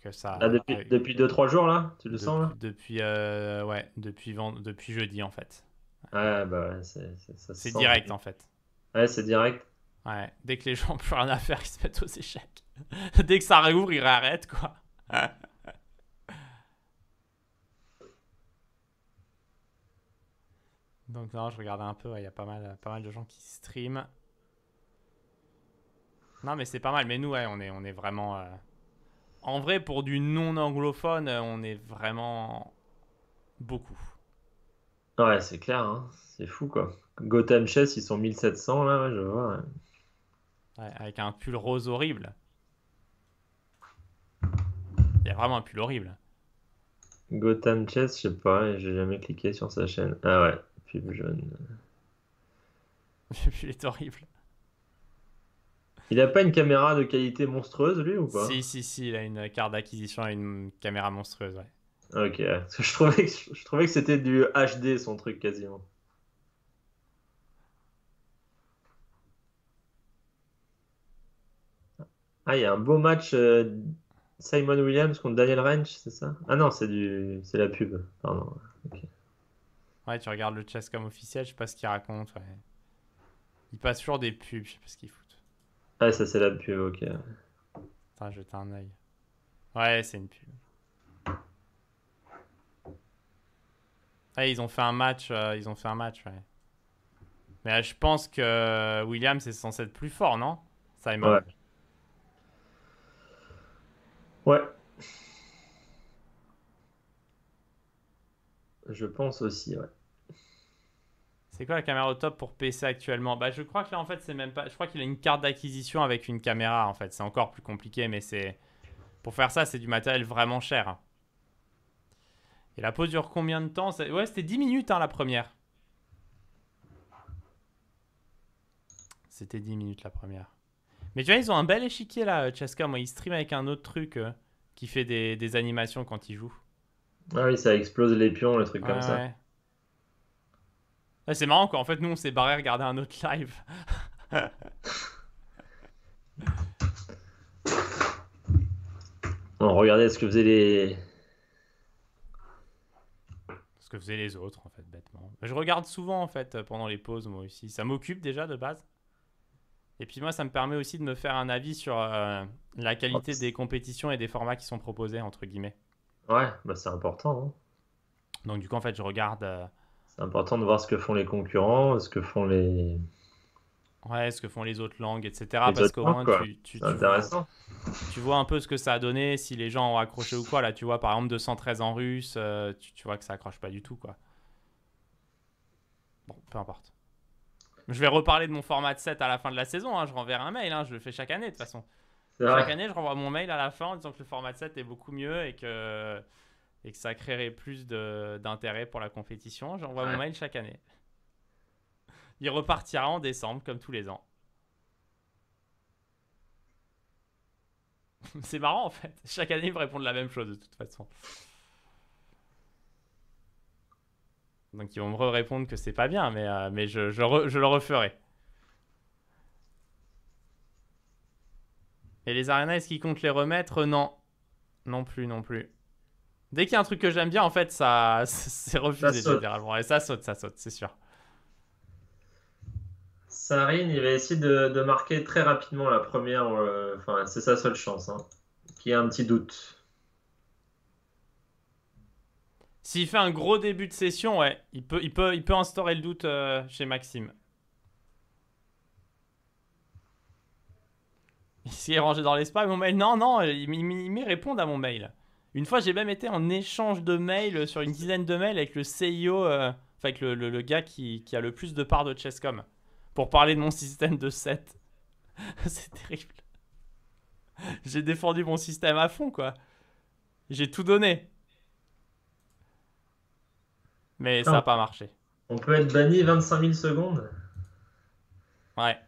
Que ah, depuis 2-3 jours là, tu le sens là Depuis euh, ouais, depuis depuis jeudi en fait. Ouais, bah ouais, c'est direct en fait. Ouais, c'est direct. Ouais, dès que les gens n'ont plus rien à faire, ils se mettent aux échecs. dès que ça réouvre, ils réarrêtent quoi. Donc non, je regardais un peu, il y a pas mal, pas mal de gens qui stream Non, mais c'est pas mal. Mais nous, ouais, on est, on est vraiment. Euh, en vrai, pour du non anglophone, euh, on est vraiment beaucoup. Ouais, c'est clair. Hein. C'est fou quoi. Gotham Chess, ils sont 1700 là, je vois. Ouais, avec un pull rose horrible. Il y a vraiment un pull horrible. Gotham Chess, je sais pas, j'ai jamais cliqué sur sa chaîne. Ah ouais, Il est horrible. Il a pas une caméra de qualité monstrueuse, lui, ou quoi Si, si, si, il a une carte d'acquisition et une caméra monstrueuse, ouais. Ok, je trouvais que, je trouvais que c'était du HD son truc quasiment. Ah, il y a un beau match euh, Simon Williams contre Daniel Ranch, c'est ça Ah non, c'est du, c'est la pub. Pardon. Ouais, tu regardes le chess comme officiel, je sais pas ce qu'il raconte. Ouais. Il passe toujours des pubs, je sais pas ce qu'ils foutent. Ah, ça c'est la pub, ok. Attends, jeter un oeil. Ouais, c'est une pub. ils ont fait un match, euh, ils ont fait un match, ouais. Mais je pense que William, c'est censé être plus fort, non Simon Ouais. Je pense aussi, ouais. C'est quoi la caméra au top pour PC actuellement Bah, je crois que là, en fait, c'est même pas. Je crois qu'il a une carte d'acquisition avec une caméra, en fait. C'est encore plus compliqué, mais c'est. Pour faire ça, c'est du matériel vraiment cher. Hein. Et la pause dure combien de temps Ouais, c'était 10 minutes, hein, la première. C'était 10 minutes, la première. Mais tu vois, ils ont un bel échiquier, là, Chaska. Moi, il stream avec un autre truc euh, qui fait des, des animations quand il joue. Ah oui, ça explose les pions, le truc comme ça. C'est marrant quoi en fait, nous, on s'est barré regarder un autre live. on regardait ce que faisaient les. Ce que faisaient les autres, en fait, bêtement. Je regarde souvent, en fait, pendant les pauses, moi aussi. Ça m'occupe déjà de base. Et puis moi, ça me permet aussi de me faire un avis sur euh, la qualité oh. des compétitions et des formats qui sont proposés, entre guillemets. Ouais, bah c'est important. Hein. Donc du coup, en fait, je regarde. Euh, c'est important de voir ce que font les concurrents, ce que font les. Ouais, ce que font les autres langues, etc. parce qu'au moins, tu, intéressant. Vois, tu, vois, un peu ce que ça a donné, si les gens ont accroché ou quoi. Là, tu vois, par exemple, 213 en russe, euh, tu, vois que ça accroche pas du tout, quoi. Bon, peu importe. Je vais reparler de mon format de 7 à la fin de la saison. Hein. Je renverrai un mail, hein. je le fais chaque année, de toute façon. Chaque année, je renvoie mon mail à la fin en disant que le format 7 est beaucoup mieux et que, et que ça créerait plus d'intérêt pour la compétition. J'envoie mon mail chaque année. Il repartira en décembre, comme tous les ans. C'est marrant en fait. Chaque année, ils me répondent la même chose de toute façon. Donc ils vont me répondre que c'est pas bien, mais, euh, mais je, je, je le referai. Et les arenas, est-ce qu'ils comptent les remettre Non. Non plus, non plus. Dès qu'il y a un truc que j'aime bien, en fait, ça c'est refusé ça généralement. Et ça saute, ça saute, c'est sûr. Sarine, il va essayer de, marquer très rapidement la première. Euh, enfin, c'est sa seule chance. Hein, qui a un petit doute. S'il fait un gros début de session, ouais, il peut, il peut, il peut instaurer le doute euh, chez Maxime. Il s'est rangé dans l'espace Mon mail, non, non, ils me répondent à mon mail. Une fois, j'ai même été en échange de mails euh, sur une dizaine de mails avec le CIO, euh, enfin avec le, gars qui, a le plus de parts de Chesscom, pour parler de mon système de 7. C'est terrible. J'ai défendu mon système à fond, quoi. J'ai tout donné. Mais ça n'a pas marché. On peut être banni 25 000 secondes Ouais.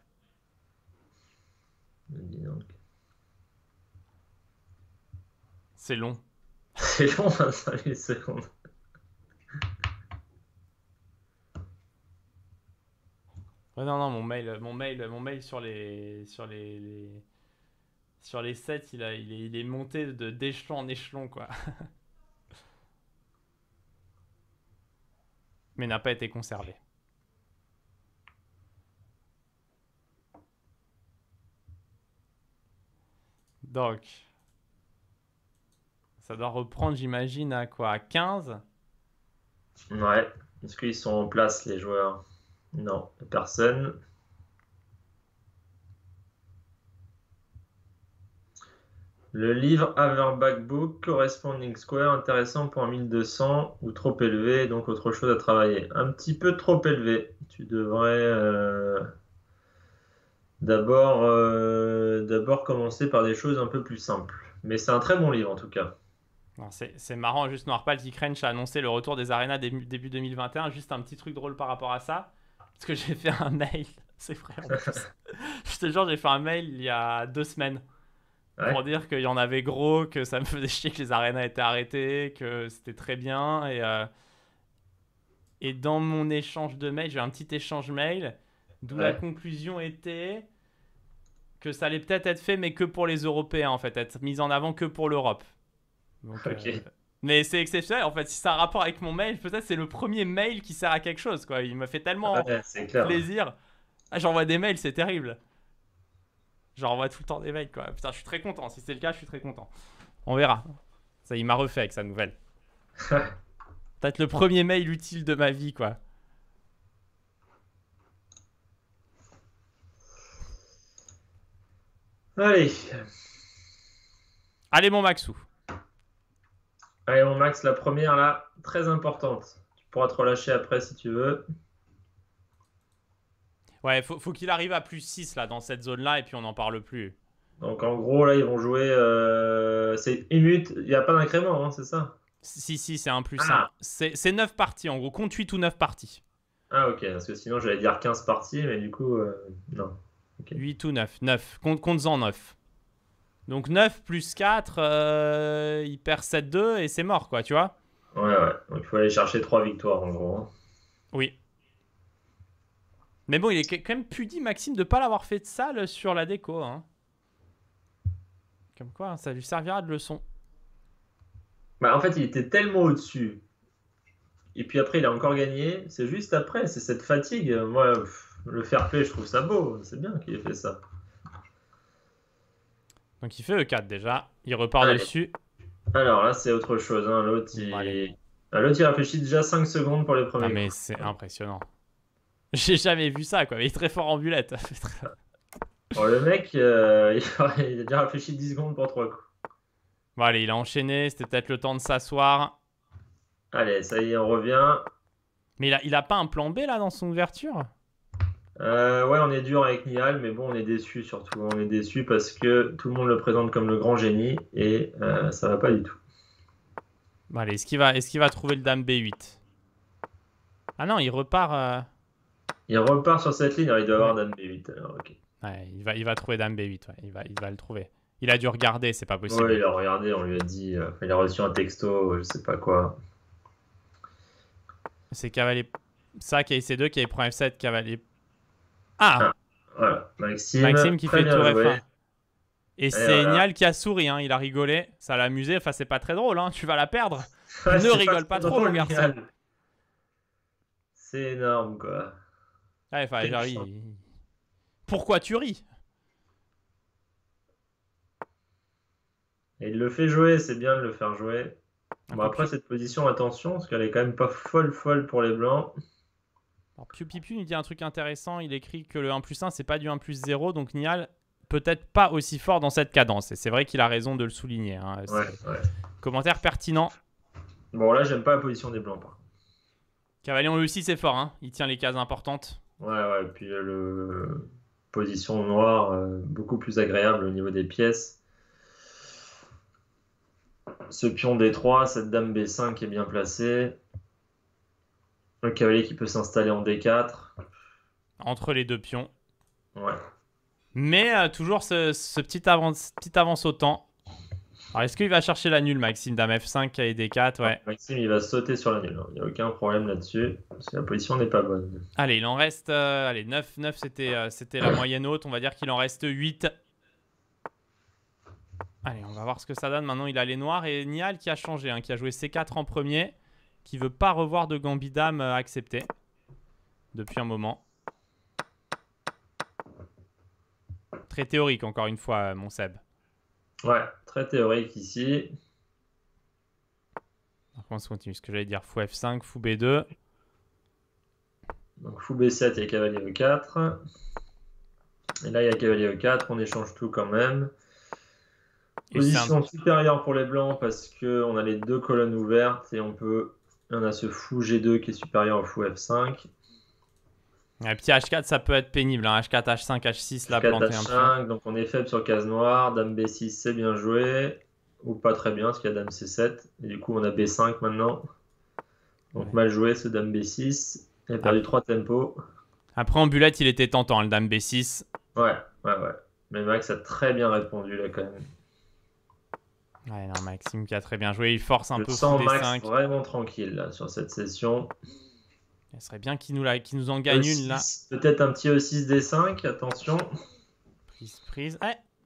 C'est long. C'est long, 5 hein, secondes. Ouais, non, non, mon mail, mon mail, mon mail sur les, sur les, les sur les sets, il, a, il, est, il est monté de d'échelon en échelon, quoi. Mais n'a pas été conservé. Donc, ça doit reprendre, j'imagine, à quoi À 15 Ouais. Est-ce qu'ils sont en place, les joueurs Non, personne. Le livre Haverback Book Corresponding Square, intéressant pour 1200 ou trop élevé, donc autre chose à travailler. Un petit peu trop élevé. Tu devrais. Euh, D'abord, euh, d'abord commencer par des choses un peu plus simples. Mais c'est un très bon livre en tout cas. C'est marrant, juste Noirpal qui crunch a annoncé le retour des arénas début, 2021. Juste un petit truc drôle par rapport à ça. Parce que j'ai fait un mail, c'est frère. je te jure, j'ai fait un mail il y a deux semaines. Pour dire qu'il y en avait gros, que ça me faisait chier que les arénas étaient arrêtées, que c'était très bien. Et, euh, et dans mon échange de mail, j'ai un petit échange mail. D'où la conclusion était que ça allait peut-être être fait, mais que pour les Européens, en fait, être mis en avant que pour l'Europe. Euh, mais c'est exceptionnel, en fait, si c'est un rapport avec mon mail, peut-être c'est le premier mail qui sert à quelque chose, quoi. Il me fait tellement plaisir. Ah, J'envoie des mails, c'est terrible. J'envoie tout le temps des mails, quoi. Putain, je suis très content. Si c'est le cas, je suis très content. On verra. Ça, il m'a refait avec sa nouvelle. peut-être le premier mail utile de ma vie, quoi. Allez. Allez, mon Maxou. Allez, mon Max, la première là, très importante. Tu pourras te relâcher après si tu veux. Ouais, faut, faut qu'il arrive à plus 6 là dans cette zone là et puis on n'en parle plus. Donc en gros là ils vont jouer euh, c'est minute, il n'y a pas d'incrément, hein, c'est ça Si si c'est un plus 1. Ah. C'est 9 parties en gros, compte 8 ou 9 parties. Ah ok, parce que sinon j'allais dire 15 parties mais du coup euh, non. 8 ou 9. 9. Compte, compte-en 9. Donc 9 plus 4, euh, il perd 7-2 et c'est mort, quoi, tu vois Ouais, ouais. Donc il faut aller chercher 3 victoires, en gros. Hein. Oui. Mais bon, il est quand même pudi, Maxime, de ne pas l'avoir fait de sale sur la déco. Hein. Comme quoi, hein, ça lui servira de leçon. Bah, en fait, il était tellement au-dessus. Et puis après, il a encore gagné. C'est juste après, c'est cette fatigue. Moi, le fair play, je trouve ça beau. C'est bien qu'il ait fait ça. Donc il fait E4 déjà. Il repart dessus. Alors là, c'est autre chose. Hein. L'autre, ah, il... réfléchit déjà 5 secondes pour les premiers. Ah, mais c'est impressionnant. J'ai jamais vu ça, quoi. il est très fort en bulette. bon, le mec, euh, il a déjà réfléchi 10 secondes pour 3 coups. Bon, allez, il a enchaîné. C'était peut-être le temps de s'asseoir. Allez, ça y est, on revient. Mais il il a pas un plan B là dans son ouverture euh, ouais, on est dur avec Nihal mais bon, on est déçu surtout. On est déçu parce que tout le monde le présente comme le grand génie et euh, ça va pas du tout. Bon, allez, est-ce qu'il va, est va trouver le dame B8 Ah non, il repart. Euh, il repart sur cette ligne, il doit avoir dame B8. Alors, ouais, il, va, il va trouver dame B8, il, va, il va le trouver. Il a dû regarder, c'est pas possible. Ouais, il a regardé, on lui a dit. il a reçu un texto, je sais pas quoi. C'est cavalier. Ça, qui c 2 qui prend F7, cavalier ah. ah, Voilà, Maxime. qui fait le tour hein. Et, c'est qui a souri, hein, il a rigolé, ça l'a amusé, enfin c'est pas très drôle, hein, tu vas la perdre. ne rigole pas, trop, mon garçon. C'est énorme, quoi. Ouais, enfin, Pourquoi tu ris Et il le fait jouer, c'est bien de le faire jouer. Bon, après, cette position, attention, parce qu'elle est quand même pas folle, folle pour les blancs. Alors, nous dit un truc intéressant. Il écrit que le 1 plus 1, c'est pas du 1 plus 0. Donc, Nial, peut-être pas aussi fort dans cette cadence. Et c'est vrai qu'il a raison de le souligner. Hein. Commentaire pertinent. Bon, là, j'aime pas la position des blancs. Cavalier en lui aussi, c'est fort. Hein. Il tient les cases importantes. Ouais, ouais. Et puis, la position noire, euh, beaucoup plus agréable au niveau des pièces. Ce pion D3, cette dame B5 est bien placée le cavalier qui peut s'installer en D4. Entre les deux pions. Ouais. Mais euh, toujours ce, petit, avance, avance au temps. Alors est-ce qu'il va chercher la nulle, Maxime, dame F5 et D4 ouais. Maxime, il va sauter sur la nulle. Il n'y a aucun problème là-dessus. la position n'est pas bonne. Allez, il en reste. Euh, allez, 9, 9 euh, c'était la moyenne haute. On va dire qu'il en reste 8. Allez, on va voir ce que ça donne. Maintenant, il a les noirs et Nial qui a changé, hein, qui a joué C4 en premier qui veut pas revoir de Gambidam euh, accepté depuis un moment. Très théorique, encore une fois, euh, mon Seb. Ouais, très théorique ici. on se continue ce que j'allais dire. Fou F5, fou B2. Donc fou B7 et cavalier E4. Et là, il y a cavalier E4. On échange tout quand même. Position supérieure pour les blancs parce qu'on a les deux colonnes ouvertes et on peut on a ce fou G2 qui est supérieur au fou F5. Et puis H4, ça peut être pénible. H4, H5, H6, là, planté h un peu. Donc on est faible sur case noire. Dame B6, c'est bien joué. Ou pas très bien, parce qu'il y a Dame C7. Et du coup, on a B5 maintenant. Donc mal joué ce Dame B6. Il a perdu trois 3 tempos. Après, en bullet, il était tentant, le Dame B6. Ouais, ouais, ouais. Mais Max a très bien répondu là quand même. Ouais, non, Maxime qui a très bien joué. Il force un peu sens Max vraiment tranquille sur cette session. Il serait bien qu'il nous, nous en gagne une là. Peut-être un petit E6 D5, attention. Prise, prise.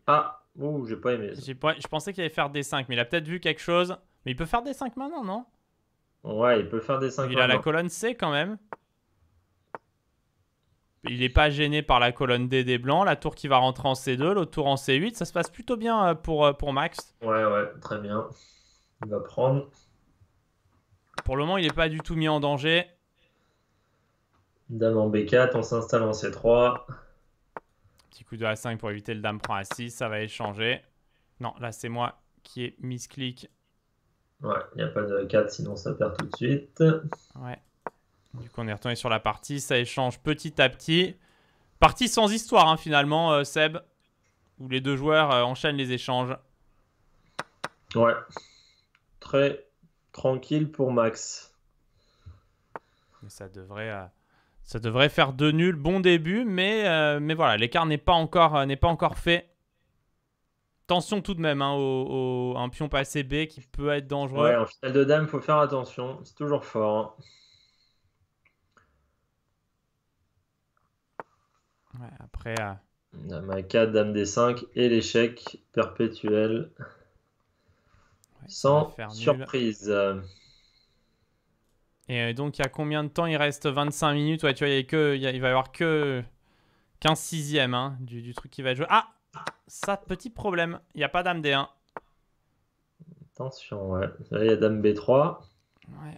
Ah, ouh, j'ai pas aimé. pas... Je pensais qu'il allait faire D5, mais il a peut-être vu quelque chose. Mais il peut faire D5 maintenant, non Ouais, il peut faire D5 Il a la colonne C quand même. Il n'est pas gêné par la colonne D des blancs. La tour qui va rentrer en C2, l'autre tour en C8. Ça se passe plutôt bien euh, pour, euh, pour Max. Ouais, ouais, très bien. Il va prendre. Pour le moment, il n'est pas du tout mis en danger. Dame en B4, on s'installe en C3. Petit coup de A5 pour éviter le dame prend A6. Ça va échanger. Non, là, c'est moi qui ai mis clic. Ouais, il n'y a pas de 4, sinon ça perd tout de suite. Ouais. Du coup, on est retourné sur la partie. Ça échange petit à petit. Partie sans histoire, hein, finalement, euh, Seb. Où les deux joueurs euh, enchaînent les échanges. Ouais. Très tranquille pour Max. ça devrait, euh, faire deux nuls. Bon début, mais, voilà, l'écart n'est pas, encore, fait. Tension tout de même hein, au, un pion passé B qui peut être dangereux. Ouais, en finale de dame, faut faire attention. C'est toujours fort. Hein. Ouais, après. Euh, Ma 4, Dame des 5 et l'échec perpétuel. Sans surprise. Et euh, donc, il y a combien de temps Il reste 25 minutes. Ouais, tu vois, il, que, il, va y avoir que 15 e hein, du, truc qui va jouer joué. Ah Ça, petit problème. Il n'y a pas Dame D1. Attention, ouais. il y a Dame B3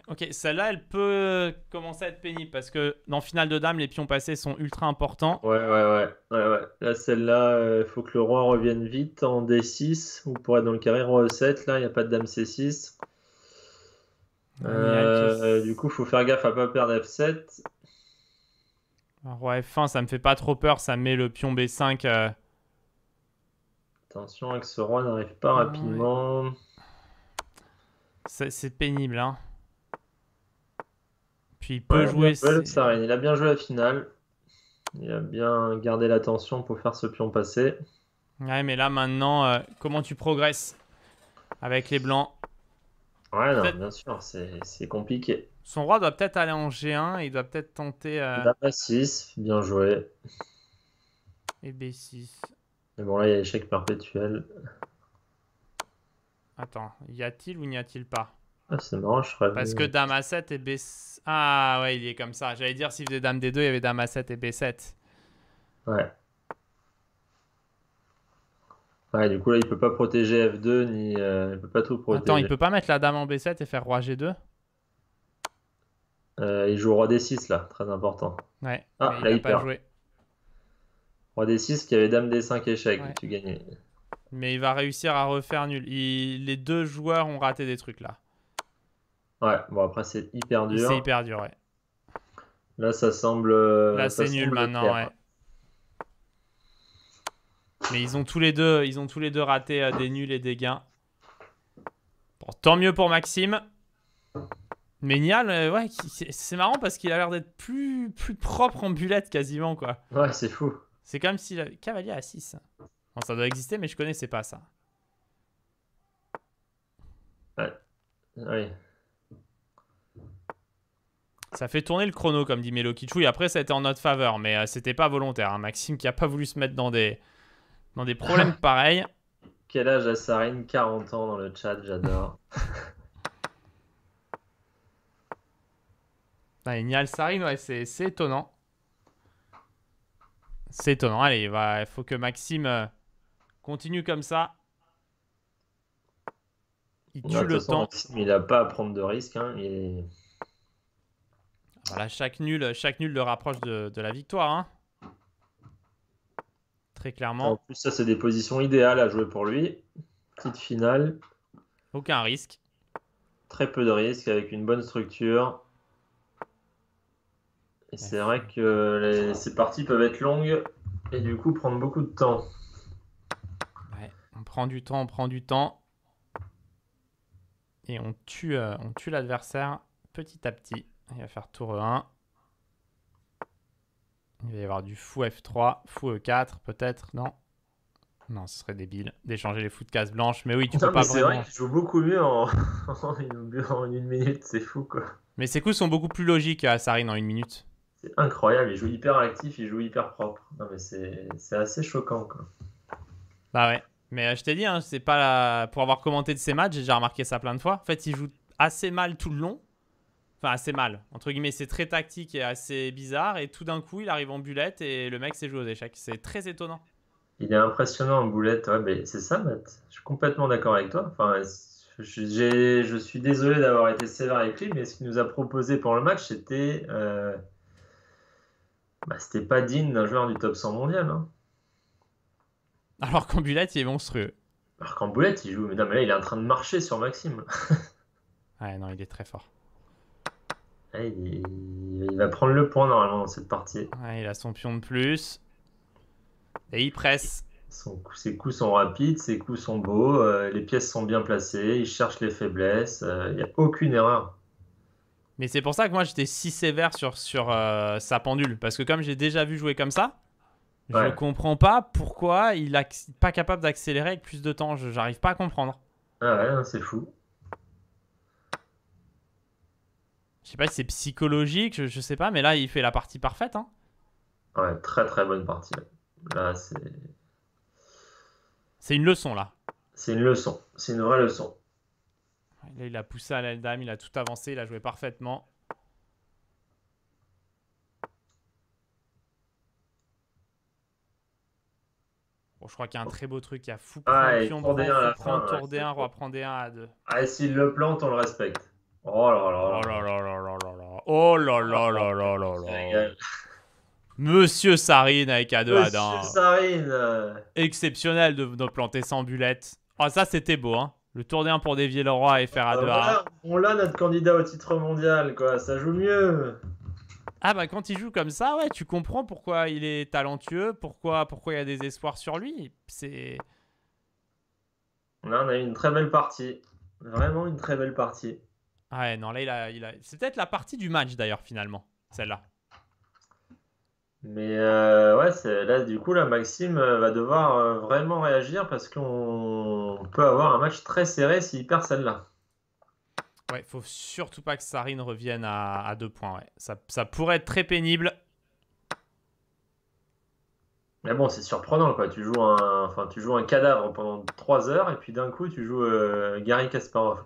ok, celle-là, elle peut commencer à être pénible parce que dans finale de dame, les pions passés sont ultra importants. Ouais, ouais, ouais. ouais, ouais. Là, celle-là, il euh, faut que le roi revienne vite en D6 ou pour être dans le carré roi E7. Là, il n'y a pas de dame C6. Euh, du coup, il faut faire gaffe à pas perdre F7. Roi F1, ça me fait pas trop peur. Ça met le pion B5. Euh. Attention, que ce roi n'arrive pas rapidement. C'est pénible, hein. Puis il peut jouer. Il, il a bien joué la finale. Il a bien gardé l'attention pour faire ce pion passer. Ouais, mais là maintenant, euh, comment tu progresses avec les blancs Ouais, bien sûr, c'est compliqué. Son roi doit peut-être aller en G1, il doit peut-être tenter. à. Euh, 6, bien joué. Et B6. Mais bon, là, il y a échec perpétuel. Attends, y a-t-il ou n'y a-t-il pas ah, c'est marrant, je crois. Parce que Dame A7 et B7. Ah ouais, il est comme ça. J'allais dire, s'il faisait Dame D2, il y avait Dame A7 et B7. Ouais. Ouais, du coup, là, il peut pas protéger F2, ni. Euh, il peut pas tout protéger. Attends, il peut pas mettre la Dame en B7 et faire Roi G2 euh, Il joue Roi D6, là, très important. Ouais, ah, il là, a pas joué. Roi D6 qui avait Dame D5 échec, tu gagnais. Mais il va réussir à refaire nul. Les deux joueurs ont raté des trucs là. Ouais, bon après c'est hyper dur. C'est hyper dur, ouais. Là ça semble. Euh, Là c'est nul maintenant, ouais. Mais ils ont tous les deux, ils ont tous les deux raté euh, des nuls et des gains. Bon, tant mieux pour Maxime. Mais euh, ouais, c'est marrant parce qu'il a l'air d'être plus, plus propre en bullet quasiment, quoi. Ouais, c'est fou. C'est comme si cavalier à 6. Bon, ça doit exister, mais je connaissais pas ça. Ouais. Ah ça fait tourner le chrono, comme dit Melo Kichou. Et après, ça a été en notre faveur, mais euh, c'était pas volontaire. Hein. Maxime qui a pas voulu se mettre dans des, dans des problèmes pareils. Quel âge a Sarine 40 ans dans le chat, j'adore. y Sarine, ouais, c'est étonnant. C'est étonnant. Allez, il faut que Maxime euh, continue comme ça. Il tue le temps. il n'a pas à prendre de risques. Hein, il est chaque nul, chaque le rapproche de, la victoire. Hein. Très clairement. En plus, ça, c'est des positions idéales à jouer pour lui. Petite finale. Aucun risque. Très peu de risque avec une bonne structure. Et c'est vrai que ces parties peuvent être longues et du coup prendre beaucoup de temps. Ouais, on prend du temps, on prend du temps. Et on tue euh, l'adversaire petit à petit. Il va faire tour E1. Il va y avoir du fou F3, fou E4 peut-être, non non, ce serait débile d'échanger les fous de cases blanche Mais oui, tu peux pas. C'est vrai qu'il joue beaucoup mieux en... une minute, c'est fou quoi. Mais ses coups sont beaucoup plus logiques à Sarine en une minute. C'est incroyable, il joue hyper actif, il joue hyper propre. Non mais c'est assez choquant quoi. Bah ouais. Mais euh, je t'ai dit, hein, c'est pas pour avoir commenté de ses matchs, j'ai déjà remarqué ça plein de fois. En fait, il joue assez mal tout le long. Enfin, assez mal. Entre guillemets, c'est très tactique et assez bizarre. Et tout d'un coup, il arrive en boulette et le mec s'est joué aux échecs. C'est très étonnant. Il est impressionnant en boulette. Ouais, c'est ça, Matt. Je suis complètement d'accord avec toi. Enfin, je, suis désolé d'avoir été sévère avec lui, mais ce qu'il nous a proposé pour le match, c'était. Euh, bah, c'était pas digne d'un joueur du top 100 mondial. Hein. Alors qu'en boulette, il est monstrueux. Alors qu'en boulette, il joue. Mais mais là, il est en train de marcher sur Maxime. ouais, non, il est très fort il, va prendre le point normalement dans cette partie. il a son pion de plus. Et il presse. ses coups sont rapides, ses coups sont beaux, euh, les pièces sont bien placées, il cherche les faiblesses, euh, il n'y a aucune erreur. Mais c'est pour ça que moi j'étais si sévère sur, sur euh, sa pendule, parce que comme j'ai déjà vu jouer comme ça, je ne comprends pas pourquoi il n'est pas capable d'accélérer avec plus de temps, je n'arrive pas à comprendre. Ah ouais, hein, c'est fou. sais pas si c'est psychologique, je, sais pas, mais là, il fait la partie parfaite. Hein. Ouais, très très bonne partie. Là, c'est. C'est une leçon, là. C'est une leçon. C'est une vraie leçon. Là, il a poussé à l'aile dame, il a tout avancé, il a joué parfaitement. Bon, je crois qu'il y a un très beau truc. Il a fou ah, pion, prend D1, prend, tour D1, roi prend D1 à 2. Ah, s'il le plante, on le respecte. Oh là là Oh là là là. Oh là ah, là là là là Monsieur Sarine avec A2 Monsieur Sarine. Exceptionnel de, de planter sans bulette. Ah, ça, c'était beau, hein. Le tour d'un pour dévier le roi et faire a ah, On l'a notre candidat au titre mondial, quoi. Ça joue mieux. Ah bah quand il joue comme ça, ouais, tu comprends pourquoi il est talentueux, pourquoi pourquoi il y a des espoirs sur lui. C'est. Là, on a eu une très belle partie. Vraiment une très belle partie ouais, non, là, il a, c'est peut-être la partie du match d'ailleurs, finalement, celle-là. Mais euh, ouais, là, du coup, là, Maxime euh, va devoir euh, vraiment réagir parce qu'on peut avoir un match très serré s'il perd celle-là. Ouais, faut surtout pas que Sarine revienne à, deux points. Ça, pourrait être très pénible. Mais bon, c'est surprenant, quoi. Tu joues un, enfin, tu joues un cadavre pendant trois heures et puis d'un coup, tu joues Garry Gary Kasparov.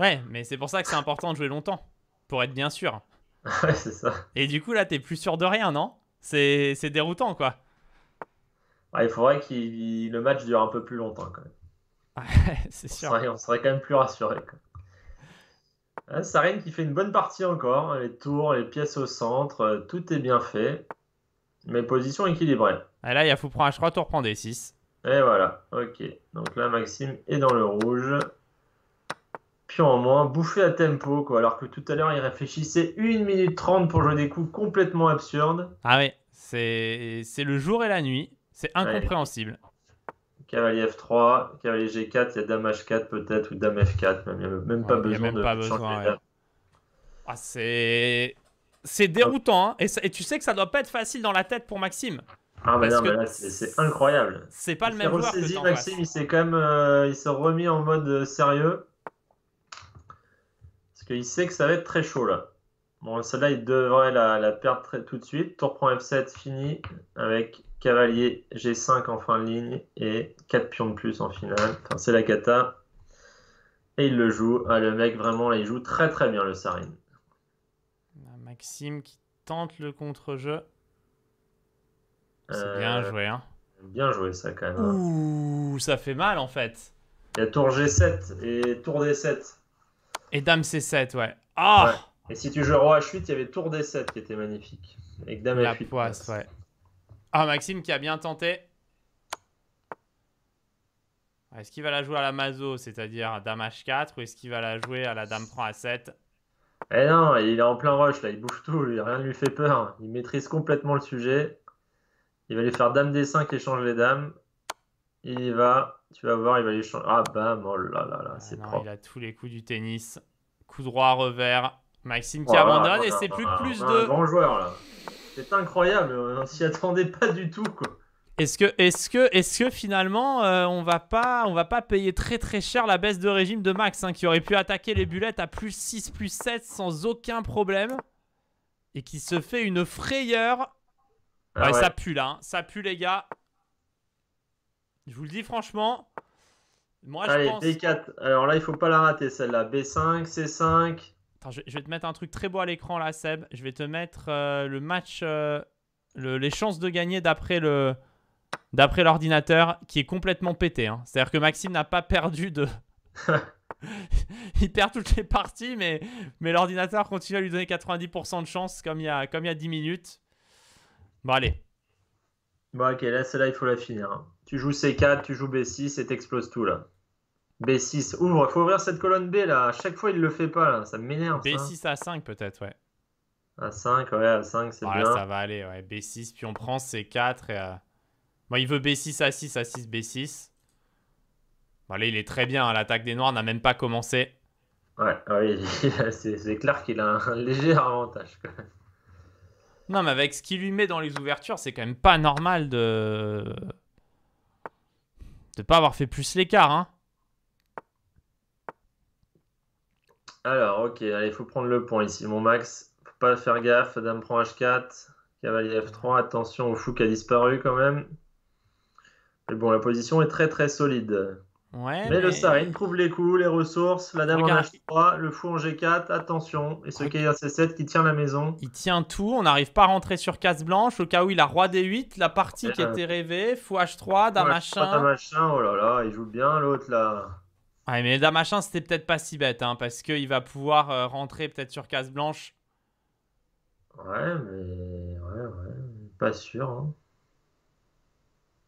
Ouais, mais c'est pour ça que c'est important de jouer longtemps, pour être bien sûr. ouais, c'est ça. Et du coup, là, t'es plus sûr de rien, non c'est, déroutant, quoi. il faudrait que le match dure un peu plus longtemps, quand même. Ouais, c'est sûr. On serait, quand même plus rassuré. Hein, Sarine qui fait une bonne partie encore. Hein, les tours, les pièces au centre, euh, tout est bien fait. Mais position équilibrée. Et ah, là, il faut prendre H3, tour prend D6. Et voilà, ok. Donc là, Maxime est dans le rouge en moins, bouffé à tempo, quoi, alors que tout à l'heure il réfléchissait 1 minute 30 pour jouer des coups complètement absurdes. Ah oui, c'est, c'est le jour et la nuit, c'est incompréhensible. Cavalier F3, cavalier G4, il y a dame H4 peut-être, ou dame F4, même, même pas besoin de c'est... c'est déroutant, hein, et, tu sais que ça doit pas être facile dans la tête pour Maxime. Ah bah non, c'est, incroyable. C'est pas le même joueur. Maxime, il s'est quand même, euh, il s'est remis en mode euh, sérieux. Il sait que ça va être très chaud là. Bon, celle-là, il devrait la, perdre tout de suite. Tour prend F7, fini avec cavalier G5 en fin de ligne et 4 pions de plus en finale. Enfin, c'est la cata. Et il le joue. Ah, le mec, vraiment, il joue très très bien le Sarin. Maxime qui tente le contre-jeu. C'est bien euh, joué, hein. Bien joué, ça, quand même. Hein. Ouh, ça fait mal, en fait. Il y a tour G7 et tour D7. Et Dame C7, ah ouais. Et si tu joues Roi H8, il y avait Tour D7 qui était magnifique. Avec Dame H8. Poisse, ouais. Ah, Maxime qui a bien tenté. Est-ce qu'il va la jouer à la Mazo, c'est-à-dire Dame H4, ou est-ce qu'il va la jouer à la Dame prend A7 Eh non, il est en plein rush là, il bouge tout, rien ne lui fait peur. Il maîtrise complètement le sujet. Il va lui faire Dame D5, et échange les dames. Il y va, tu vas voir, il va les changer. Ah bam, oh là là là, ah c'est Il a tous les coups du tennis. Coup droit, revers. Maxime qui oh abandonne et c'est plus plus de. Un joueur là. C'est incroyable, on s'y attendait pas du tout quoi. Est-ce que, est que, est que finalement euh, on va pas on va pas payer très très cher la baisse de régime de Max hein, qui aurait pu attaquer les bulettes à plus 6 plus 7 sans aucun problème et qui se fait une frayeur. Ah ça pue là, hein. ça pue les gars. Je vous le dis franchement. Moi, je pense... B4. Alors là, il faut pas la rater celle-là. B5, C5. je, vais te mettre un truc très beau à l'écran là, Seb. Je vais te mettre euh, le match, euh, les chances de gagner d'après le, d'après l'ordinateur, qui est complètement pété. Hein. C'est-à-dire que Maxime n'a pas perdu de. il perd toutes les parties, mais, mais l'ordinateur continue à lui donner 90% de chance comme il y a, comme il y a 10 minutes. Bon, allez. Bon, ok, là, celle-là, il faut la finir. Hein. Tu joues C4, tu joues B6 et t'exploses tout là. B6, ouvre, Il faut ouvrir cette colonne B là. À chaque fois, il le fait pas là, ça m'énerve. B6 à 5 peut-être, ouais. À 5, ouais, à 5, c'est bien. ça va aller, ouais. B6, puis on prend C4 et. moi euh, Bon, il veut B6 à 6, à 6, B6. Bon, là, il est très bien. Hein. L'attaque des Noirs n'a même pas commencé. Ouais, ouais c'est clair qu'il a un léger avantage. Quand Non, mais avec ce qu'il lui met dans les ouvertures, c'est quand même pas normal de de pas avoir fait plus l'écart. Hein. Alors, ok, allez, il faut prendre le point ici, mon max. faut pas faire gaffe. Dame prend H4, cavalier F3. Attention au fou qui a disparu quand même. Mais bon, la position est très très solide mais, le Sarin prouve les coups, les ressources, la dame en H3, le fou en G4, attention, et ce k C7 qui tient la maison. Il tient tout, on n'arrive pas à rentrer sur case blanche, au cas où il a roi D8, la partie euh, qui était rêvée, fou H3, dame h oh là là, il joue bien l'autre là. mais dame c'était peut-être pas si bête, hein, parce qu'il va pouvoir euh, rentrer peut-être sur case blanche. Ouais, mais. Ouais, ouais, pas sûr. Hein.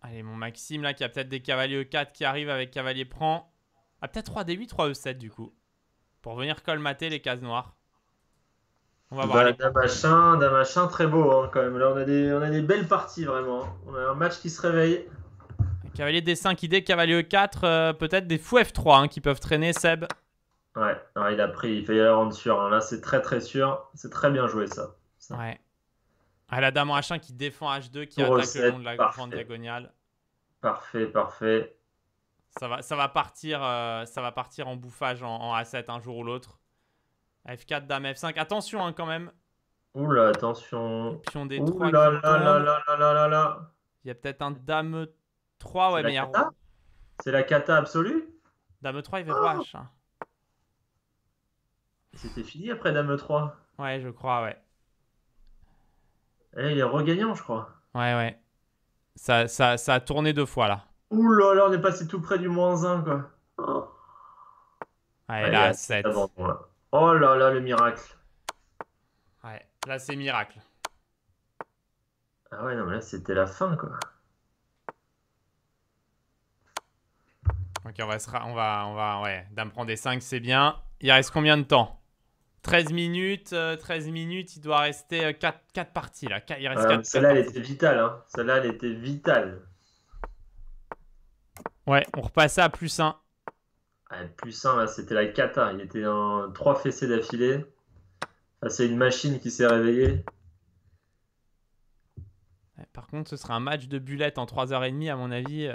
Allez, mon Maxime, là, qui a peut-être des cavaliers E4 qui arrivent avec cavalier prend. Ah, peut-être 3D8, 3E7, du coup. Pour venir colmater les cases noires. On va voir. Bah, Damachin, Damachin, très beau, hein, quand même. Là, on a, des, belles parties, vraiment. On a un match qui se réveille. Cavalier D5 idée, cavalier E4, euh, peut-être des fous F3 hein, qui peuvent traîner, Seb. Ouais, il a pris, il fallait la rendre sûr. Hein. Là, c'est très très sûr. C'est très bien joué ça. Ouais. Ah, la dame en H1 qui défend H2, qui attaque le long de la grande diagonale. Parfait, parfait. Ça va, ça va, partir, euh, ça va partir en bouffage en, A7 un jour ou l'autre. F4, dame F5. Attention hein, quand même. Oula, attention. Pion D3. là là, là, là, Il y a peut-être un dame 3. Ouais, la C'est la cata absolue Dame 3, il fait 3H. C'était fini après dame 3. Ouais, je crois, ouais. Eh, il est regagnant, je crois. Ouais, ouais. Ça, ça, ça a tourné deux fois là. Ouh là là, on est passé tout près du moins 1, quoi. Oh. Ouais, là, là 7. Oh là là, le miracle. Ouais, là, c'est miracle. Ah ouais, non, mais là, c'était la fin, quoi. Ok, on va on va, on va, ouais. Dame prend des 5, c'est bien. Il reste combien de temps 13 minutes, 13 euh, minutes, il doit rester 4, euh, 4 parties là. Euh, celle-là, elle était vitale. Hein. Celle-là, elle était vitale. Ouais, on repasse à plus 1. plus 1, là, c'était la cata. Il était en 3 fessées d'affilée. C'est une machine qui s'est réveillée. par contre, ce sera un match de bullet en 3h30, à mon avis.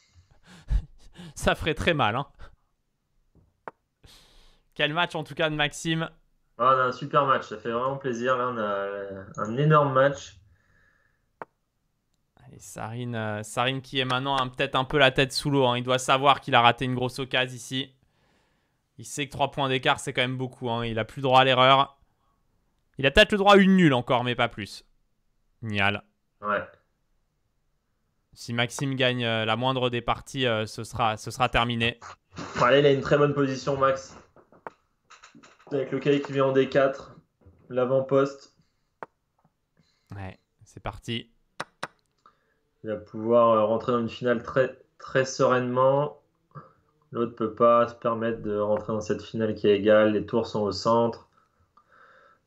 Ça ferait très mal. Hein. Quel match en tout cas de Maxime ah, On a un super match, ça fait vraiment plaisir. Là, on a un énorme match. Euh, Sarine, qui est maintenant hein, peut-être un peu la tête sous l'eau. Hein. Il doit savoir qu'il a raté une grosse occasion ici. Il sait que 3 points d'écart, c'est quand même beaucoup. Hein. Il a plus droit à l'erreur. Il a peut-être le droit à une nulle encore, mais pas plus. Nial. Ouais. Si Maxime gagne euh, la moindre des parties, euh, ce, sera, ce sera terminé. Allez, il a une très bonne position, Max. Avec le cahier qui vient en D4, l'avant-poste. Ouais, c'est parti. Il va pouvoir euh, rentrer dans une finale très, très sereinement. L'autre peut pas se permettre de rentrer dans cette finale qui est égale. Les tours sont au centre.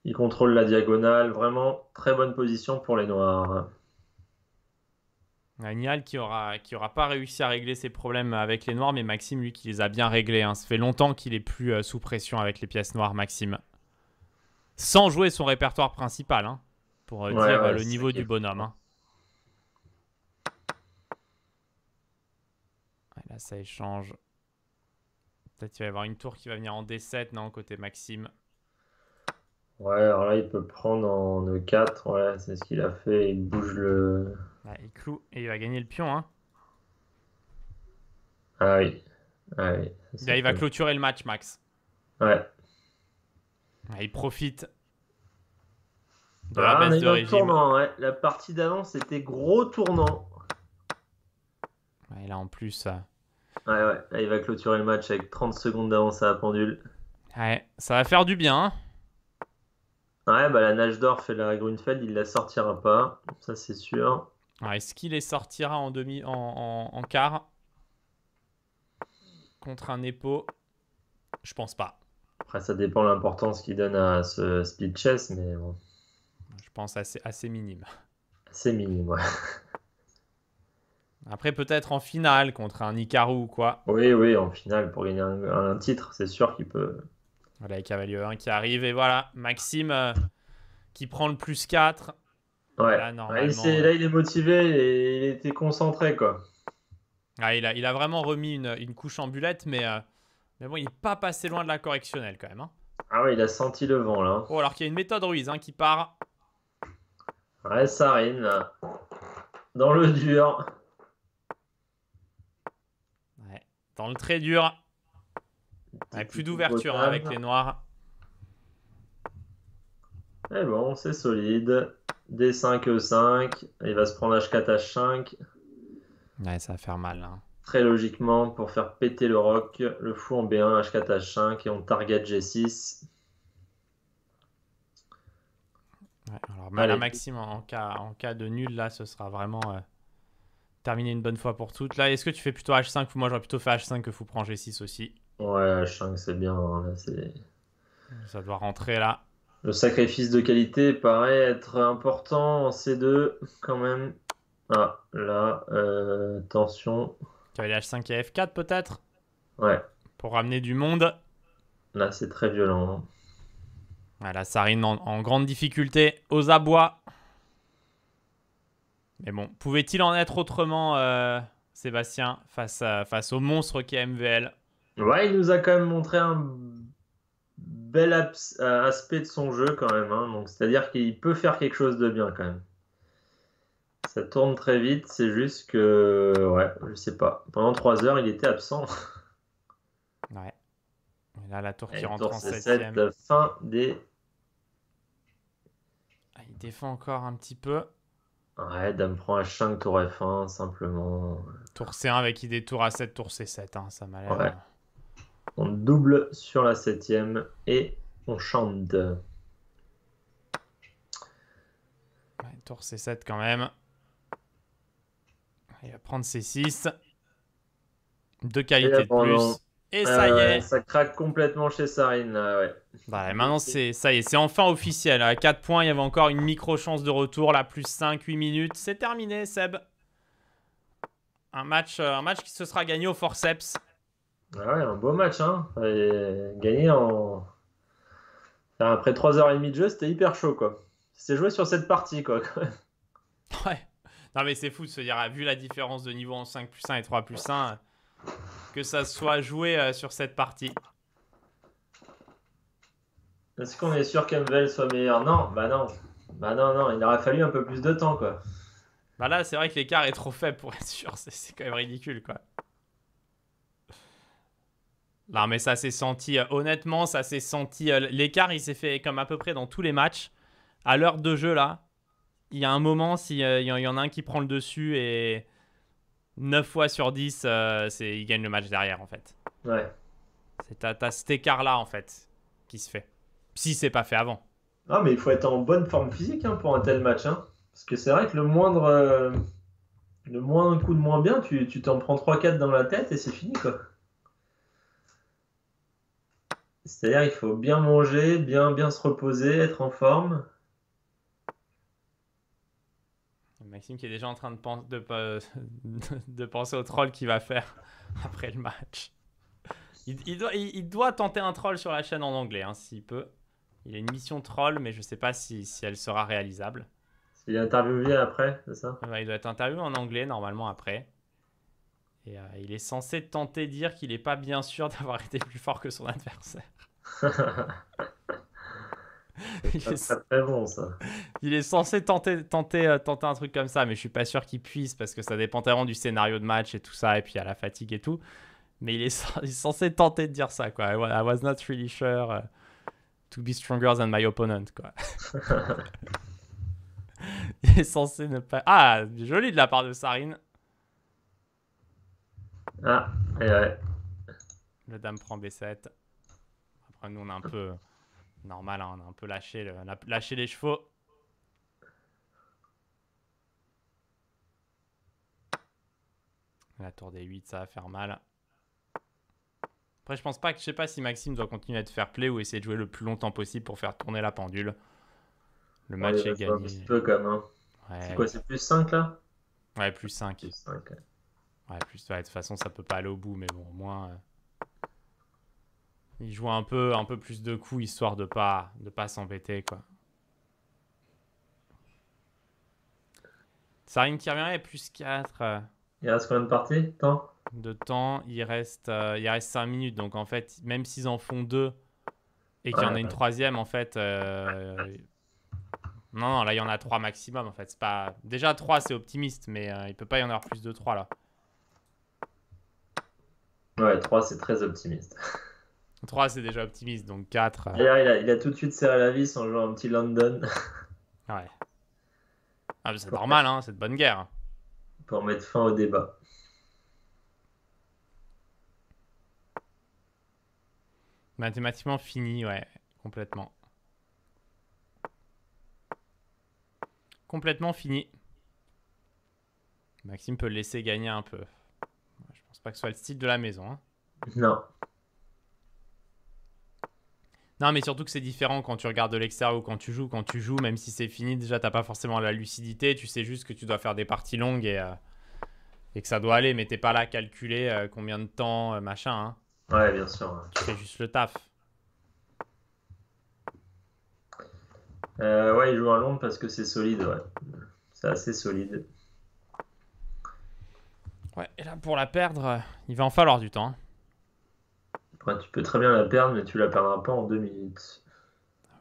Il contrôle la diagonale. Vraiment, très bonne position pour les Noirs. Euh, Nial qui aura, qui aura pas réussi à régler ses problèmes avec les noirs, mais Maxime, lui, qui les a bien réglés. Hein. Ça fait longtemps qu'il est plus euh, sous pression avec les pièces noires, Maxime. Sans jouer son répertoire principal, hein, pour euh, dire le niveau du bonhomme. Hein. là, ça échange. Peut-être qu'il va y avoir une tour qui va venir en D7, non, côté Maxime. Ouais, alors là, il peut prendre en E4. Ouais, c'est ce qu'il a fait. Il bouge le. Bah, il cloue et il va gagner le pion. Hein. Ah oui. Ah il va clôturer le match, Max. Ouais. il profite la ah, baisse de La partie d'avant, c'était gros tournant. Ouais, là, en plus. Ouais, ouais. Là, il va clôturer le match avec 30 secondes d'avance à la pendule. Ouais, ça va faire du bien. Hein. ouais, bah la nage d'or fait la Grünfeld il la sortira pas. Ça, c'est sûr. Ah, Est-ce qu'il les sortira en demi, en, quart contre un Epo Je pense pas. Après, ça dépend l'importance qu'il donne à ce speed chess, mais bon. Je pense assez, assez minime. Assez minime, ouais. Après, peut-être en finale contre un Icarou ou quoi. Oui, oui, en finale pour gagner un, titre, c'est sûr qu'il peut. Voilà, les 1 qui arrive et voilà, Maxime euh, qui prend le plus 4. Ouais. Là, il est motivé et il était concentré, quoi. Ah, il, a, il a vraiment remis une, couche en bulette, mais, euh, mais bon, il n'est pas passé loin de la correctionnelle quand même. Hein. Ah ouais, il a senti le vent là. Oh, alors qu'il y a une méthode Ruiz hein, qui part. Ouais, Dans le dur. Ouais, dans le très dur. Ouais, plus d'ouverture hein, avec les noirs. Mais eh bon, c'est solide. D5, E5. Il va se prendre H4, H5. Ouais, ça va faire mal. Hein. Très logiquement, pour faire péter le roc, le fou en B1, H4, H5. Et on target G6. alors, la maxime, en cas, en cas de nul, là, ce sera vraiment euh, terminé une bonne fois pour toutes. Là, est-ce que tu fais plutôt H5 ou Moi, j'aurais plutôt fait H5 que fou prend G6 aussi. Ouais, H5, c'est bien. Hein, ça doit rentrer là. Le sacrifice de qualité paraît être important en C2 quand même. Ah, là, euh, tension. Tu avais H5 et F4 peut-être Ouais. Pour ramener du monde. Là, c'est très violent. Voilà, hein. ah, Sarine en, en grande difficulté aux abois. Mais bon, pouvait-il en être autrement, euh, Sébastien, face, face au monstre qui est MVL Ouais, il nous a quand même montré un bel euh, aspect de son jeu quand même. Hein. Donc, c'est-à-dire qu'il peut faire quelque chose de bien quand même. Ça tourne très vite, c'est juste que, ouais, je sais pas. Pendant 3 heures, il était absent. Ouais. là, la tour qui rentre en 7 fin des. Ah, il défend encore un petit peu. Ouais, dame prend H5, tour F1, simplement. Tour C1 avec idée tour A7, tour C7, hein, ça m'a l'air. Hein. On double sur la septième et on chante. tour C7 quand même. Il va prendre C6. De qualité de plus. Et ça y ah est. Ça craque complètement chez Sarine. Bah, ouais. maintenant, c'est ça y est, c'est enfin officiel. Hein. À 4 points, il y avait encore une micro-chance de retour. Là, plus 5, 8 minutes. C'est terminé, Seb. Un match, euh, un match qui se sera gagné au forceps. Ah ouais, un beau match. Hein. gagner en. après 3h30 de jeu, c'était hyper chaud. quoi. C'est joué sur cette partie. quoi. Ouais. Non, mais c'est fou de se dire, vu la différence de niveau en 5 plus 1 et 3 plus 1, que ça soit joué euh, sur cette partie. Est-ce qu'on est sûr qu'Emvel soit meilleur Non, bah non. Bah non, non, il aurait fallu un peu plus de temps, quoi. Bah là, c'est vrai que l'écart est trop faible pour être sûr. C'est quand même ridicule, quoi. Non, mais ça s'est senti, euh, honnêtement, ça s'est senti. Euh, l'écart, il s'est fait comme à peu près dans tous les matchs. À l'heure de jeu, là, il y a un moment, si euh, il y en a un qui prend le dessus et 9 fois sur 10, il gagne le match derrière, en fait. Ouais. T'as cet écart-là, en fait, qui se fait. Si c'est pas fait avant. Ah, mais il faut être en bonne forme physique hein, pour un tel match. Hein. Parce que c'est vrai que le moindre, le moindre coup de moins bien, tu t'en prends 3-4 dans la tête et c'est fini, quoi. C'est-à-dire il faut bien manger, bien, bien se reposer, être en forme. Maxime qui est déjà en train de, penser au troll qu'il va faire après le match. Il, il, doit, tenter un troll sur la chaîne en anglais, hein, s'il peut. Il a une mission troll, mais je ne sais pas si, elle sera réalisable. Il est interviewé après, c'est ça Il doit être interviewé en anglais normalement après. Et euh, il est censé tenter de dire qu'il n'est pas bien sûr d'avoir été plus fort que son adversaire. c'est pas très bon ça. Il est censé tenter, tenter, euh, tenter un truc comme ça, mais je suis pas sûr qu'il puisse parce que ça dépend tellement du scénario de match et tout ça, et puis à la fatigue et tout. Mais il est, censé tenter de dire ça, quoi. I was not really sure euh, to be stronger than my opponent, quoi. il est censé ne pas. Ah, joli de la part de Sarine. Ah, et ouais. Le dame prend B7. Après, nous, on est un peu. Normal, hein. on a un peu lâché, lâché les chevaux. La tour des 8, ça va faire mal. Après, je pense pas que je sais pas si Maxime doit continuer à faire play ou essayer de jouer le plus longtemps possible pour faire tourner la pendule. Le match est gagné. Hein. C'est quoi, c'est plus 5 là Ouais, plus 5. Ouais, plus, de toute façon, ça peut pas aller au bout, mais bon, au moins. Euh, il joue un peu, un peu plus de coups, histoire de pas de pas s'embêter, quoi. Sarine qui revient, plus 4. Euh, il reste combien de parties temps De temps, il reste, euh, il reste 5 minutes. Donc en fait, même s'ils en font deux et qu'il y en a une troisième, en fait. Non, non, là, il y en a trois maximum, en fait. Pas... Déjà, trois, c'est optimiste, mais il peut pas y en avoir plus de trois, là. Ouais, 3, c'est très optimiste. 3, c'est déjà optimiste, donc 4. Euh. D'ailleurs, il a, tout de suite serré la vis en jouant un petit London. ouais. Ah, mais c'est normal, hein, c'est de bonne guerre. Pour mettre fin au débat. Mathématiquement fini, ouais, complètement. Complètement fini. Maxime peut laisser gagner un peu pas que ce soit le style de la maison. Hein. Non. Non, mais surtout que c'est différent quand tu regardes de l'extérieur ou quand tu joues. Quand tu joues, même si c'est fini, déjà, t'as pas forcément la lucidité. Tu sais juste que tu dois faire des parties longues et, euh, et que ça doit aller, mais t'es pas là à calculer euh, combien de temps, euh, machin. Hein. Ouais, bien sûr. Tu fais juste le taf. ouais, il joue à Londres parce que c'est solide, ouais. C'est assez solide. Ouais, et là, pour la perdre, euh, il va en falloir du temps. Hein. tu peux très bien la perdre, mais tu la perdras pas en deux minutes. Ah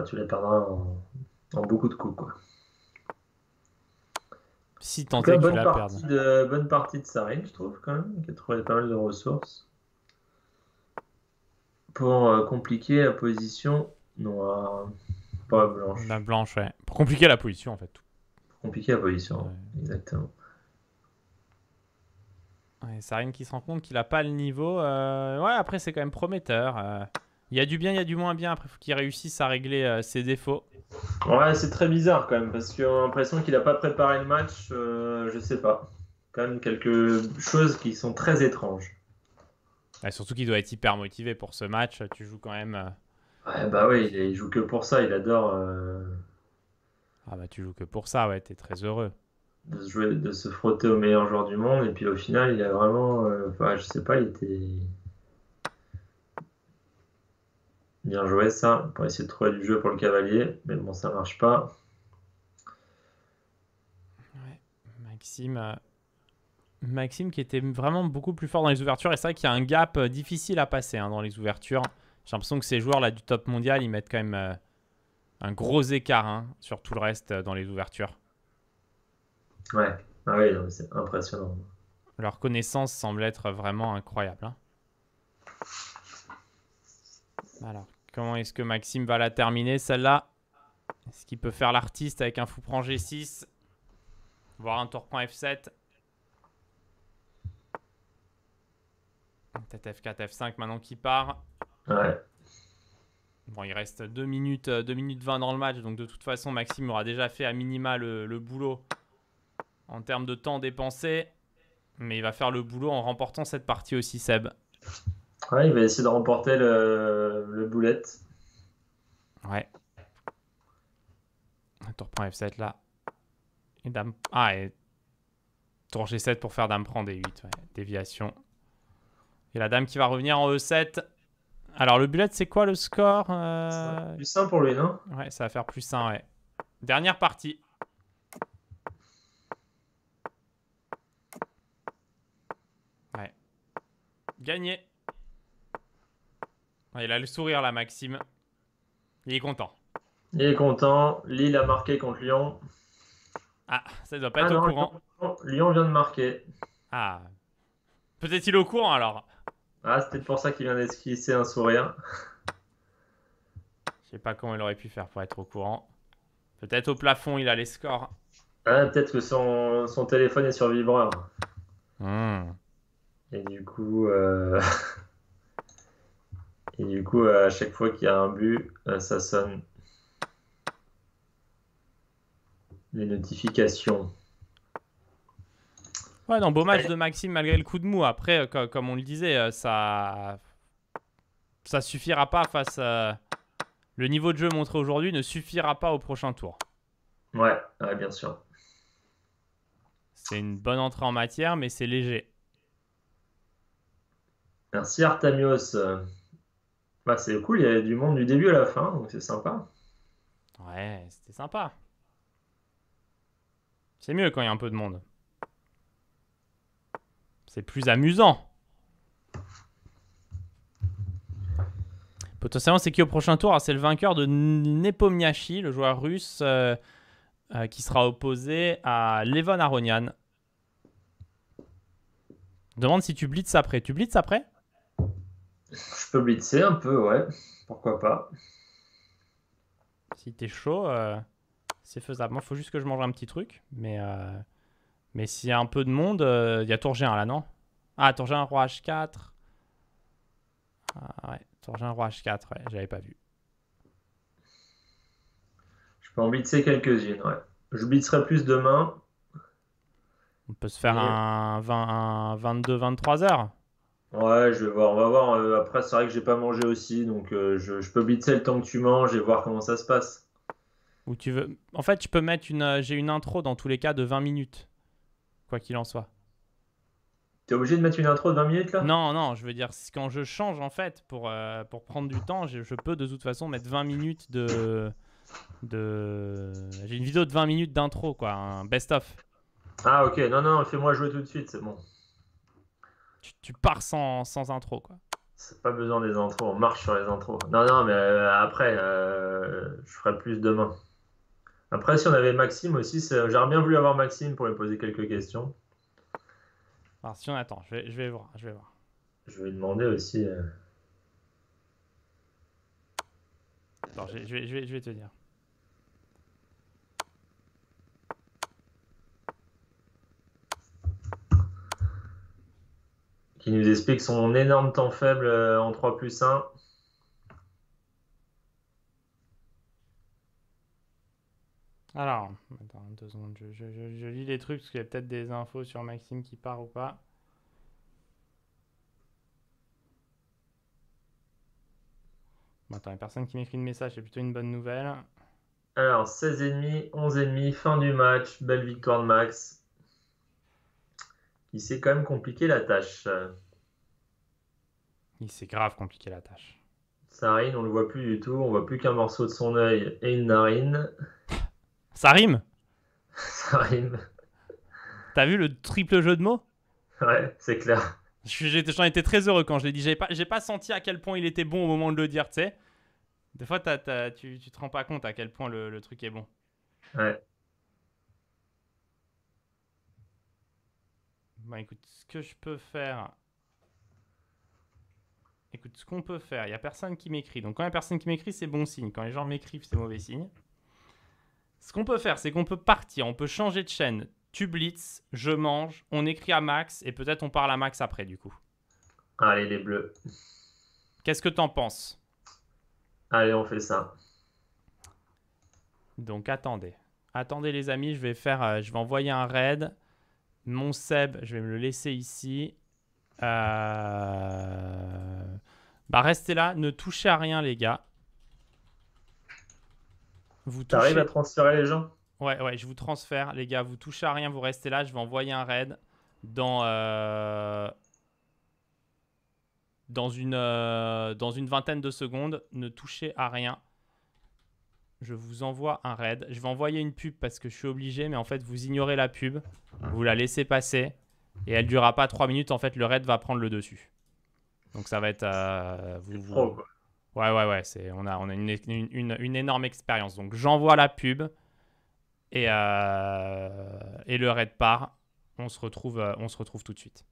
oui. tu la perdras en, beaucoup de coups, quoi. Si tant est que bonne tu la partie De, bonne partie de Sarine, je trouve, quand même, qui a trouvé pas mal de ressources. Pour euh, compliquer la position noire. Euh, pas la blanche. La blanche, ouais. Pour compliquer la position, en fait. Pour compliquer la position, exactement. Et Sarine qui se rend compte qu'il a pas le niveau. Euh, ouais, après, c'est quand même prometteur. Euh. il y a du bien, il y a du moins bien. Après, il faut qu'il réussisse à régler euh, ses défauts. Ouais, c'est très bizarre quand même, parce qu'on a l'impression qu'il n'a pas préparé le match. je sais pas. Quand même quelques choses qui sont très étranges. surtout qu'il doit être hyper motivé pour ce match. Tu joues quand même. Ouais, bah oui, il joue que pour ça. Il adore. Ah bah, tu joues que pour ça, ouais, t'es très heureux de se, frotter au meilleur joueur du monde. Et puis au final, il a vraiment. Euh, enfin, je sais pas, il était. Bien joué ça, pour essayer de trouver du jeu pour le cavalier. Mais bon, ça marche pas. Maxime. Euh, Maxime qui était vraiment beaucoup plus fort dans les ouvertures. Et c'est vrai qu'il y a un gap euh, difficile à passer hein, dans les ouvertures. J'ai l'impression que ces joueurs-là du top mondial, ils mettent quand même un gros écart hein, sur tout le reste dans les ouvertures. Ouais, ah oui, c'est impressionnant. Leur connaissance semble être vraiment incroyable. Hein. Alors, comment est-ce que Maxime va la terminer celle-là Est-ce qu'il peut faire l'artiste avec un fou prend G6 Voir un tour prend F7 Peut-être F4, F5 maintenant qui part. Ouais. Bon, il reste 2 minutes, euh, minutes 20 dans le match, donc de toute façon, Maxime aura déjà fait à minima le boulot en termes de temps dépensé, mais il va faire le boulot en remportant cette partie aussi, Seb. Ouais, il va essayer de remporter le, le boulette. Ouais. Tour prend F7 là. Et dame. Ah, et. Tour G7 pour faire dame prend D8. Déviation. Et la dame qui va revenir en E7. Alors, le bullet, c'est quoi le score euh plus 1 pour lui, non Ouais, ça va faire plus 1, ouais. Dernière partie. Gagné. Il a le sourire là, Maxime. Il est content. Il est content. Lille a marqué contre Lyon. Ah, ça doit pas ah être au courant. Lyon vient de marquer. Ah. Peut-être il est au courant alors. Ah, c'est peut-être pour ça qu'il vient d'esquisser un sourire. Je sais pas comment il aurait pu faire pour être au courant. Peut-être au plafond, il a les scores. Ah, peut-être que son, téléphone est sur vibreur. Hmm. Et du coup, euh, et du coup, à chaque fois qu'il y a un but, euh, ça sonne les notifications. Ouais, non, beau match de Maxime malgré le coup de mou. Après, euh, comme on le disait, ça, ça suffira pas face à le niveau de jeu montré aujourd'hui ne suffira pas au prochain tour. ouais bien sûr. C'est une bonne entrée en matière, mais c'est léger. Merci Artamios. Bah, c'est cool, il y avait du monde du début à la fin, donc c'est sympa. Ouais, c'était sympa. C'est mieux quand il y a un peu de monde. C'est plus amusant. Potentiellement, c'est qui au prochain tour ah, C'est le vainqueur de Nepomniachi, le joueur russe euh, euh, qui sera opposé à Levon Aronian. Demande si tu blitz après. Tu blitz après je peux blitzer un peu, ouais. Pourquoi pas. Si t'es chaud, euh, c'est faisable. Moi, faut juste que je mange un petit truc. Mais, euh, mais s'il y a un peu de monde, euh, il y a tour g là, non Ah, tour g roi H4. Ah, ouais, roi H4, ouais, j'avais pas vu. Je peux en blitzer quelques-unes, ouais. Je blitzerai plus demain. On peut se faire un, un 22-23 heures Ouais, je vais voir. On va voir. Euh, après, c'est vrai que j'ai pas mangé aussi, donc euh, je, peux blitzer le temps que tu manges et voir comment ça se passe. tu veux. En fait, je peux mettre une. Euh, j'ai une intro dans tous les cas de 20 minutes, quoi qu'il en soit. T'es obligé de mettre une intro de 20 minutes là Non, non. Je veux dire, quand je change en fait pour pour prendre du temps, je, peux de toute façon mettre 20 minutes de de. J'ai une vidéo de 20 minutes d'intro, quoi, un best of. Ah ok. Non, non. Fais-moi jouer tout de suite. C'est bon tu, pars sans, sans, intro, quoi. C'est Pas besoin des intros, on marche sur les intros. Non, non, mais euh, après, euh, je ferai plus demain. Après, si on avait Maxime aussi, euh, j'aurais bien voulu avoir Maxime pour lui poser quelques questions. Ah, si on attend, je vais, voir, je vais voir. Je vais demander aussi. Alors, vais, je, je vais te dire. qui nous explique son énorme temps faible euh, en 3 plus 1. Alors, je, lis les trucs parce qu'il y a peut-être des infos sur Maxime qui part ou pas. il n'y a personne qui m'écrit le message, c'est plutôt une bonne nouvelle. Alors, et demi, fin du match, belle victoire de Max il s'est quand même compliqué la tâche. Il s'est grave compliqué la tâche. rime, on le voit plus du tout, on voit plus qu'un morceau de son œil et une narine. Ça rime Ça rime. T'as vu le triple jeu de mots Ouais, c'est clair. J'en étais très heureux quand je l'ai dit. J'ai pas, pas senti à quel point il était bon au moment de le dire, tu sais. Des fois, tu, tu te rends pas compte à quel point le, le truc est bon. Ouais. Bah écoute, ce que je peux faire. Écoute, ce qu'on peut faire, il n'y a personne qui m'écrit. Donc quand il n'y a personne qui m'écrit, c'est bon signe. Quand les gens m'écrivent, c'est mauvais signe. Ce qu'on peut faire, c'est qu'on peut partir, on peut changer de chaîne. Tu blitz, je mange, on écrit à Max et peut-être on parle à Max après du coup. Allez les bleus. Qu'est-ce que t'en penses Allez, on fait ça. Donc attendez. Attendez les amis, je vais faire euh, je vais envoyer un raid. Mon Seb, je vais me le laisser ici. Euh, bah restez là, ne touchez à rien les gars. Vous touchez... à transférer les gens Ouais, ouais, je vous transfère les gars, vous touchez à rien, vous restez là, je vais envoyer un raid dans... Euh, dans une, euh, dans une vingtaine de secondes, ne touchez à rien je vous envoie un raid. Je vais envoyer une pub parce que je suis obligé, mais en fait, vous ignorez la pub, vous la laissez passer, et elle durera pas 3 minutes. En fait, le raid va prendre le dessus. Donc ça va être... Euh, vous, Ouais, ouais, ouais, c'est, on a, on a une, énorme expérience. Donc j'envoie la pub, et, euh, et le raid part. On se retrouve, euh, on se retrouve tout de suite.